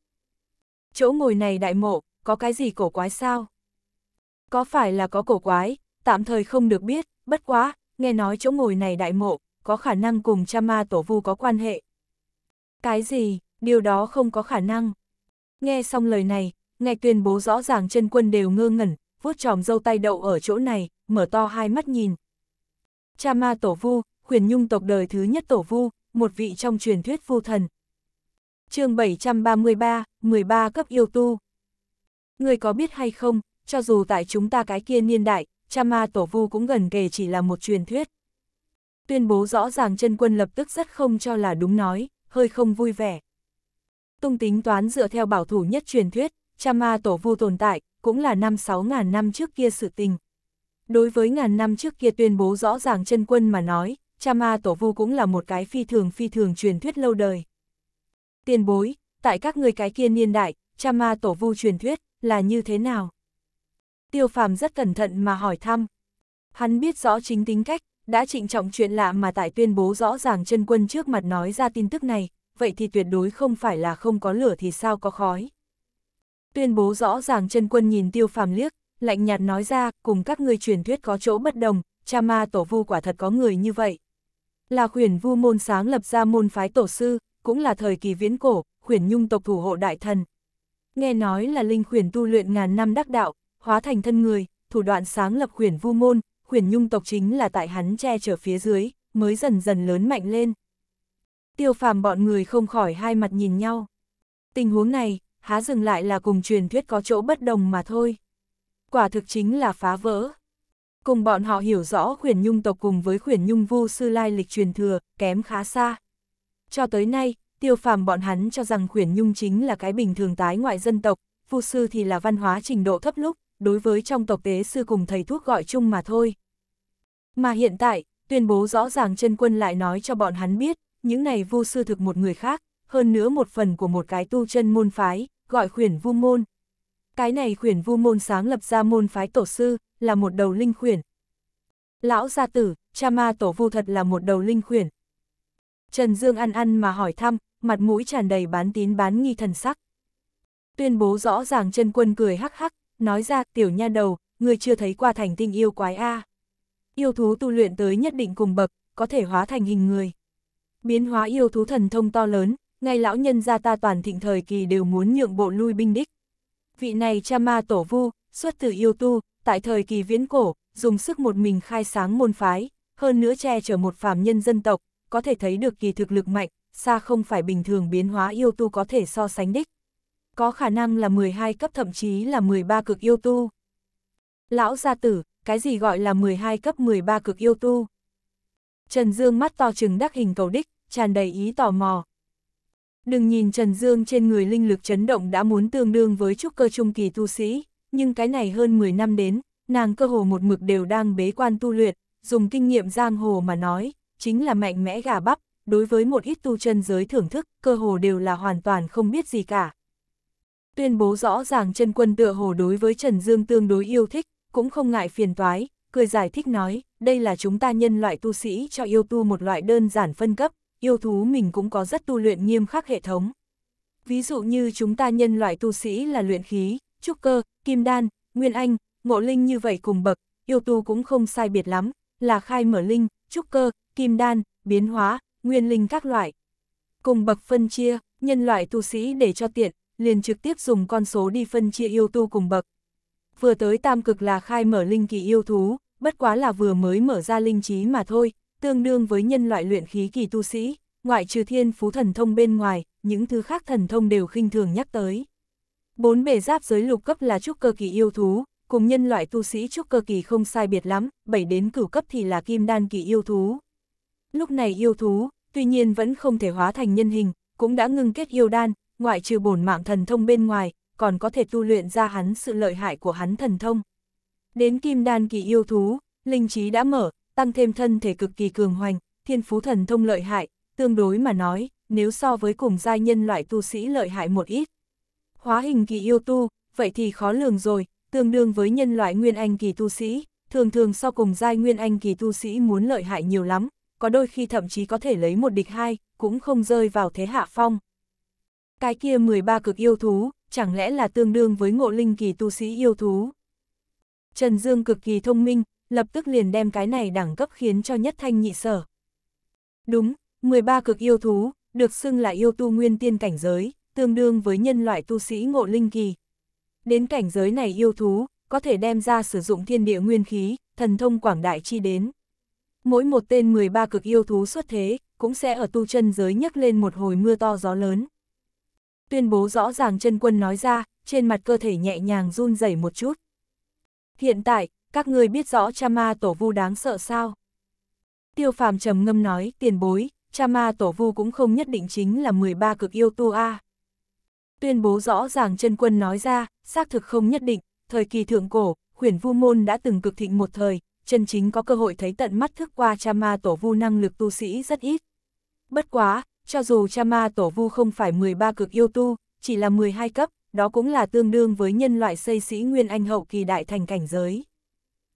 Chỗ ngồi này đại mộ, có cái gì cổ quái sao? Có phải là có cổ quái, tạm thời không được biết, bất quá, nghe nói chỗ ngồi này đại mộ, có khả năng cùng cha ma tổ vu có quan hệ. Cái gì, điều đó không có khả năng. Nghe xong lời này, ngay tuyên bố rõ ràng chân quân đều ngơ ngẩn, vuốt tròm dâu tay đậu ở chỗ này, mở to hai mắt nhìn. Cha ma tổ vu, huyền nhung tộc đời thứ nhất tổ vu, một vị trong truyền thuyết vu thần. chương 733, 13 cấp yêu tu. Người có biết hay không, cho dù tại chúng ta cái kia niên đại, cha ma tổ vu cũng gần kề chỉ là một truyền thuyết. Tuyên bố rõ ràng chân quân lập tức rất không cho là đúng nói, hơi không vui vẻ. Tung tính toán dựa theo bảo thủ nhất truyền thuyết, cha ma tổ vu tồn tại, cũng là năm 6.000 năm trước kia sự tình. Đối với ngàn năm trước kia tuyên bố rõ ràng chân quân mà nói, cha ma tổ vu cũng là một cái phi thường phi thường truyền thuyết lâu đời. Tiên bối, tại các người cái kia niên đại, cha ma tổ vu truyền thuyết, là như thế nào? Tiêu phàm rất cẩn thận mà hỏi thăm. Hắn biết rõ chính tính cách, đã trịnh trọng chuyện lạ mà tại tuyên bố rõ ràng chân quân trước mặt nói ra tin tức này, vậy thì tuyệt đối không phải là không có lửa thì sao có khói. Tuyên bố rõ ràng chân quân nhìn tiêu phàm liếc, lạnh nhạt nói ra, cùng các ngươi truyền thuyết có chỗ bất đồng, cha ma tổ vu quả thật có người như vậy là khuyển vu môn sáng lập ra môn phái tổ sư, cũng là thời kỳ viễn cổ, khuyển nhung tộc thủ hộ đại thần. Nghe nói là linh khuyển tu luyện ngàn năm đắc đạo, hóa thành thân người, thủ đoạn sáng lập khuyển vu môn, khuyển nhung tộc chính là tại hắn che chở phía dưới, mới dần dần lớn mạnh lên. Tiêu phàm bọn người không khỏi hai mặt nhìn nhau. Tình huống này, há dừng lại là cùng truyền thuyết có chỗ bất đồng mà thôi. Quả thực chính là phá vỡ. Cùng bọn họ hiểu rõ khuyển nhung tộc cùng với khuyển nhung vu sư lai lịch truyền thừa, kém khá xa. Cho tới nay, tiêu phàm bọn hắn cho rằng khuyển nhung chính là cái bình thường tái ngoại dân tộc, vu sư thì là văn hóa trình độ thấp lúc, đối với trong tộc tế sư cùng thầy thuốc gọi chung mà thôi. Mà hiện tại, tuyên bố rõ ràng chân quân lại nói cho bọn hắn biết, những này vu sư thực một người khác, hơn nữa một phần của một cái tu chân môn phái, gọi khuyển vu môn. Cái này khuyển vu môn sáng lập ra môn phái tổ sư, là một đầu linh khuyển. Lão gia tử, cha ma tổ vu thật là một đầu linh khuyển. Trần Dương ăn ăn mà hỏi thăm, mặt mũi tràn đầy bán tín bán nghi thần sắc. Tuyên bố rõ ràng chân quân cười hắc hắc, nói ra tiểu nha đầu, người chưa thấy qua thành tinh yêu quái A. Yêu thú tu luyện tới nhất định cùng bậc, có thể hóa thành hình người. Biến hóa yêu thú thần thông to lớn, ngay lão nhân gia ta toàn thịnh thời kỳ đều muốn nhượng bộ lui binh đích. Vị này cha ma tổ vu, xuất từ yêu tu, tại thời kỳ viễn cổ, dùng sức một mình khai sáng môn phái, hơn nữa che chở một phàm nhân dân tộc, có thể thấy được kỳ thực lực mạnh, xa không phải bình thường biến hóa yêu tu có thể so sánh đích. Có khả năng là 12 cấp thậm chí là 13 cực yêu tu. Lão gia tử, cái gì gọi là 12 cấp 13 cực yêu tu? Trần Dương mắt to trừng đắc hình cầu đích, tràn đầy ý tò mò. Đừng nhìn Trần Dương trên người linh lực chấn động đã muốn tương đương với trúc cơ trung kỳ tu sĩ, nhưng cái này hơn 10 năm đến, nàng cơ hồ một mực đều đang bế quan tu luyện, dùng kinh nghiệm giang hồ mà nói, chính là mạnh mẽ gà bắp, đối với một ít tu chân giới thưởng thức, cơ hồ đều là hoàn toàn không biết gì cả. Tuyên bố rõ ràng chân quân tựa hồ đối với Trần Dương tương đối yêu thích, cũng không ngại phiền toái, cười giải thích nói, đây là chúng ta nhân loại tu sĩ cho yêu tu một loại đơn giản phân cấp, yêu thú mình cũng có rất tu luyện nghiêm khắc hệ thống. Ví dụ như chúng ta nhân loại tu sĩ là luyện khí, trúc cơ, Kim Đan, Nguyên Anh, Ngộ Linh như vậy cùng bậc, yêu tu cũng không sai biệt lắm, là khai mở linh, trúc cơ, kim đan, biến hóa, nguyên linh các loại. Cùng bậc phân chia, nhân loại tu sĩ để cho tiện, liền trực tiếp dùng con số đi phân chia yêu tu cùng bậc. Vừa tới tam cực là khai mở linh kỳ yêu thú, bất quá là vừa mới mở ra linh trí mà thôi, tương đương với nhân loại luyện khí kỳ tu sĩ, ngoại trừ thiên phú thần thông bên ngoài, những thứ khác thần thông đều khinh thường nhắc tới. Bốn bề giáp giới lục cấp là trúc cơ kỳ yêu thú, cùng nhân loại tu sĩ trúc cơ kỳ không sai biệt lắm, bảy đến cửu cấp thì là kim đan kỳ yêu thú. Lúc này yêu thú, tuy nhiên vẫn không thể hóa thành nhân hình, cũng đã ngưng kết yêu đan, ngoại trừ bổn mạng thần thông bên ngoài, còn có thể tu luyện ra hắn sự lợi hại của hắn thần thông. Đến kim đan kỳ yêu thú, linh trí đã mở, tăng thêm thân thể cực kỳ cường hoành, thiên phú thần thông lợi hại, tương đối mà nói, nếu so với cùng giai nhân loại tu sĩ lợi hại một ít hóa hình kỳ yêu tu, vậy thì khó lường rồi, tương đương với nhân loại nguyên anh kỳ tu sĩ, thường thường sau cùng giai nguyên anh kỳ tu sĩ muốn lợi hại nhiều lắm, có đôi khi thậm chí có thể lấy một địch hai, cũng không rơi vào thế hạ phong. Cái kia 13 cực yêu thú, chẳng lẽ là tương đương với ngộ linh kỳ tu sĩ yêu thú? Trần Dương cực kỳ thông minh, lập tức liền đem cái này đẳng cấp khiến cho nhất thanh nhị sở. Đúng, 13 cực yêu thú, được xưng là yêu tu nguyên tiên cảnh giới, tương đương với nhân loại tu sĩ ngộ linh kỳ. Đến cảnh giới này yêu thú, có thể đem ra sử dụng thiên địa nguyên khí, thần thông quảng đại chi đến. Mỗi một tên 13 cực yêu thú xuất thế, cũng sẽ ở tu chân giới nhấc lên một hồi mưa to gió lớn. Tuyên bố rõ ràng chân quân nói ra, trên mặt cơ thể nhẹ nhàng run rẩy một chút. Hiện tại, các ngươi biết rõ cha ma tổ vu đáng sợ sao? Tiêu phàm trầm ngâm nói, tiền bối, cha ma tổ vu cũng không nhất định chính là 13 cực yêu tu a. À. Tuyên bố rõ ràng chân quân nói ra, xác thực không nhất định, thời kỳ thượng cổ, huyền vu môn đã từng cực thịnh một thời, chân chính có cơ hội thấy tận mắt thức qua cha ma tổ vu năng lực tu sĩ rất ít. Bất quá, cho dù cha ma tổ vu không phải 13 cực yêu tu, chỉ là 12 cấp, đó cũng là tương đương với nhân loại xây sĩ nguyên anh hậu kỳ đại thành cảnh giới.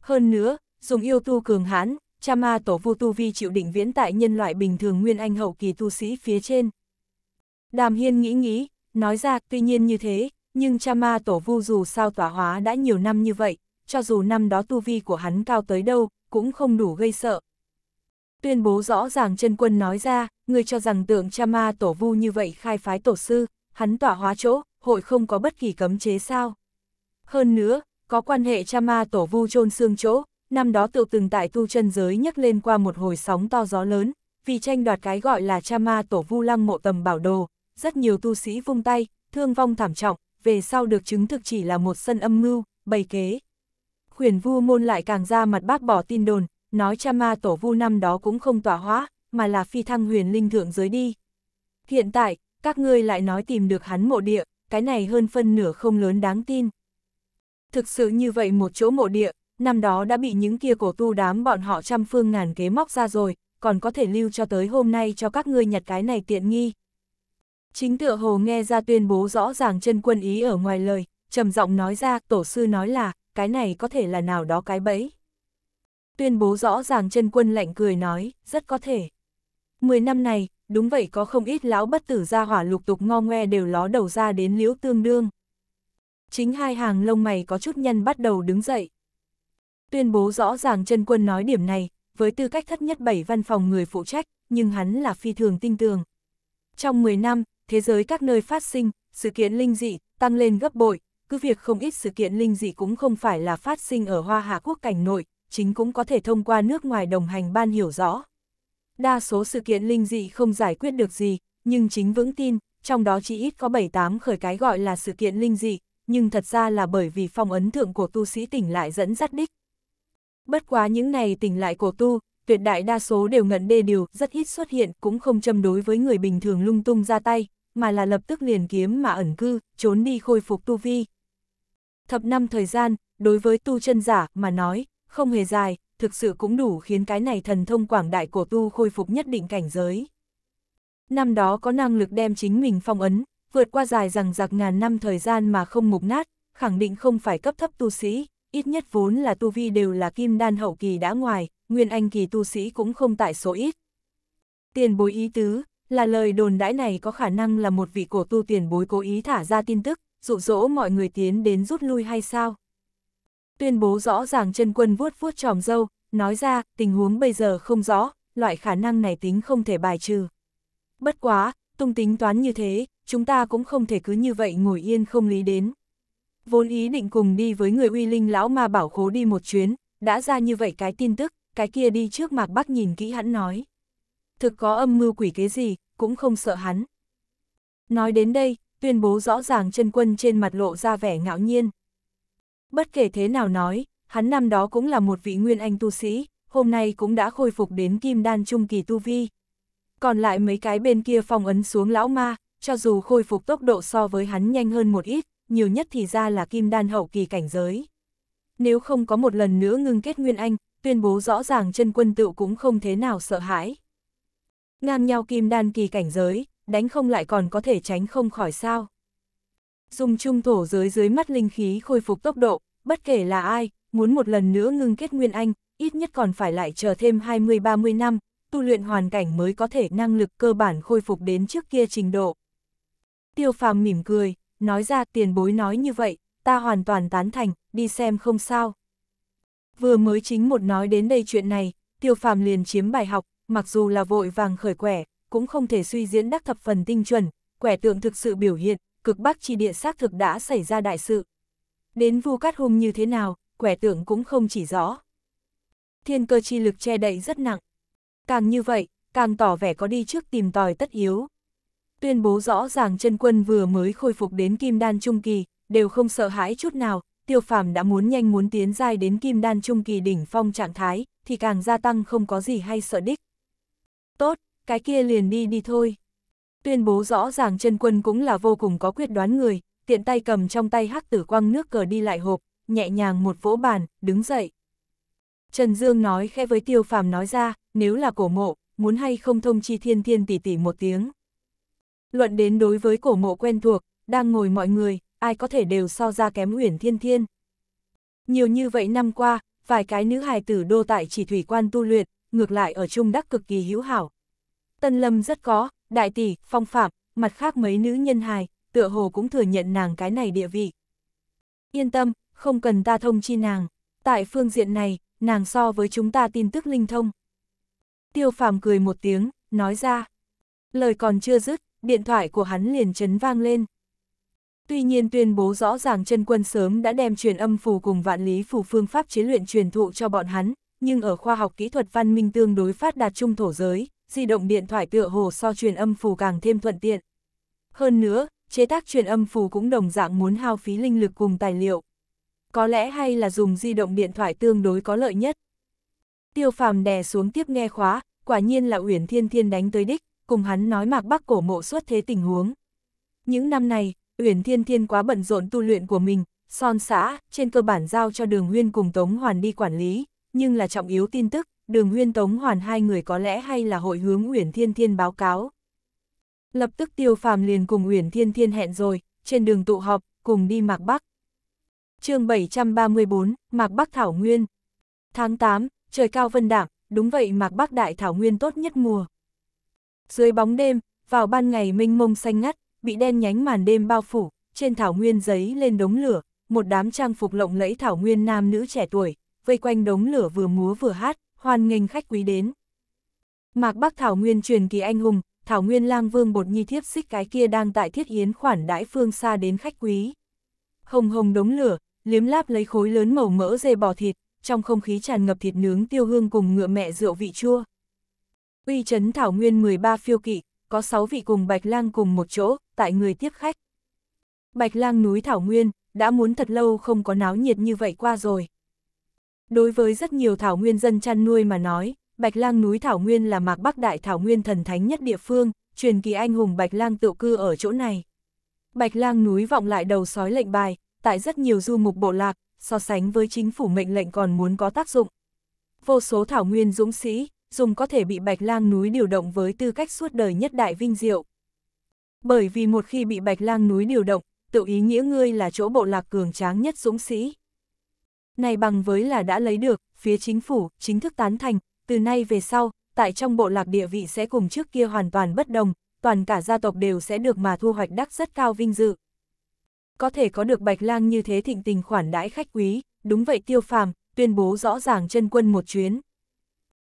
Hơn nữa, dùng yêu tu cường hãn, cha ma tổ vu tu vi chịu định viễn tại nhân loại bình thường nguyên anh hậu kỳ tu sĩ phía trên. Đàm Hiên nghĩ nghĩ, nói ra tuy nhiên như thế, nhưng cha ma tổ vu dù sao tỏa hóa đã nhiều năm như vậy, cho dù năm đó tu vi của hắn cao tới đâu, cũng không đủ gây sợ. Tuyên bố rõ ràng chân quân nói ra, người cho rằng tượng cha ma tổ vu như vậy khai phái tổ sư, hắn tỏa hóa chỗ, hội không có bất kỳ cấm chế sao. Hơn nữa, có quan hệ cha ma tổ vu chôn xương chỗ, năm đó tự từng tại tu chân giới nhấc lên qua một hồi sóng to gió lớn, vì tranh đoạt cái gọi là cha ma tổ vu lăng mộ tầm bảo đồ, rất nhiều tu sĩ vung tay, thương vong thảm trọng, về sau được chứng thực chỉ là một sân âm mưu, bày kế. Khuyển vu môn lại càng ra mặt bác bỏ tin đồn, nói cha ma tổ vu năm đó cũng không tỏa hóa, mà là phi thăng huyền linh thượng giới đi. Hiện tại, các ngươi lại nói tìm được hắn mộ địa, cái này hơn phân nửa không lớn đáng tin. Thực sự như vậy một chỗ mộ địa, năm đó đã bị những kia cổ tu đám bọn họ trăm phương ngàn kế móc ra rồi, còn có thể lưu cho tới hôm nay cho các ngươi nhặt cái này tiện nghi, Chính tựa hồ nghe ra tuyên bố rõ ràng chân quân ý ở ngoài lời, trầm giọng nói ra, tổ sư nói là, cái này có thể là nào đó cái bẫy. Tuyên bố rõ ràng chân quân lạnh cười nói, rất có thể. Mười năm này, đúng vậy có không ít lão bất tử ra hỏa lục tục ngo ngoe đều ló đầu ra đến liễu tương đương. Chính hai hàng lông mày có chút nhân bắt đầu đứng dậy. Tuyên bố rõ ràng chân quân nói điểm này, với tư cách thất nhất bảy văn phòng người phụ trách, nhưng hắn là phi thường tinh tường. Trong 10 năm, thế giới các nơi phát sinh, sự kiện linh dị, tăng lên gấp bội, cứ việc không ít sự kiện linh dị cũng không phải là phát sinh ở Hoa Hạ quốc cảnh nội, chính cũng có thể thông qua nước ngoài đồng hành ban hiểu rõ. Đa số sự kiện linh dị không giải quyết được gì, nhưng chính vững tin, trong đó chỉ ít có 7-8 khởi cái gọi là sự kiện linh dị, nhưng thật ra là bởi vì phong ấn thượng của tu sĩ tỉnh lại dẫn dắt đích. Bất quá những này tỉnh lại của tu, tuyệt đại đa số đều ngẩn đê điều, rất ít xuất hiện, cũng không châm đối với người bình thường lung tung ra tay, mà là lập tức liền kiếm mà ẩn cư, trốn đi khôi phục tu vi. Thập năm thời gian, đối với tu chân giả mà nói, không hề dài, thực sự cũng đủ khiến cái này thần thông quảng đại của tu khôi phục nhất định cảnh giới. Năm đó có năng lực đem chính mình phong ấn, vượt qua dài rằng giặc ngàn năm thời gian mà không mục nát, khẳng định không phải cấp thấp tu sĩ, ít nhất vốn là tu vi đều là kim đan hậu kỳ đã ngoài, nguyên anh kỳ tu sĩ cũng không tại số ít. Tiền bối ý tứ, là lời đồn đãi này có khả năng là một vị cổ tu tiền bối cố ý thả ra tin tức, dụ dỗ mọi người tiến đến rút lui hay sao? Tuyên bố rõ ràng chân quân vuốt vuốt tròm dâu, nói ra, tình huống bây giờ không rõ, loại khả năng này tính không thể bài trừ. Bất quá, tung tính toán như thế, chúng ta cũng không thể cứ như vậy ngồi yên không lý đến. Vốn ý định cùng đi với người uy linh lão ma bảo khố đi một chuyến, đã ra như vậy cái tin tức, cái kia đi trước mạc bắc nhìn kỹ hắn nói thực có âm mưu quỷ kế gì, cũng không sợ hắn. Nói đến đây, tuyên bố rõ ràng chân quân trên mặt lộ ra vẻ ngạo nhiên. Bất kể thế nào nói, hắn năm đó cũng là một vị nguyên anh tu sĩ, hôm nay cũng đã khôi phục đến kim đan trung kỳ tu vi. Còn lại mấy cái bên kia phong ấn xuống lão ma, cho dù khôi phục tốc độ so với hắn nhanh hơn một ít, nhiều nhất thì ra là kim đan hậu kỳ cảnh giới. Nếu không có một lần nữa ngưng kết nguyên anh, tuyên bố rõ ràng chân quân tự cũng không thế nào sợ hãi. Ngang nhau kim đan kỳ cảnh giới, đánh không lại còn có thể tránh không khỏi sao. Dùng trung thổ giới dưới mắt linh khí khôi phục tốc độ, bất kể là ai, muốn một lần nữa ngưng kết nguyên anh, ít nhất còn phải lại chờ thêm 20-30 năm, tu luyện hoàn cảnh mới có thể năng lực cơ bản khôi phục đến trước kia trình độ. Tiêu phàm mỉm cười, nói ra tiền bối nói như vậy, ta hoàn toàn tán thành, đi xem không sao. Vừa mới chính một nói đến đây chuyện này, tiêu phàm liền chiếm bài học, mặc dù là vội vàng khởi quẻ, cũng không thể suy diễn đắc thập phần tinh chuẩn, quẻ tượng thực sự biểu hiện, cực bắc chi địa xác thực đã xảy ra đại sự. Đến vu cát hung như thế nào, quẻ tượng cũng không chỉ rõ. Thiên cơ chi lực che đậy rất nặng. Càng như vậy, càng tỏ vẻ có đi trước tìm tòi tất yếu. Tuyên bố rõ ràng chân quân vừa mới khôi phục đến kim đan trung kỳ, đều không sợ hãi chút nào, tiêu phàm đã muốn nhanh muốn tiến dai đến kim đan trung kỳ đỉnh phong trạng thái, thì càng gia tăng không có gì hay sợ đích tốt, cái kia liền đi đi thôi. Tuyên bố rõ ràng chân quân cũng là vô cùng có quyết đoán người, tiện tay cầm trong tay hắc tử quăng nước cờ đi lại hộp, nhẹ nhàng một vỗ bàn, đứng dậy. Trần Dương nói khẽ với tiêu phàm nói ra, nếu là cổ mộ, muốn hay không thông chi thiên thiên tỷ tỷ một tiếng. Luận đến đối với cổ mộ quen thuộc, đang ngồi mọi người, ai có thể đều so ra kém uyển thiên thiên. Nhiều như vậy năm qua, vài cái nữ hài tử đô tại chỉ thủy quan tu luyện, ngược lại ở Trung Đắc cực kỳ hữu hảo. Tân Lâm rất có, đại tỷ, phong phạm, mặt khác mấy nữ nhân hài, tựa hồ cũng thừa nhận nàng cái này địa vị. Yên tâm, không cần ta thông chi nàng, tại phương diện này, nàng so với chúng ta tin tức linh thông. Tiêu phàm cười một tiếng, nói ra. Lời còn chưa dứt, điện thoại của hắn liền chấn vang lên. Tuy nhiên tuyên bố rõ ràng chân quân sớm đã đem truyền âm phù cùng vạn lý phù phương pháp chế luyện truyền thụ cho bọn hắn, nhưng ở khoa học kỹ thuật văn minh tương đối phát đạt trung thổ giới, di động điện thoại tựa hồ so truyền âm phù càng thêm thuận tiện. Hơn nữa, chế tác truyền âm phù cũng đồng dạng muốn hao phí linh lực cùng tài liệu. Có lẽ hay là dùng di động điện thoại tương đối có lợi nhất. Tiêu phàm đè xuống tiếp nghe khóa, quả nhiên là Uyển Thiên Thiên đánh tới đích, cùng hắn nói mạc bắc cổ mộ xuất thế tình huống. Những năm này, Uyển Thiên Thiên quá bận rộn tu luyện của mình, son xã, trên cơ bản giao cho đường nguyên cùng Tống Hoàn đi quản lý, nhưng là trọng yếu tin tức, đường huyên tống hoàn hai người có lẽ hay là hội hướng Uyển Thiên Thiên báo cáo. Lập tức tiêu phàm liền cùng Uyển Thiên Thiên hẹn rồi, trên đường tụ họp, cùng đi Mạc Bắc. chương 734, Mạc Bắc Thảo Nguyên. Tháng 8, trời cao vân đạm, đúng vậy Mạc Bắc Đại Thảo Nguyên tốt nhất mùa. Dưới bóng đêm, vào ban ngày mênh mông xanh ngắt, bị đen nhánh màn đêm bao phủ, trên thảo nguyên giấy lên đống lửa, một đám trang phục lộng lẫy thảo nguyên nam nữ trẻ tuổi, vây quanh đống lửa vừa múa vừa hát, hoan nghênh khách quý đến. Mạc Bắc Thảo Nguyên truyền kỳ anh hùng, Thảo Nguyên lang vương bột nhi thiếp xích cái kia đang tại thiết yến khoản đãi phương xa đến khách quý. Hồng hồng đống lửa, liếm láp lấy khối lớn màu mỡ dê bò thịt, trong không khí tràn ngập thịt nướng tiêu hương cùng ngựa mẹ rượu vị chua. Uy trấn Thảo Nguyên 13 phiêu kỵ, có 6 vị cùng Bạch Lang cùng một chỗ, tại người tiếp khách. Bạch Lang núi Thảo Nguyên, đã muốn thật lâu không có náo nhiệt như vậy qua rồi. Đối với rất nhiều thảo nguyên dân chăn nuôi mà nói, Bạch Lang núi Thảo Nguyên là mạc bắc đại thảo nguyên thần thánh nhất địa phương, truyền kỳ anh hùng Bạch Lang tự cư ở chỗ này. Bạch Lang núi vọng lại đầu sói lệnh bài, tại rất nhiều du mục bộ lạc, so sánh với chính phủ mệnh lệnh còn muốn có tác dụng. Vô số thảo nguyên dũng sĩ, dùng có thể bị Bạch Lang núi điều động với tư cách suốt đời nhất đại vinh diệu. Bởi vì một khi bị Bạch Lang núi điều động, tự ý nghĩa ngươi là chỗ bộ lạc cường tráng nhất dũng sĩ này bằng với là đã lấy được, phía chính phủ chính thức tán thành, từ nay về sau, tại trong bộ lạc địa vị sẽ cùng trước kia hoàn toàn bất đồng, toàn cả gia tộc đều sẽ được mà thu hoạch đắc rất cao vinh dự. Có thể có được Bạch Lang như thế thịnh tình khoản đãi khách quý, đúng vậy Tiêu Phàm, tuyên bố rõ ràng chân quân một chuyến.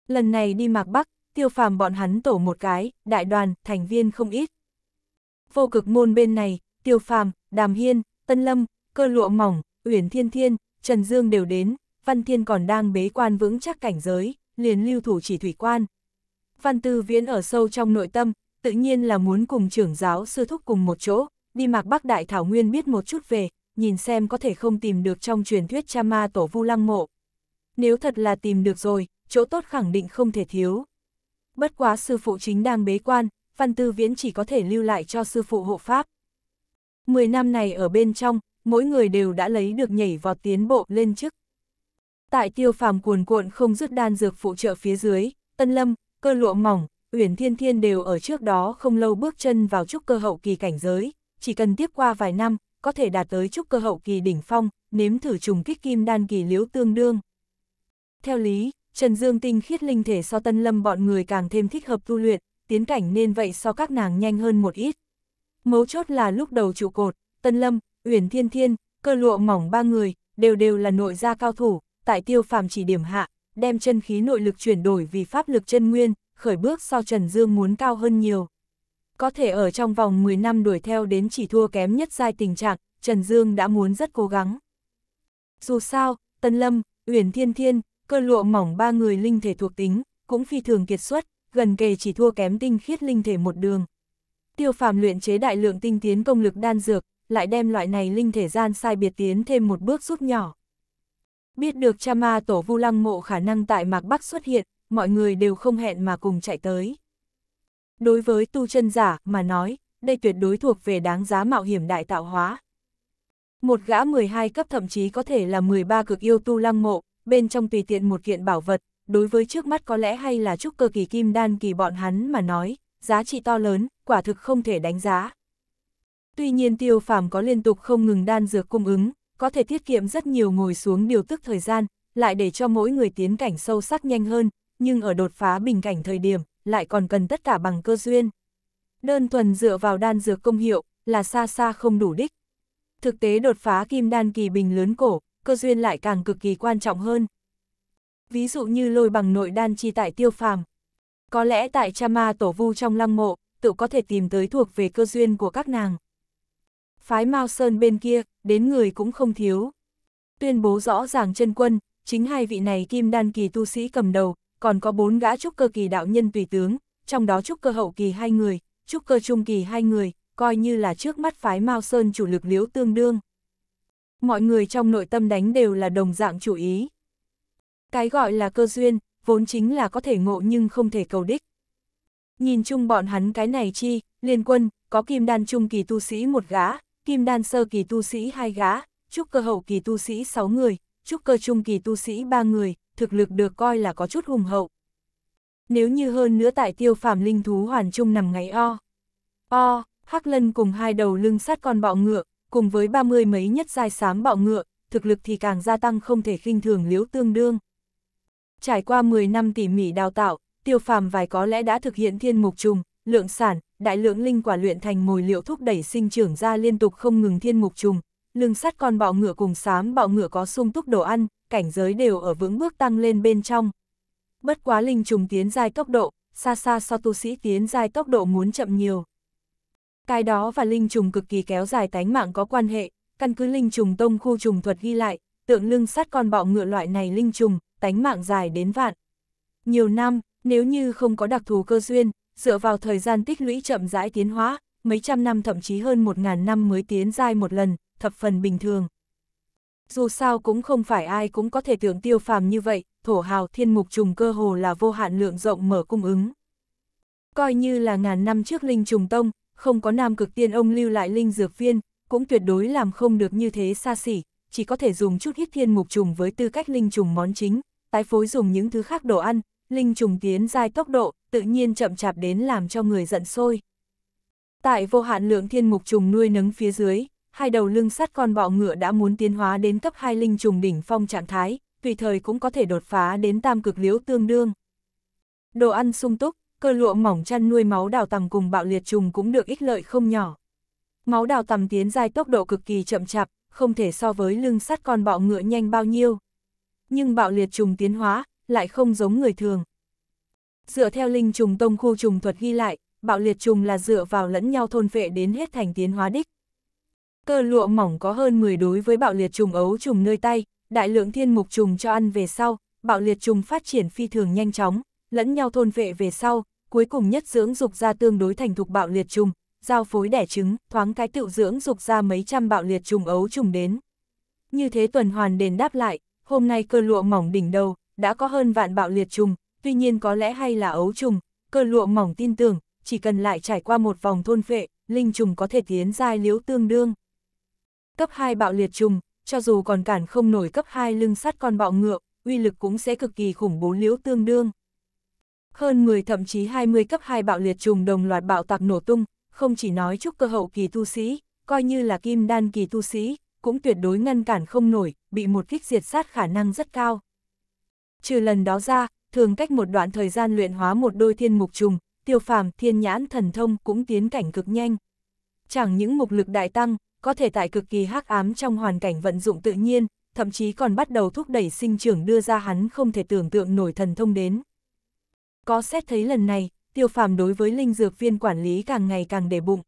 Lần này đi Mạc Bắc, Tiêu Phàm bọn hắn tổ một cái, đại đoàn, thành viên không ít. Vô cực môn bên này, Tiêu Phàm, Đàm Hiên, Tân Lâm, Cơ Lụa Mỏng, Uyển Thiên Thiên, Trần Dương đều đến, Văn Thiên còn đang bế quan vững chắc cảnh giới, liền lưu thủ chỉ thủy quan. Văn Tư Viễn ở sâu trong nội tâm, tự nhiên là muốn cùng trưởng giáo sư thúc cùng một chỗ, đi mạc Bắc Đại Thảo Nguyên biết một chút về, nhìn xem có thể không tìm được trong truyền thuyết cha ma tổ vu lăng mộ. Nếu thật là tìm được rồi, chỗ tốt khẳng định không thể thiếu. Bất quá sư phụ chính đang bế quan, Văn Tư Viễn chỉ có thể lưu lại cho sư phụ hộ pháp. Mười năm này ở bên trong, mỗi người đều đã lấy được nhảy vọt tiến bộ lên chức. Tại tiêu phàm cuồn cuộn không dứt đan dược phụ trợ phía dưới, tân lâm, cơ lụa mỏng, uyển thiên thiên đều ở trước đó không lâu bước chân vào trúc cơ hậu kỳ cảnh giới, chỉ cần tiếp qua vài năm, có thể đạt tới trúc cơ hậu kỳ đỉnh phong, nếm thử trùng kích kim đan kỳ liếu tương đương. Theo lý, Trần Dương tinh khiết linh thể so tân lâm bọn người càng thêm thích hợp tu luyện, tiến cảnh nên vậy so các nàng nhanh hơn một ít. Mấu chốt là lúc đầu trụ cột, tân lâm, Uyển Thiên Thiên, cơ lụa mỏng ba người, đều đều là nội gia cao thủ, tại tiêu phàm chỉ điểm hạ, đem chân khí nội lực chuyển đổi vì pháp lực chân nguyên, khởi bước so Trần Dương muốn cao hơn nhiều. Có thể ở trong vòng 10 năm đuổi theo đến chỉ thua kém nhất giai tình trạng, Trần Dương đã muốn rất cố gắng. Dù sao, Tân Lâm, Uyển Thiên Thiên, cơ lụa mỏng ba người linh thể thuộc tính, cũng phi thường kiệt xuất, gần kề chỉ thua kém tinh khiết linh thể một đường. Tiêu phàm luyện chế đại lượng tinh tiến công lực đan dược, lại đem loại này linh thể gian sai biệt tiến thêm một bước rút nhỏ. Biết được cha ma tổ vu lăng mộ khả năng tại mạc Bắc xuất hiện, mọi người đều không hẹn mà cùng chạy tới. Đối với tu chân giả mà nói, đây tuyệt đối thuộc về đáng giá mạo hiểm đại tạo hóa. Một gã 12 cấp thậm chí có thể là 13 cực yêu tu lăng mộ, bên trong tùy tiện một kiện bảo vật, đối với trước mắt có lẽ hay là trúc cơ kỳ kim đan kỳ bọn hắn mà nói, giá trị to lớn, quả thực không thể đánh giá. Tuy nhiên tiêu phàm có liên tục không ngừng đan dược cung ứng, có thể tiết kiệm rất nhiều ngồi xuống điều tức thời gian, lại để cho mỗi người tiến cảnh sâu sắc nhanh hơn, nhưng ở đột phá bình cảnh thời điểm, lại còn cần tất cả bằng cơ duyên. Đơn thuần dựa vào đan dược công hiệu, là xa xa không đủ đích. Thực tế đột phá kim đan kỳ bình lớn cổ, cơ duyên lại càng cực kỳ quan trọng hơn. Ví dụ như lôi bằng nội đan chi tại tiêu phàm. Có lẽ tại cha ma tổ vu trong lăng mộ, tự có thể tìm tới thuộc về cơ duyên của các nàng phái Mao Sơn bên kia, đến người cũng không thiếu. Tuyên bố rõ ràng chân quân, chính hai vị này kim đan kỳ tu sĩ cầm đầu, còn có bốn gã trúc cơ kỳ đạo nhân tùy tướng, trong đó trúc cơ hậu kỳ hai người, trúc cơ trung kỳ hai người, coi như là trước mắt phái Mao Sơn chủ lực liễu tương đương. Mọi người trong nội tâm đánh đều là đồng dạng chủ ý. Cái gọi là cơ duyên, vốn chính là có thể ngộ nhưng không thể cầu đích. Nhìn chung bọn hắn cái này chi, liên quân, có kim đan trung kỳ tu sĩ một gã, kim đan sơ kỳ tu sĩ hai gã, trúc cơ hậu kỳ tu sĩ 6 người, trúc cơ trung kỳ tu sĩ 3 người, thực lực được coi là có chút hùng hậu. Nếu như hơn nữa tại tiêu phàm linh thú hoàn trung nằm ngáy o. O, Hắc Lân cùng hai đầu lưng sát con bọ ngựa, cùng với ba mươi mấy nhất giai sám bọ ngựa, thực lực thì càng gia tăng không thể khinh thường liếu tương đương. Trải qua 10 năm tỉ mỉ đào tạo, tiêu phàm vài có lẽ đã thực hiện thiên mục trùng, lượng sản, đại lượng linh quả luyện thành mồi liệu thúc đẩy sinh trưởng ra liên tục không ngừng thiên mục trùng, lưng sắt con bọ ngựa cùng xám bọ ngựa có sung túc đồ ăn, cảnh giới đều ở vững bước tăng lên bên trong. Bất quá linh trùng tiến dài tốc độ, xa xa so tu sĩ tiến dài tốc độ muốn chậm nhiều. Cái đó và linh trùng cực kỳ kéo dài tánh mạng có quan hệ, căn cứ linh trùng tông khu trùng thuật ghi lại, tượng lưng sắt con bọ ngựa loại này linh trùng, tánh mạng dài đến vạn. Nhiều năm, nếu như không có đặc thù cơ duyên, dựa vào thời gian tích lũy chậm rãi tiến hóa, mấy trăm năm thậm chí hơn một ngàn năm mới tiến giai một lần, thập phần bình thường. Dù sao cũng không phải ai cũng có thể tưởng tiêu phàm như vậy, thổ hào thiên mục trùng cơ hồ là vô hạn lượng rộng mở cung ứng. Coi như là ngàn năm trước linh trùng tông, không có nam cực tiên ông lưu lại linh dược viên, cũng tuyệt đối làm không được như thế xa xỉ, chỉ có thể dùng chút hít thiên mục trùng với tư cách linh trùng món chính, tái phối dùng những thứ khác đồ ăn, linh trùng tiến giai tốc độ, tự nhiên chậm chạp đến làm cho người giận sôi. Tại vô hạn lượng thiên mục trùng nuôi nấng phía dưới, hai đầu lưng sắt con bọ ngựa đã muốn tiến hóa đến cấp 2 linh trùng đỉnh phong trạng thái, tùy thời cũng có thể đột phá đến tam cực liễu tương đương. Đồ ăn sung túc, cơ lụa mỏng chăn nuôi máu đào tầm cùng bạo liệt trùng cũng được ích lợi không nhỏ. Máu đào tầm tiến dài tốc độ cực kỳ chậm chạp, không thể so với lưng sắt con bọ ngựa nhanh bao nhiêu. Nhưng bạo liệt trùng tiến hóa, lại không giống người thường. Dựa theo linh trùng tông khu trùng thuật ghi lại, bạo liệt trùng là dựa vào lẫn nhau thôn vệ đến hết thành tiến hóa đích. Cơ lụa mỏng có hơn 10 đối với bạo liệt trùng ấu trùng nơi tay, đại lượng thiên mục trùng cho ăn về sau, bạo liệt trùng phát triển phi thường nhanh chóng, lẫn nhau thôn vệ về sau, cuối cùng nhất dưỡng dục ra tương đối thành thục bạo liệt trùng, giao phối đẻ trứng, thoáng cái tựu dưỡng dục ra mấy trăm bạo liệt trùng ấu trùng đến. Như thế tuần hoàn đền đáp lại, hôm nay cơ lụa mỏng đỉnh đầu, đã có hơn vạn bạo liệt trùng, tuy nhiên có lẽ hay là ấu trùng, cơ lụa mỏng tin tưởng, chỉ cần lại trải qua một vòng thôn phệ, linh trùng có thể tiến giai liễu tương đương. Cấp 2 bạo liệt trùng, cho dù còn cản không nổi cấp 2 lưng sắt con bọ ngựa, uy lực cũng sẽ cực kỳ khủng bố liễu tương đương. Hơn 10 thậm chí 20 cấp 2 bạo liệt trùng đồng loạt bạo tạc nổ tung, không chỉ nói chúc cơ hậu kỳ tu sĩ, coi như là kim đan kỳ tu sĩ, cũng tuyệt đối ngăn cản không nổi, bị một kích diệt sát khả năng rất cao. Trừ lần đó ra, thường cách một đoạn thời gian luyện hóa một đôi thiên mục trùng, tiêu phàm thiên nhãn thần thông cũng tiến cảnh cực nhanh. Chẳng những mục lực đại tăng, có thể tại cực kỳ hắc ám trong hoàn cảnh vận dụng tự nhiên, thậm chí còn bắt đầu thúc đẩy sinh trưởng đưa ra hắn không thể tưởng tượng nổi thần thông đến. Có xét thấy lần này, tiêu phàm đối với linh dược viên quản lý càng ngày càng để bụng.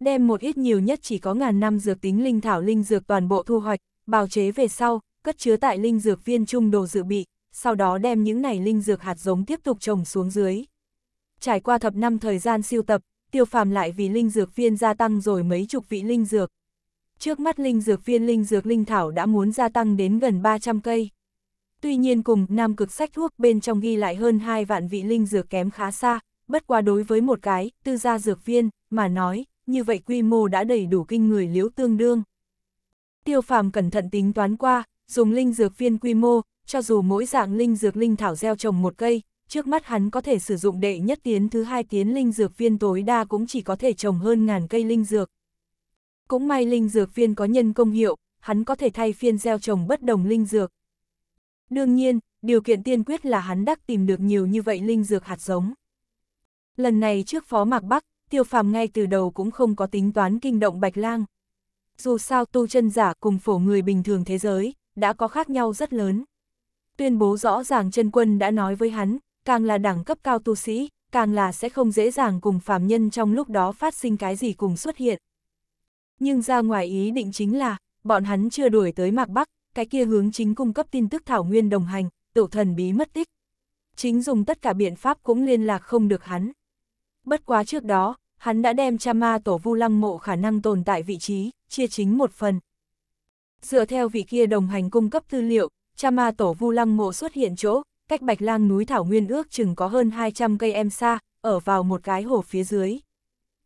Đem một ít nhiều nhất chỉ có ngàn năm dược tính linh thảo linh dược toàn bộ thu hoạch, bào chế về sau, cất chứa tại linh dược viên trung đồ dự bị, sau đó đem những này linh dược hạt giống tiếp tục trồng xuống dưới. Trải qua thập năm thời gian siêu tập, tiêu phàm lại vì linh dược viên gia tăng rồi mấy chục vị linh dược. Trước mắt linh dược viên linh dược linh thảo đã muốn gia tăng đến gần 300 cây. Tuy nhiên cùng nam cực sách thuốc bên trong ghi lại hơn 2 vạn vị linh dược kém khá xa, bất quá đối với một cái, tư gia dược viên, mà nói, như vậy quy mô đã đầy đủ kinh người liễu tương đương. Tiêu phàm cẩn thận tính toán qua, dùng linh dược viên quy mô, cho dù mỗi dạng linh dược linh thảo gieo trồng một cây, trước mắt hắn có thể sử dụng đệ nhất tiến thứ hai tiến linh dược viên tối đa cũng chỉ có thể trồng hơn ngàn cây linh dược. Cũng may linh dược viên có nhân công hiệu, hắn có thể thay phiên gieo trồng bất đồng linh dược. Đương nhiên, điều kiện tiên quyết là hắn đắc tìm được nhiều như vậy linh dược hạt giống. Lần này trước phó mạc Bắc, tiêu phàm ngay từ đầu cũng không có tính toán kinh động bạch lang. Dù sao tu chân giả cùng phổ người bình thường thế giới, đã có khác nhau rất lớn tuyên bố rõ ràng chân quân đã nói với hắn, càng là đẳng cấp cao tu sĩ, càng là sẽ không dễ dàng cùng phàm nhân trong lúc đó phát sinh cái gì cùng xuất hiện. Nhưng ra ngoài ý định chính là, bọn hắn chưa đuổi tới Mạc Bắc, cái kia hướng chính cung cấp tin tức Thảo Nguyên đồng hành, tổ thần bí mất tích. Chính dùng tất cả biện pháp cũng liên lạc không được hắn. Bất quá trước đó, hắn đã đem cha ma tổ vu lăng mộ khả năng tồn tại vị trí, chia chính một phần. Dựa theo vị kia đồng hành cung cấp tư liệu, cha ma tổ vu lăng mộ xuất hiện chỗ, cách bạch lang núi thảo nguyên ước chừng có hơn 200 cây em xa, ở vào một cái hồ phía dưới.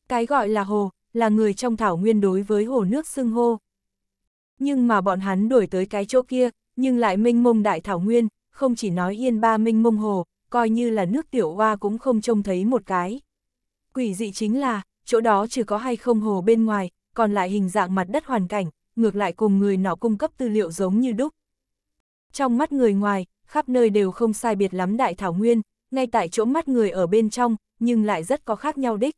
Cái gọi là hồ, là người trong thảo nguyên đối với hồ nước xưng hô. Nhưng mà bọn hắn đổi tới cái chỗ kia, nhưng lại minh mông đại thảo nguyên, không chỉ nói yên ba minh mông hồ, coi như là nước tiểu hoa cũng không trông thấy một cái. Quỷ dị chính là, chỗ đó chỉ có hay không hồ bên ngoài, còn lại hình dạng mặt đất hoàn cảnh, ngược lại cùng người nó cung cấp tư liệu giống như đúc trong mắt người ngoài, khắp nơi đều không sai biệt lắm đại thảo nguyên, ngay tại chỗ mắt người ở bên trong, nhưng lại rất có khác nhau đích.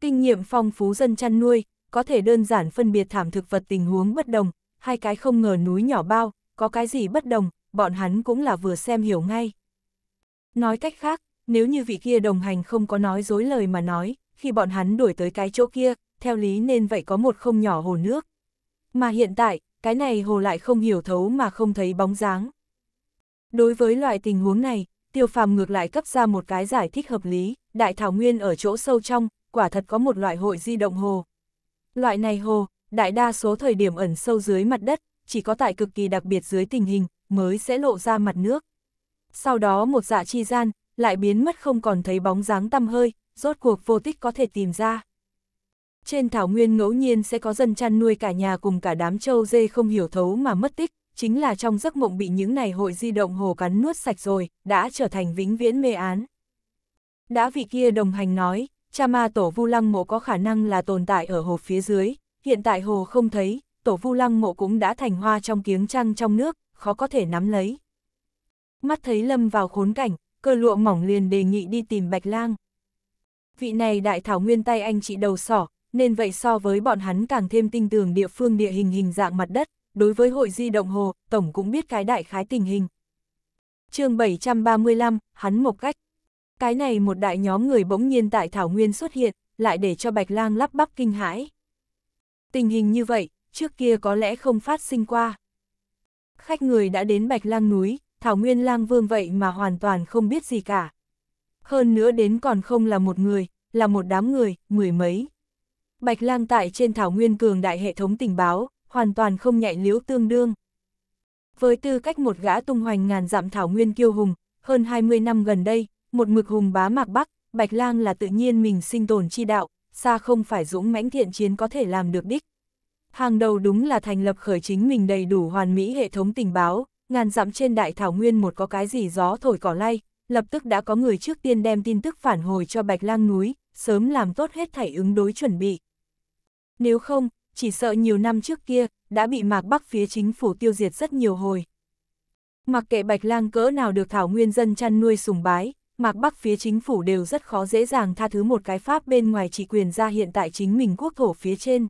Kinh nghiệm phong phú dân chăn nuôi, có thể đơn giản phân biệt thảm thực vật tình huống bất đồng, hai cái không ngờ núi nhỏ bao, có cái gì bất đồng, bọn hắn cũng là vừa xem hiểu ngay. Nói cách khác, nếu như vị kia đồng hành không có nói dối lời mà nói, khi bọn hắn đuổi tới cái chỗ kia, theo lý nên vậy có một không nhỏ hồ nước. Mà hiện tại, cái này hồ lại không hiểu thấu mà không thấy bóng dáng. Đối với loại tình huống này, tiêu phàm ngược lại cấp ra một cái giải thích hợp lý, đại thảo nguyên ở chỗ sâu trong, quả thật có một loại hội di động hồ. Loại này hồ, đại đa số thời điểm ẩn sâu dưới mặt đất, chỉ có tại cực kỳ đặc biệt dưới tình hình, mới sẽ lộ ra mặt nước. Sau đó một dạ chi gian, lại biến mất không còn thấy bóng dáng tăm hơi, rốt cuộc vô tích có thể tìm ra. Trên thảo nguyên ngẫu nhiên sẽ có dân chăn nuôi cả nhà cùng cả đám trâu dê không hiểu thấu mà mất tích, chính là trong giấc mộng bị những này hội di động hồ cắn nuốt sạch rồi, đã trở thành vĩnh viễn mê án. Đã vị kia đồng hành nói, cha ma tổ vu lăng mộ có khả năng là tồn tại ở hồ phía dưới, hiện tại hồ không thấy, tổ vu lăng mộ cũng đã thành hoa trong kiếng trăng trong nước, khó có thể nắm lấy. Mắt thấy lâm vào khốn cảnh, cơ lụa mỏng liền đề nghị đi tìm bạch lang. Vị này đại thảo nguyên tay anh chị đầu sỏ, nên vậy so với bọn hắn càng thêm tinh tường địa phương địa hình hình dạng mặt đất, đối với hội di động hồ, Tổng cũng biết cái đại khái tình hình. chương 735, hắn một cách. Cái này một đại nhóm người bỗng nhiên tại Thảo Nguyên xuất hiện, lại để cho Bạch lang lắp bắp kinh hãi. Tình hình như vậy, trước kia có lẽ không phát sinh qua. Khách người đã đến Bạch lang núi, Thảo Nguyên lang vương vậy mà hoàn toàn không biết gì cả. Hơn nữa đến còn không là một người, là một đám người, mười mấy, Bạch Lang tại trên thảo nguyên cường đại hệ thống tình báo, hoàn toàn không nhạy liễu tương đương. Với tư cách một gã tung hoành ngàn dặm thảo nguyên kiêu hùng, hơn 20 năm gần đây, một mực hùng bá mạc Bắc, Bạch Lang là tự nhiên mình sinh tồn chi đạo, xa không phải dũng mãnh thiện chiến có thể làm được đích. Hàng đầu đúng là thành lập khởi chính mình đầy đủ hoàn mỹ hệ thống tình báo, ngàn dặm trên đại thảo nguyên một có cái gì gió thổi cỏ lay, lập tức đã có người trước tiên đem tin tức phản hồi cho Bạch Lang núi, sớm làm tốt hết thảy ứng đối chuẩn bị nếu không, chỉ sợ nhiều năm trước kia, đã bị mạc bắc phía chính phủ tiêu diệt rất nhiều hồi. Mặc kệ bạch lang cỡ nào được thảo nguyên dân chăn nuôi sùng bái, mạc bắc phía chính phủ đều rất khó dễ dàng tha thứ một cái pháp bên ngoài chỉ quyền ra hiện tại chính mình quốc thổ phía trên.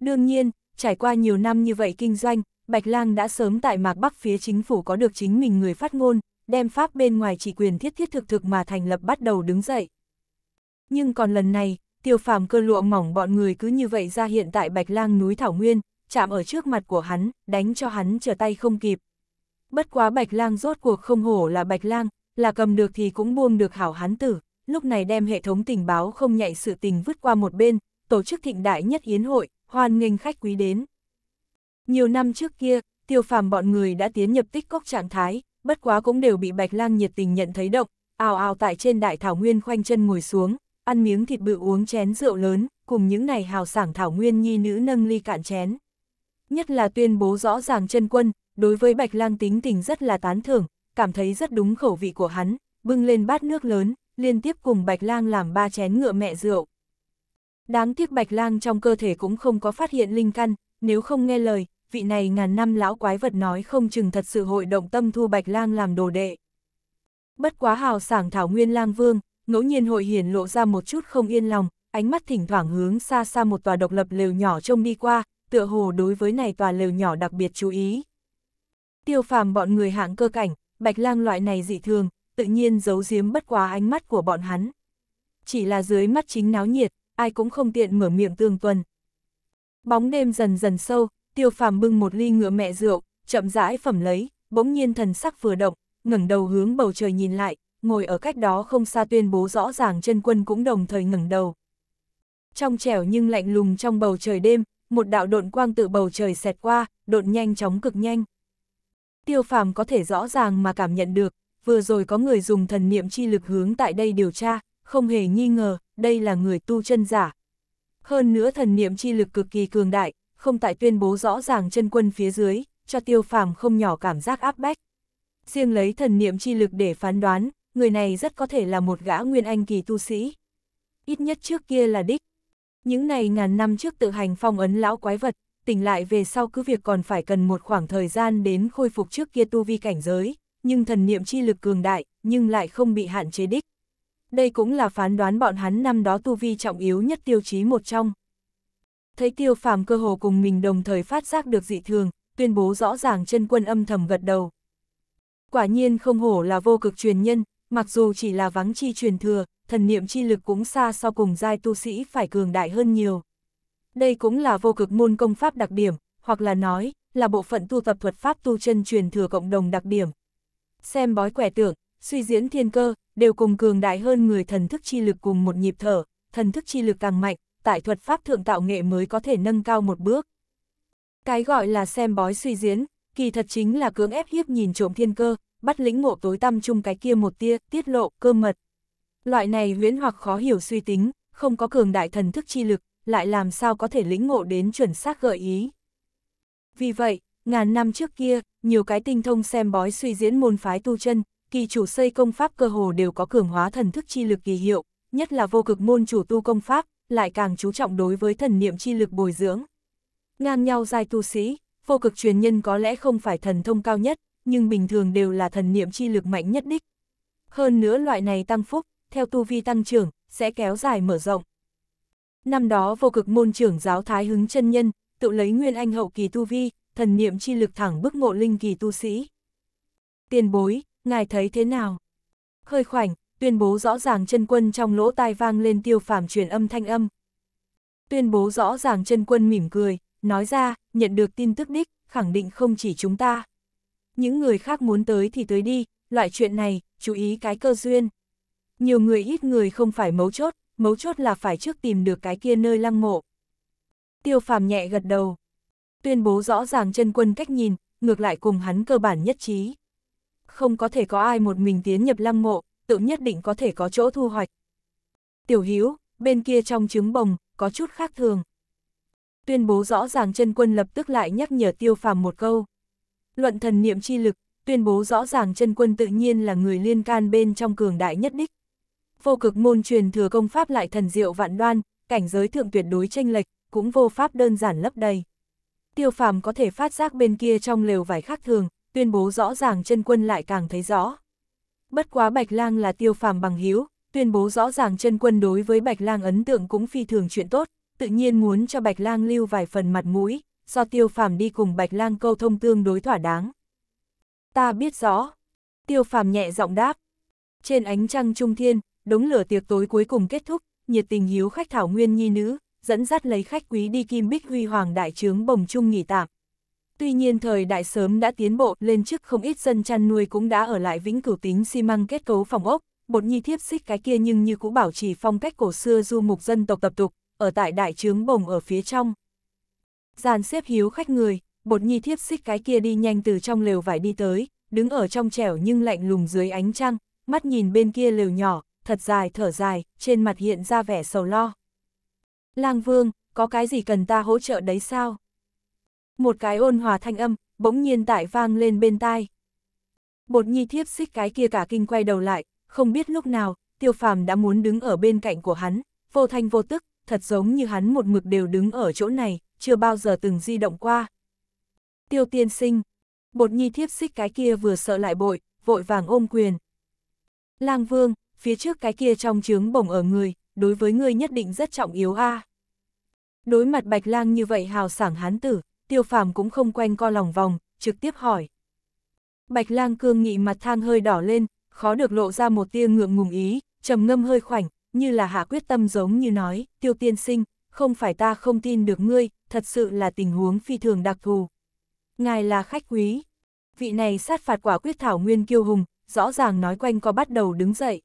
Đương nhiên, trải qua nhiều năm như vậy kinh doanh, Bạch Lang đã sớm tại mạc bắc phía chính phủ có được chính mình người phát ngôn, đem pháp bên ngoài chỉ quyền thiết thiết thực thực mà thành lập bắt đầu đứng dậy. Nhưng còn lần này, tiêu phàm cơ lụa mỏng bọn người cứ như vậy ra hiện tại bạch lang núi Thảo Nguyên, chạm ở trước mặt của hắn, đánh cho hắn trở tay không kịp. Bất quá bạch lang rốt cuộc không hổ là bạch lang, là cầm được thì cũng buông được hảo hắn tử, lúc này đem hệ thống tình báo không nhạy sự tình vứt qua một bên, tổ chức thịnh đại nhất yến hội, hoan nghênh khách quý đến. Nhiều năm trước kia, tiêu phàm bọn người đã tiến nhập tích cốc trạng thái, bất quá cũng đều bị bạch lang nhiệt tình nhận thấy động, ào ào tại trên đại thảo nguyên khoanh chân ngồi xuống, ăn miếng thịt bự uống chén rượu lớn, cùng những này hào sảng thảo nguyên nhi nữ nâng ly cạn chén. Nhất là tuyên bố rõ ràng chân quân, đối với Bạch Lang tính tình rất là tán thưởng, cảm thấy rất đúng khẩu vị của hắn, bưng lên bát nước lớn, liên tiếp cùng Bạch Lang làm ba chén ngựa mẹ rượu. Đáng tiếc Bạch Lang trong cơ thể cũng không có phát hiện linh căn, nếu không nghe lời, vị này ngàn năm lão quái vật nói không chừng thật sự hội động tâm thu Bạch Lang làm đồ đệ. Bất quá hào sảng thảo nguyên lang vương, ngẫu nhiên hội hiển lộ ra một chút không yên lòng, ánh mắt thỉnh thoảng hướng xa xa một tòa độc lập lều nhỏ trông đi qua, tựa hồ đối với này tòa lều nhỏ đặc biệt chú ý. Tiêu phàm bọn người hạng cơ cảnh, bạch lang loại này dị thường, tự nhiên giấu giếm bất quá ánh mắt của bọn hắn. Chỉ là dưới mắt chính náo nhiệt, ai cũng không tiện mở miệng tương tuần. Bóng đêm dần dần sâu, tiêu phàm bưng một ly ngựa mẹ rượu, chậm rãi phẩm lấy, bỗng nhiên thần sắc vừa động, ngẩng đầu hướng bầu trời nhìn lại, ngồi ở cách đó không xa tuyên bố rõ ràng chân quân cũng đồng thời ngẩng đầu. Trong trẻo nhưng lạnh lùng trong bầu trời đêm, một đạo độn quang tự bầu trời xẹt qua, độn nhanh chóng cực nhanh. Tiêu phàm có thể rõ ràng mà cảm nhận được, vừa rồi có người dùng thần niệm chi lực hướng tại đây điều tra, không hề nghi ngờ, đây là người tu chân giả. Hơn nữa thần niệm chi lực cực kỳ cường đại, không tại tuyên bố rõ ràng chân quân phía dưới, cho tiêu phàm không nhỏ cảm giác áp bách. Riêng lấy thần niệm chi lực để phán đoán, người này rất có thể là một gã nguyên anh kỳ tu sĩ. Ít nhất trước kia là đích. Những này ngàn năm trước tự hành phong ấn lão quái vật, tỉnh lại về sau cứ việc còn phải cần một khoảng thời gian đến khôi phục trước kia tu vi cảnh giới, nhưng thần niệm chi lực cường đại, nhưng lại không bị hạn chế đích. Đây cũng là phán đoán bọn hắn năm đó tu vi trọng yếu nhất tiêu chí một trong. Thấy tiêu phàm cơ hồ cùng mình đồng thời phát giác được dị thường, tuyên bố rõ ràng chân quân âm thầm gật đầu. Quả nhiên không hổ là vô cực truyền nhân, Mặc dù chỉ là vắng chi truyền thừa, thần niệm chi lực cũng xa so cùng giai tu sĩ phải cường đại hơn nhiều. Đây cũng là vô cực môn công pháp đặc điểm, hoặc là nói, là bộ phận tu tập thuật pháp tu chân truyền thừa cộng đồng đặc điểm. Xem bói quẻ tưởng, suy diễn thiên cơ, đều cùng cường đại hơn người thần thức chi lực cùng một nhịp thở, thần thức chi lực càng mạnh, tại thuật pháp thượng tạo nghệ mới có thể nâng cao một bước. Cái gọi là xem bói suy diễn, kỳ thật chính là cưỡng ép hiếp nhìn trộm thiên cơ, bắt lĩnh ngộ tối tăm chung cái kia một tia, tiết lộ, cơ mật. Loại này huyễn hoặc khó hiểu suy tính, không có cường đại thần thức chi lực, lại làm sao có thể lĩnh ngộ đến chuẩn xác gợi ý. Vì vậy, ngàn năm trước kia, nhiều cái tinh thông xem bói suy diễn môn phái tu chân, kỳ chủ xây công pháp cơ hồ đều có cường hóa thần thức chi lực kỳ hiệu, nhất là vô cực môn chủ tu công pháp, lại càng chú trọng đối với thần niệm chi lực bồi dưỡng. Ngang nhau giai tu sĩ, vô cực truyền nhân có lẽ không phải thần thông cao nhất, nhưng bình thường đều là thần niệm chi lực mạnh nhất đích. Hơn nữa loại này tăng phúc, theo tu vi tăng trưởng, sẽ kéo dài mở rộng. Năm đó vô cực môn trưởng giáo thái hứng chân nhân, tự lấy nguyên anh hậu kỳ tu vi, thần niệm chi lực thẳng bức ngộ linh kỳ tu sĩ. Tiền bối, ngài thấy thế nào? Hơi khoảnh, tuyên bố rõ ràng chân quân trong lỗ tai vang lên tiêu phàm truyền âm thanh âm. Tuyên bố rõ ràng chân quân mỉm cười, nói ra, nhận được tin tức đích, khẳng định không chỉ chúng ta những người khác muốn tới thì tới đi, loại chuyện này, chú ý cái cơ duyên. Nhiều người ít người không phải mấu chốt, mấu chốt là phải trước tìm được cái kia nơi lăng mộ. Tiêu phàm nhẹ gật đầu, tuyên bố rõ ràng chân quân cách nhìn, ngược lại cùng hắn cơ bản nhất trí. Không có thể có ai một mình tiến nhập lăng mộ, tự nhất định có thể có chỗ thu hoạch. Tiểu Hữu bên kia trong trứng bồng, có chút khác thường. Tuyên bố rõ ràng chân quân lập tức lại nhắc nhở tiêu phàm một câu luận thần niệm chi lực, tuyên bố rõ ràng chân quân tự nhiên là người liên can bên trong cường đại nhất đích. Vô cực môn truyền thừa công pháp lại thần diệu vạn đoan, cảnh giới thượng tuyệt đối tranh lệch, cũng vô pháp đơn giản lấp đầy. Tiêu phàm có thể phát giác bên kia trong lều vải khác thường, tuyên bố rõ ràng chân quân lại càng thấy rõ. Bất quá Bạch Lang là tiêu phàm bằng hiếu, tuyên bố rõ ràng chân quân đối với Bạch Lang ấn tượng cũng phi thường chuyện tốt, tự nhiên muốn cho Bạch Lang lưu vài phần mặt mũi, do tiêu phàm đi cùng Bạch lang câu thông tương đối thỏa đáng. Ta biết rõ. Tiêu phàm nhẹ giọng đáp. Trên ánh trăng trung thiên, đống lửa tiệc tối cuối cùng kết thúc, nhiệt tình hiếu khách thảo nguyên nhi nữ, dẫn dắt lấy khách quý đi kim bích huy hoàng đại trướng bồng chung nghỉ tạm. Tuy nhiên thời đại sớm đã tiến bộ lên chức không ít dân chăn nuôi cũng đã ở lại vĩnh cửu tính xi măng kết cấu phòng ốc, bột nhi thiếp xích cái kia nhưng như cũ bảo trì phong cách cổ xưa du mục dân tộc tập tục, ở tại đại trướng bồng ở phía trong, dàn xếp hiếu khách người, bột nhi thiếp xích cái kia đi nhanh từ trong lều vải đi tới, đứng ở trong trẻo nhưng lạnh lùng dưới ánh trăng, mắt nhìn bên kia lều nhỏ, thật dài thở dài, trên mặt hiện ra vẻ sầu lo. Lang vương, có cái gì cần ta hỗ trợ đấy sao? Một cái ôn hòa thanh âm, bỗng nhiên tại vang lên bên tai. Bột nhi thiếp xích cái kia cả kinh quay đầu lại, không biết lúc nào, tiêu phàm đã muốn đứng ở bên cạnh của hắn, vô thanh vô tức, thật giống như hắn một mực đều đứng ở chỗ này, chưa bao giờ từng di động qua. Tiêu tiên sinh, bột nhi thiếp xích cái kia vừa sợ lại bội, vội vàng ôm quyền. Lang vương, phía trước cái kia trong trướng bổng ở người, đối với ngươi nhất định rất trọng yếu a. À. Đối mặt bạch lang như vậy hào sảng hán tử, tiêu phàm cũng không quanh co lòng vòng, trực tiếp hỏi. Bạch lang cương nghị mặt thang hơi đỏ lên, khó được lộ ra một tia ngượng ngùng ý, trầm ngâm hơi khoảnh, như là hạ quyết tâm giống như nói, tiêu tiên sinh, không phải ta không tin được ngươi, thật sự là tình huống phi thường đặc thù. Ngài là khách quý. Vị này sát phạt quả quyết thảo nguyên kiêu hùng, rõ ràng nói quanh có bắt đầu đứng dậy.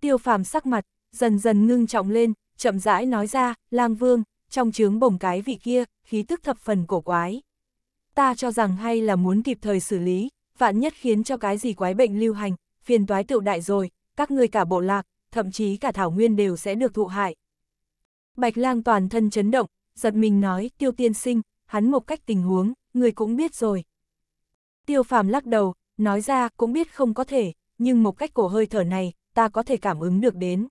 Tiêu phàm sắc mặt, dần dần ngưng trọng lên, chậm rãi nói ra, lang vương, trong chướng bồng cái vị kia, khí tức thập phần cổ quái. Ta cho rằng hay là muốn kịp thời xử lý, vạn nhất khiến cho cái gì quái bệnh lưu hành, phiền toái tựu đại rồi, các ngươi cả bộ lạc, thậm chí cả thảo nguyên đều sẽ được thụ hại. Bạch lang toàn thân chấn động, giật mình nói, tiêu tiên sinh, hắn một cách tình huống, người cũng biết rồi. Tiêu phàm lắc đầu, nói ra cũng biết không có thể, nhưng một cách cổ hơi thở này, ta có thể cảm ứng được đến.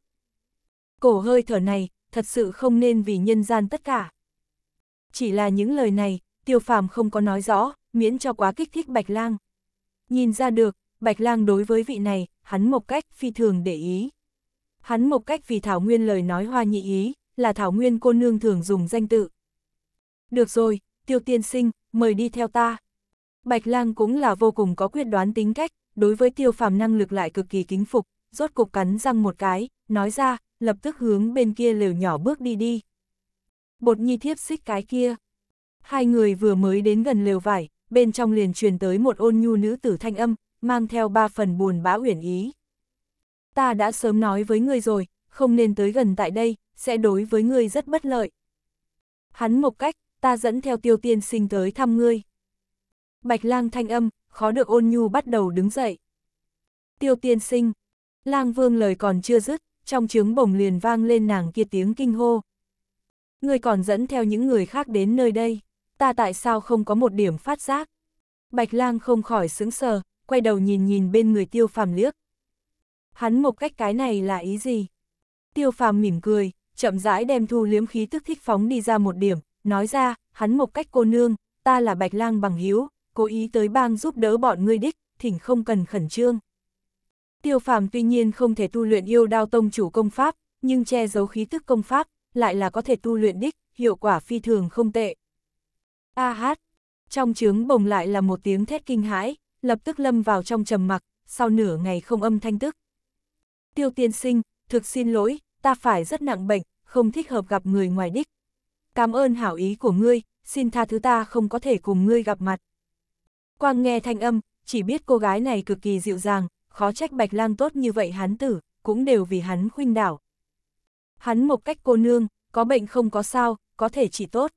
Cổ hơi thở này, thật sự không nên vì nhân gian tất cả. Chỉ là những lời này, tiêu phàm không có nói rõ, miễn cho quá kích thích Bạch Lang. Nhìn ra được, Bạch Lang đối với vị này, hắn một cách phi thường để ý. Hắn một cách vì Thảo Nguyên lời nói hoa nhị ý, là Thảo Nguyên cô nương thường dùng danh tự. Được rồi, tiêu tiên sinh, mời đi theo ta. Bạch lang cũng là vô cùng có quyết đoán tính cách, đối với tiêu phàm năng lực lại cực kỳ kính phục, rốt cục cắn răng một cái, nói ra, lập tức hướng bên kia lều nhỏ bước đi đi. Bột nhi thiếp xích cái kia. Hai người vừa mới đến gần lều vải, bên trong liền truyền tới một ôn nhu nữ tử thanh âm, mang theo ba phần buồn bã uyển ý. Ta đã sớm nói với ngươi rồi, không nên tới gần tại đây, sẽ đối với ngươi rất bất lợi. Hắn một cách, ta dẫn theo tiêu tiên sinh tới thăm ngươi. Bạch lang thanh âm, khó được ôn nhu bắt đầu đứng dậy. Tiêu tiên sinh, lang vương lời còn chưa dứt, trong trướng bổng liền vang lên nàng kia tiếng kinh hô. Ngươi còn dẫn theo những người khác đến nơi đây, ta tại sao không có một điểm phát giác? Bạch lang không khỏi sững sờ, quay đầu nhìn nhìn bên người tiêu phàm liếc. Hắn một cách cái này là ý gì? tiêu phàm mỉm cười, chậm rãi đem thu liếm khí tức thích phóng đi ra một điểm, nói ra, hắn một cách cô nương, ta là bạch lang bằng hiếu, cố ý tới bang giúp đỡ bọn ngươi đích, thỉnh không cần khẩn trương. Tiêu phàm tuy nhiên không thể tu luyện yêu đao tông chủ công pháp, nhưng che giấu khí tức công pháp, lại là có thể tu luyện đích, hiệu quả phi thường không tệ. A hát, trong trướng bồng lại là một tiếng thét kinh hãi, lập tức lâm vào trong trầm mặc, sau nửa ngày không âm thanh tức. Tiêu tiên sinh, thực xin lỗi, ta phải rất nặng bệnh, không thích hợp gặp người ngoài đích. Cảm ơn hảo ý của ngươi, xin tha thứ ta không có thể cùng ngươi gặp mặt. Quang nghe thanh âm, chỉ biết cô gái này cực kỳ dịu dàng, khó trách bạch lang tốt như vậy hắn tử, cũng đều vì hắn khuynh đảo. Hắn một cách cô nương, có bệnh không có sao, có thể chỉ tốt.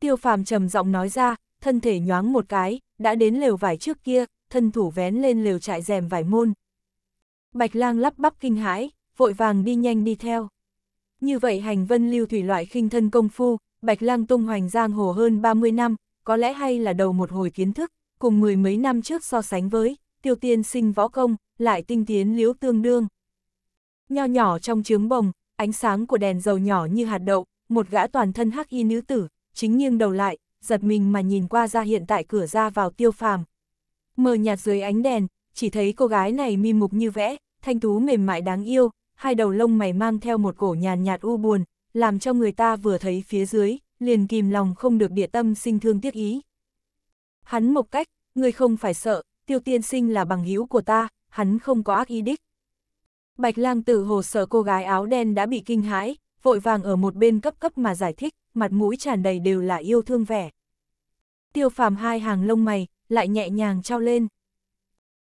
Tiêu phàm trầm giọng nói ra, thân thể nhoáng một cái, đã đến lều vải trước kia, thân thủ vén lên lều trại rèm vải môn. Bạch lang lắp bắp kinh hãi, vội vàng đi nhanh đi theo. Như vậy hành vân lưu thủy loại khinh thân công phu, Bạch Lang tung hoành giang hồ hơn 30 năm, có lẽ hay là đầu một hồi kiến thức, cùng mười mấy năm trước so sánh với, tiêu tiên sinh võ công, lại tinh tiến liếu tương đương. Nho nhỏ trong trướng bồng, ánh sáng của đèn dầu nhỏ như hạt đậu, một gã toàn thân hắc y nữ tử, chính nghiêng đầu lại, giật mình mà nhìn qua ra hiện tại cửa ra vào tiêu phàm. Mờ nhạt dưới ánh đèn, chỉ thấy cô gái này mi mục như vẽ, thanh tú mềm mại đáng yêu, hai đầu lông mày mang theo một cổ nhàn nhạt u buồn, làm cho người ta vừa thấy phía dưới, liền kìm lòng không được địa tâm sinh thương tiếc ý. Hắn một cách, người không phải sợ, tiêu tiên sinh là bằng hữu của ta, hắn không có ác ý đích. Bạch lang tử hồ sợ cô gái áo đen đã bị kinh hãi, vội vàng ở một bên cấp cấp mà giải thích, mặt mũi tràn đầy đều là yêu thương vẻ. Tiêu phàm hai hàng lông mày, lại nhẹ nhàng trao lên.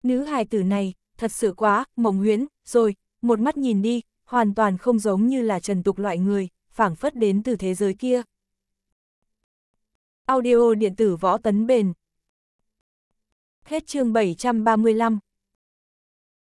Nữ hài tử này, thật sự quá, mộng huyễn, rồi, một mắt nhìn đi, hoàn toàn không giống như là trần tục loại người, phảng phất đến từ thế giới kia. Audio điện tử võ tấn bền Hết chương 735